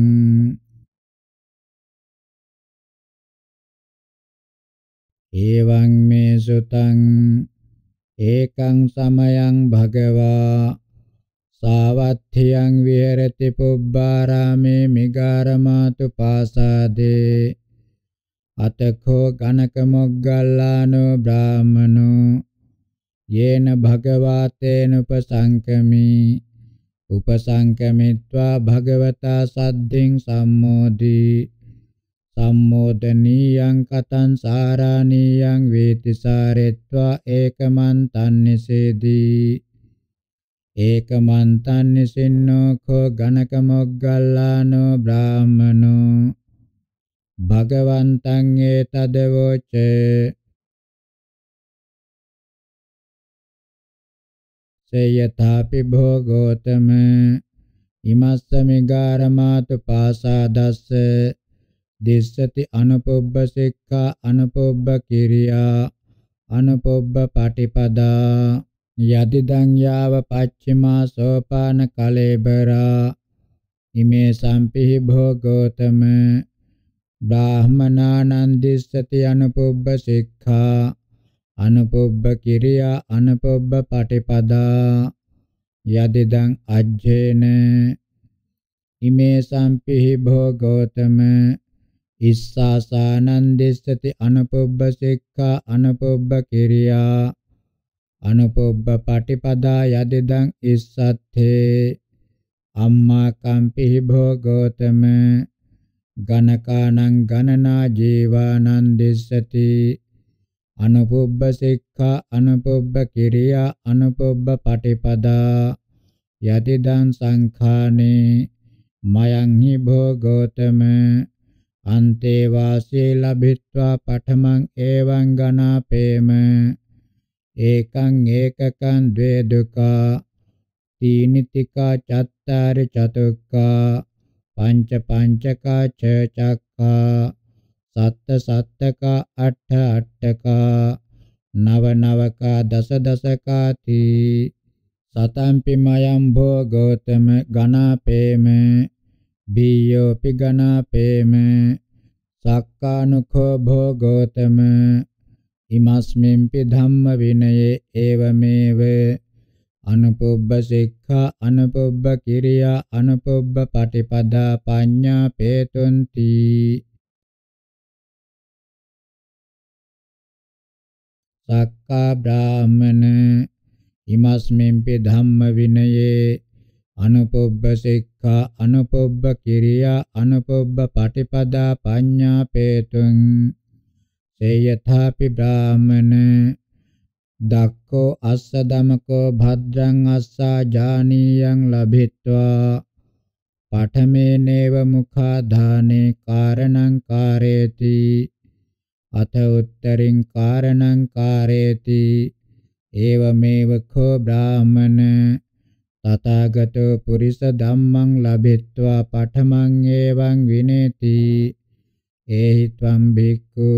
එවං මේ සුතං ඒකං සමයං භගවා සාවත්ථියං විහෙරති පුබ්බාරාමේ මිගාරමාතු පාසාදේ අතඛෝ ගණක මොග්ගල්ලානෝ බ්‍රාහමනෝ යේන භගවාතේන උපසංකමි උපසංකමිත්වා භගවතා සද්ධින් සම්මෝදී සම්මෝදනීයං කතං සාරාණීයං වේති සාරෙත්වා ඒකමන්තං නිසේදී ඒකමන්තං නිසින්නෝ කෝ ඝනකමොග්ගල්ලානෝ බ්‍රාහමනෝ භගවන්තං ඒතදවෝච සේයථාපි භෝගෝතම ඉමස්සමි ගාරමාතු පාසාදස්ස දිස්සති අනුපොබ්බ සික්ඛා අනුපොබ්බ කිරියා අනුපොබ්බ පටිපදා යදිදං යාව පච්චිමා සෝපාන කලේබරා ඉමේ සම්පිහි භෝගෝතම බ්‍රාහ්මනානං දිස්සති අනුපොබ්බ සික්ඛා අනුපොබ්බ කිරියා අනුපොබ්බ පටිපදා යදිදං අජ්ජේන ඉමේ සම්පිහි භෝගෝතම ඉස්සාසානන්දිස්සති අනපොබ්බ සෙක්ඛා අනපොබ්බ කිරියා අනපොබ්බ පටිපදා යදිදං ඉස්සත්තේ අම්මා කම්පිහි භෝගෝතම ගණකානං ගණනා ජීවානන්දිස්සති අනපොබ්බ සෙක්ඛා අනපොබ්බ කිරියා අනපොබ්බ පටිපදා යතිදං සංඛානේ මයං හි භෝගෝතම අන්තේ වාසී ලබිත්වා පඨමං එවං ගණාපේම ඒකං ඒකකං ද්වේ දුකා තීනිතිකා චත්තාරි චතුක්කා පංච පංචකා ච චක්කා සත්ත සත්තකා අට්ඨ අට්ඨකා නව නවකා දස දසකාති සතම්පි මයම් භෝ ගෞතම ගණාපේම බියෝපිගනාපේම සක්කානුඛෝ භෝගෝතම ඉමස්මින්පි ධම්ම විනයේ ඒවමේව අනුපොබ්බ සික්ඛා අනුපොබ්බ කිරියා අනුපොබ්බ පටිපදා පඤ්ඤා පේතුන්ති සක්කා බ්‍රාහමන ඉමස්මින්පි ධම්ම විනයේ අනුපොබ්බ සික්ඛා සීලබ්බිකා අනුපොබ්බ කිරියා අනුපොබ්බ පටිපදා පඤ්ඤාපේතුං සේයථාපි බ්‍රාහමන දක්ඛෝ අස්ස දමකෝ භද්‍රං අස්සා ජානීයං ලබිත්වා පාඨමේ නේව මුඛාධානේ කාරණං කාරේති අත උත්තරින් කාරණං කාරේති ඒවමේව කෝ බ්‍රාහමන තථාගතෝ පුරිස ධම්මං ලබෙත්වා පඨමං එවං විනේති ඒහි ත්වම් බික්ඛු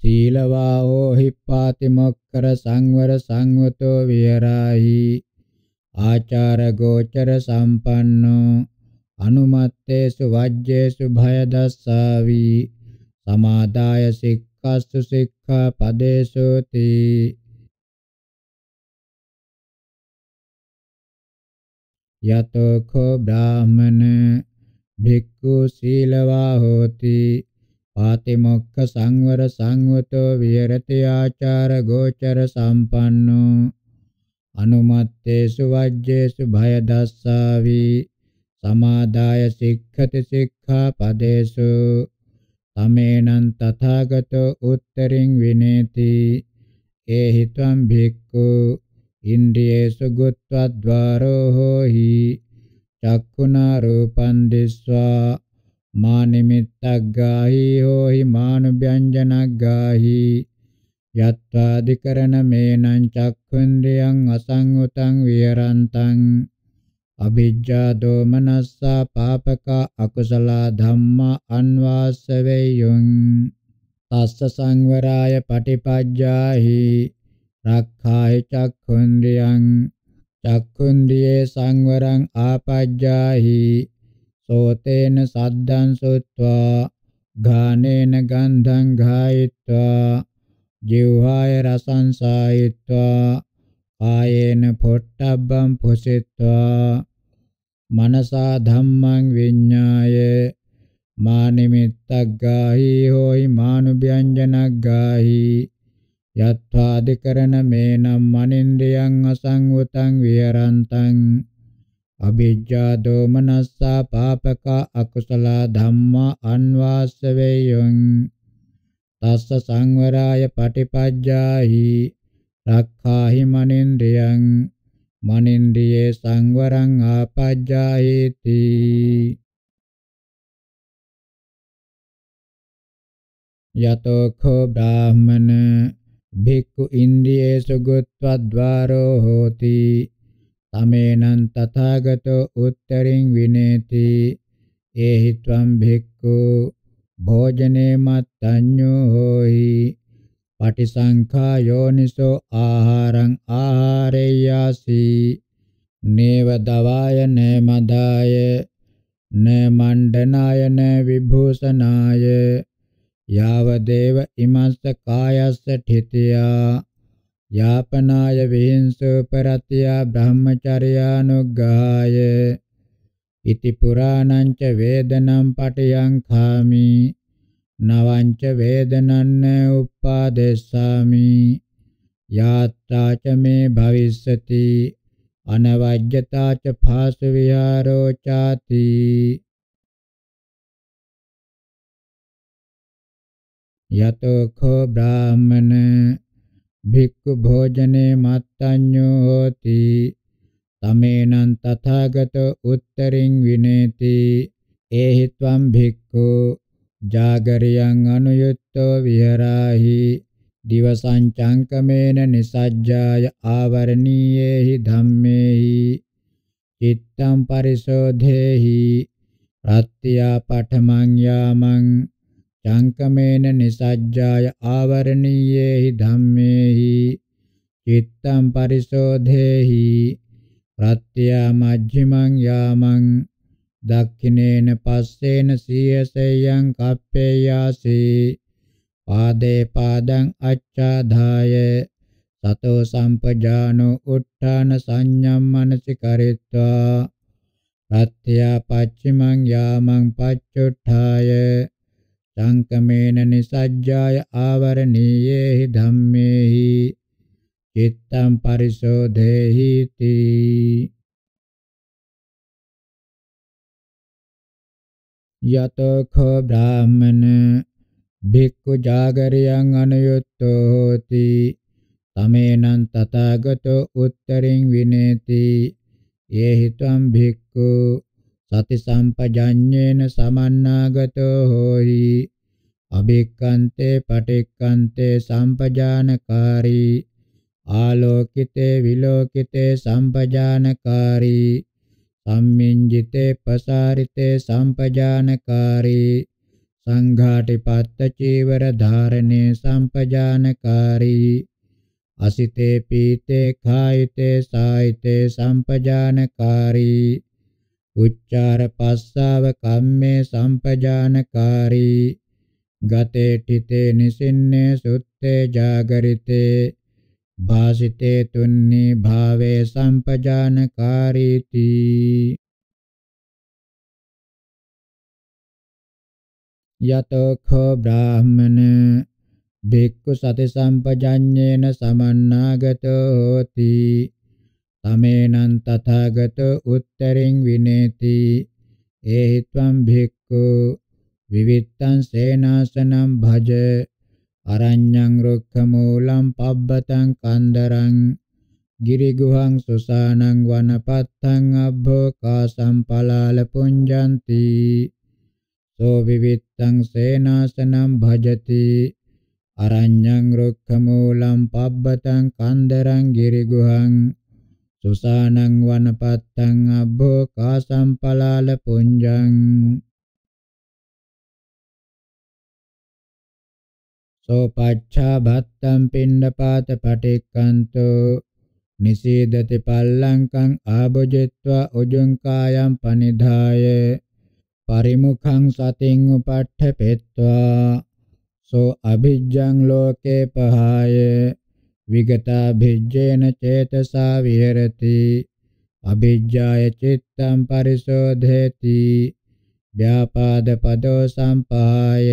සීලවා හෝ හිප්පාති මොක්කර සංවර සංවතෝ විහරාහි ආචාර ගෝචර සම්පන්නෝ අනුමත්තේසු වජ්ජේසු භය දස්සාවි සමාදාය සික්ඛස්සු සික්ඛා පදේසෝති යතෝ කෝ බ්‍රාහමන භික්ඛු සීලවා හෝති පාතිමොක්ඛ සංවර සංවතෝ විහෙරති ආචාර ගෝචර සම්පන්නෝ අනුමත්තේසු වජ්ජේසු භය දස්සාවි සමාදාය සික්ඛති සික්ඛාපදේසු තමේනං තථාගතෝ උත්තරින් විනේති ඒහි ත්වං භික්ඛු ඉන්ද්‍රියේසු ගුත්වද්වාරෝ හෝහි චක්ඛුනා රූපං දිස්වා මානිමිත්තග්ගාහි හෝහි මානුභ්‍යංජනග්ගාහි යත්වාදිකරණ මේනං චක්ඛුන්ද්‍රියං අසංගතං විහරන්තං අවිජ්ජා දෝමනස්සා පාපක අකුසල ධම්මා අන්වාසවේයුං තස්ස සංවරාය පටිපජ්ජාහි රක්ඛාය චක්ඛුන්ද්‍රියං චක්ඛුන්ද්‍රියේ සංවරං ආපජ්ජාහි සෝතේන සද්දං සුත්වා ඝානේන ගන්ධං ඝායිත්වා ජීවහාය රසං සායිත්වා ආයේන පොට්ටබ්බං පොසෙත්වා මනසා ධම්මං විඤ්ඤාය මානිමිත්තග්ගාහි හෝයි මානුභ්‍යංජනග්ගාහි යත්වාදිකරණ මේනම් මනින්ද්‍රියං අසංවතං විහරන්තං අභිජ්ජා දෝමනස්සා පාපක අකුසල ධම්මා අන්වාස්ස වේයං තස්ස සංවරාය පටිපජ්ජාහි රක්ඛාහි මනින්ද්‍රියං මනින්ද්‍රියේ සංවරං ආපජ්ජායේති යතෝ කෝ බ්‍රාහමන භික්ඛු ඉන්ද්‍රියේසු ගුත්වද්වාරෝ හෝති තමේනං තථාගතෝ උත්තරින් විනේති ඒහි ත්වං භික්ඛු භෝජනේ මත්තඤ්ඤෝ හෝහි පටිසංඛා යෝනිසෝ ආහාරං ආහාරේයාසි නේව දවාය නේමදාය නමණ්ඩනාය න විභූෂනාය යාවදේව ඉමස්ස කායස්ස ඨිතියා යාපනාය විහිංසෝ පරතියා බ්‍රහ්මචර්යානුග්ගාය ඉති පුරාණං ච වේදනම් පටියං ඛාමි නවං ච වේදනන්න උප්පාදේශාමි යාත්‍රා ච මේ භවිස්සති අනවජ්‍යතා ච භාසු විහාරෝ ചാති යතෝ කෝ බ්‍රාහමන භික්ඛු භෝජනේ මත්තඤ්ඤෝ හෝති තමේනං තථාගත උත්තරින් විනේති ඒහි ත්වම් භික්ඛු ජාගරියං අනුයුක්තෝ විහරාහි දිවසං චංකමේන නිසජ්ජාය ආවරණීයේහි ධම්මේහි චිත්තං පරිශෝධේහි රත්ත්‍යා පඨමං යාමං චංකමේන නිසජ්ජාය ආවරණීයේහි ධම්මේහි චිත්තං පරිශෝධේහි ප්‍රත්‍යා මජ්ක්‍ධිමං යාමං දක්ඛිනේන පස්සේන සීයසයං කප්පේයාසි පාදේ පාදං අච්ඡාදාය සතෝ සම්පජානෝ උට්ඨාන සංඤ්ඤම් මනසිකරිත්වා ප්‍රත්‍යා පච්චිමං යාමං පච්චුට්ඨාය සංකමේන නිසජ්ජාය ආවරණීයේහි ධම්මේහි චිත්තං පරිශෝධේහි තී යතෝ කෝ බ්‍රාහමන භික්ඛු జాగරියං අනුයුක්තෝ හෝති තමේනං තථාගතෝ උත්තරින් විනේති යේහි ත්වං භික්ඛු සති සම්පජඤ්ඤේන සමන්නාගතෝ හෝහි අබේක්කන්තේ පටික්කන්තේ සම්පජානකාරී ආලෝකිතේ විලෝකිතේ සම්පජානකාරී සම්මින්ජිතේ පසාරිතේ සම්පජානකාරී සංඝාටිපත්ත චීවර ධාරණේ සම්පජානකාරී අසිතේ පීතේ කායිතේ සායිතේ සම්පජානකාරී උච්චාර පස්සාව කම්මේ සම්පජානකාරී ගතේ තිතේ නිසින්නේ සුත්තේ జాగරිතේ භාසිතේ තුන්නි භාවේ සම්පජානකාරීති යතෝ ඛෝ බ්‍රාහමන භික්ඛු සති සම්පජඤ්ඤේන සමන්නාගතෝති තමේනං තථාගතෝ උත්තරින් විනේති ඒහිත්වං භික්ඛු විවිත්තං සේනාසනං භජ අරඤ්ඤං රුක්ඛමූලං පබ්බතං කන්දරං ගිරිගුහං සුසානං වනපත්තං අබ්බෝකාසං පලාල පුඤ්ජಂತಿ සෝ විවිත්තං සේනාසනං භජති අරඤ්ඤං රුක්ඛමූලං පබ්බතං කන්දරං ගිරිගුහං සුසානං වනපත්තං අබ්බෝ කාසම්පලාල පුඤ්ජං සෝපච්ඡා භත්තම් පින්නපාත පටික්කන්තෝ නිසීදති පල්ලංකං ආභජෙත්වා උජුං කායම් පනිධාය පරිමුඛං සතින් උපට්ඨපෙත්වා සෝ අභිජ්ජං ලෝකේ පහායේ විගතා භිජ්ජේන චේතසා විහෙරති අභිජ්ජාය චිත්තං පරිශෝධේති ව්‍යාපාද පදෝ සම්පාය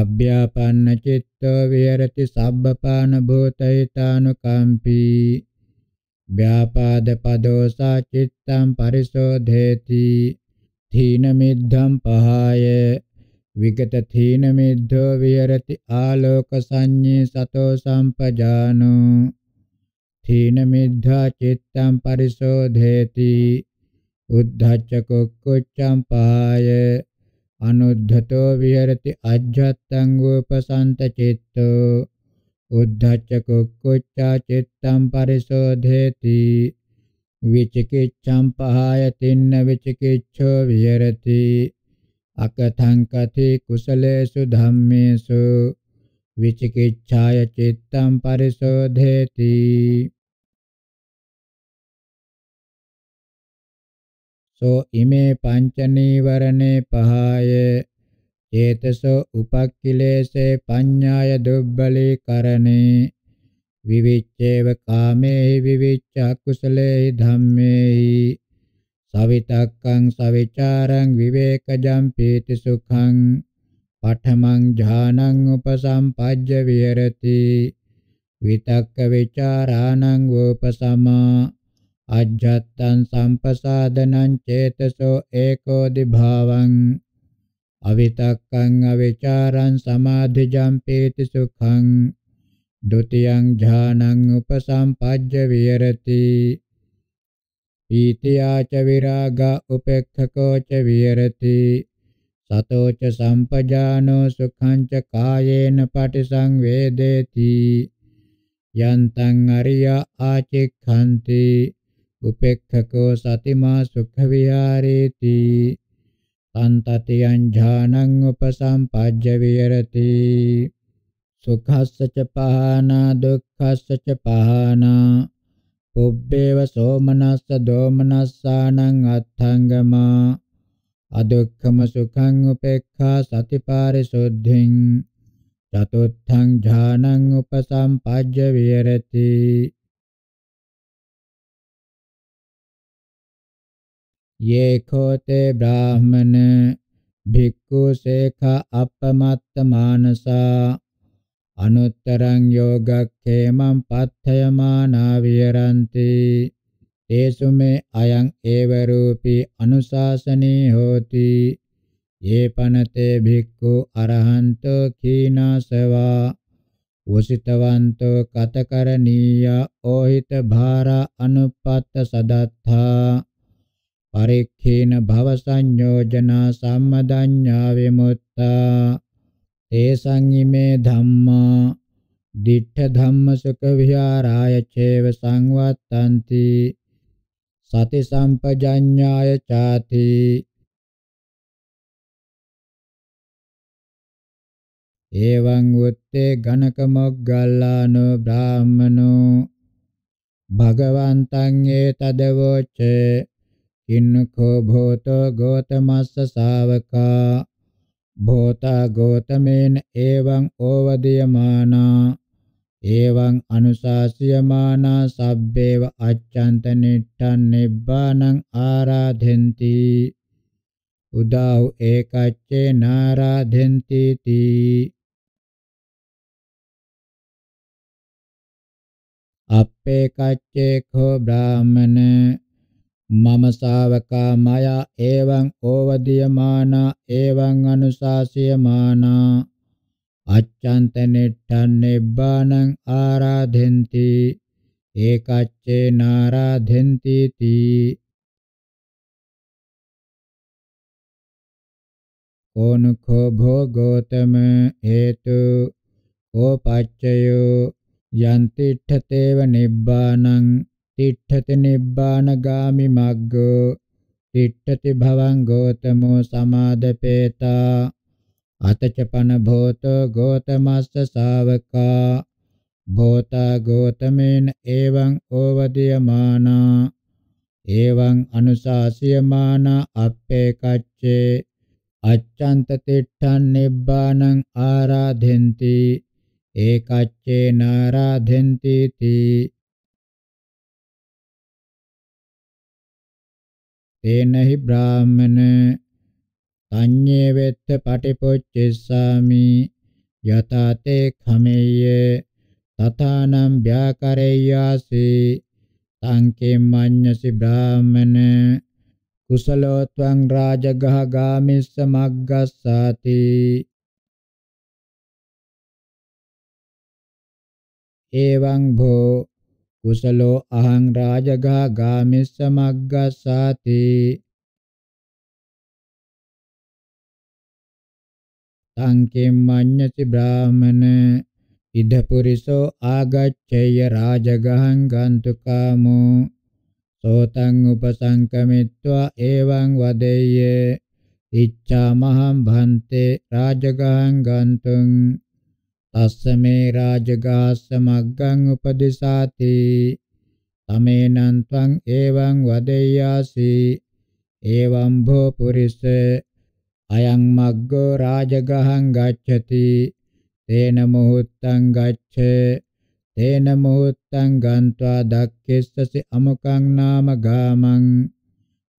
අභ්‍යාපන්න චිත්තෝ විහෙරති සබ්බපාන භූතෛතානුකම්පී ව්‍යාපාද පදෝ සා චිත්තං පරිශෝධේති තීන මිද්ධම් පහය විගත තීන මිද්ධෝ විහෙරති ආලෝක සංඤේ සතෝ සම්පජානෝ තීන මිද්ධා චිත්තං පරිසෝධේති උද්ධච්ච කුක්කුච්ඡං පාය අනුද්ධතෝ විහෙරති අජ්ජත්තං උපසන්ත චිත්තෝ උද්ධච්ච කුක්කුච්ඡා චිත්තං පරිසෝධේති විචිකිච්ඡං පහය තින්න විචිකිච්ඡෝ විහෙරති අකතං කති කුසලේසු ධම්මේසු විචිකිච්ඡාය චිත්තං පරිශෝධේති සෝ ඉමේ පංච නීවරණේ පහය චේතසෝ උපක්ඛිලේසේ පඤ්ඤාය දුබ්බලී කරණේ විවිච්ඡේව කාමේ විවිච්ඡ කුසලේ ධම්මේහි සවිතක්කං සවිචාරං විවේකජම් පීති සුඛං පඨමං ඥානං උපසම්පජ්ජ විහෙරති විතක්ක විචාරාණං උපසමා අජ්ජත්තං සම්පසාදනං චේතසෝ ඒකෝ දිභාවං අවිතක්කං අවිචාරං සමාධිජම් පීති සුඛං ဒ ුතියං ඥානං උපසම්පජ්ජ විහෙරති පීතියා ච විරාගා උපේක්ඛකෝ ච විහෙරති සතෝ ච සම්පජානෝ සුඛං ච කායේන පටිසංවේදේති යන්තං අරිය ආචික්ඛන්ති උපේක්ඛකෝ සතිමා සුඛ විහාරේති සන්තතියං ඥානං උපසම්පජ්ජ විහෙරති සුඛස්ස ච පහනා දුක්ඛස්ස ච පහනා උබ්බේව සෝමනස්ස දෝමනස්සානං අත්ථංගමා අදුක්ඛම සුඛං උපේක්ඛා සතිපාරිසුද්ධින් චතුත්ථං ඥානං උපසම්පජ්ජ විහෙරති යේකෝතේ බ්‍රාහමන භික්ඛු සේඛ අපමත්ත මානසා අනුත්තරං යෝගක්ඛේමං පත්ථයමානා විරන්ති තේසු මේ අයං ඒව රූපී අනුශාසනී හෝති යේපනතේ භික්ඛු අරහන්තෝ කීනාසවා වසිතවන්තෝ කතකරණීය ඕහිත භාරා අනුපත්ත සදත්තා පරික්ඛේන භව සංයෝජනා සම්මදඤ්ඤා විමුත්තා තේසං ීමේ ධම්මා දිඨ ධම්ම සුඛ විහාරාය චේව සංවත්තಂತಿ සති සම්පජඤ්ඤාය ചാති එවං උත්තේ ඝනක මොග්ගල්ලානෝ බ්‍රාහමනෝ භගවන්තං ඒතදවොච්ච කින්නකෝ භෝතෝ ගෝතමස්ස ශාවකා භෝතා ගෝතමේන එවං ඕවදීයමානා එවං අනුශාසියමානා සබ්බේව අච්ඡන්ත නිට්ඨං නිබ්බානං ආරාධෙන්ති උදාහු ඒකච්චේ නාරාධෙන්ති තී අප්පේ කච්චේ කෝ බ්‍රාහමන මම ශාවකා මය එවං ඕවදීයමානා එවං අනුශාසියමානා අච්ඡන්ත නෙට්ඨං නිබ්බාණං ආරාධෙන්ති ඒකච්චේ නාරාධෙන්ති තී ඕනඛෝ භෝගෝතම හේතු ඕපච්චයෝ යන්තිට්ඨතේව නිබ්බාණං තිට්ඨති නිබ්බානගාමි මග්ගෝ තිට්ඨති භවං ගෝතමෝ සමාදපේතා අතචපන භෝතෝ ගෝතමස්ස ශාවකා භෝතා ගෝතමේන එවං ඕවදීයමානා එවං අනුශාසියමානා අප්පේ කච්චේ අච්ඡන්ත තිට්ඨං නිබ්බානං ආරාධෙන්ති ඒකච්චේ නාරාධෙන්ති තී තේනහි බ්‍රාහමන තඤ්ඤේ වෙත්ත පටිපොච්චෙස්සාමි යතතේ ඛමෙය්‍ය තථානම් ව්‍යාකරෙය්‍යාසි තංකේ මඤ්ඤසි බ්‍රාහමන කුසලෝ ත්වං රාජගහ ගාමිස්ස මග්ගස්සාති එවං භෝ කුසලෝ අහං රාජගා ගාමිස්ස මග්ගසාති සංකේම් මඤ්ඤති බ්‍රාහමන ඉද පුරිසෝ ආගච්ඡේය රාජගහං ගන්තු කාමෝ සෝතං උපසංකමිත්වා එවං වදෙය්‍ය ඉච්ඡාමහං භන්තේ රාජගහං ගන්තුං තස්සමේ රාජගාස්ස මග්ගං උපදිසාති තමේනං ත්වං එවං වදෙය්‍යාසි එවං භෝ පුරිස අයං මග්ගෝ රාජගහං ගච්ඡති තේන මොහොත්තං ගච්ඡ තේන මොහොත්තං ගන්්වා දක්ඛෙස්සසි අමුකං නාම ගාමං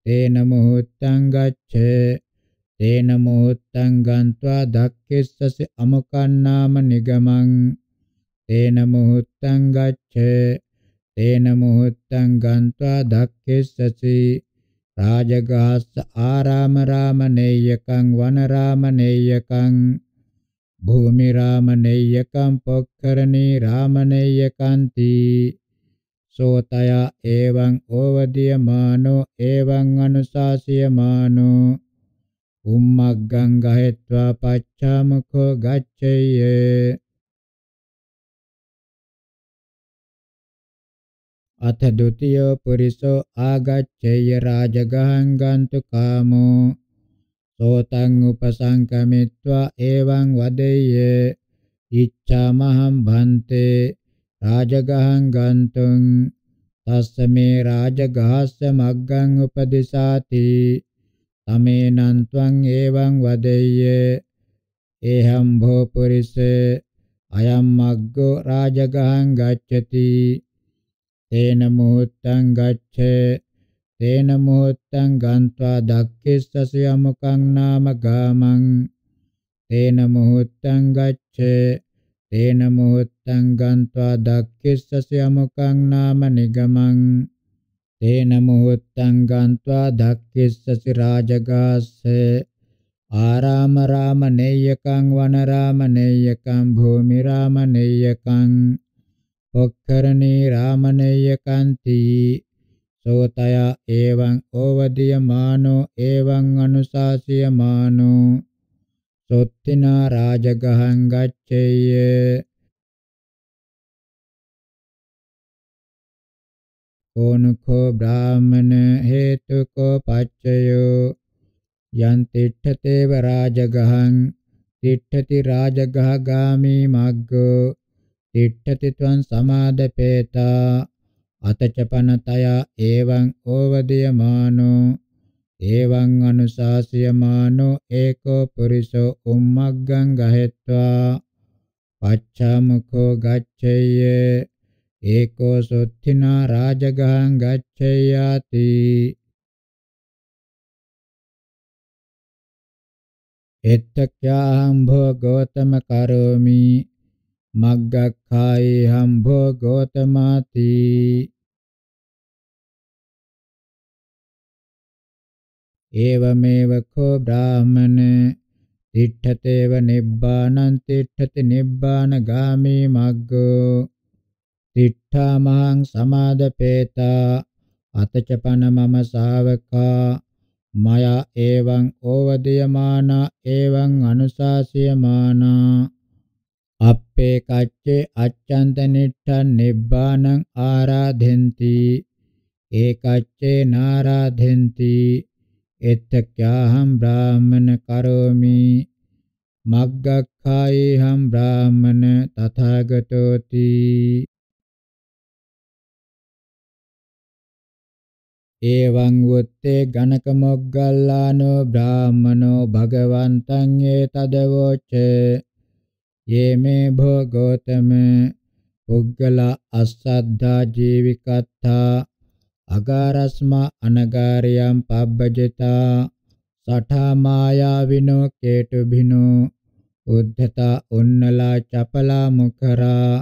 තේන මොහොත්තං ගච්ඡ තේන මොහොත්තං ගන්්වා ධක්කෙස්සස අමකන්නාම නිගමං තේන මොහොත්තං ගච්ඡ තේන මොහොත්තං ගන්්වා ධක්කෙස්සසි රාජගහස්ස ආරාම රාම නේයකං වන රාම නේයකං භූමි රාම නේයකං පොක්කරණී රාම නේයකන්ති සෝතය එවං ඕවදියමානෝ එවං අනුශාසියමානෝ උම්මග්ගං ගහෙත්වා පච්චාමකෝ ගච්ඡේය අත ဒ ුතියෝ පුරිසෝ ආගච්ඡේය රාජගහං ගන්තු කාමෝ සෝතං උපසංකමිත්වා එවං වදෙය්‍ය ඉච්ඡාමහං භන්තේ රාජගහං ගන්තුං තස්ස මේ රාජගහස්ස මග්ගං උපදිසාති තමේනං ත්වං එවං වදෙය්‍ය එහම් භෝ පුරිස අයම් මග්ගෝ රාජගහං ගච්ඡති තේන මොහොත්තං ගච්ඡ තේන මොහොත්තං ගන්්වා දක්ඛිස්සස යමකං නාම ගාමං තේන මොහොත්තං ගච්ඡ තේන මොහොත්තං ගන්්වා දක්ඛිස්සස යමකං නාම නිගමං තේන මොහොත්තං ගන්්වා ධක්කෙස්සසි රාජගාස්සේ ආරාම රාම නේයකං වන රාම නේයකං භූමි රාම නේයකං ඔක්කරණී රාම නේයකං තී සෝතය එවං ඕවදිය මානෝ එවං අනුශාසිය මානෝ සොත්තිනා රාජගහං ගච්ඡේය ඕනකෝ බ්‍රාහමන හේතුකෝ පච්චයෝ යන් තිට්ඨතේව රාජගහං තිට්ඨති රාජගහ ගාමී මග්ගෝ තිට්ඨති ත්වං සමාදපේතා අතචපනතය එවං ඕවදියමානෝ එවං අනුශාසියමානෝ ඒකෝ පුරිසෝ උම්මග්ගං ගහෙත්වා පච්චාමුඛෝ ගච්ඡේය एको सुत्थिना राजगहं गच्छयाति එත්තක්ඛාහං භෝ ගෝතම කරෝමි මග්ගක්ඛායේහං භෝ ගෝතමාති ඒවමේව කෝ බ්‍රාහමන තිට්ඨතේව නිබ්බානං තිට්ඨති නිබ්බාන ගාමි මග්ගෝ තිට්ඨාමහං සමාදපේතා අතචපන මම ශාවකා මයා එවං ඕවදයමානා එවං අනුශාසයමානා අප්පේ කච්චේ අච්ඡන්ත නිට්ඨං නිබ්බානං ආරාධෙන්ති ඒකච්චේ නාරාධෙන්ති එත්තක්‍යාහම් බ්‍රාහමන කරෝමි මග්ගක්ඛායේහම් බ්‍රාහමන තථාගතෝති එවං වුත්තේ ඝනක මොග්ගල්ලානෝ බ්‍රාහමනෝ භගවන්තං ඒතදවෝච යේමේ භෝගෝතම පුග්ගල අස්සද්ධා ජීවිකත්තා අගාරස්මා අනගාරියම් පබ්බජිතා සඨා මායා විනෝ කේටු බිනෝ උද්ධතා උන්නලා චපලා මුඛරා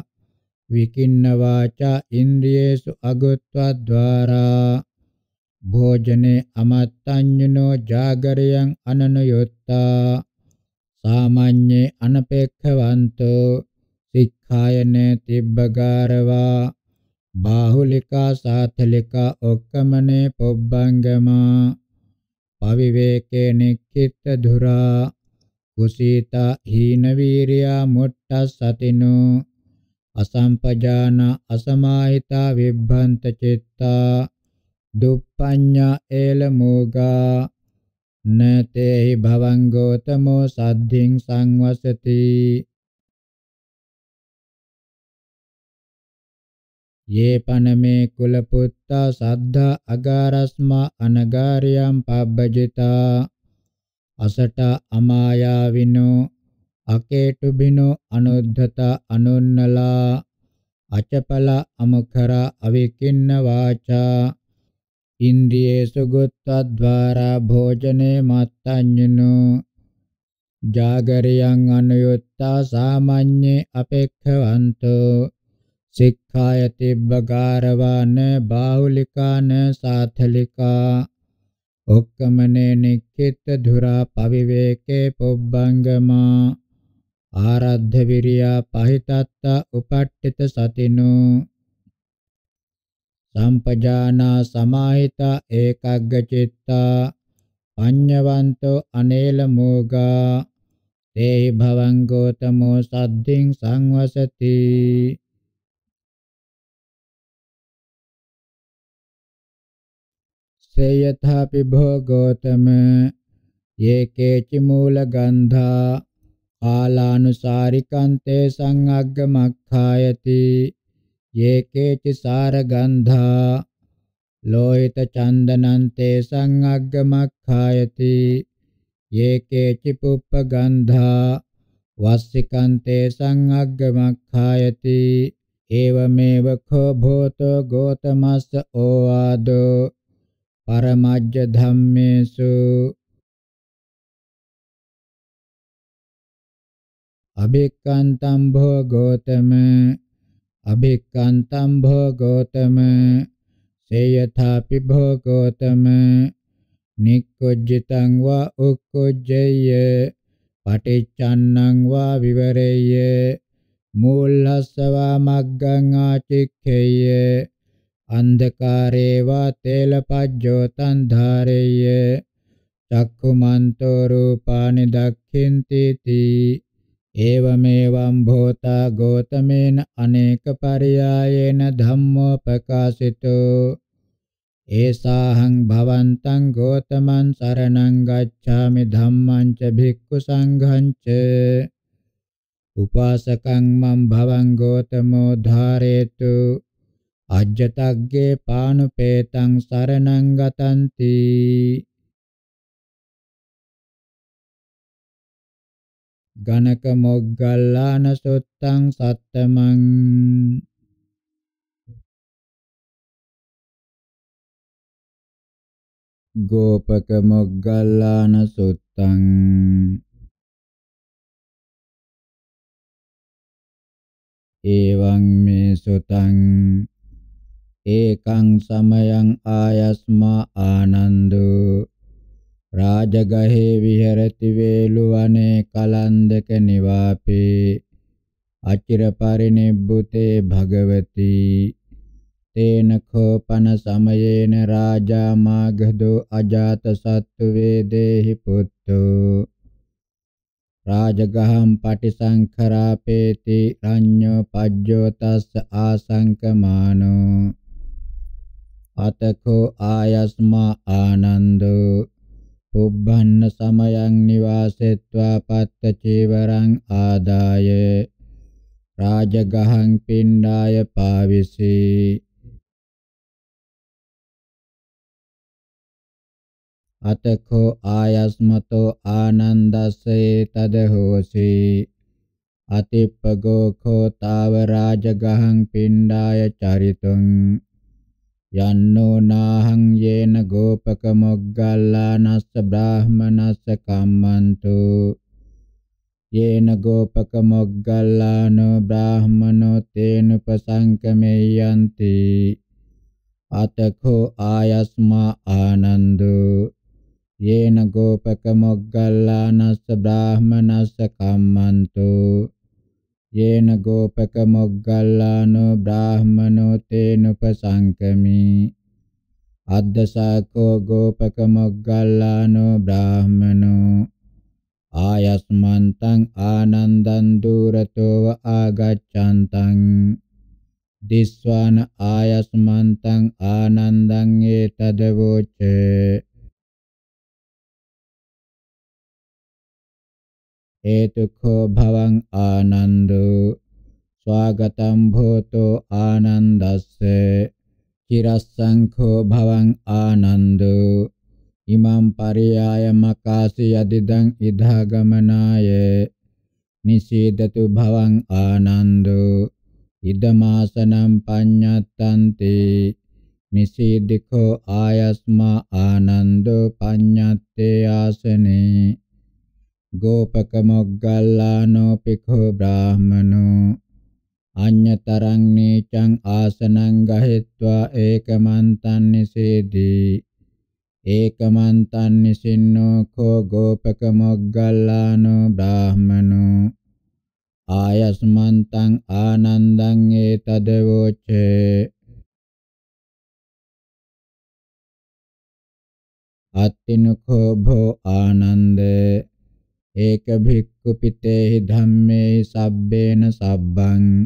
විකින්න වාචා ඉන්ද්‍රියේසු අගොත්වා ద్వාරා භෝජනේ අමත්තඤ්ඤුනෝ ජාගරයන් අනනයොත්තා සාමාඤ්ඤේ අනපේක්ඛවන්තෝ සික්ඛායනේ තිබ්බගාරවා බාහුලිකා සාතලිකා ඔක්කමනේ පොබ්බංගමා පවිවේකේ නික්ඛිත දුරා කුසීතා හීන වීරියා මුට්ටසතිනෝ අසම්පජාන අසමාහිතා විභ්‍රන්ත චිත්තා දුප් පඤ්ඤා ඒල මෝගා නතේහි භවං ගෝතමෝ සද්ධින් සංවසති යේ පනමේ කුල පුත්තා සද්ධා අගාරස්මා අනගාරියම් පබ්බජිතා අසට අමායා විනෝ අකේටු බිනෝ අනුද්ධත අනුන්නලා අචපල අමකර අවිකින්න වාචා ඉන්ද්‍රියේසු ගුත්තද්වාරා භෝජනේ මත්තඤ්ඤනෝ ජාගරියං අනුයුත්තා සාමාඤ්ඤේ අපේක්ඛවන්තෝ සික්ඛායති බගාරවාන බාහුලිකාන සාතලිකා ඔක්කමනේ නික්කිත ධුරා පවිවේකේ පොබ්බංගමා ආරද්ධ විරියා පහිතත්ත උපට්ඨිත සතිනෝ සම්පජානා සමාහිතා ඒකග්ගචිත්තා පඤ්ඤවන්තෝ අනේල මෝගා තේ භවං ගෝතමෝ සද්ධින් සංවසති සේයථාපි භෝ ගෝතම යේකේචි මූල ගන්ධා කාලානුසාරිකන්තේ සංඅග්ගමක්ඛායති ये केचि सारगन्धा लोहित चन्दनन्ते संअग्गमक्खायति ये केचि पुप्पगन्धा वस्सिकन्ते संअग्गमक्खायति एवमेव खो भूतो गोतमस ओआदो परमज्ज धम्मेषु अभिक्कन्तं भो गोतम අභික්කන්තම් භෝගෝතම සේයථාපි භෝගෝතම නික්කොජ්ජිතං වා උක්කොජ්ජය පටිච්චන්නං වා විවරෙය්‍ය මූලස්සවා මග්ගං ආචික්ඛේය අන්ධකාරේ වා තේලපජ්ජෝතං ධාරෙය්‍ය චක්ඛුමන්තෝ රූපානි දක්ඛින්ති තී एवमेवं भूता गौतमेन अनेकपर्यायेन धम्मोपकाशितो एषाहं भवन्तं गौतमं शरणं गच्छामि धम्मं च भिक्खुसङ्घं च उपासकं मम भवं गौतमो धारयतु अज्जतज्ञे पाणुपेतं शरणं गतन्ति ගණක මොග්ගල්ලාන සුත්තං සත්තමං ගෝපක මොග්ගල්ලාන සුත්තං එවං මේ සුතං ඒකං සමයං ආයස්මා ආනන්දෝ රාජගහේ විහෙරති වේලු වනේ කලන්දක නිවාපේ අචිර පරිනිබ්බුතේ භගවති තේන කෝපන සමයේන රාජා මාගධෝ අජාත සත්තු වේදේහි පුත්තෝ රාජගහම් පටිසංඛරාපේති රඤ්ඤෝ පජ්ජෝ තස්ස ආසංකමානෝ අතකෝ ආයස්මා ආනන්දෝ උබ්බන්න සමයං නිවාසෙත්වා පත්ත චීවරං ආදාය රාජගහං පින්ඩාය පාවිසී අතකෝ ආයස්මතෝ ආනන්දස්සේ තදහෝසි අතිප්පගෝඛෝ තාව රාජගහං පින්ඩාය චරිතං යන්නෝ නාහං යේන ගෝපක මොග්ගල්ලානස්ස බ්‍රාහමනස්ස කම්මන්තු යේන ගෝපක මොග්ගල්ලානෝ බ්‍රාහමනෝ තේන උපසංකමෙයන්ති අතකෝ ආයස්මා ආනන්දෝ යේන ගෝපක මොග්ගල්ලානස්ස බ්‍රාහමනස්ස කම්මන්තෝ යේන ගෝපක මොග්ගල්ලානෝ බ්‍රාහමනෝ තේන උපසංකමි අද්දසාකෝ ගෝපක මොග්ගල්ලානෝ බ්‍රාහමනෝ ආයස්මන්තං ආනන්දං දුරතෝව ආගච්ඡන්තං දිස්වාන ආයස්මන්තං ආනන්දං ඒතදවෝචේ ඒතුකෝ භවං ආනන්දෝ ස්වාගතම් භූතෝ ආනන්දස්ස චිරස්සංඛෝ භවං ආනන්දෝ ඉමං පරියාය මකාසි යදිදං ඉදාගමනාය නිසීදතු භවං ආනන්දෝ ඉදමාසනම් පඤ්ඤත්තන්ති නිසීදිකෝ ආයස්මා ආනන්දෝ පඤ්ඤත්තේ ආසනේ ගෝපකමොග්ගල්ලානෝ පිඛු බ්‍රාහමනෝ අඤ්‍යතරං නීචං ආසනං ගහෙත්වා ඒකමන්තං නිසේදී ඒකමන්තං නිසින්නෝ කෝ ගෝපකමොග්ගල්ලානෝ බ්‍රාහමනෝ ආයස්මන්තං ආනන්දං ඒතදවෝචේ අත්තිනුඛෝ භෝ ආනන්දේ ඒක භික්ඛු පිතේහි ධම්මේහි සබ්බේන සබ්බං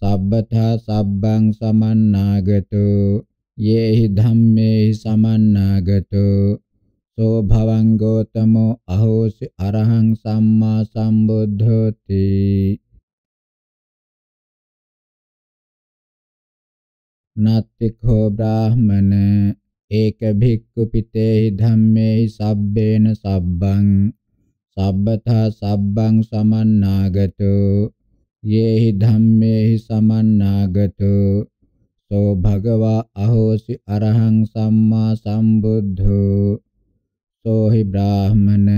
සබ්බතා සබ්බං සමන්නාගතෝ යේහි ධම්මේහි සමන්නාගතෝ සෝ භවං ගෝතමෝ අහෝසි අරහං සම්මා සම්බුද්ධෝති නත්තිඛෝ බ්‍රාහමන ඒක භික්ඛු පිතේහි ධම්මේහි සබ්බේන සබ්බං සබ්බතා සබ්බං සමන්නාගතෝ යේහි ධම්මේහි සමන්නාගතෝ සෝ භගවා අහෝසි අරහං සම්මා සම්බුද්ධෝ සෝ හි බ්‍රාහමන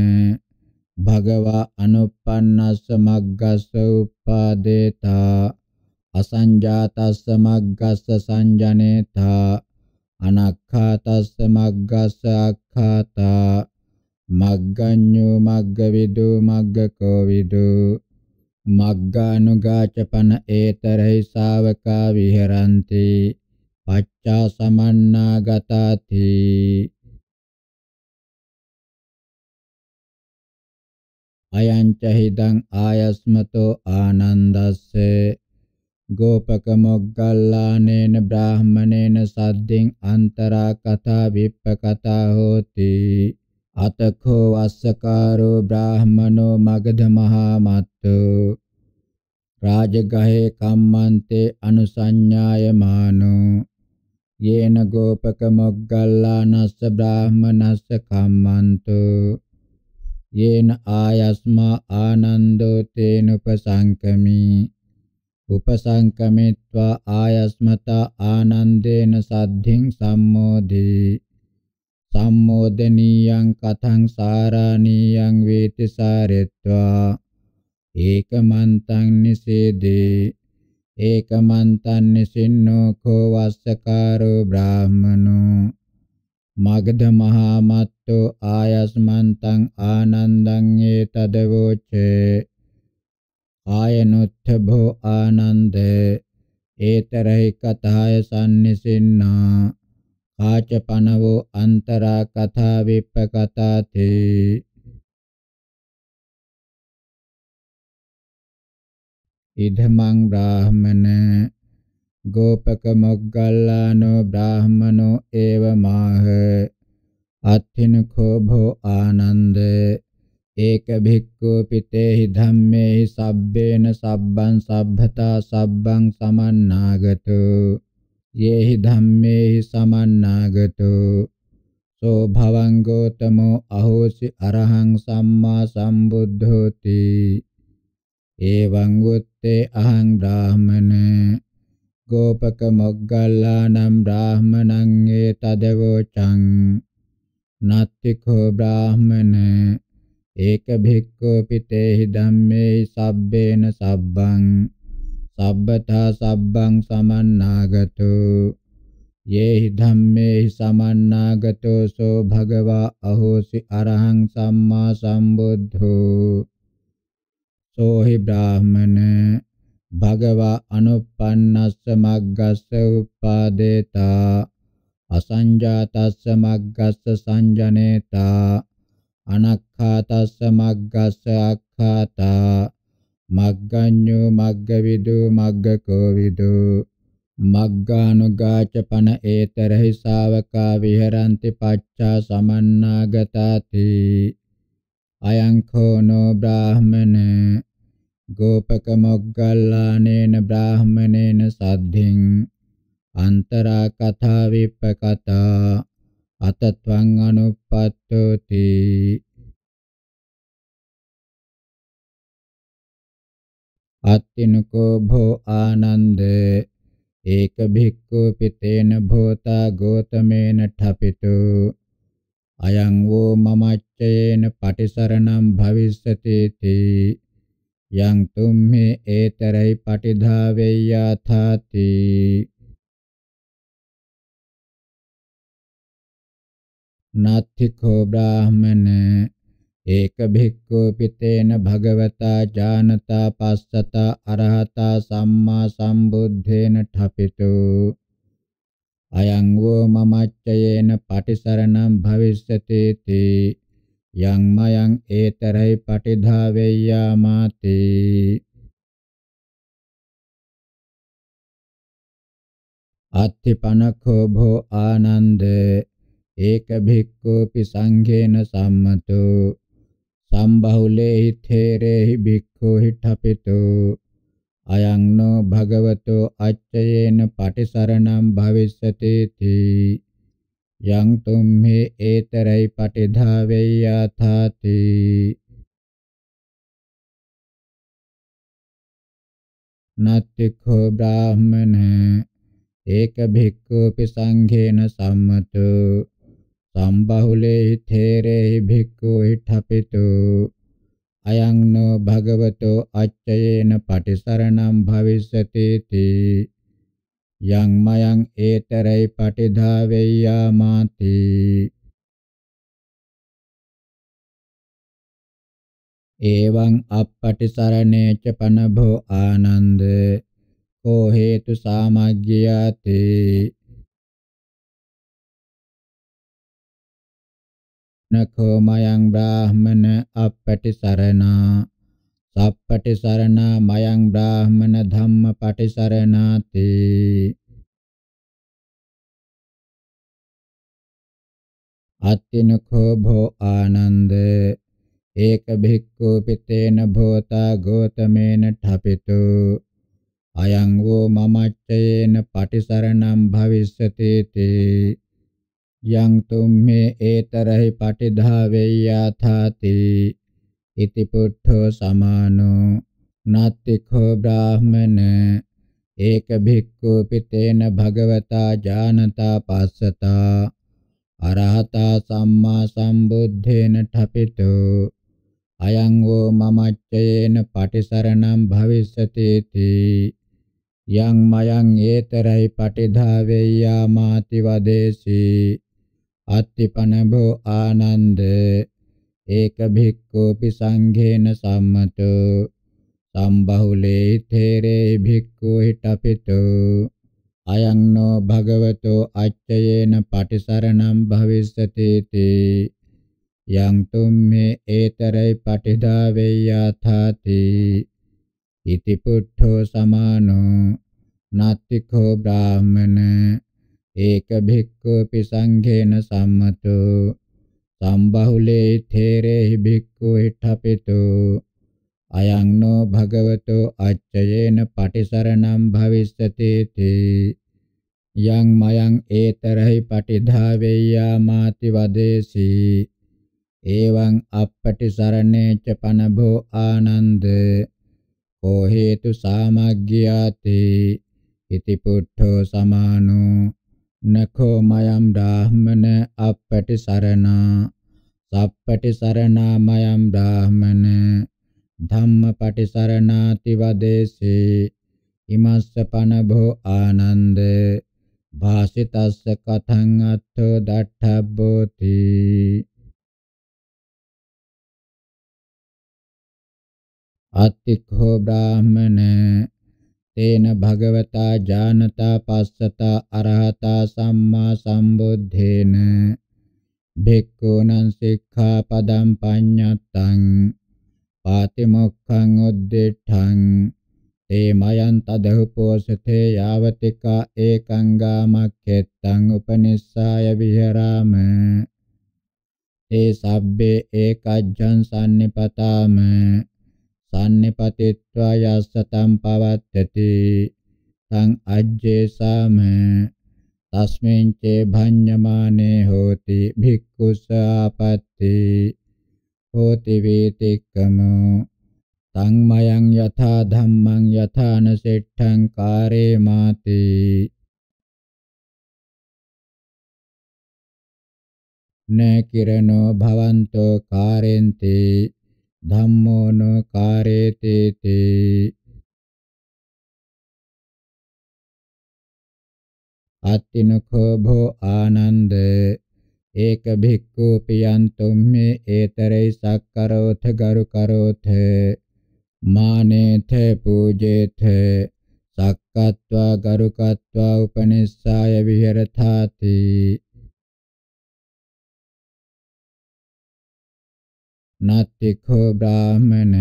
භගවා අනුප්පන්නස්ස මග්ගස්ස උපාදේතා අසංජාතස්ස මග්ගස්ස සංජනේතා අනක්ඛාතස්ස මග්ගස්ස අක්ඛාතා මග්ගඤ්ඤෝ මග්ගවිදෝ මග්ගකෝ විදෝ මග්ගානුගාචපන ඒතරහි ශාවකා විහෙරಂತಿ පච්චා සමන්නාගතාති අයංච හිදං ආයස්මතෝ ආනන්දස්ස ගෝපක මොග්ගල්ලානේන බ්‍රාහමණේන සද්දෙන් අන්තරා කතා විප්ප කතා හෝති අතඛෝ අස්සකාරෝ බ්‍රාහමනෝ මගධ මහා මත්තෝ රාජගහේ කම්මන්තේ අනුසඤ්ඤායමානෝ යේන ගෝපක මොග්ගල්ලා නස්ස බ්‍රාහමනස්ස කම්මන්තෝ යේන ආයස්මා ආනන්දෝ තේන උපසංකමි උපසංකමිත්වා ආයස්මතා ආනන්දේන සද්ධින් සම්මෝදී සම්මෝදනීයං කතං සාරාණීයං වේති සාරෙත්වා ඒකමන්තං නිසේදී ඒකමන්තං නිසින්නෝ කෝ වස්සකාරෝ බ්‍රාහමනෝ මගධ මහා මත්තෝ ආයස්මන්තං ආනන්දං ඒතදවෝචේ ආයනොත්ථ භෝ ආනන්දේ ඒතරහි කතාය සම්නිසින්නා ආචපනවෝ අන්තරා කථා විප්පකතාතේ ඉදමං බ්‍රාහමන ගෝපක මොග්ගල්ලානෝ බ්‍රාහමනෝ ඒව මාහ අත්ථිනඛෝ භෝ ආනන්ද ඒක භික්ඛු පිතේහි ධම්මේහි සබ්බේන සබ්බං සබ්බතා සබ්බං සමන්නාගතෝ යේහි ධම්මේහි සමන්නාගතෝ සෝ භවං ගෝතමෝ අහෝසි අරහං සම්මා සම්බුද්ධෝති එවං උත්තේ අහං බ්‍රාහමන ගෝපක මොග්ගල්ලානම් බ්‍රාහමණං ඒ තදවෝචං නත්තිකෝ බ්‍රාහමන ඒක භික්ඛෝ පිතේහි ධම්මේ සබ්බේන සබ්බං සබ්බතා සබ්බං සමන්නාගතු යේහි ධම්මේහි සමන්නාගතෝ සෝ භගවා අහෝසි අරහං සම්මා සම්බුද්ධෝ සෝ හි බ්‍රාහමන භගවා අනුප්පන්නස්ස මග්ගස්ස උපාදේතා අසංජාතස්ස මග්ගස්ස සංජනේතා අනක්ඛාතස්ස මග්ගස්ස අක්ඛාතා මග්ගඤ්ඤෝ මග්ගවිදෝ මග්ගකෝ විදෝ මග්ගානුගාචපන ඒතරහි ශාවකා විහරಂತಿ පච්චා සමන්නාගතාති අයං කෝනෝ බ්‍රාහමන ගෝපක මොග්ගල්ලානේන බ්‍රාහමනේන සද්ධින් අන්තරා කථා විප්පකතා අතත්වං අනුප්පත්තෝති අත්තිනකෝ භෝ ආනන්ද ඒක භික්ඛු පිතේන භෝතා ගෝතමේන ඨපිතු අයං වෝ මමච්චේන පටිසරණං භවිස්සති තී යං තුම්හි ඒතරයි පටිධාවෙය්‍යාථාති නාත්ථිකෝ බ්‍රාහමනේ ඒක භික්ඛු පිටේන භගවතා ඥානතා පස්සතා අරහතා සම්මා සම්බුද්ධේන ඨපිතෝ අයං වූ මමච්චයේන පටිසරණං භවිස්සති තී යං මයං ඒතරයි පටිධාවෙය්‍යා මාති අත්ථි පනඛෝ භෝ ආනන්ද ඒක භික්ඛූපි සංඝේන සම්මතෝ සම්බහුලේහි තේරේහි භික්ඛුහි ඨපිතෝ අයං නෝ භගවතෝ අච්චයේන පටිසරණං භවිස්සති තී යං තුම්හි ඒතරයි පටිධාවෙය්‍යාථාති නත්තිඛෝ බ්‍රාහමන ඒක භික්ඛුපි සංඝේන සම්මතෝ සම්බහුලේ තේරේ භික්ඛු ඨපිතු අයං නෝ භගවතෝ අච්චයේන පටිසරණම් භවිස්සති තී යං මයං ඒතරයි පටිධාවෙය්‍යාමාති එවං අප්පටිසරණේ ච පනභෝ ආනන්ද කෝ හේතු සාමග්ගයාතේ නඛෝ මයං බ්‍රාහමන අපටි සරණා සප්පටි සරණා මයං බ්‍රාහමන ධම්මපටි සරණාති අත්තිනඛෝ භෝ ආනන්ද ඒක භික්ඛු පිතේන භෝතා ගෝතමේන ඨපිතු අයං වූ මමච්චේන පටිසරණම් භවිස්සතේතේ යං තුම්මේ ඒතරහි පටිධාවෙය්‍යාථාති ඉති පුට්ඨෝ සමානෝ නාත්තිඛෝ බ්‍රාහමන ඒක භික්ඛු පිතේන භගවතා ඥානතා පස්සතා අරහතා සම්මා සම්බුද්ධේන ඨපිතෝ අයං වූ මමච්චයේන පටිසරණං භවිස්සති තී යං මයං ඒතරයි පටිධාවෙය්‍යා මාති වදේසී අත්තිපනබෝ ආනන්ද ඒක භික්ඛුපි සංඝේන සම්මතෝ සම්බහුලේ තේරේ භික්ඛු හිටපිතෝ අයං නෝ භගවතෝ අච්චයේන පටිසරණං භවිස්සති තී යං තුම්මේ ඒතරයි පටිදා වේයාථාති ඉති පුට්ඨෝ සමානෝ නාත්තිකෝ බ්‍රාහමන ඒක භික්ඛුපි සංඝේන සම්මතෝ සම්බහුලේ තේරේහි භික්ඛු හිටපිතෝ අයං නෝ භගවතෝ අච්චයේන පටිසරණම් භවිස්සති තේ යං මයං ඒතරහි පටිධාවේයා මාති වදේසී එවං අප්පටිසරණේ ච පනභෝ ආනන්ද කෝ හේතු සාමග්ගයාති ඉති පුට්ඨෝ සමානෝ නකෝ මයම් දාහමන අපපටි සරණා සප්පටි සරණා මයම් දාහමන ධම්මපටි සරණාති වදේසේ ඉමස්ස පනභෝ ආනන්ද භාසිතස්ස කතං අත්තෝ දට්ඨබ්බෝති අත්තිඛෝ බ්‍රාහමනේ තේන භගවතා ජානතා පස්සතා අරහතා සම්මා සම්බුද්ධේන භික්ඛූනං සික්ඛාපදං පඤ්ඤත්තං පාතිමොක්ඛං උද්දේඨං තේමයන් තදහුපෝසතේ යාවතිකා ඒකංගා මක්ඛෙත්තං උපනිස්සාය විහෙරාම ඒ සබ්බේ ඒකජ්ජං සම්නිපතාම සම්නිපතිත්වා යස්සතම් පවත්තති තං අජ්ජේසාම තස්මින් චේ භඤ්ඤමානේ හෝති භික්ඛුසාපත්ති හෝති වේතික්කමෝ තං මයං යථා ධම්මං යථාන සෙට්ඨං කාරේ මාති න කිරණෝ භවන්තෝ කාරෙන්ති ධම්මෝ නො කාරේති තේ අත්තිනඛෝ භෝ ආනන්ද ඒක භික්ඛු පියන්තුම් මේ ඒතරේ සක්කරෝත ගරු කරෝත මානේත පූජේත සක්කත්වා ගරුකත්වා උපනිස්සාය විහෙරතාති නත්තිඛෝ බ්‍රාහමන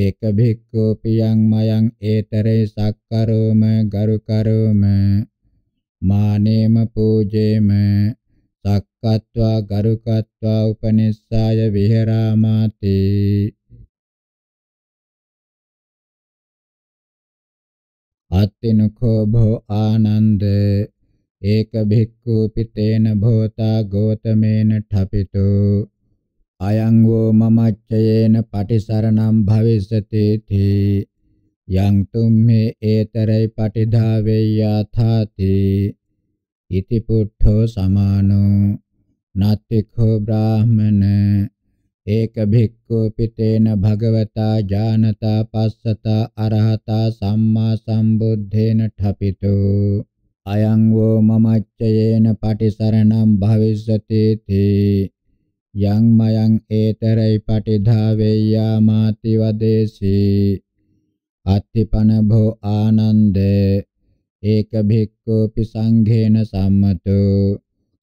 ඒක භික්ඛු පියං මයං ඒතරේ සක්කරෝම ගරුකරෝම මානේම පූජේම සක්කත්වා ගරුකත්වා උපනිස්සාය විහෙරාමාති අත්තිනුඛෝ භෝ ආනන්ද ඒක භික්ඛු පිතේන භෝතා ගෝතමේන ඨපිතෝ අයං වෝ මමච්චයේන පටිසරණම් භවිස්සති තී යං තුම්මේ ඒතරයි පටිධාවේයාථාති ඉති පුට්ඨෝ සමානෝ නාත්තිඛෝ බ්‍රාහමන ඒක භික්ඛු පිතේන භගවතා ඥානතා පස්සතා අරහතා සම්මා සම්බුද්ධේන ඨපිතෝ අයං වෝ මමච්චයේන පටිසරණම් භවිස්සති තී යං මයං ඒතරයි පටිධාවේයා මාති වදේසී අත්තිපන භෝ ආනන්ද ඒක භික්ඛුපි සංඝේන සම්මතෝ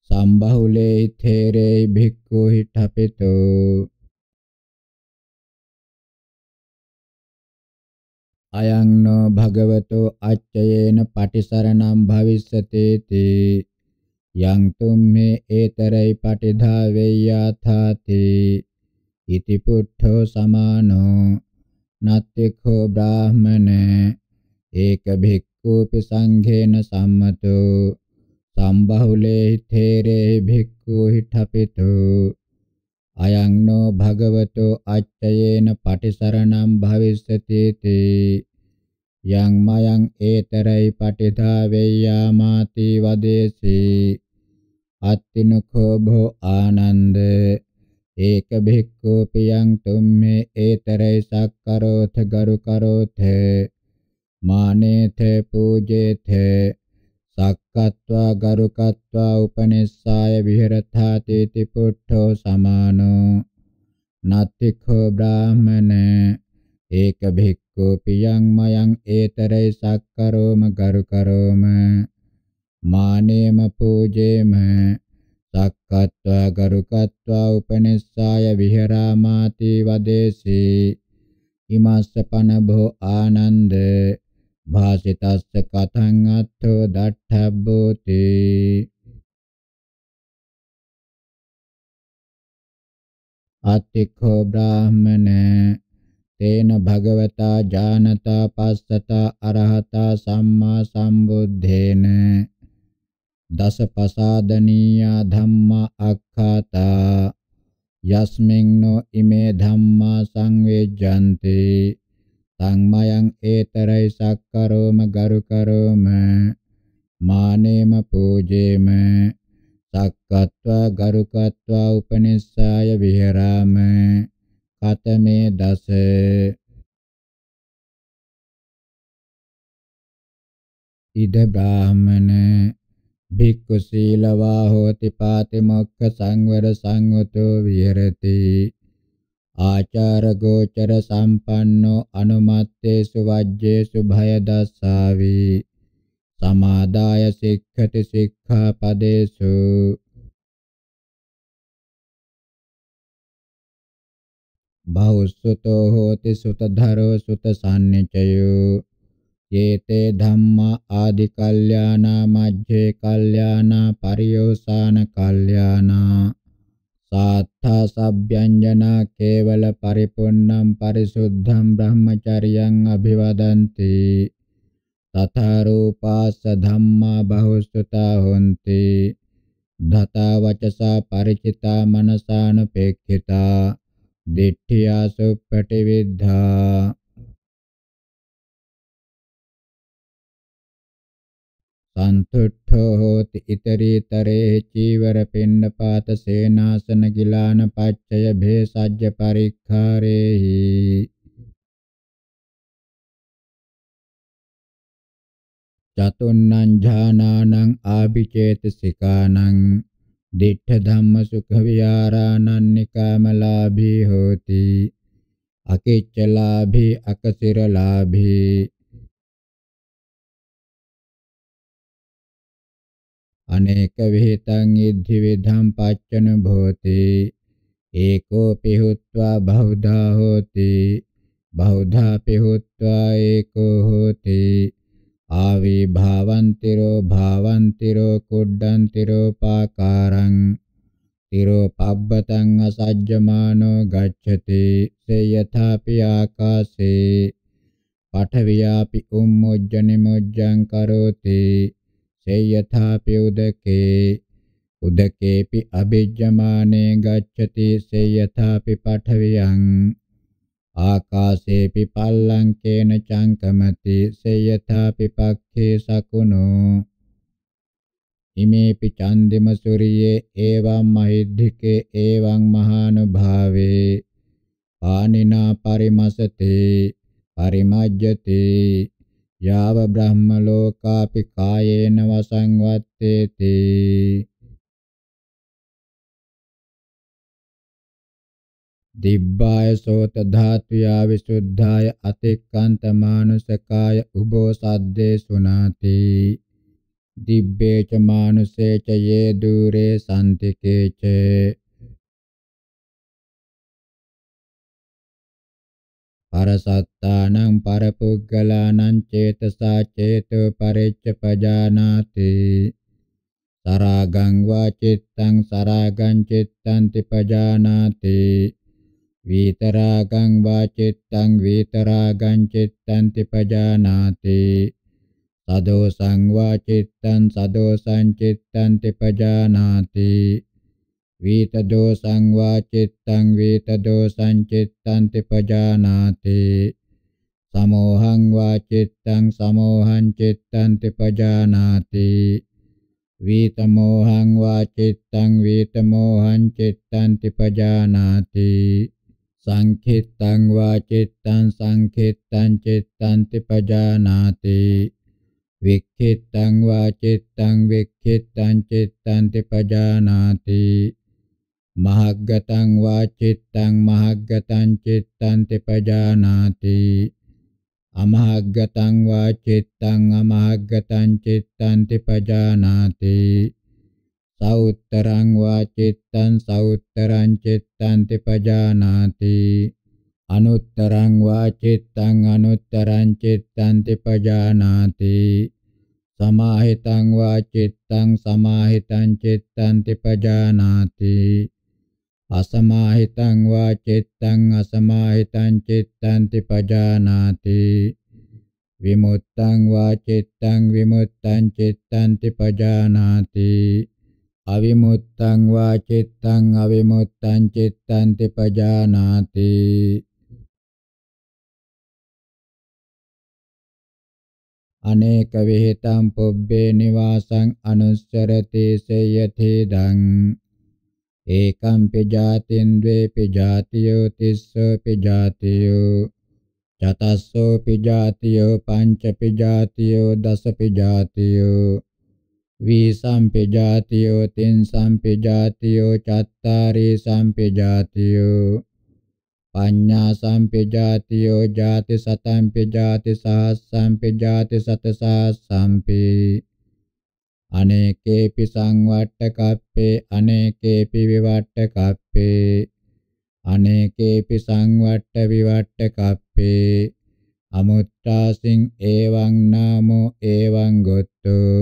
සම්බහුලේ තේරේ භික්ඛු හිටපිතෝ අයං නෝ භගවතෝ අච්චයේන පටිසරණම් භවිස්සතේති යං තුම්මේ ඒතරයි පටිධාවේයාථාති ඉති පුට්ඨෝ සමානෝ නත්තිඛෝ බ්‍රාහමන ඒක භික්ඛූපි සංඝේන සම්මතෝ සම්බහුලේ තේරේ භික්ඛු හිඨපිතෝ අයං නෝ භගවතෝ අච්චයේන පටිසරණං භවිස්සති තේ යං මයං ඒතරයි පටිතා වේයාමාති වදේසී අත්තිනකෝ භෝ ආනන්ද ඒක භික්ඛු පියං තුම්මේ ඒතරයි සක්කරෝත ගරු කරෝත මානේත පූජේත සක්කත්වා ගරුකත්වා උපනිස්සාය විහෙරථාති තිපුට්ඨෝ සමානෝ නත්තිඛෝ බ්‍රාහමන ඒක භික්ඛු කෝපියං මයං ඒතරේ සක්කරෝම ගරුකරෝම මානේම පූජේම සක්කත්වා ගරුකත්වා උපනිස්සාය විහෙරාමාති වදේසී ඉමස්ස පනභෝ ආනන්ද භාසිතස්ස කතං අත්තෝ දට්ඨබ්බෝති අත්තිඛෝ බ්‍රාහමනේ තේන භගවතා ජානතා පස්සතා අරහතා සම්මා සම්බුද්ධේන දස පසාදනීය ධම්මා අක්ඛාතා යස්මින්නෝ ඉමේ ධම්මා සංවේජ්ජන්ති සංමයං ඒතරයි සක්කරෝම ගරුකරෝම මානේම පූජේම සක්කත්වා ගරුකත්වා උපනිස්සාය විහෙරාම කතමේ දස ඉද බ්‍රාහමන භික්ඛු සීලවා හෝති පාතිමොක්ඛ සංවර සංවතෝ විහෙරති ආචාර ගෝචර සම්පන්නෝ අනුමත්තේසු වජ්ජේසු භය දස්සාවි සමාදාය සික්ඛති සික්ඛාපදේසු භෞසුතෝ හෝති සුතධරෝ සුත සම්නිචයෝ යේතේ ධම්මා ආදි කල්යාණා මජ්ජේ කල්යාණා පරියෝසాన කල්යාණා සාත්තා සබ්බ්‍යඤ්ජනා කේවල පරිපුන්නම් පරිසුද්ධම් බ්‍රහ්මචරියං අභිවදಂತಿ තථා රූපාස ධම්මා බහුසුතා හොಂತಿ ධතා වචසා ಪರಿචිතා මනසානුපේක්ඛිතා දිට්ඨියා සුප්පටිවිද්ධා සන්තුට්ඨෝ හෝති ඉතරීතරේ චීවර පින්නපාත සේනාසන ගිලාන පච්චය භේසජ්‍ය පරික්ඛාරේහි චතුන්නං ඥානානං ආභිචේතසිකානං දිඨ ධම්ම සුඛ විහාරානන්නිකාමලාභී හෝති අකිච්චලාභී අකසිරලාභී අනේක විහෙතං ඉද්ධි විධම් පච්චන භෝති ඒකෝ පිහුත්වා බහුධා හෝති බහුධා පිහුත්වා ඒකෝ හෝති ආවිභාවන්ති රෝ භාවන්ති රෝ කුඩ්ඩන්ති රෝ පාකාරං තිරෝ පබ්බතං අසජ්ජමානෝ ගච්ඡති සේ යථාපි ආකාසේ පඨවියාපි උම්මොජ්ජනි මොජ්ජං කරෝති සේ යථාපි උදකේ උදකේපි අබිජ්ජමානේ ගච්ඡති සේ යථාපි පඨවියං ආකාශේ පිපල්ලංකේන චංකමති සේයථා පිපක්ඛේ සකුණෝ ඉමේපි චන්දිම සූරියේ එවං මහිද්ධිකේ එවං මහානුභාවේ පානිනා පරිමසතේ පරිමජ්ජතේ යාව බ්‍රහ්ම ලෝකාපි කායේන වසංවත්තේති දිබ්බාය සෝත ධාතුයා විසුද්ධාය අතික්කන්ත මානුසකාය උභෝ සද්දේ සුනාති දිබ්බේච මානුසේච යේ දුරේ සම්තිකේච පරසත්තානං පරපුග්ගලානං චේතසා චේතෝ පරිච්ඡ පජානාති සරාගං වා චිත්තං සරාගං චිත්තං තිපජානාති විතරාගං වාචිත්තං විතරාගං චිත්තං තිපජානාති සදෝසං වාචිත්තං සදෝසං චිත්තං තිපජානාති විතදෝසං වාචිත්තං විතදෝසං චිත්තං තිපජානාති සමෝහං වාචිත්තං සමෝහං චිත්තං තිපජානාති විතමෝහං වාචිත්තං විතමෝහං චිත්තං තිපජානාති සංඛෙත්තං වාචෙත්තං සංඛෙත්තං චෙත්තන්ති පජානාති වික්ඛෙත්තං වාචෙත්තං වික්ඛෙත්තං චෙත්තන්ති පජානාති මහග්ගතං වාචෙත්තං මහග්ගතං චෙත්තන්ති පජානාති අමහග්ගතං වාචෙත්තං අමහග්ගතං චෙත්තන්ති පජානාති සෞත්තරං වාචිත්තං සෞත්තරං චිත්තං තිපජානාති අනුත්තරං වාචිත්තං අනුත්තරං චිත්තං තිපජානාති සමාහිතං වාචිත්තං සමාහිතං චිත්තං තිපජානාති අසමාහිතං වාචිත්තං අසමාහිතං චිත්තං තිපජානාති විමුත්තං වාචිත්තං විමුත්තං චිත්තං තිපජානාති අවිමුත්තං වා චිත්තං අවිමුත්තං චිත්තං තිපජානාති අනේක විහෙතං පුබ්බේ නිවාසං අනුස්සරති සේයති දං ඒකම් පිජාතින් ද්වේ පිජාතියෝ තිස්සෝ පිජාතියෝ චතස්සෝ පිජාතියෝ පංච පිජාතියෝ දස පිජාතියෝ වී සම්පජාතියෝ තෙන් සම්පජාතියෝ චත්තාරේ සම්පජාතියෝ පඤ්ඤා සම්පජාතියෝ ජාති සතම්පජාති සහස් සම්පජාති සත සහස් සම්පේ අනේකේපි සංවට්ඨ කප්පේ අනේකේපි විවට්ඨ කප්පේ අනේකේපි සංවට්ඨ විවට්ඨ කප්පේ අමුත්තාසින් එවං නාමෝ එවං ගොත්තෝ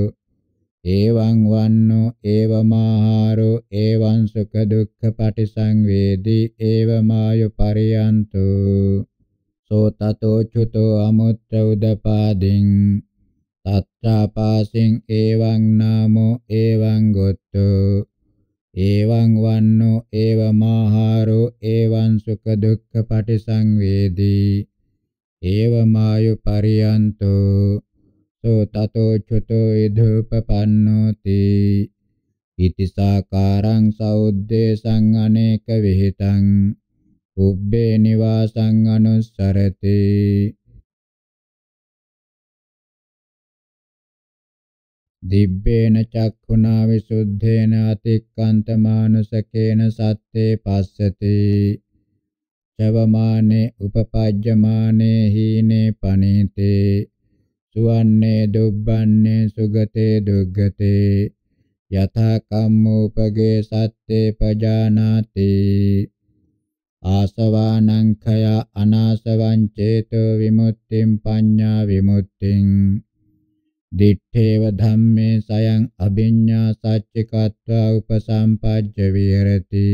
එවං වන්නෝ එවමාහාරෝ එවං සුඛ දුක්ඛ පටිසංවේදී එවමායු පරියන්තු සෝ තතෝ චුතෝ අමුත්‍ර උදපාදින් තත්තාපාසින් එවං නාමෝ එවං ගොත්තෝ එවං වන්නෝ එවමාහාරෝ එවං සුඛ දුක්ඛ පටිසංවේදී එවමායු පරියන්තෝ සෝ තතෝ චතෝ ඉදූපපන්නෝති ඉතිසාකාරං සෞද්දේශං අනේක විහෙතං උබ්බේ නිවාසං අනුස්සරති දිබ්බේන චක්ඛුනා විසුද්ධේන අතික්කන්ත මානුසකේන සත්තේ පස්සති චවමානේ උපපජ්ජමානේ හීනේ පනේතේ සුවන්නේ දුබ්බන්නේ සුගතේ දුග්ගතේ යථා කම්මෝපගේ සත්‍යේ පජානාති ආසවානං khය අනාසවං චේතෝ විමුක්තිං පඤ්ඤා විමුක්තිං දිත්තේව ධම්මේ සයං අභිඤ්ඤා සච්චිකත්වා උපසම්පජ්ජ විහෙරති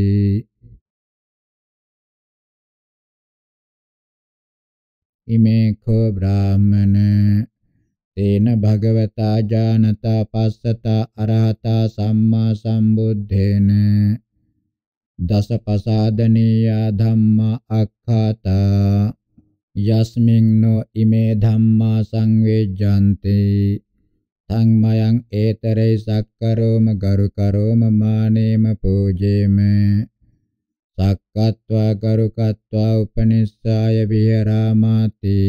ඉමේ කෝ බ්‍රාහමන තේන භගවතා ජානතා පස්සතා අරහතා සම්මා සම්බුද්ධේන දසපසාදනීයා ධම්මා අක්ඛාතා යස්මින් නො ඉමේ ධම්මා සංවේජ්ජන්තේ තං මයං ඒතරේ සක්කරෝම ගරු කරෝම මානේම පූජේම සක්කත්වා ගරුකත්වා උපනිස්සාය විහෙරාමාති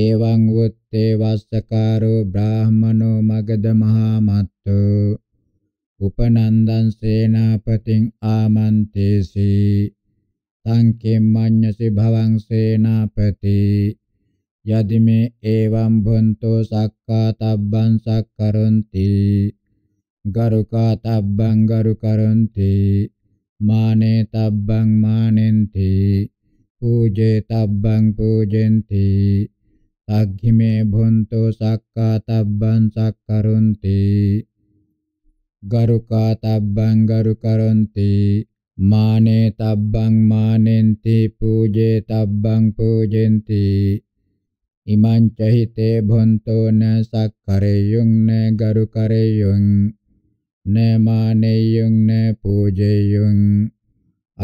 එවං වුත්තේ වස්සකාරෝ බ්‍රාහමනෝ මගද මහා මත්තෝ උපනන්දං සේනාපතින් ආමන්තේසි තං කිම්මඤ්ඤසි භවං සේනාපති යදි මේ එවං භොන්තෝ සක්කාතබ්බං සක්කරොන්ති ගරුකාතබ්බං ගරුකරොන්ති මානේතබ්බං මානෙන්ති පූජේතබ්බං පූජෙන්ති අග්ගිමේ භොන්තු සක්කාතබ්බං සක්කරුන්ති ගරුකාතබ්බං ගරුකරොන්ති මානේ තබ්බං මානෙන්ති පූජේ තබ්බං පූජෙන්ති ඉමං චහිතේ භොන්තෝ න සක්කරේයුං න ගරුකරේයුං න මානේයුං න පූජේයුං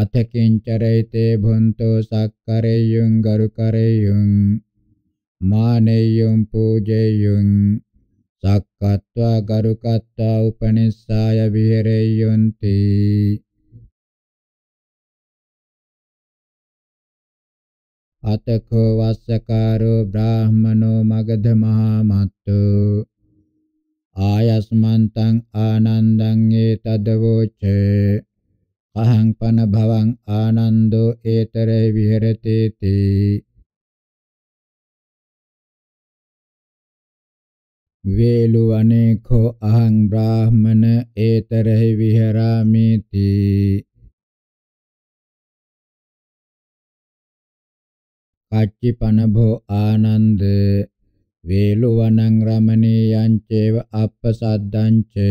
අතකින්චරයිතේ භොන්තෝ සක්කරේයුං ගරුකරේයුං මානෙය්‍යං පූජෙය්‍යං සක්කත්වා ගරුකත්වා උපනිස්සාය විහෙරෙය්‍යොන්ති අතකෝ වස්සකාරෝ බ්‍රාහමනෝ මගධ මහා මත්තෝ ආයස්මන්තං ආනන්දං ඒතදවෝච අහං පන භවං ආනන්දෝ ඒතරේ විහෙරතේති වේලු අනේඛෝ අහං බ්‍රාහමන ඒතරහි විහරාමි තී කච්චිපනභෝ ආනන්ද වේලුවනං රමණීයං චේව අප්පසද්දං ච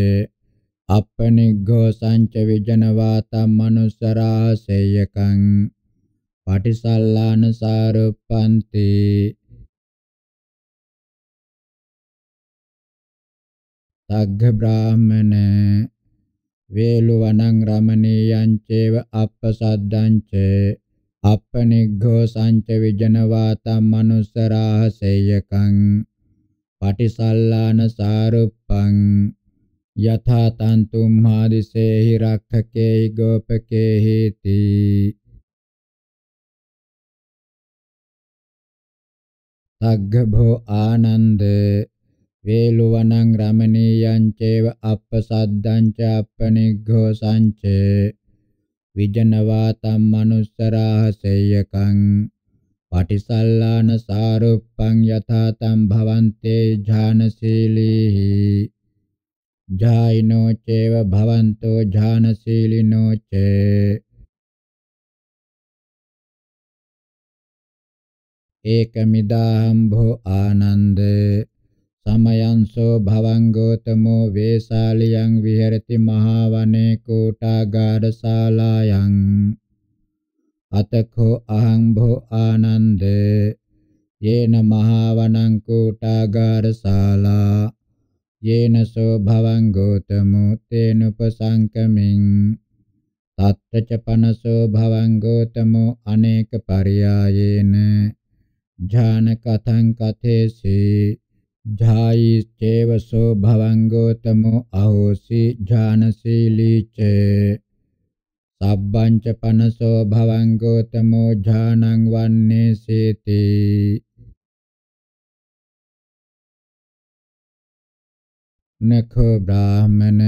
අප්පනිග්ඝෝ සංච විජනවාතං මනුස්සරාසේයකං පටිසල්ලාන සාරුප්පන්ති තග්ග බ්‍රාහමන වේලුවනං රමණීයං චේව අප්පසද්දං ච අප්පනිග්ඝෝ සංච විජනවාතං මනුස්සරාහසේයකං පටිසල්ලාන සාරුප්පං යථා තන්තුම් මාදිසේහි රක්ඛකේහි ගෝපකේහිති තග්ග භෝ ආනන්දේ වේලුවනං රමණීයං චේව අප්පසද්දං ච අප්පනිග්ඝෝසං ච විජනවා තම් මනුස්සරාහසෙයකං පටිසල්ලාන සාරුප්පං යථා තම් භවන්තේ ඥානශීලී ජායිනෝ චේව භවන්තෝ ඥානශීලිනෝ චේ ඒකමිදාහම් භෝ ආනන්දේ සමයන්සෝ භවංගෝතමෝ වේසාලියං විහෙරති මහවනේ කෝටාගාර ශාලායන් අතකෝ අහං භෝ ආනන්ද යේන මහවනං කෝටාගාර ශාලා යේන සෝ භවංගෝතමෝ තේන උපසංකමින් තත්ත්‍ච පනසෝ භවංගෝතමෝ අනේක පරියායේන ඥාන කතං කතේසී ఝායි චේවසෝ භවංගෝතමෝ අහෝසි ඥානශීලී ච සබ්බංච පනසෝ භවංගෝතමෝ ඥානං වන්නේ සීති නඛෝ බ්‍රාහමන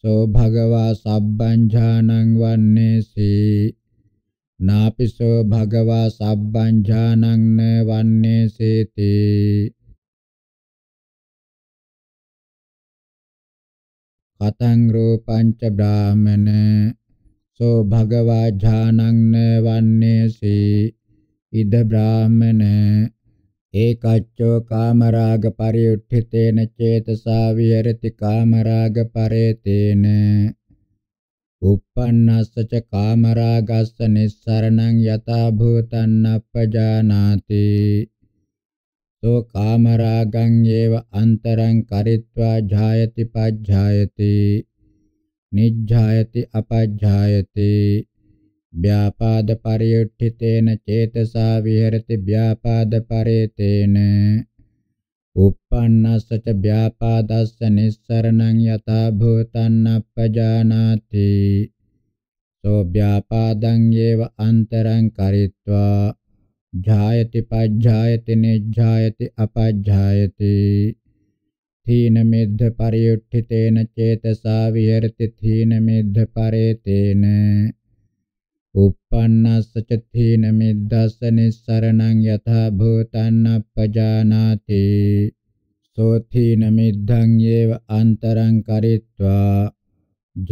සෝ භගවා සබ්බං ඥානං වන්නේ සී නාපිසෝ භගවා සබ්බං ඥානං න වන්නේ සීති කතං රූපං ච බ්‍රාහමන සෝ භගවා ඥානං නවන්නේසි ඉද බ්‍රාහමන ඒකච්චෝ කාමරාග පරිඋත්ථිතේන චේතසා විහෙරති කාමරාග පරේතේන uppannassa ca kāmarāgassa nissaraṇaṃ yatā bhūtaṃ appajānāti तो कामरागं एव अन्तरं करित्वा जायति पज्जायति निज्जायति अपज्जायति व्यापादपर्युत्थितेन चेतसा विहरति व्यापादपरेतेन uppannassa ca vyapadassa nissaraṇaṃ yatha bhūtaṃ so vyapadang eva antaraṃ karitva ජායති පජ්ජායති නිජ්ජායති අපජ්ජායති තීන මිද්ධ පරියුට්ඨිතේන චේතසා විහෙරති තීන මිද්ධ පරේතේන uppannassa ca තීන මිද්දස්ස නිස්සරණං යථා භූතං අපජානාති සෝ තීන මිද්ධං යේව අන්තරං කරිත්වා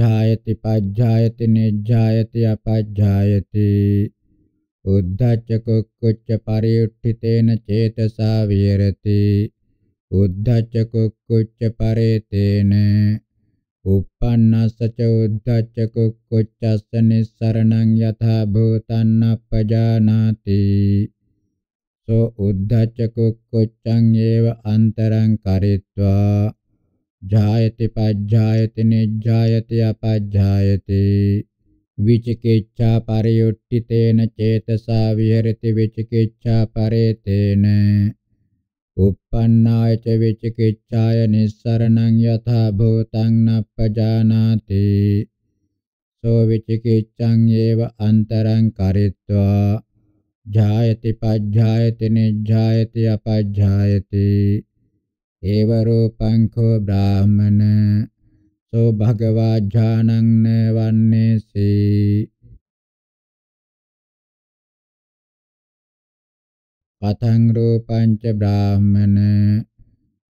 ජායති පජ්ජායති නිජ්ජායති අපජ්ජායති උද්ධච්ච කුක්කුච්ච පරිඋත්ථිතේන චේතසා විහෙරති උද්ධච්ච කුක්කුච්ච පරේතේන uppannassa ca uddacca kukkuccassa nissaraṇaṃ yathā bhūtaṃ appajānāti so uddacca kukkuccaṃ eva antaraṃ karitvā jāyati pajjāyati nijjāyati apajjāyati විචිකිච්ඡා පරියොට්ඨිතේන චේතසා විහෙරති විචිකිච්ඡා පරේතේන uppannāya ca vichikicchāya nissaraṇaṃ yathā bhūtaṃ nappajānāti so vichikiccaṃ eva antaraṃ karitvā jhāyati pajjhāyati nijjhāyati apajjhāyati eva rūpaṃ kho brāhmana සෝ භගවා ඥානං නවන්නේසී පතං රූපං ච බ්‍රාහමන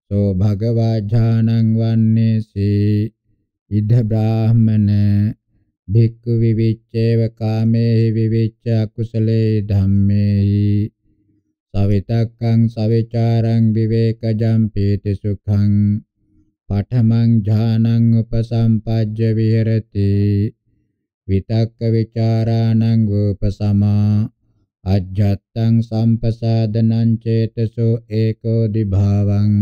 සෝ භගවා ඥානං වන්නේසී ඉද බ්‍රාහමන භික්ඛු විවිච්ඡේව කාමේහි විවිච්ඡ අකුසලේ ධම්මේහි සවිතක්ඛං සවිචාරං විවේකජං පීති සුඛං පඨමං ඥානං උපසම්පජ්ජ විහෙරති විතක්ක විචාරාණං උපසමා අජ්ජත්තං සම්පසාදනං චේතසෝ ඒකෝ දිභාවං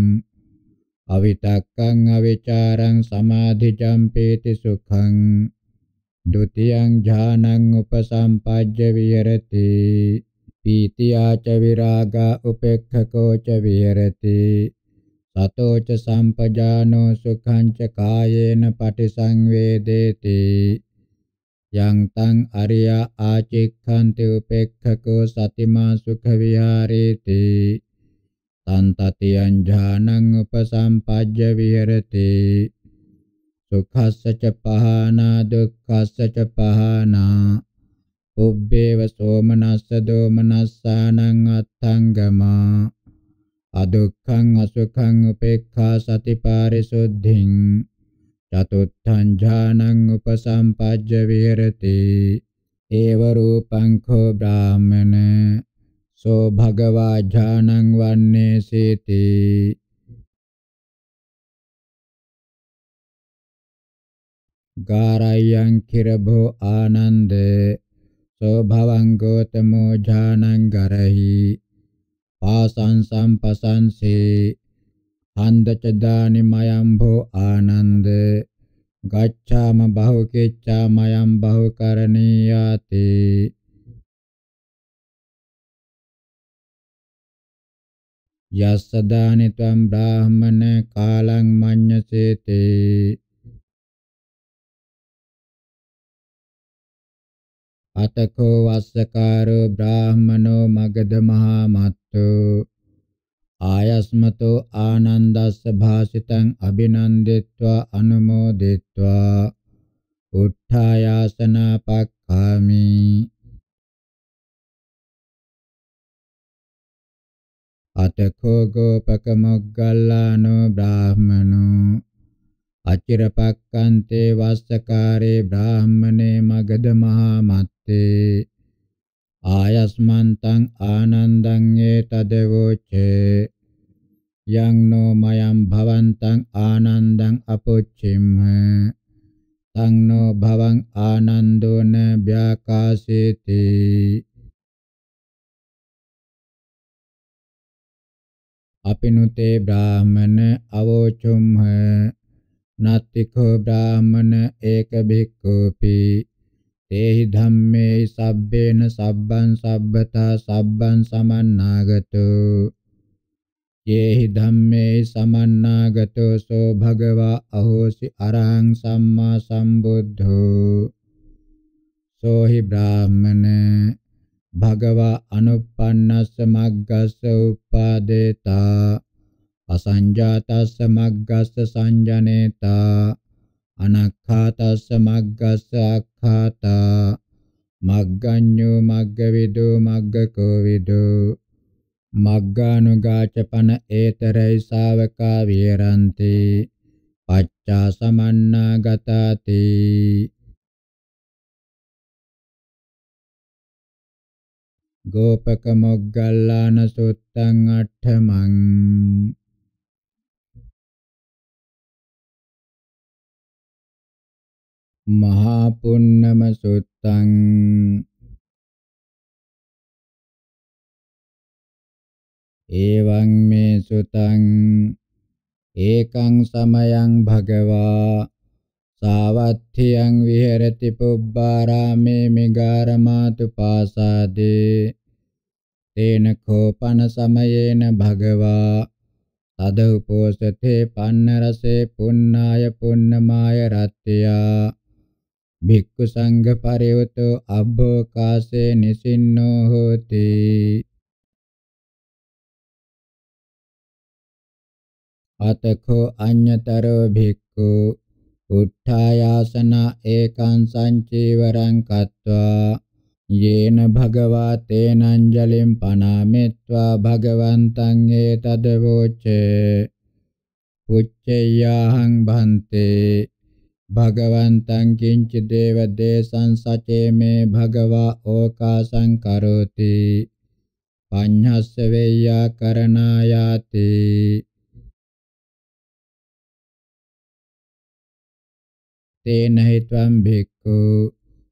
අවිතක්කං අවිචාරං සමාධිජම්පේති සුඛං ဒ ුතියං ඥානං උපසම්පජ්ජ විහෙරති පීතියාච විරාගා උපේක්ඛකෝ ච විහෙරති තතෝ ච සම්පජානෝ සුඛං ච කායේන පටිසංවේදේති යං තං අරිය ආචික්ඛන්ති උපේක්ඛකෝ සතිමා සුඛ විහාරේති තං තතියං ඥානං උපසම්පජ්ජ විහෙරති සුඛස්ස ච පහනා දුක්ඛස්ස ච පහනා උබ්බේව සෝමනස්ස දෝමනස්සානං අත්තංගමා අදුක්ඛං අසුඛං උපේක්ඛා සතිපාරිසුද්ධින් චතුත්ථං ඥානං උපසම්පජ්ජ විහෙරති ඒව රූපං කෝ බ්‍රාහමන සෝ භගවා ඥානං වන්නේ සීති ගාරයන් කිරභෝ ආනන්ද සෝ භවං ගෝතමෝ ඥානං ගරහි ආසංසම් පසංසේ හන්දචදානි මයම්භෝ ආනන්ද ගච්ඡාම බහුකෙච්ඡා මයම් බහුකරණීයාති යස්සදානි ත්වම් බ්‍රාහමන කාලං මඤ්ඤසේතේ අතකෝ වස්සකාරෝ බ්‍රාහමනෝ මගධ මහා මත් ආයස්මතෝ ආනන්දස්ස භාසිතං අභිනන්දිත්වා අනුමෝදිත්වා උත්ථායාසන පක්ඛාමි අතකෝ ගෝපකමොග්ගල්ලානෝ බ්‍රාහමනෝ අචිරපක්කන්තේ වස්සකාරේ බ්‍රාහමනේ මගධ මහා මත්තේ ආයස්මන්තං ආනන්දං ඒතදවෝචේ යං නෝ මයං භවන්තං ආනන්දං අපොච්චිම්හ තං නෝ භවං ආනන්දෝන ව්‍යාකාශේති අපිනුතේ බ්‍රාහමන අවෝචුම්හ නත්තිකෝ බ්‍රාහමන ඒක භික්ඛූපී තේහි ධම්මේ සබ්බේන සබ්බං සබ්බතා සබ්බං සමන්නාගතෝ යේහි ධම්මේ සමන්නාගතෝ සෝ භගවා අහෝසි අරහං සම්මා සම්බුද්ධෝ සෝහි බ්‍රාහමන භගවා අනුප්පන්නස්ස මග්ගස්ස උපාදේතා අසංජාතස්ස මග්ගස්ස සංජනේතා අනක්ඛාතස්ස මග්ගස්ස අක්ඛාතා මග්ගඤ්ඤෝ මග්ගවිදෝ මග්ගකෝ විදෝ මග්ගානුගාචපන ඒතරයි ශාවකා විරන්ති පච්චා සමන්නා ගතාති ගෝපක මොග්ගල්ලාන සුත්තං අට්ඨමං මහා පුන්නම සුත්තං එවං මේ සුතං ඒකං සමයං භගවා සාවත්ථියං විහෙරති පුබ්බාරාමේ මිගාරමාතු පාසාදේ තේන කෝපන සමයේන භගවා තද උපෝසතේ පන්න රසේ පුන්නාය පුන්නමාය රත්ත්‍යා භික්ඛු සංඝ පරිවතෝ අබ්බෝකාසේ නිසින්නෝ හෝති අතකෝ අඤ්‍යතරෝ භික්ඛු උත්ථායාසන ඒකං සංචීවරං කତ୍වා යේන භගවා තේනංජලිම් පනාමෙත්වා භගවන්තං ඒතදවෝචේ උච්චයාහං භන්තේ භගවන්තං කිංච දේවදේශං සචේමේ භගවා ඕකාසං කරෝති පඤ්ඤස්ස වේයා කරණායාති තේන හිතම් භික්ඛු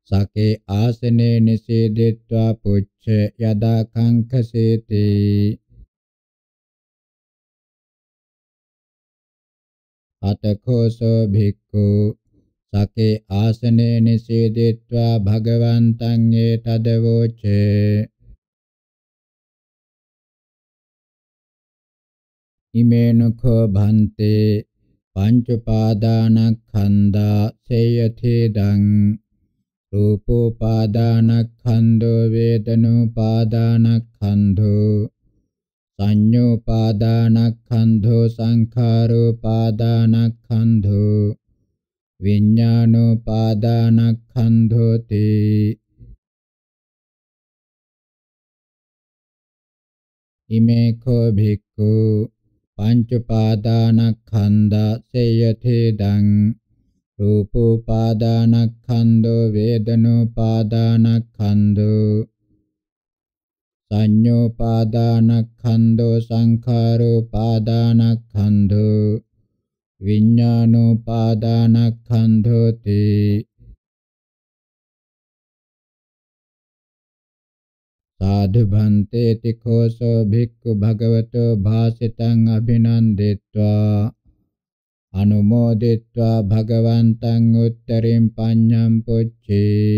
සකේ ආසනේ නිසීදිත්වා පුච්ච යදා කංකසේති අතකෝසෝ භික්ඛු තකේ ආසනේ නිසීදිත්වා භගවන්තං ඒතදවෝචේ ඉමේනකෝ භන්තේ පංචපාදානක්ඛන්දා සේයතේදං රූපෝපාදානක්ඛන්தோ වේදනෝපාදානක්ඛන්தோ සංඤෝපාදානක්ඛන්தோ සංඛාරෝපාදානක්ඛන්தோ විඤ්ඤාණෝපාදානස්කන්ධෝති ඉමේ කෝ භික්ඛු පංච පාදානස්කන්ධා සේයතේ දං රූපෝපාදානස්කන්ධෝ වේදනෝපාදානස්කන්ධෝ සංඤෝපාදානස්කන්ධෝ සංඛාරෝපාදානස්කන්ධෝ විඤ්ඤාණෝපාදානස්කන්ධෝති සාධු භන්තේ තිකෝසෝ භික්ඛු භගවතෝ භාසිතං අභිනන්දිत्वा අනුමෝදිत्वा භගවන්තං උත්තරින් පඤ්ඤම් පුච්චේ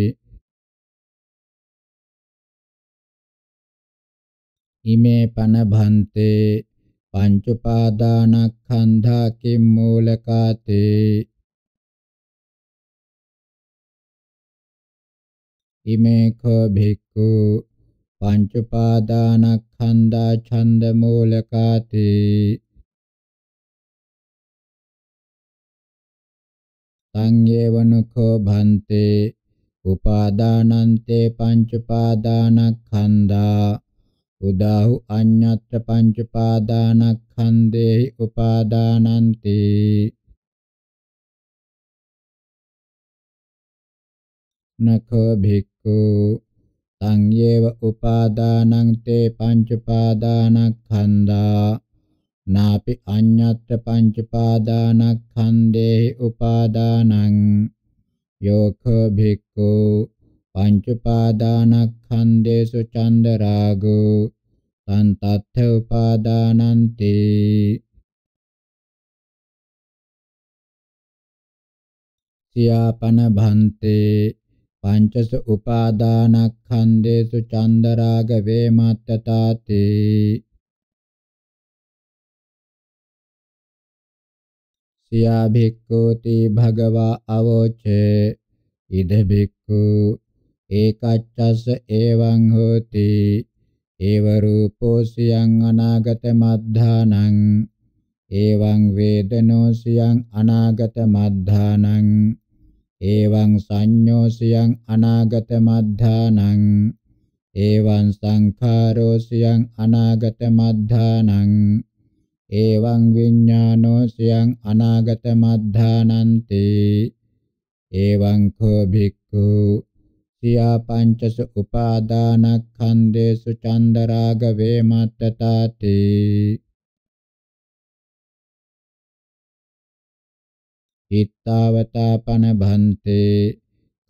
ඉමේ පන භන්තේ පංච උපාදානස්කන්ධා කිම්මූලකාතේ ඉමේඛ භික්ඛු පංච උපාදානස්කන්ධා ඡන්ද මූලකාතේ සංයේවනුඛෝ භන්තේ උපාදානන්තේ පංච උපාදානස්කන්ධා උදාහු අඤ්ඤත්ත පංච පාදානක්ඛන්දේහි උපාදානන්ති නඛෝ භික්ඛු තං යේව උපාදානං තේ පංච පාදානක්ඛන්දා නාපි අඤ්ඤත්ත පංච පාදානක්ඛන්දේහි උපාදානං යෝඛ භික්ඛු පංචඋපාදානස්කන්ධේසු ඡන්ද රාගෝ සන්තත්ථ උපාදානන්ති සියාපන භන්තේ පංචස උපාදානස්කන්ධේසු ඡන්ද රාග වේමත්තතාති සියා භික්ඛූති භගවා අවෝචේ ඉද භික්ඛූ ඒකච්ඡස්ස එවං හෝති ඒව රූපෝ සියං අනාගත මද්ධානං එවං වේදනෝ සියං අනාගත මද්ධානං එවං සංඤෝ සියං අනාගත මද්ධානං එවං සංඛාරෝ සියං අනාගත මද්ධානං එවං විඥානෝ සියං අනාගත මද්ධානන්ති එවං කෝ භික්ඛු සියා පංචස උපාදානක්ඛන්දේසු චන්දරාග වේමත්තතාති හිතාවතාපන භන්තේ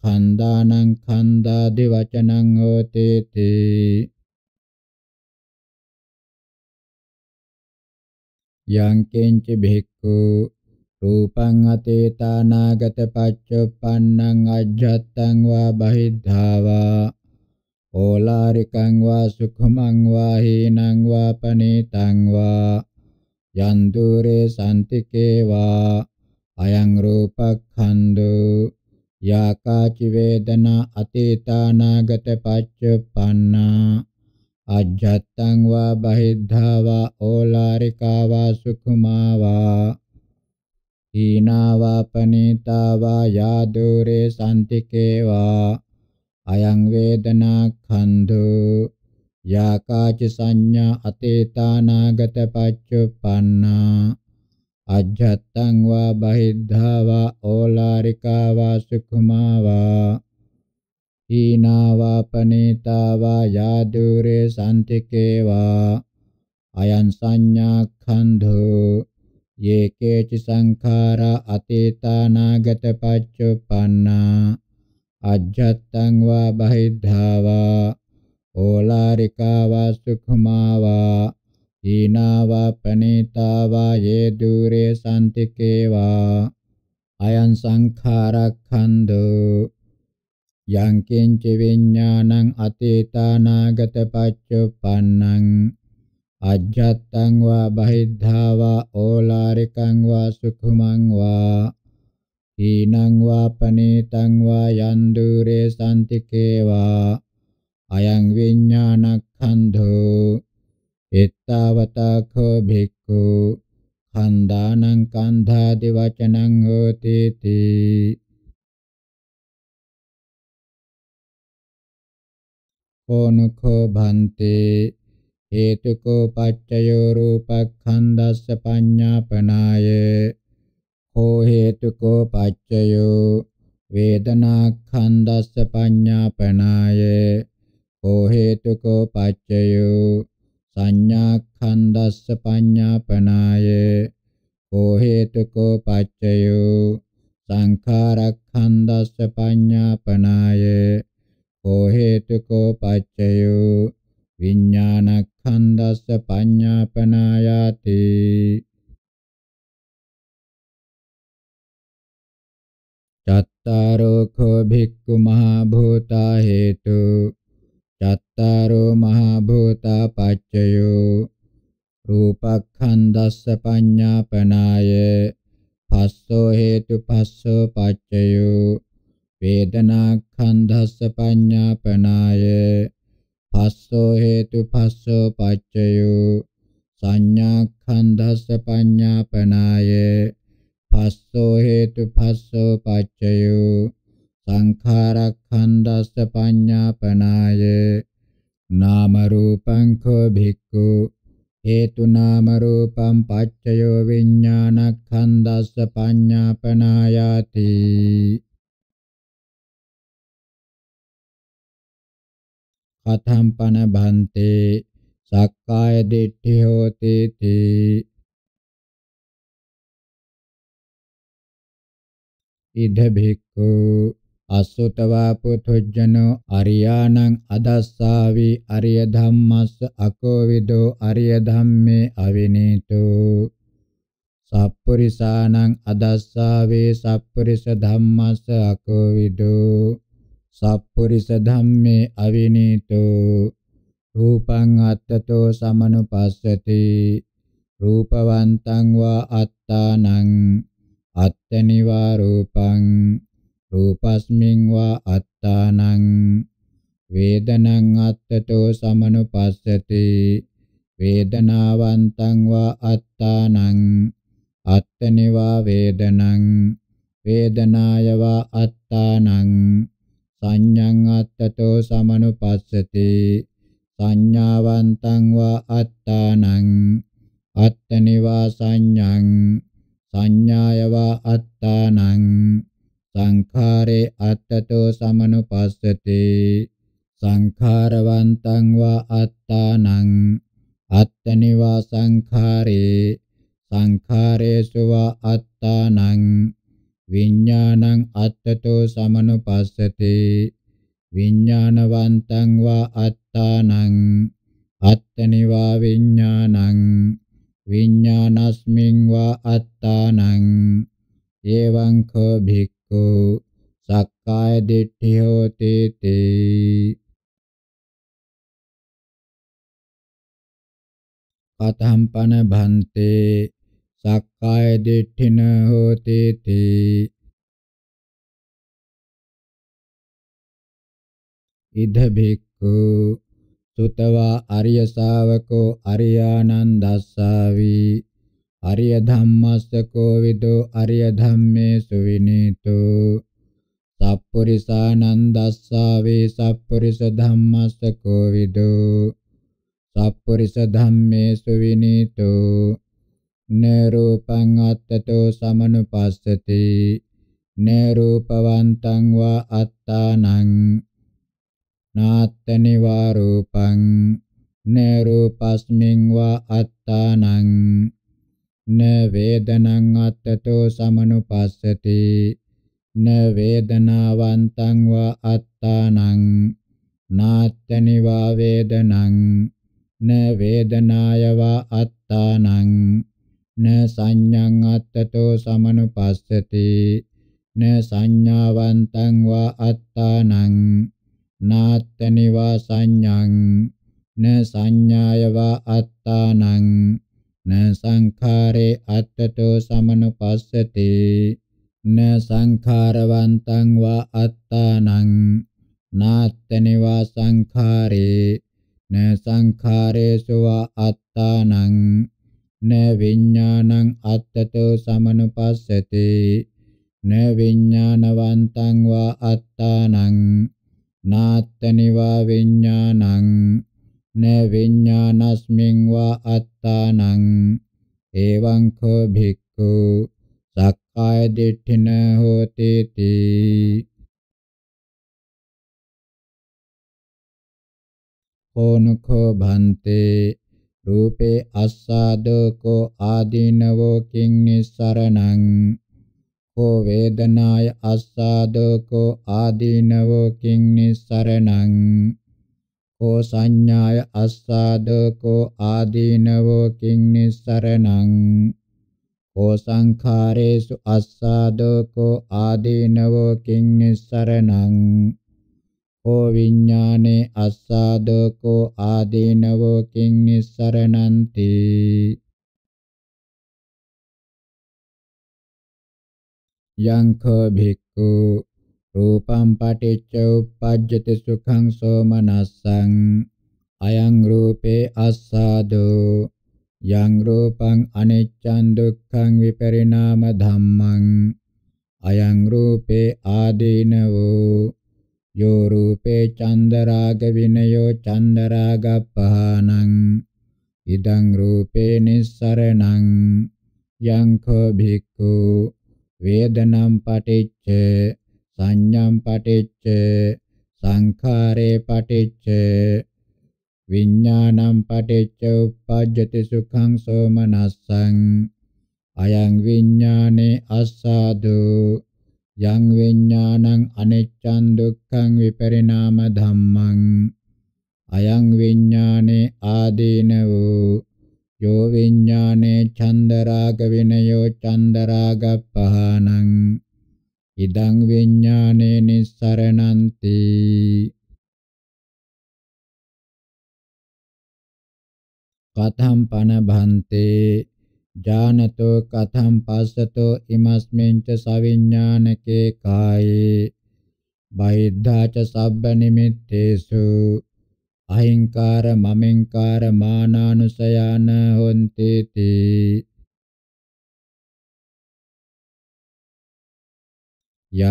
ඛණ්ඩානං ඛණ්ඩාදි වචනං හෝතේති යං කෙන්ච භික්ඛු රූපං අතීතානාගත පච්චුප්පන්නං අජ්ජත්තං වා බහිද්ධාවා ඕලාරිකං වා සුඛමං වා හීනං වා පනේතං වා යන්දුරේ සම්තිකේවා අයං රූපඛන්‍දු යාකාචි වේදනා අතීතානාගත පච්චුප්පන්නා අජ්ජත්තං වා බහිද්ධාවා ඕලාරිකා වා සුඛමා වා හීනාවා පනීතාවා යාදුරේ සම්තිකේවා අයං වේදනා කන්දු යාකාච සංඤා අතේතානාගත පච්චුප්පන්නා අජ්ජත්තං වා බහිද්ධා වා ඕලාරිකා වා සුකුමා වා හීනා වා පනීතා වා යාදුරේ සම්තිකේ වා අයං සංඤා කන්දු ये केचि संखारा अतीतानागत पच्चुपन्ना अज्जत्तं वा बहिद्धा वा ओलारिका वा सुखमा वा हीना वा पनीता वा ये दूरे सन्ति के वा अयं संखारखन्धो යං කිංච විඥානං අතීතානාගත පච්චුප්පන්නං අජ්ජත්තං වා බහිද්ධා වා ඕලාරිකං වා සුඛමං වා ඊනං වා පනේතං වා යන් දුරේ සම්තිකේවා අයං විඥානක්ඛන්ධෝ එත්තවතඛෝ භික්ඛු ඛණ්ඩානං කන්ධාදි වචනං හෝති තී කෝනකෝ භන්තේ හේතුකෝ පච්චයෝ රූපඛන්දස්ස පඤ්ඤාපනාය හෝ හේතුකෝ පච්චයෝ වේදනාඛන්දස්ස පඤ්ඤාපනාය හෝ හේතුකෝ පච්චයෝ සංඥාඛන්දස්ස පඤ්ඤාපනාය හෝ හේතුකෝ පච්චයෝ සංඛාරඛන්දස්ස පඤ්ඤාපනාය හෝ හේතුකෝ පච්චයෝ විඥානක්ඛන්දස්ස පඤ්ඤාපනායාති චත්තාරෝ කෝ භික්ඛු මහා භූතා හේතු චත්තාරෝ මහා භූතා පච්චයෝ රූපක්ඛන්දස්ස පඤ්ඤාපනාය පස්සෝ හේතු පස්සෝ පච්චයෝ වේදනාක්ඛන්දස්ස පඤ්ඤාපනාය පස්සෝ හේතු පස්සෝ පච්චයෝ සංඥාඛණ්ඩස්ස පඤ්ඤාපනාය පස්සෝ හේතු පස්සෝ පච්චයෝ සංඛාරඛණ්ඩස්ස පඤ්ඤාපනාය නාම රූපං කෝ භික්ඛු හේතු නාම රූපං පච්චයෝ විඥානඛණ්ඩස්ස පඤ්ඤාපනායාති පතම්පන භන්තේ සක්කාය දිට්ඨි හෝති තී ඉද භික්ඛු අසුතවා පුතුජනෝ අරියාණං අදස්සාවි අරිය ධම්මස්ස අකෝවිදෝ අරිය ධම්මේ අවිනීතෝ සප්පුරිසාණං අදස්සාවේ සප්පුරිස ධම්මස්ස අකෝවිදෝ සප්පුරිස ධම්මේ අවිනීතෝ රූපං අත්තතෝ සමනුපස්සති රූපවන්තං වා අත්තානං අත්තනිවා රූපං රූපස්මින් වා අත්තානං වේදනං අත්තතෝ සමනුපස්සති වේදනාවන්තං වා අත්තානං අත්තනිවා වේදනං වේදනායවා අත්තානං සංඤං අත්තතෝ සමනුපස්සති සංඥාවන්තං වා අත්තානං අත්තනිවා සංඤං සංඥායවා අත්තානං සංඛාරේ අත්තතෝ සමනුපස්සති සංඛාරවන්තං වා අත්තානං අත්තනිවා සංඛාරේ සංඛාරේසු වා අත්තානං විඥානං අත්තතෝ සමනුපස්සති විඥානවන්තං වා අත්තානං අත්තනිවා විඥානං විඥානස්මින් වා අත්තානං එවං කෝ භික්ඛු සක්කාය දිට්ඨි හෝති තේ කතම්පන භන්තේ සක්කාය දිට්ඨින හෝති තී ඉද භික්ඛු සුතවා අරිය ශාවකෝ අරියානන්දස්සාවි අරිය ධම්මස්සකෝ විදෝ අරිය ධම්මේසු විනීතෝ සප්පුරිසානන්දස්සාවේ සප්පුරිස ධම්මස්සකෝ විදෝ සප්පුරිස ධම්මේසු විනීතෝ නරූපං අත්තතෝ සමනුපස්සති නරූපවන්තං වා අත්තානං නාත්ත නිවාරූපං නරූපස්මින් වා අත්තානං න වේදනං අත්තතෝ සමනුපස්සති න වේදනාවන්තං වා අත්තානං නාත්ත නිවා වේදනං න වේදනායවා අත්තානං න සංඤං අත්තතෝ සමනුපස්සති න සංඥාවන්තං වා අත්තානං නාත්ත නිවාසඤ්ඤං න සංඥාය වා අත්තානං න සංඛාරේ අත්තතෝ සමනුපස්සති න සංඛාරවන්තං වා අත්තානං නාත්ත නිවාසංඛාරේ න සංඛාරේසු වා අත්තානං න විඥානං අත්තතෝ සමනුපස්සති න විඥානවන්තං වා අත්තානං නාත්තනිවා විඥානං න විඥානස්මින් වා අත්තානං එවං කෝ භික්ඛු සක්කාය දිට්ඨින හෝතේති ඕනකෝ භන්තේ රූපේ අස්සාදකෝ ආදීනවෝ කිං නිස්සරණං කෝ වේදනාය අස්සාදකෝ ආදීනවෝ කිං නිස්සරණං කෝ සංඥාය අස්සාදකෝ ආදීනවෝ කිං නිස්සරණං කෝ සංඛාරේසු අස්සාදකෝ ආදීනවෝ කිං නිස්සරණං කෝ විඥානේ අස්සාදකෝ ආදීනවෝ කිං නිස්සරණන්ති යංඛ භික්ඛු රූපං පටිච්ච උප්පජ්ජති සුඛං සෝමනස්සං අයං රූපේ අස්සාදෝ යං රූපං අනිච්ඡං දුක්ඛං විපරිණාම ධම්මං අයං රූපේ ආදීනවෝ යෝ රූපේ චන්දරාග විනයෝ චන්දරාගප්පහානං ඉදං රූපේ නිස්සරණං යං කෝ භික්ඛු වේදනම් පටිච්ච සංඤම් පටිච්ච සංඛාරේ පටිච්ච විඥානම් පටිච්ච උප්පජ්ජති සුඛං සෝමනස්සං අයං විඥානේ අස්සාදෝ යං විඥානං අනෙච්ඡන් දුක්ඛං විපරිණාම ධම්මං අයං විඥානේ ආදීනෝ යෝ විඥානේ චන්දරාග විනයෝ චන්දරාග පහනං ඉදං විඥානේ නිස්සරණන්ති කතම් පන භන්තේ ජානතෝ කතම් පස්සතෝ ඉමස්මෙන්ච සවිඥානකේ කායේ බහිද්ධාච සබ්බ නිමිත්තේසු අහිංකාර මමෙන්කාර මානානුසයාන හොන්ති තී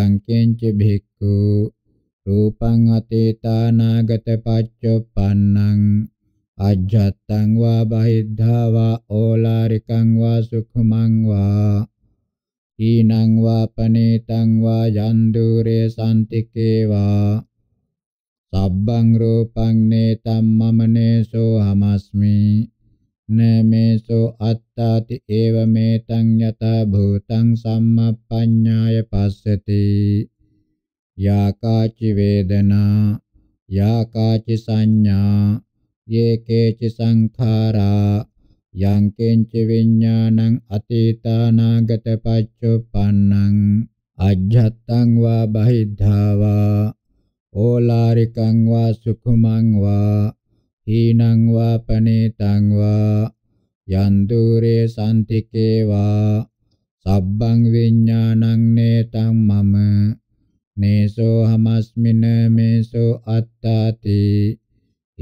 යංකෙන්ච භික්ඛු රූපං අතීතානාගත පච්චොප්පන්නං අජ්ජත්තං වා බහිද්ධා වා ඕලාරිකං වා සුඛමං වා ඊනං වා පනේතං වා යන්දුරේ සම්තිකේ වා සබ්බං රූපං නේතම් මමනේසෝ හමස්මි නමේසෝ අත්තාති ඒව මේතං යත භූතං සම්මප්පඤ්ඤාය පස්සති යාකාචි වේදනා යාකාචි සංඥා ये केचि සංඛාරා යං කෙන්ච විඥානං අතීතානාගත පච්චුප්පන්නං අජ්ජත්තං වා බහිද්ධාවා ඕලාරිකං වා සුකුමං වා හීනං වා පනේතං වා යන් දුරේ සම්තිකේ වා සබ්බං විඥානං නේතං මම නේසෝ හමස්මින මේසෝ අත්තාති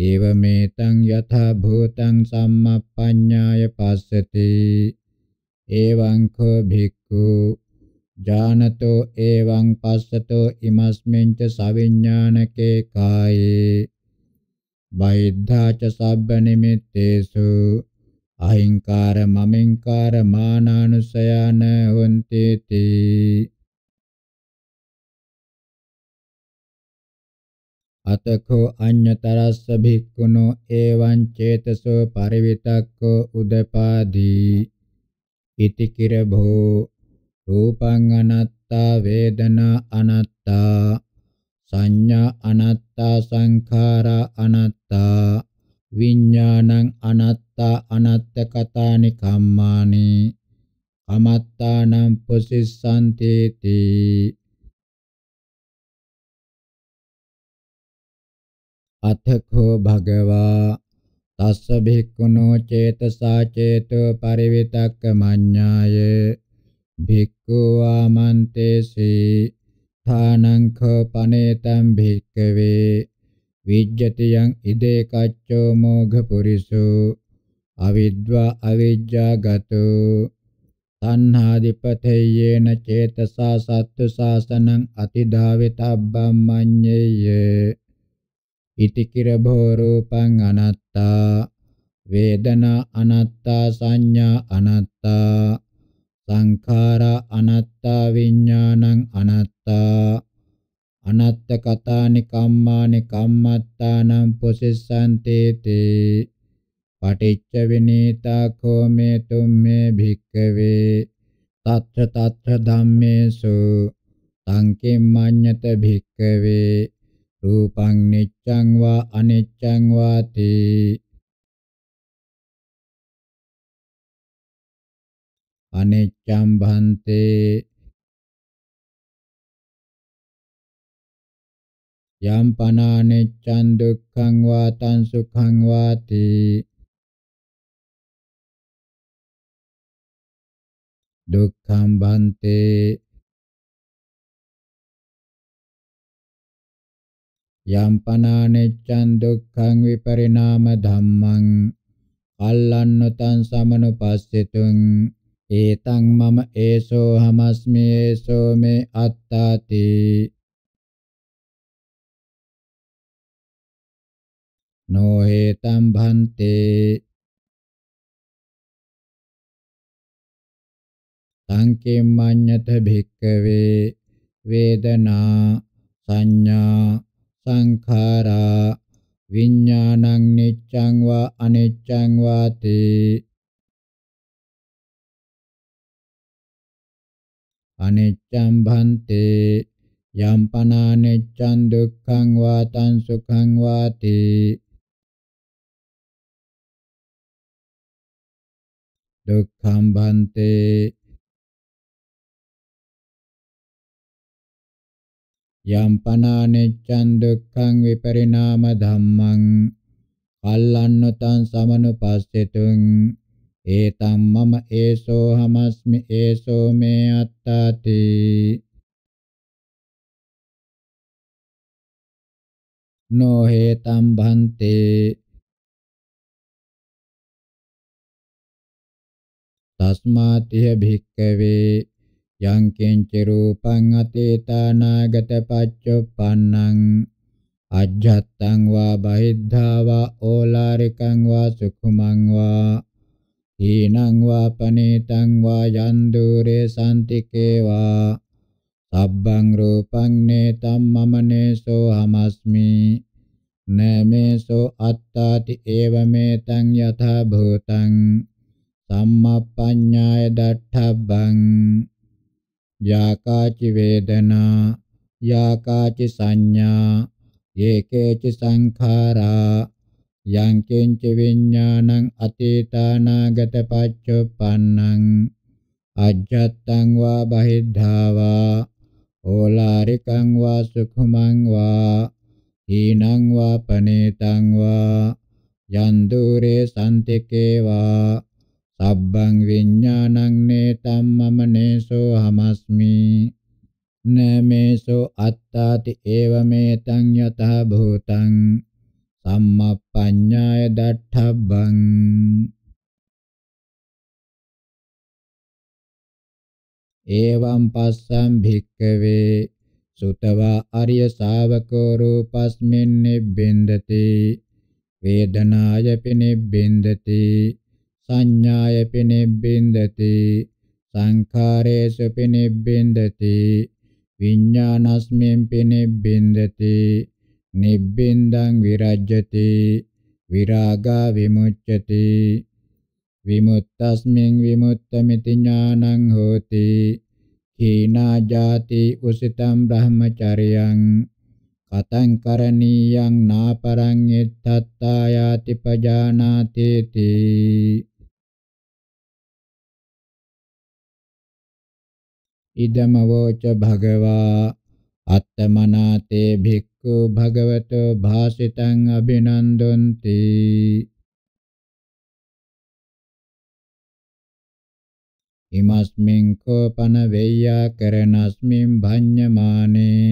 ඒවමේතං යථා භූතං සම්මප්පඤ්ඤාය පස්සති එවං කෝ භික්ඛු ජානතෝ එවං පස්සතෝ ඉමස්මින් ච සවිඥානකේ කායේ බයිද්ධා ච සබ්බ නිමිත්තේසු අහිංකාර මමින්කාර මානානුසයන හොන්තේති අතකෝ අඤ්ඤතරස්ස භික්ඛුනෝ එවං චේතසෝ පරිවිතක්කෝ උදපාදී ඉති කිරභෝ රූපං අනත්තා වේදනා අනත්තා සංඥා අනත්තා සංඛාරා අනත්තා විඥානං අනත්තා අනත්ත කතානි කම්මානි අමත්තානම් පුසිස්සන්තේති අතඛෝ භගවා තස්ස භික්ඛුනෝ චේතසා චේතෝ පරිවිතක්ක මඤ්ඤාය භික්ඛු ආමන්තේසී ථානං කපනේතං භික්ඛවේ විජ්ජතියං ඉදේ කච්චෝ මෝඝ පුරිසෝ අවිද්වා අවිජ්ජා ගතෝ තණ්හාදිපතේයේන චේතසා සත්තු සාසනං අතිදාවිතබ්බම් මඤ්ඤේය ඉති කිර භෝ රූපං අනත්තා වේදනා අනත්තා සංඥා අනත්තා සංඛාරා අනත්තා විඥානං අනත්තා අනත්ත කතානි කම්මානි කම්මත්තානම් පොසෙස්සන්තේතේ පටිච්ච විනීතා කෝමේ තුම්මේ භික්කවේ තත්ත්‍ර තත්ත්‍ර ධම්මේසු සංකෙම්මඤ්ඤත භික්කවේ රූපං නිච්ඡං වා අනිච්ඡං වාති අනිච්ඡම් භන්තේ යම් පනානිච්ඡං දුක්ඛං වා තං සුඛං වාති දුක්ඛම් භන්තේ Yam pananeccan dukkhaṃ viparināma dhammaṃ allannutan samanupassituṃ etaṃ mama eso hamasmi eso me attati no hetam bhante taṃ kimmanyata bhikkave vedanā saññā සංඛාරා විඥානං නිච්ඡං වා අනිච්ඡං වාති අනිච්ඡං භන්තේ යම් පනානිච්ඡං දුක්ඛං වාතං සුඛං වාති දුක්ඛං භන්තේ යම්පනානෙච්ඡන් දුක්ඛං විපරිණාම ධම්මං කල්ලන්නතං සමනුපස්සෙතුං ඒතම් මම ඒසෝ හමස්මි ඒසෝ මේ අත්තාති නෝ හේතම් භන්තේ තස්මාතිය භික්කවේ යං කිංච රූපං අතීතානාගත පච්චුප්පන්නං අජ්ජත්තං වා බහිද්ධා වා ඕලාරිකං වා සුඛමං වා හීනං වා පනේතං වා යන් දුරේ සම්තිකේ වා සබ්බං රූපං නේතම් මමනේසෝ හමස්මි නමේසෝ අත්තාති ඒවමෙතං යථා භූතං සම්මප්පඤ්ඤාය දට්ඨබ්බං යාකාචි වේදනා යාකාචි සංඥා යේකේච සංඛාරා යං කිංච විඥානං අතීතානාගත පච්චුප්පන්නං අජ්ජත්තං වා බහිද්ධාවා ඕලාරිකං වා සුඛමං වා හීනං වා පනේතං වා යන්දුරේ සම්තිකේ වා අබ්බං විඥානං නේතම් මම නේසෝ හමස්මි නමේසෝ අත්තාති ඒවමෙතං යතහ භූතං සම්මප්පඤ්ඤාය දට්ඨබ්බං එවං පස්සම් භික්කවේ සුතවා අරිය ශාවකෝ රූපස්මින් නිබ්බින්දති වේදනායපි නිබ්බින්දති සංඥාය පිනිබ්බින්දති සංඛාරේසු පිනිබ්බින්දති විඥානස්මෙන් පිනිබ්බින්දති නිබ්බින්දං විරජ්‍යති විරාගා විමුච්ඡති විමුත්තස්මින් විමුත්තමිති ඥානං හෝති හීනා ජාති උසිතම් බ්‍රහ්මචරියං කතං කරණීයං නාපරං එත්තත්තා යාති පජානාතේති ඉදමවෝච භගවා අත්තමනාතේ භික්ඛු භගවතෝ භාසිතං අභිනන්දොන්ති ඉමස්මින් කෝපන වෙය්‍යා කරනස්මින් භඤ්ඤමානේ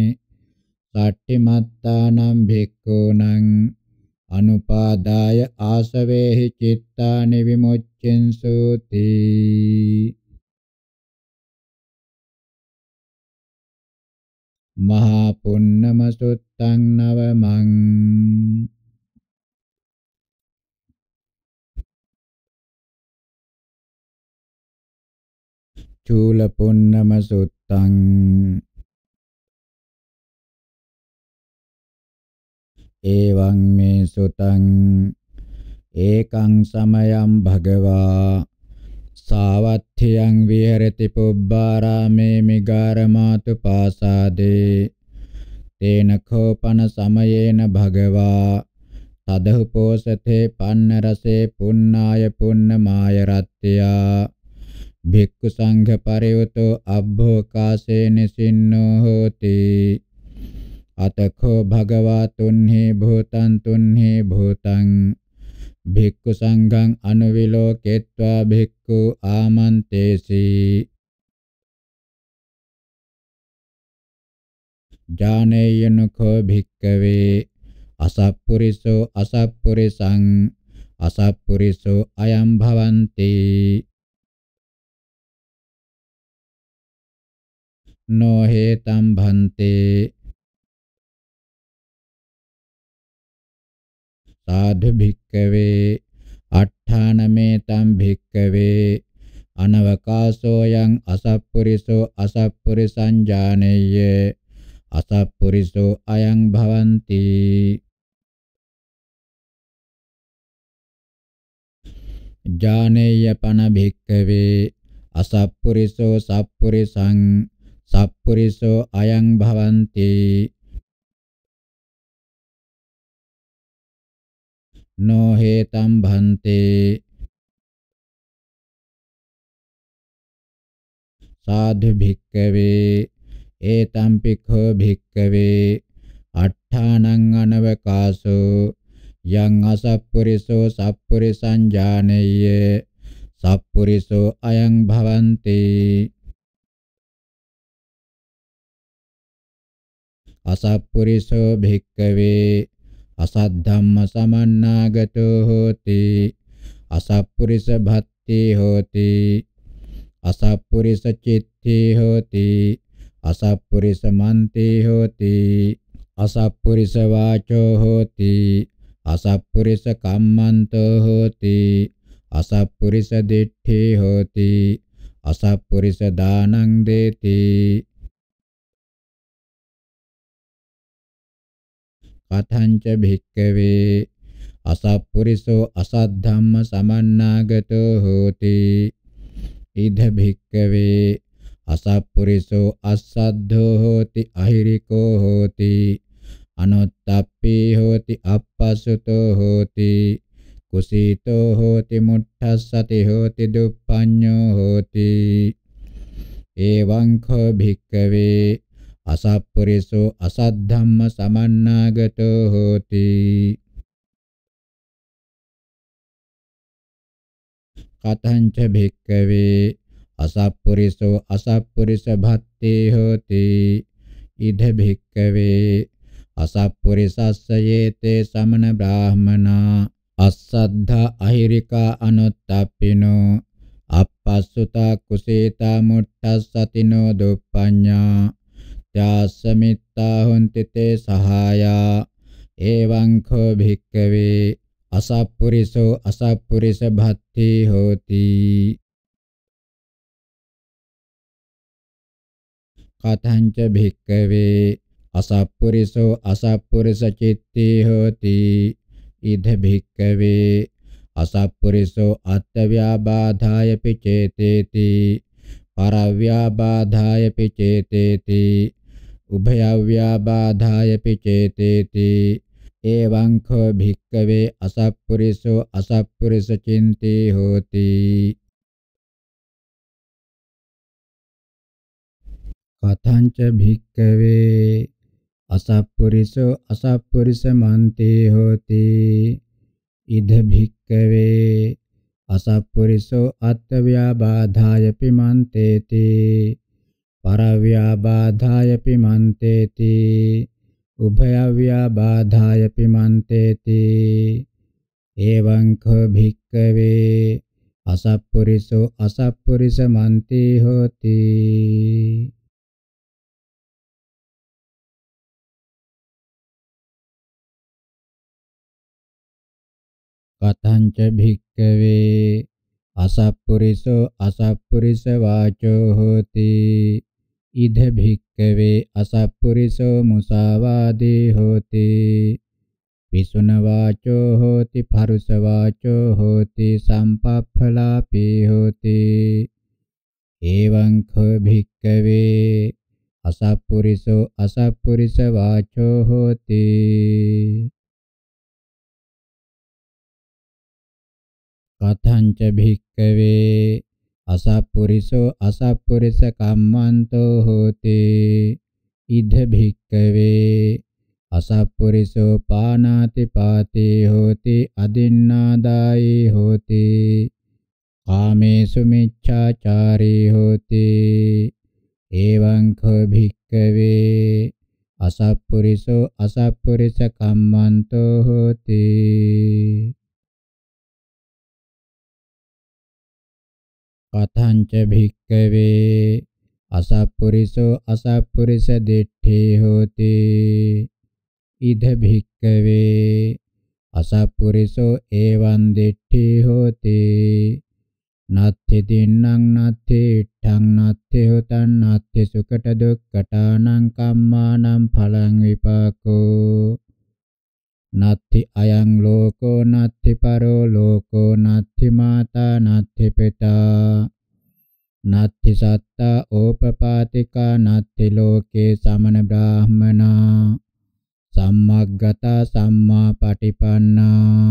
සට්ඨිමත්තානම් භික්ඛූනම් අනුපාදාය ආසවේහි චිත්තානි විමුච්ඡෙන්සෝති මහා පුන්නමසුත්තං නවමං චූල පුන්නමසුත්තං එවං මේ සුතං ඒකං සමයං භගවා සාවත්ථයන් විහෙරති පුබ්බාරාමේ මිගාරමාතු පාසාදේ තේන කෝපන සමයේන භගවා තදහුපෝසතේ පන්න රසේ පුන්නාය පුන්නමාය රත්ත්‍යා භික්ඛු සංඝ පරිවතෝ අබ්බෝකාසේ නිසින්නෝ හෝති අතකෝ භගවා තුන්හි භූතං තුන්හි භූතං භික්ඛු සංඝං අනුවිලෝකේत्वा භික්ඛු ආමන්තේසි ඥානේයනඛෝ භික්ඛවේ අසප්පුරිසෝ අසප්පුරිසං අසප්පුරිසෝ අයම් භවಂತಿ නො හේතම් භන්තේ ආධ භික්කවේ අට්ඨානමේ තම් භික්කවේ අනවකාසෝ යං අසප්පුරිසෝ අසප්පුරිසං ඥානෙය්‍ය අසප්පුරිසෝ අයං භවಂತಿ ඥානෙය පන භික්කවේ අසප්පුරිසෝ සප්පුරිසං සප්පුරිසෝ අයං භවಂತಿ no hetam bhante sadhu bhikkave etam pikho bhikkave අට්ඨානං අනවකාසෝ යං අසප්පුරිසෝ සප්පුරිසං ඥානෙය්‍ය සප්පුරිසෝ අයං භවಂತಿ අසප්පුරිසෝ භික්කවේ අසද්ධම්ම සමන්නාගතෝ හෝති අසප්පුරිස භත්තේ හෝති අසප්පුරිස චිත්තේ හෝති අසප්පුරිස මන්තේ හෝති අසප්පුරිස වාචෝ හෝති අසප්පුරිස කම්මන්තෝ හෝති අසප්පුරිස දිට්ඨේ හෝති අසප්පුරිස දානං දේති පතංච භික්කවේ අසප්පුරිසෝ අසද්ධම්ම සමන්නාගතෝ හෝති ඉද භික්කවේ අසප්පුරිසෝ අසද්ධෝ හෝති අහිරිකෝ හෝති අනොත්තප්පී හෝති අප්පසුතෝ හෝති කුසීතෝ හෝති මුට්ඨස්සති හෝති දුප්පඤ්ඤෝ හෝති එවං කෝ භික්කවේ අසප්පුරිසෝ අසද්ධම්ම සමන්නාගතෝ හෝති කතංච භික්කවේ අසප්පුරිසෝ අසප්පුරිස භත්තේ හෝති ඉද භික්කවේ අසප්පුරිසස්ස යේතේ සමන බ්‍රාහමනා අස්සද්ධා අහිරිකා අනුත්තප්පිනෝ අපස්සුතා කුසීතා මුට්ටස්සතිනෝ දුප්පඤ්ඤා යාසමිත්තා හොන්ති තේ සහායා එවං කෝ භික්කවේ අසප්පුරිසෝ අසප්පුරිස භත්ති හෝති කතංච භික්කවේ අසප්පුරිසෝ අසප්පුරිස චිත්ති හෝති ඉද භික්කවේ අසප්පුරිසෝ අත්ත්‍ව්‍යාබාධාය පිචේතේති පරව්‍යාබාධාය පිචේතේති උභයව්‍යාබාධායපි චේතේති එවං කෝ භික්කවේ අසප්පුරිසෝ අසප්පුරිස චින්තේ හෝති කතංච භික්කවේ අසප්පුරිසෝ අසප්පුරිස මන්තේ හෝති ඉද භික්කවේ අසප්පුරිසෝ අත්ත්‍ව්‍යාබාධායපි මන්තේති පරව්‍යාබාධාය පිමන්තේති උභයව්‍යාබාධාය පිමන්තේති එවං ඛ භික්කවේ අසප්පුරිසෝ අසප්පුරිස මන්ති හෝති කතංච භික්කවේ අසප්පුරිසෝ අසප්පුරිස වාචෝ හෝති ඉද භික්කවේ අසප්පුරිසෝ මුසාවාදී හෝති විසුන වාචෝ හෝති පරුස වාචෝ හෝති සම්පප්ඵලාපී හෝති එවං කෝ භික්කවේ අසප්පුරිසෝ අසප්පුරිස වාචෝ හෝති කතං ච භික්කවේ අසප්පුරිසෝ අසප්පුරිස කම්මන්තෝ හෝති ඉද භික්කවේ අසප්පුරිසෝ පානාති පාති හෝති අදින්නාදායි හෝති කාමේසු මිච්ඡාචාරී හෝති එවං කෝ භික්කවේ අසප්පුරිසෝ අසප්පුරිස කම්මන්තෝ හෝති කතංච භික්කවේ අසප්පුරිසෝ අසප්පුරිස දිට්ඨේ හෝති ඉද භික්කවේ අසප්පුරිසෝ එවං දිට්ඨේ හෝති නත්ථි දින්නම් නත්ථි ඨං නත්ථි හොතං නත්ථි සුකට දුක්කටානං කම්මානං ඵලං විපාකෝ නත්ති අයං ලෝකෝ නත්ති පරෝ ලෝකෝ නත්ති මාතා නත්ති පිතා නත්ති සත්තා ඕපපාතිකා නත්ති ලෝකේ සමන බ්‍රාහමනා සම්මග්ගතා සම්මා පටිපන්නා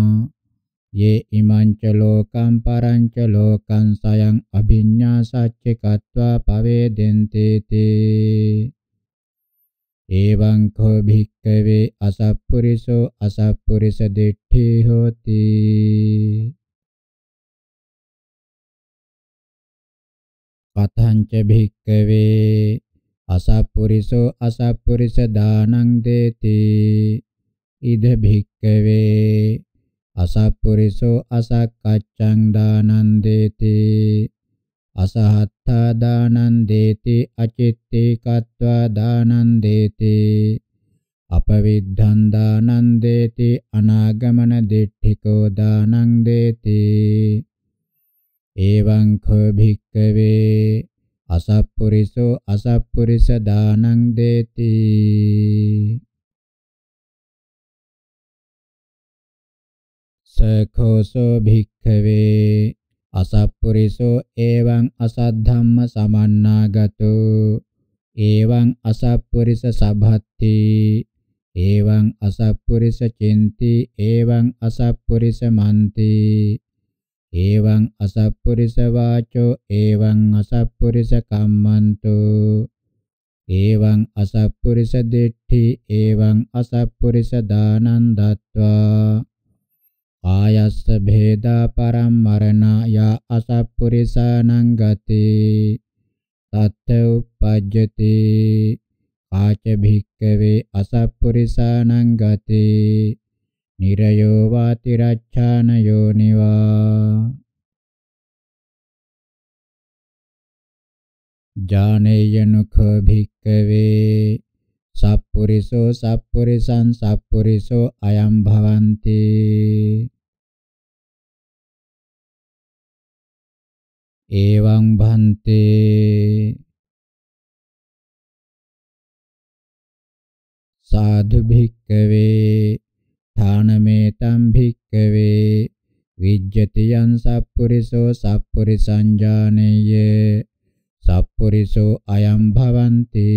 යේ ඉමංච ලෝකං පරංච ලෝකං සයං අභිඤ්ඤා සච්චිකत्वा පවේදෙන්තේති එවං කෝ භික්ඛවේ අසප්පුරිසෝ අසප්පුරිස දිට්ඨි හෝති කතංච භික්ඛවේ අසප්පුරිසෝ අසප්පුරිස දානං දේති ඉද භික්ඛවේ අසප්පුරිසෝ අසක්කච්ඡං දානං දේති අසහත් යථා දානං දේති අචිත්තේ කତ୍වා දානං දේති අපවිද්ධං දානං දේති අනාගමන දිට්ඨිකෝ දානං දේති එවං කෝ භික්කවේ අසප්පුරිසෝ අසප්පුරිස දානං දේති සඛෝසෝ භික්ඛවේ අසප්පුරිසෝ එවං අසද්ධම්ම සමන්නාගතෝ එවං අසප්පුරිස සබ්බත්ති එවං අසප්පුරිස චෙන්ති එවං අසප්පුරිස මන්ති එවං අසප්පුරිස වාචෝ එවං අසප්පුරිස කම්මන්තෝ එවං අසප්පුරිස දිට්ඨි එවං අසප්පුරිස දානං දත්වා ආයස්ස භේදා පරම්මරණාය අසප්පුරිසානං ගති තත්ත උපජ්ජති ආච භික්කවේ අසප්පුරිසානං ගති නිරයෝ වාති රච්ඡාන යෝනිවා ජානේයනුඛ භික්කවේ සප්පුරිසෝ සප්පුරිසං සප්පුරිසෝ අයම් භවಂತಿ එවං භන්තේ සාධු භික්කවේ ථානමේතං භික්කවේ විජ්ජතියං සප්පුරිසෝ සප්පුරිසං ජානෙය්‍ය සප්පුරිසෝ අයම් භවಂತಿ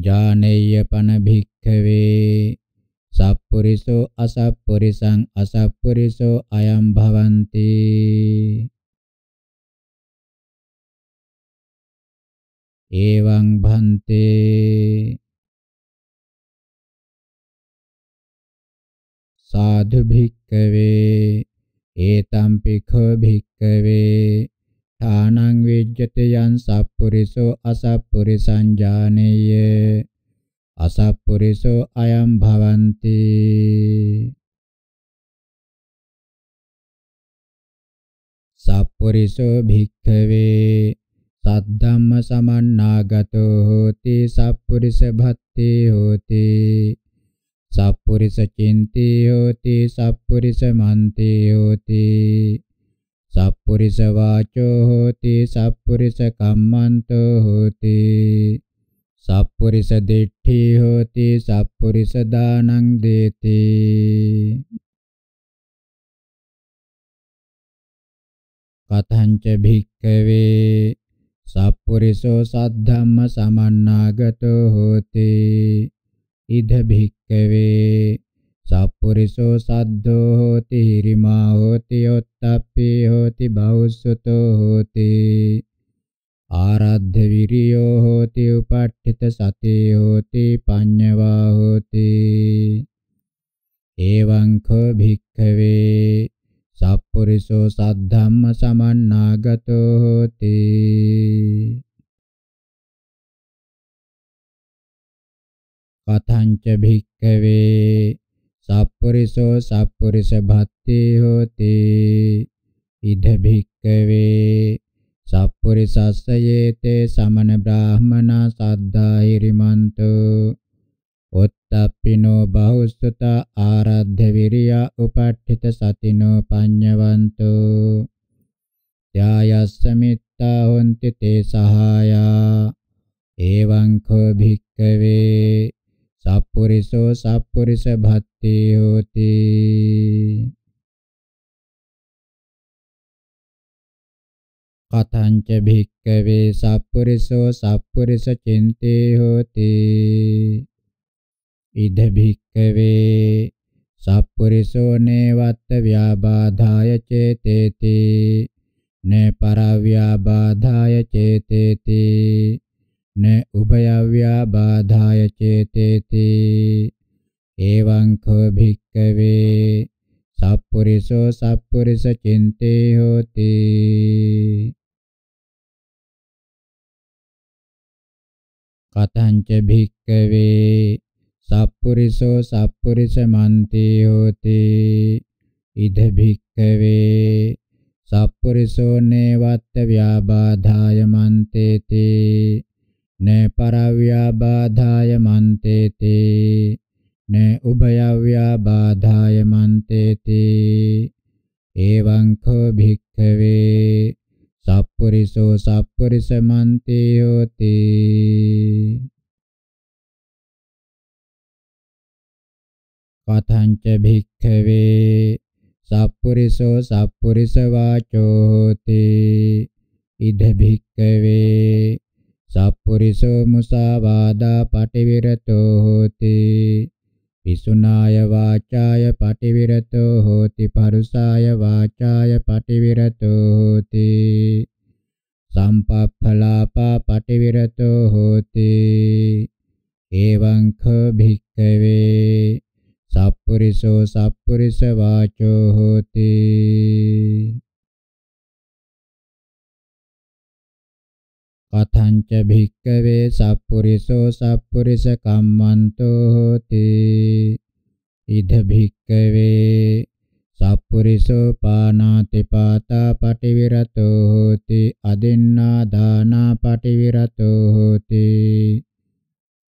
ජානෙය්‍ය පන භික්ඛවේ සප්පුරිසෝ අසප්පුරිසං අසප්පුරිසෝ අයම් භවಂತಿ එවං භන්තේ සාධු භික්ඛවේ ඒතම් පිඛෝ භික්ඛවේ තානං විජ්ජති යං සප්පුරිසෝ අසප්පුරිසං ඥානෙය අසප්පුරිසෝ අයං භවಂತಿ සප්පුරිසෝ භික්ඛවේ සද්ධම්ම සමන්නාගතෝ හෝති සප්පුරිස භත්තේ හෝති සප්පුරිස චින්තේ හෝති සප්පුරිස මන්තේ හෝති සප්පුරිස වාචෝ හෝති සප්පුරිස කම්මන්තෝ හෝති සප්පුරිස දිට්ඨි හෝති සප්පුරිස දානං දේති කතංච භික්ඛවේ සප්පුරිසෝ සද්ධම්ම සමන්නාගතෝ හෝති ඉද භික්ඛවේ සප්පුරිසෝ සද්දෝ හෝති හිරිමා හෝති යොත්තප්පී හෝති බෞස්සතෝ හෝති ආරද්ධ විරියෝ හෝති උපට්ඨිත සතේ හෝති පඤ්ඤවා හෝති එවං කෝ භික්ඛවේ සප්පුරිසෝ සද්ධම්ම සමන්නාගතෝ හෝති කතංච භික්ඛවේ සප්පුරිසෝ සප්පුරිස භත්තේ හෝති ඉද භික්කවේ සප්පුරිසස්සයේතේ සමන බ්‍රාහ්මනා සද්ධා හිරිමන්තෝ ඔත්තප්පිනෝ බහුසුත ආරද්ධ විරිය උපට්ඨිත සතිනෝ පඤ්ඤවන්තෝ ත්‍යායස්ස මිත්තා හොන්ති තේ සහායා එවං කෝ භික්කවේ සප්පුරිසෝ සප්පුරිස භත්තේ හෝති කතංච භික්කවේ සප්පුරිසෝ සප්පුරිස චින්තේ හෝති ඉද භික්කවේ සප්පුරිසෝ නේවත්ත ව්‍යාබාධාය චේතේති නේ පරව්‍යාබාධාය චේතේති න උභයව්‍යාබාධාය චේතේති එවං කෝ භික්කවේ සප්පුරිසෝ සප්පුරිස චින්තේ හෝති කතංච භික්කවේ සප්පුරිසෝ සප්පුරිස මන්තේ හෝති ඉද භික්කවේ සප්පුරිසෝ නේවත්ත ව්‍යාබාධාය මන්තේති න පරව්‍යාබාධාය මන්තේති න උභයව්‍යාබාධාය මන්තේති එවං කෝ භික්ඛවේ සප්පුරිසෝ සප්පුරිස මන්තේ යෝති කතංච භික්ඛවේ සප්පුරිසෝ සප්පුරිස වාචෝ හෝති ඉද භික්ඛවේ සප්පුරිසෝ මුසාවාදා පටිවිරතෝ හෝති පිසුනාය වාචාය පටිවිරතෝ හෝති පරුසාය වාචාය පටිවිරතෝ හෝති සම්පප්ඵලාපා පටිවිරතෝ හෝති එවං ඛ භික්ඛවේ සප්පුරිසෝ සප්පුරිස වාචෝ හෝති කතංච භික්කවේ සප්පුරිසෝ සප්පුරිස කම්මන්තෝ හෝති ඉද භික්කවේ සප්පුරිසෝ පානාති පාතා පටිවිරතෝ හෝති අදින්නා දානා පටිවිරතෝ හෝති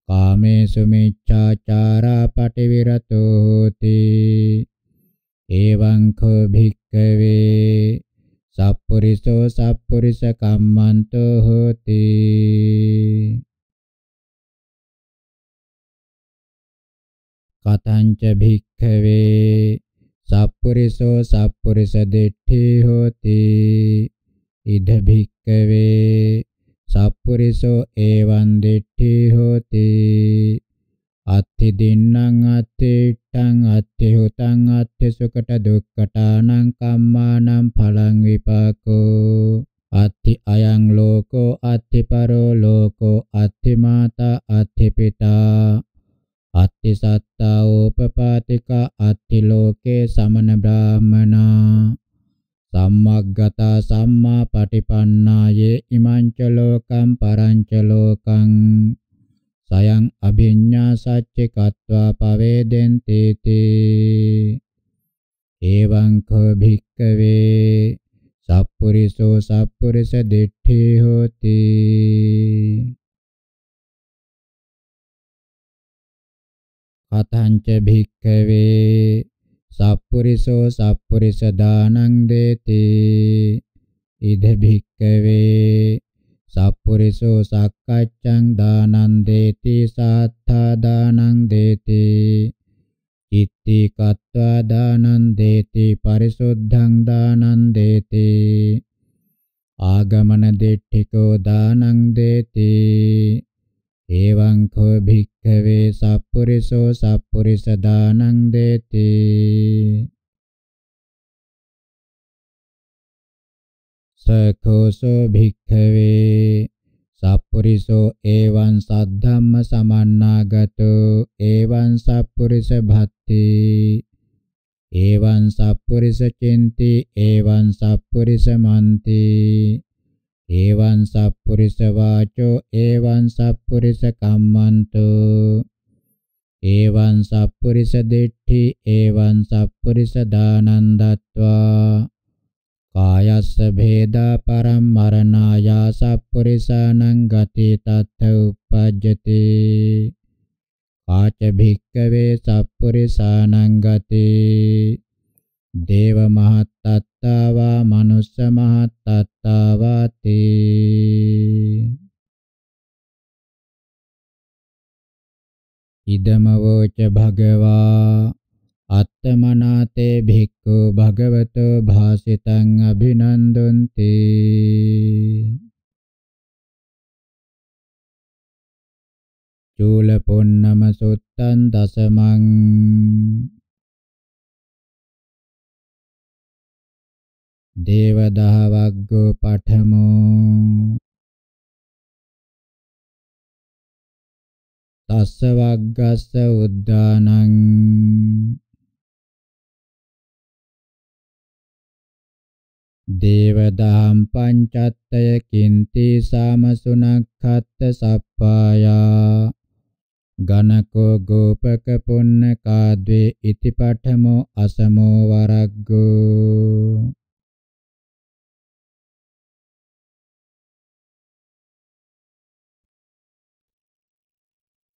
කාමේසු මිච්ඡාචාරා පටිවිරතෝ හෝති එවං කෝ භික්කවේ සප්පුරිසෝ සප්පුරිස කම්මන්තෝ හෝති කතංච භික්ඛවේ සප්පුරිසෝ සප්පුරිස දෙට්ඨි හෝති ඉද භික්ඛවේ සප්පුරිසෝ එවං දෙට්ඨි හෝති අත්ථි දින්නම් අත්ථිට්ඨං අත්ථි හුතං අත්ථි සුකට දුක්ඛටානං කම්මානං ඵලං විපාකෝ අත්ථි අයං ලෝකෝ අත්ථි පරෝ ලෝකෝ අත්ථි මාතා අත්ථි පිතා අත්ථි සත්තා ඕපපාතික අත්ථි ලෝකේ සමන බ්‍රාහමනා සම්මග්ගතා සම්මා පටිපන්නායේ ඉමංච ලෝකං පරංච ලෝකං සයං අභිඤ්ඤා සච්ච කତ୍වා පවේදෙන්ති තී එවං කෝ භික්කවේ සප්පුරිසෝ සප්පුරිස දිට්ඨි හෝති අතංච භික්කවේ සප්පුරිසෝ සප්පුරිස දානං දේති ඉද භික්කවේ සප්පුරිසෝ සක්කච්ඡං දානං දේති සාත්තා දානං දේති ඉත්ති කତ୍වා දානං දේති පරිසුද්ධං දානං දේති ආගමන දෙට්ඨිකෝ දානං දේති එවං කෝ භික්ඛවේ සප්පුරිසෝ සප්පුරිස දානං දේති සකෝසෝ භික්ඛවේ සප්පුරිසෝ එවං සද්ධම්ම සමන්නාගතෝ එවං සප්පුරිස භත්ති එවං සප්පුරිස චෙන්ති එවං සප්පුරිස මන්ති එවං සප්පුරිස වාචෝ එවං සප්පුරිස කම්මන්තෝ එවං සප්පුරිස දෙට්ඨි එවං සප්පුරිස දානන්දත්වා කායස්ස භේදා පරම්මරණායා සප්පුරිසානං ගති තත්ථ උපජ්ජති කාච භික්කවේ සප්පුරිසානං ගති දේව මහත්තත්තා වා මනුස්ස මහත්තත්තා වාති ඉදමවෝච භගවා අත්තමනාතේ භික්ඛු භගවතෝ භාසිතං අභිනන්දන්ති චූල පොන්නම සුත්තං දසමං දේවදහ වග්ගෝ පඨමෝ තස්ස වග්ගස්ස උද්දානං දේවදාම් පංචත්තය කින්ති සාමසුනක්ඛත්ත සප්පායා ගණකෝ ගෝපක පුන්නකාද්වේ ඉතිපඨමෝ අසමෝ වරග්ගෝ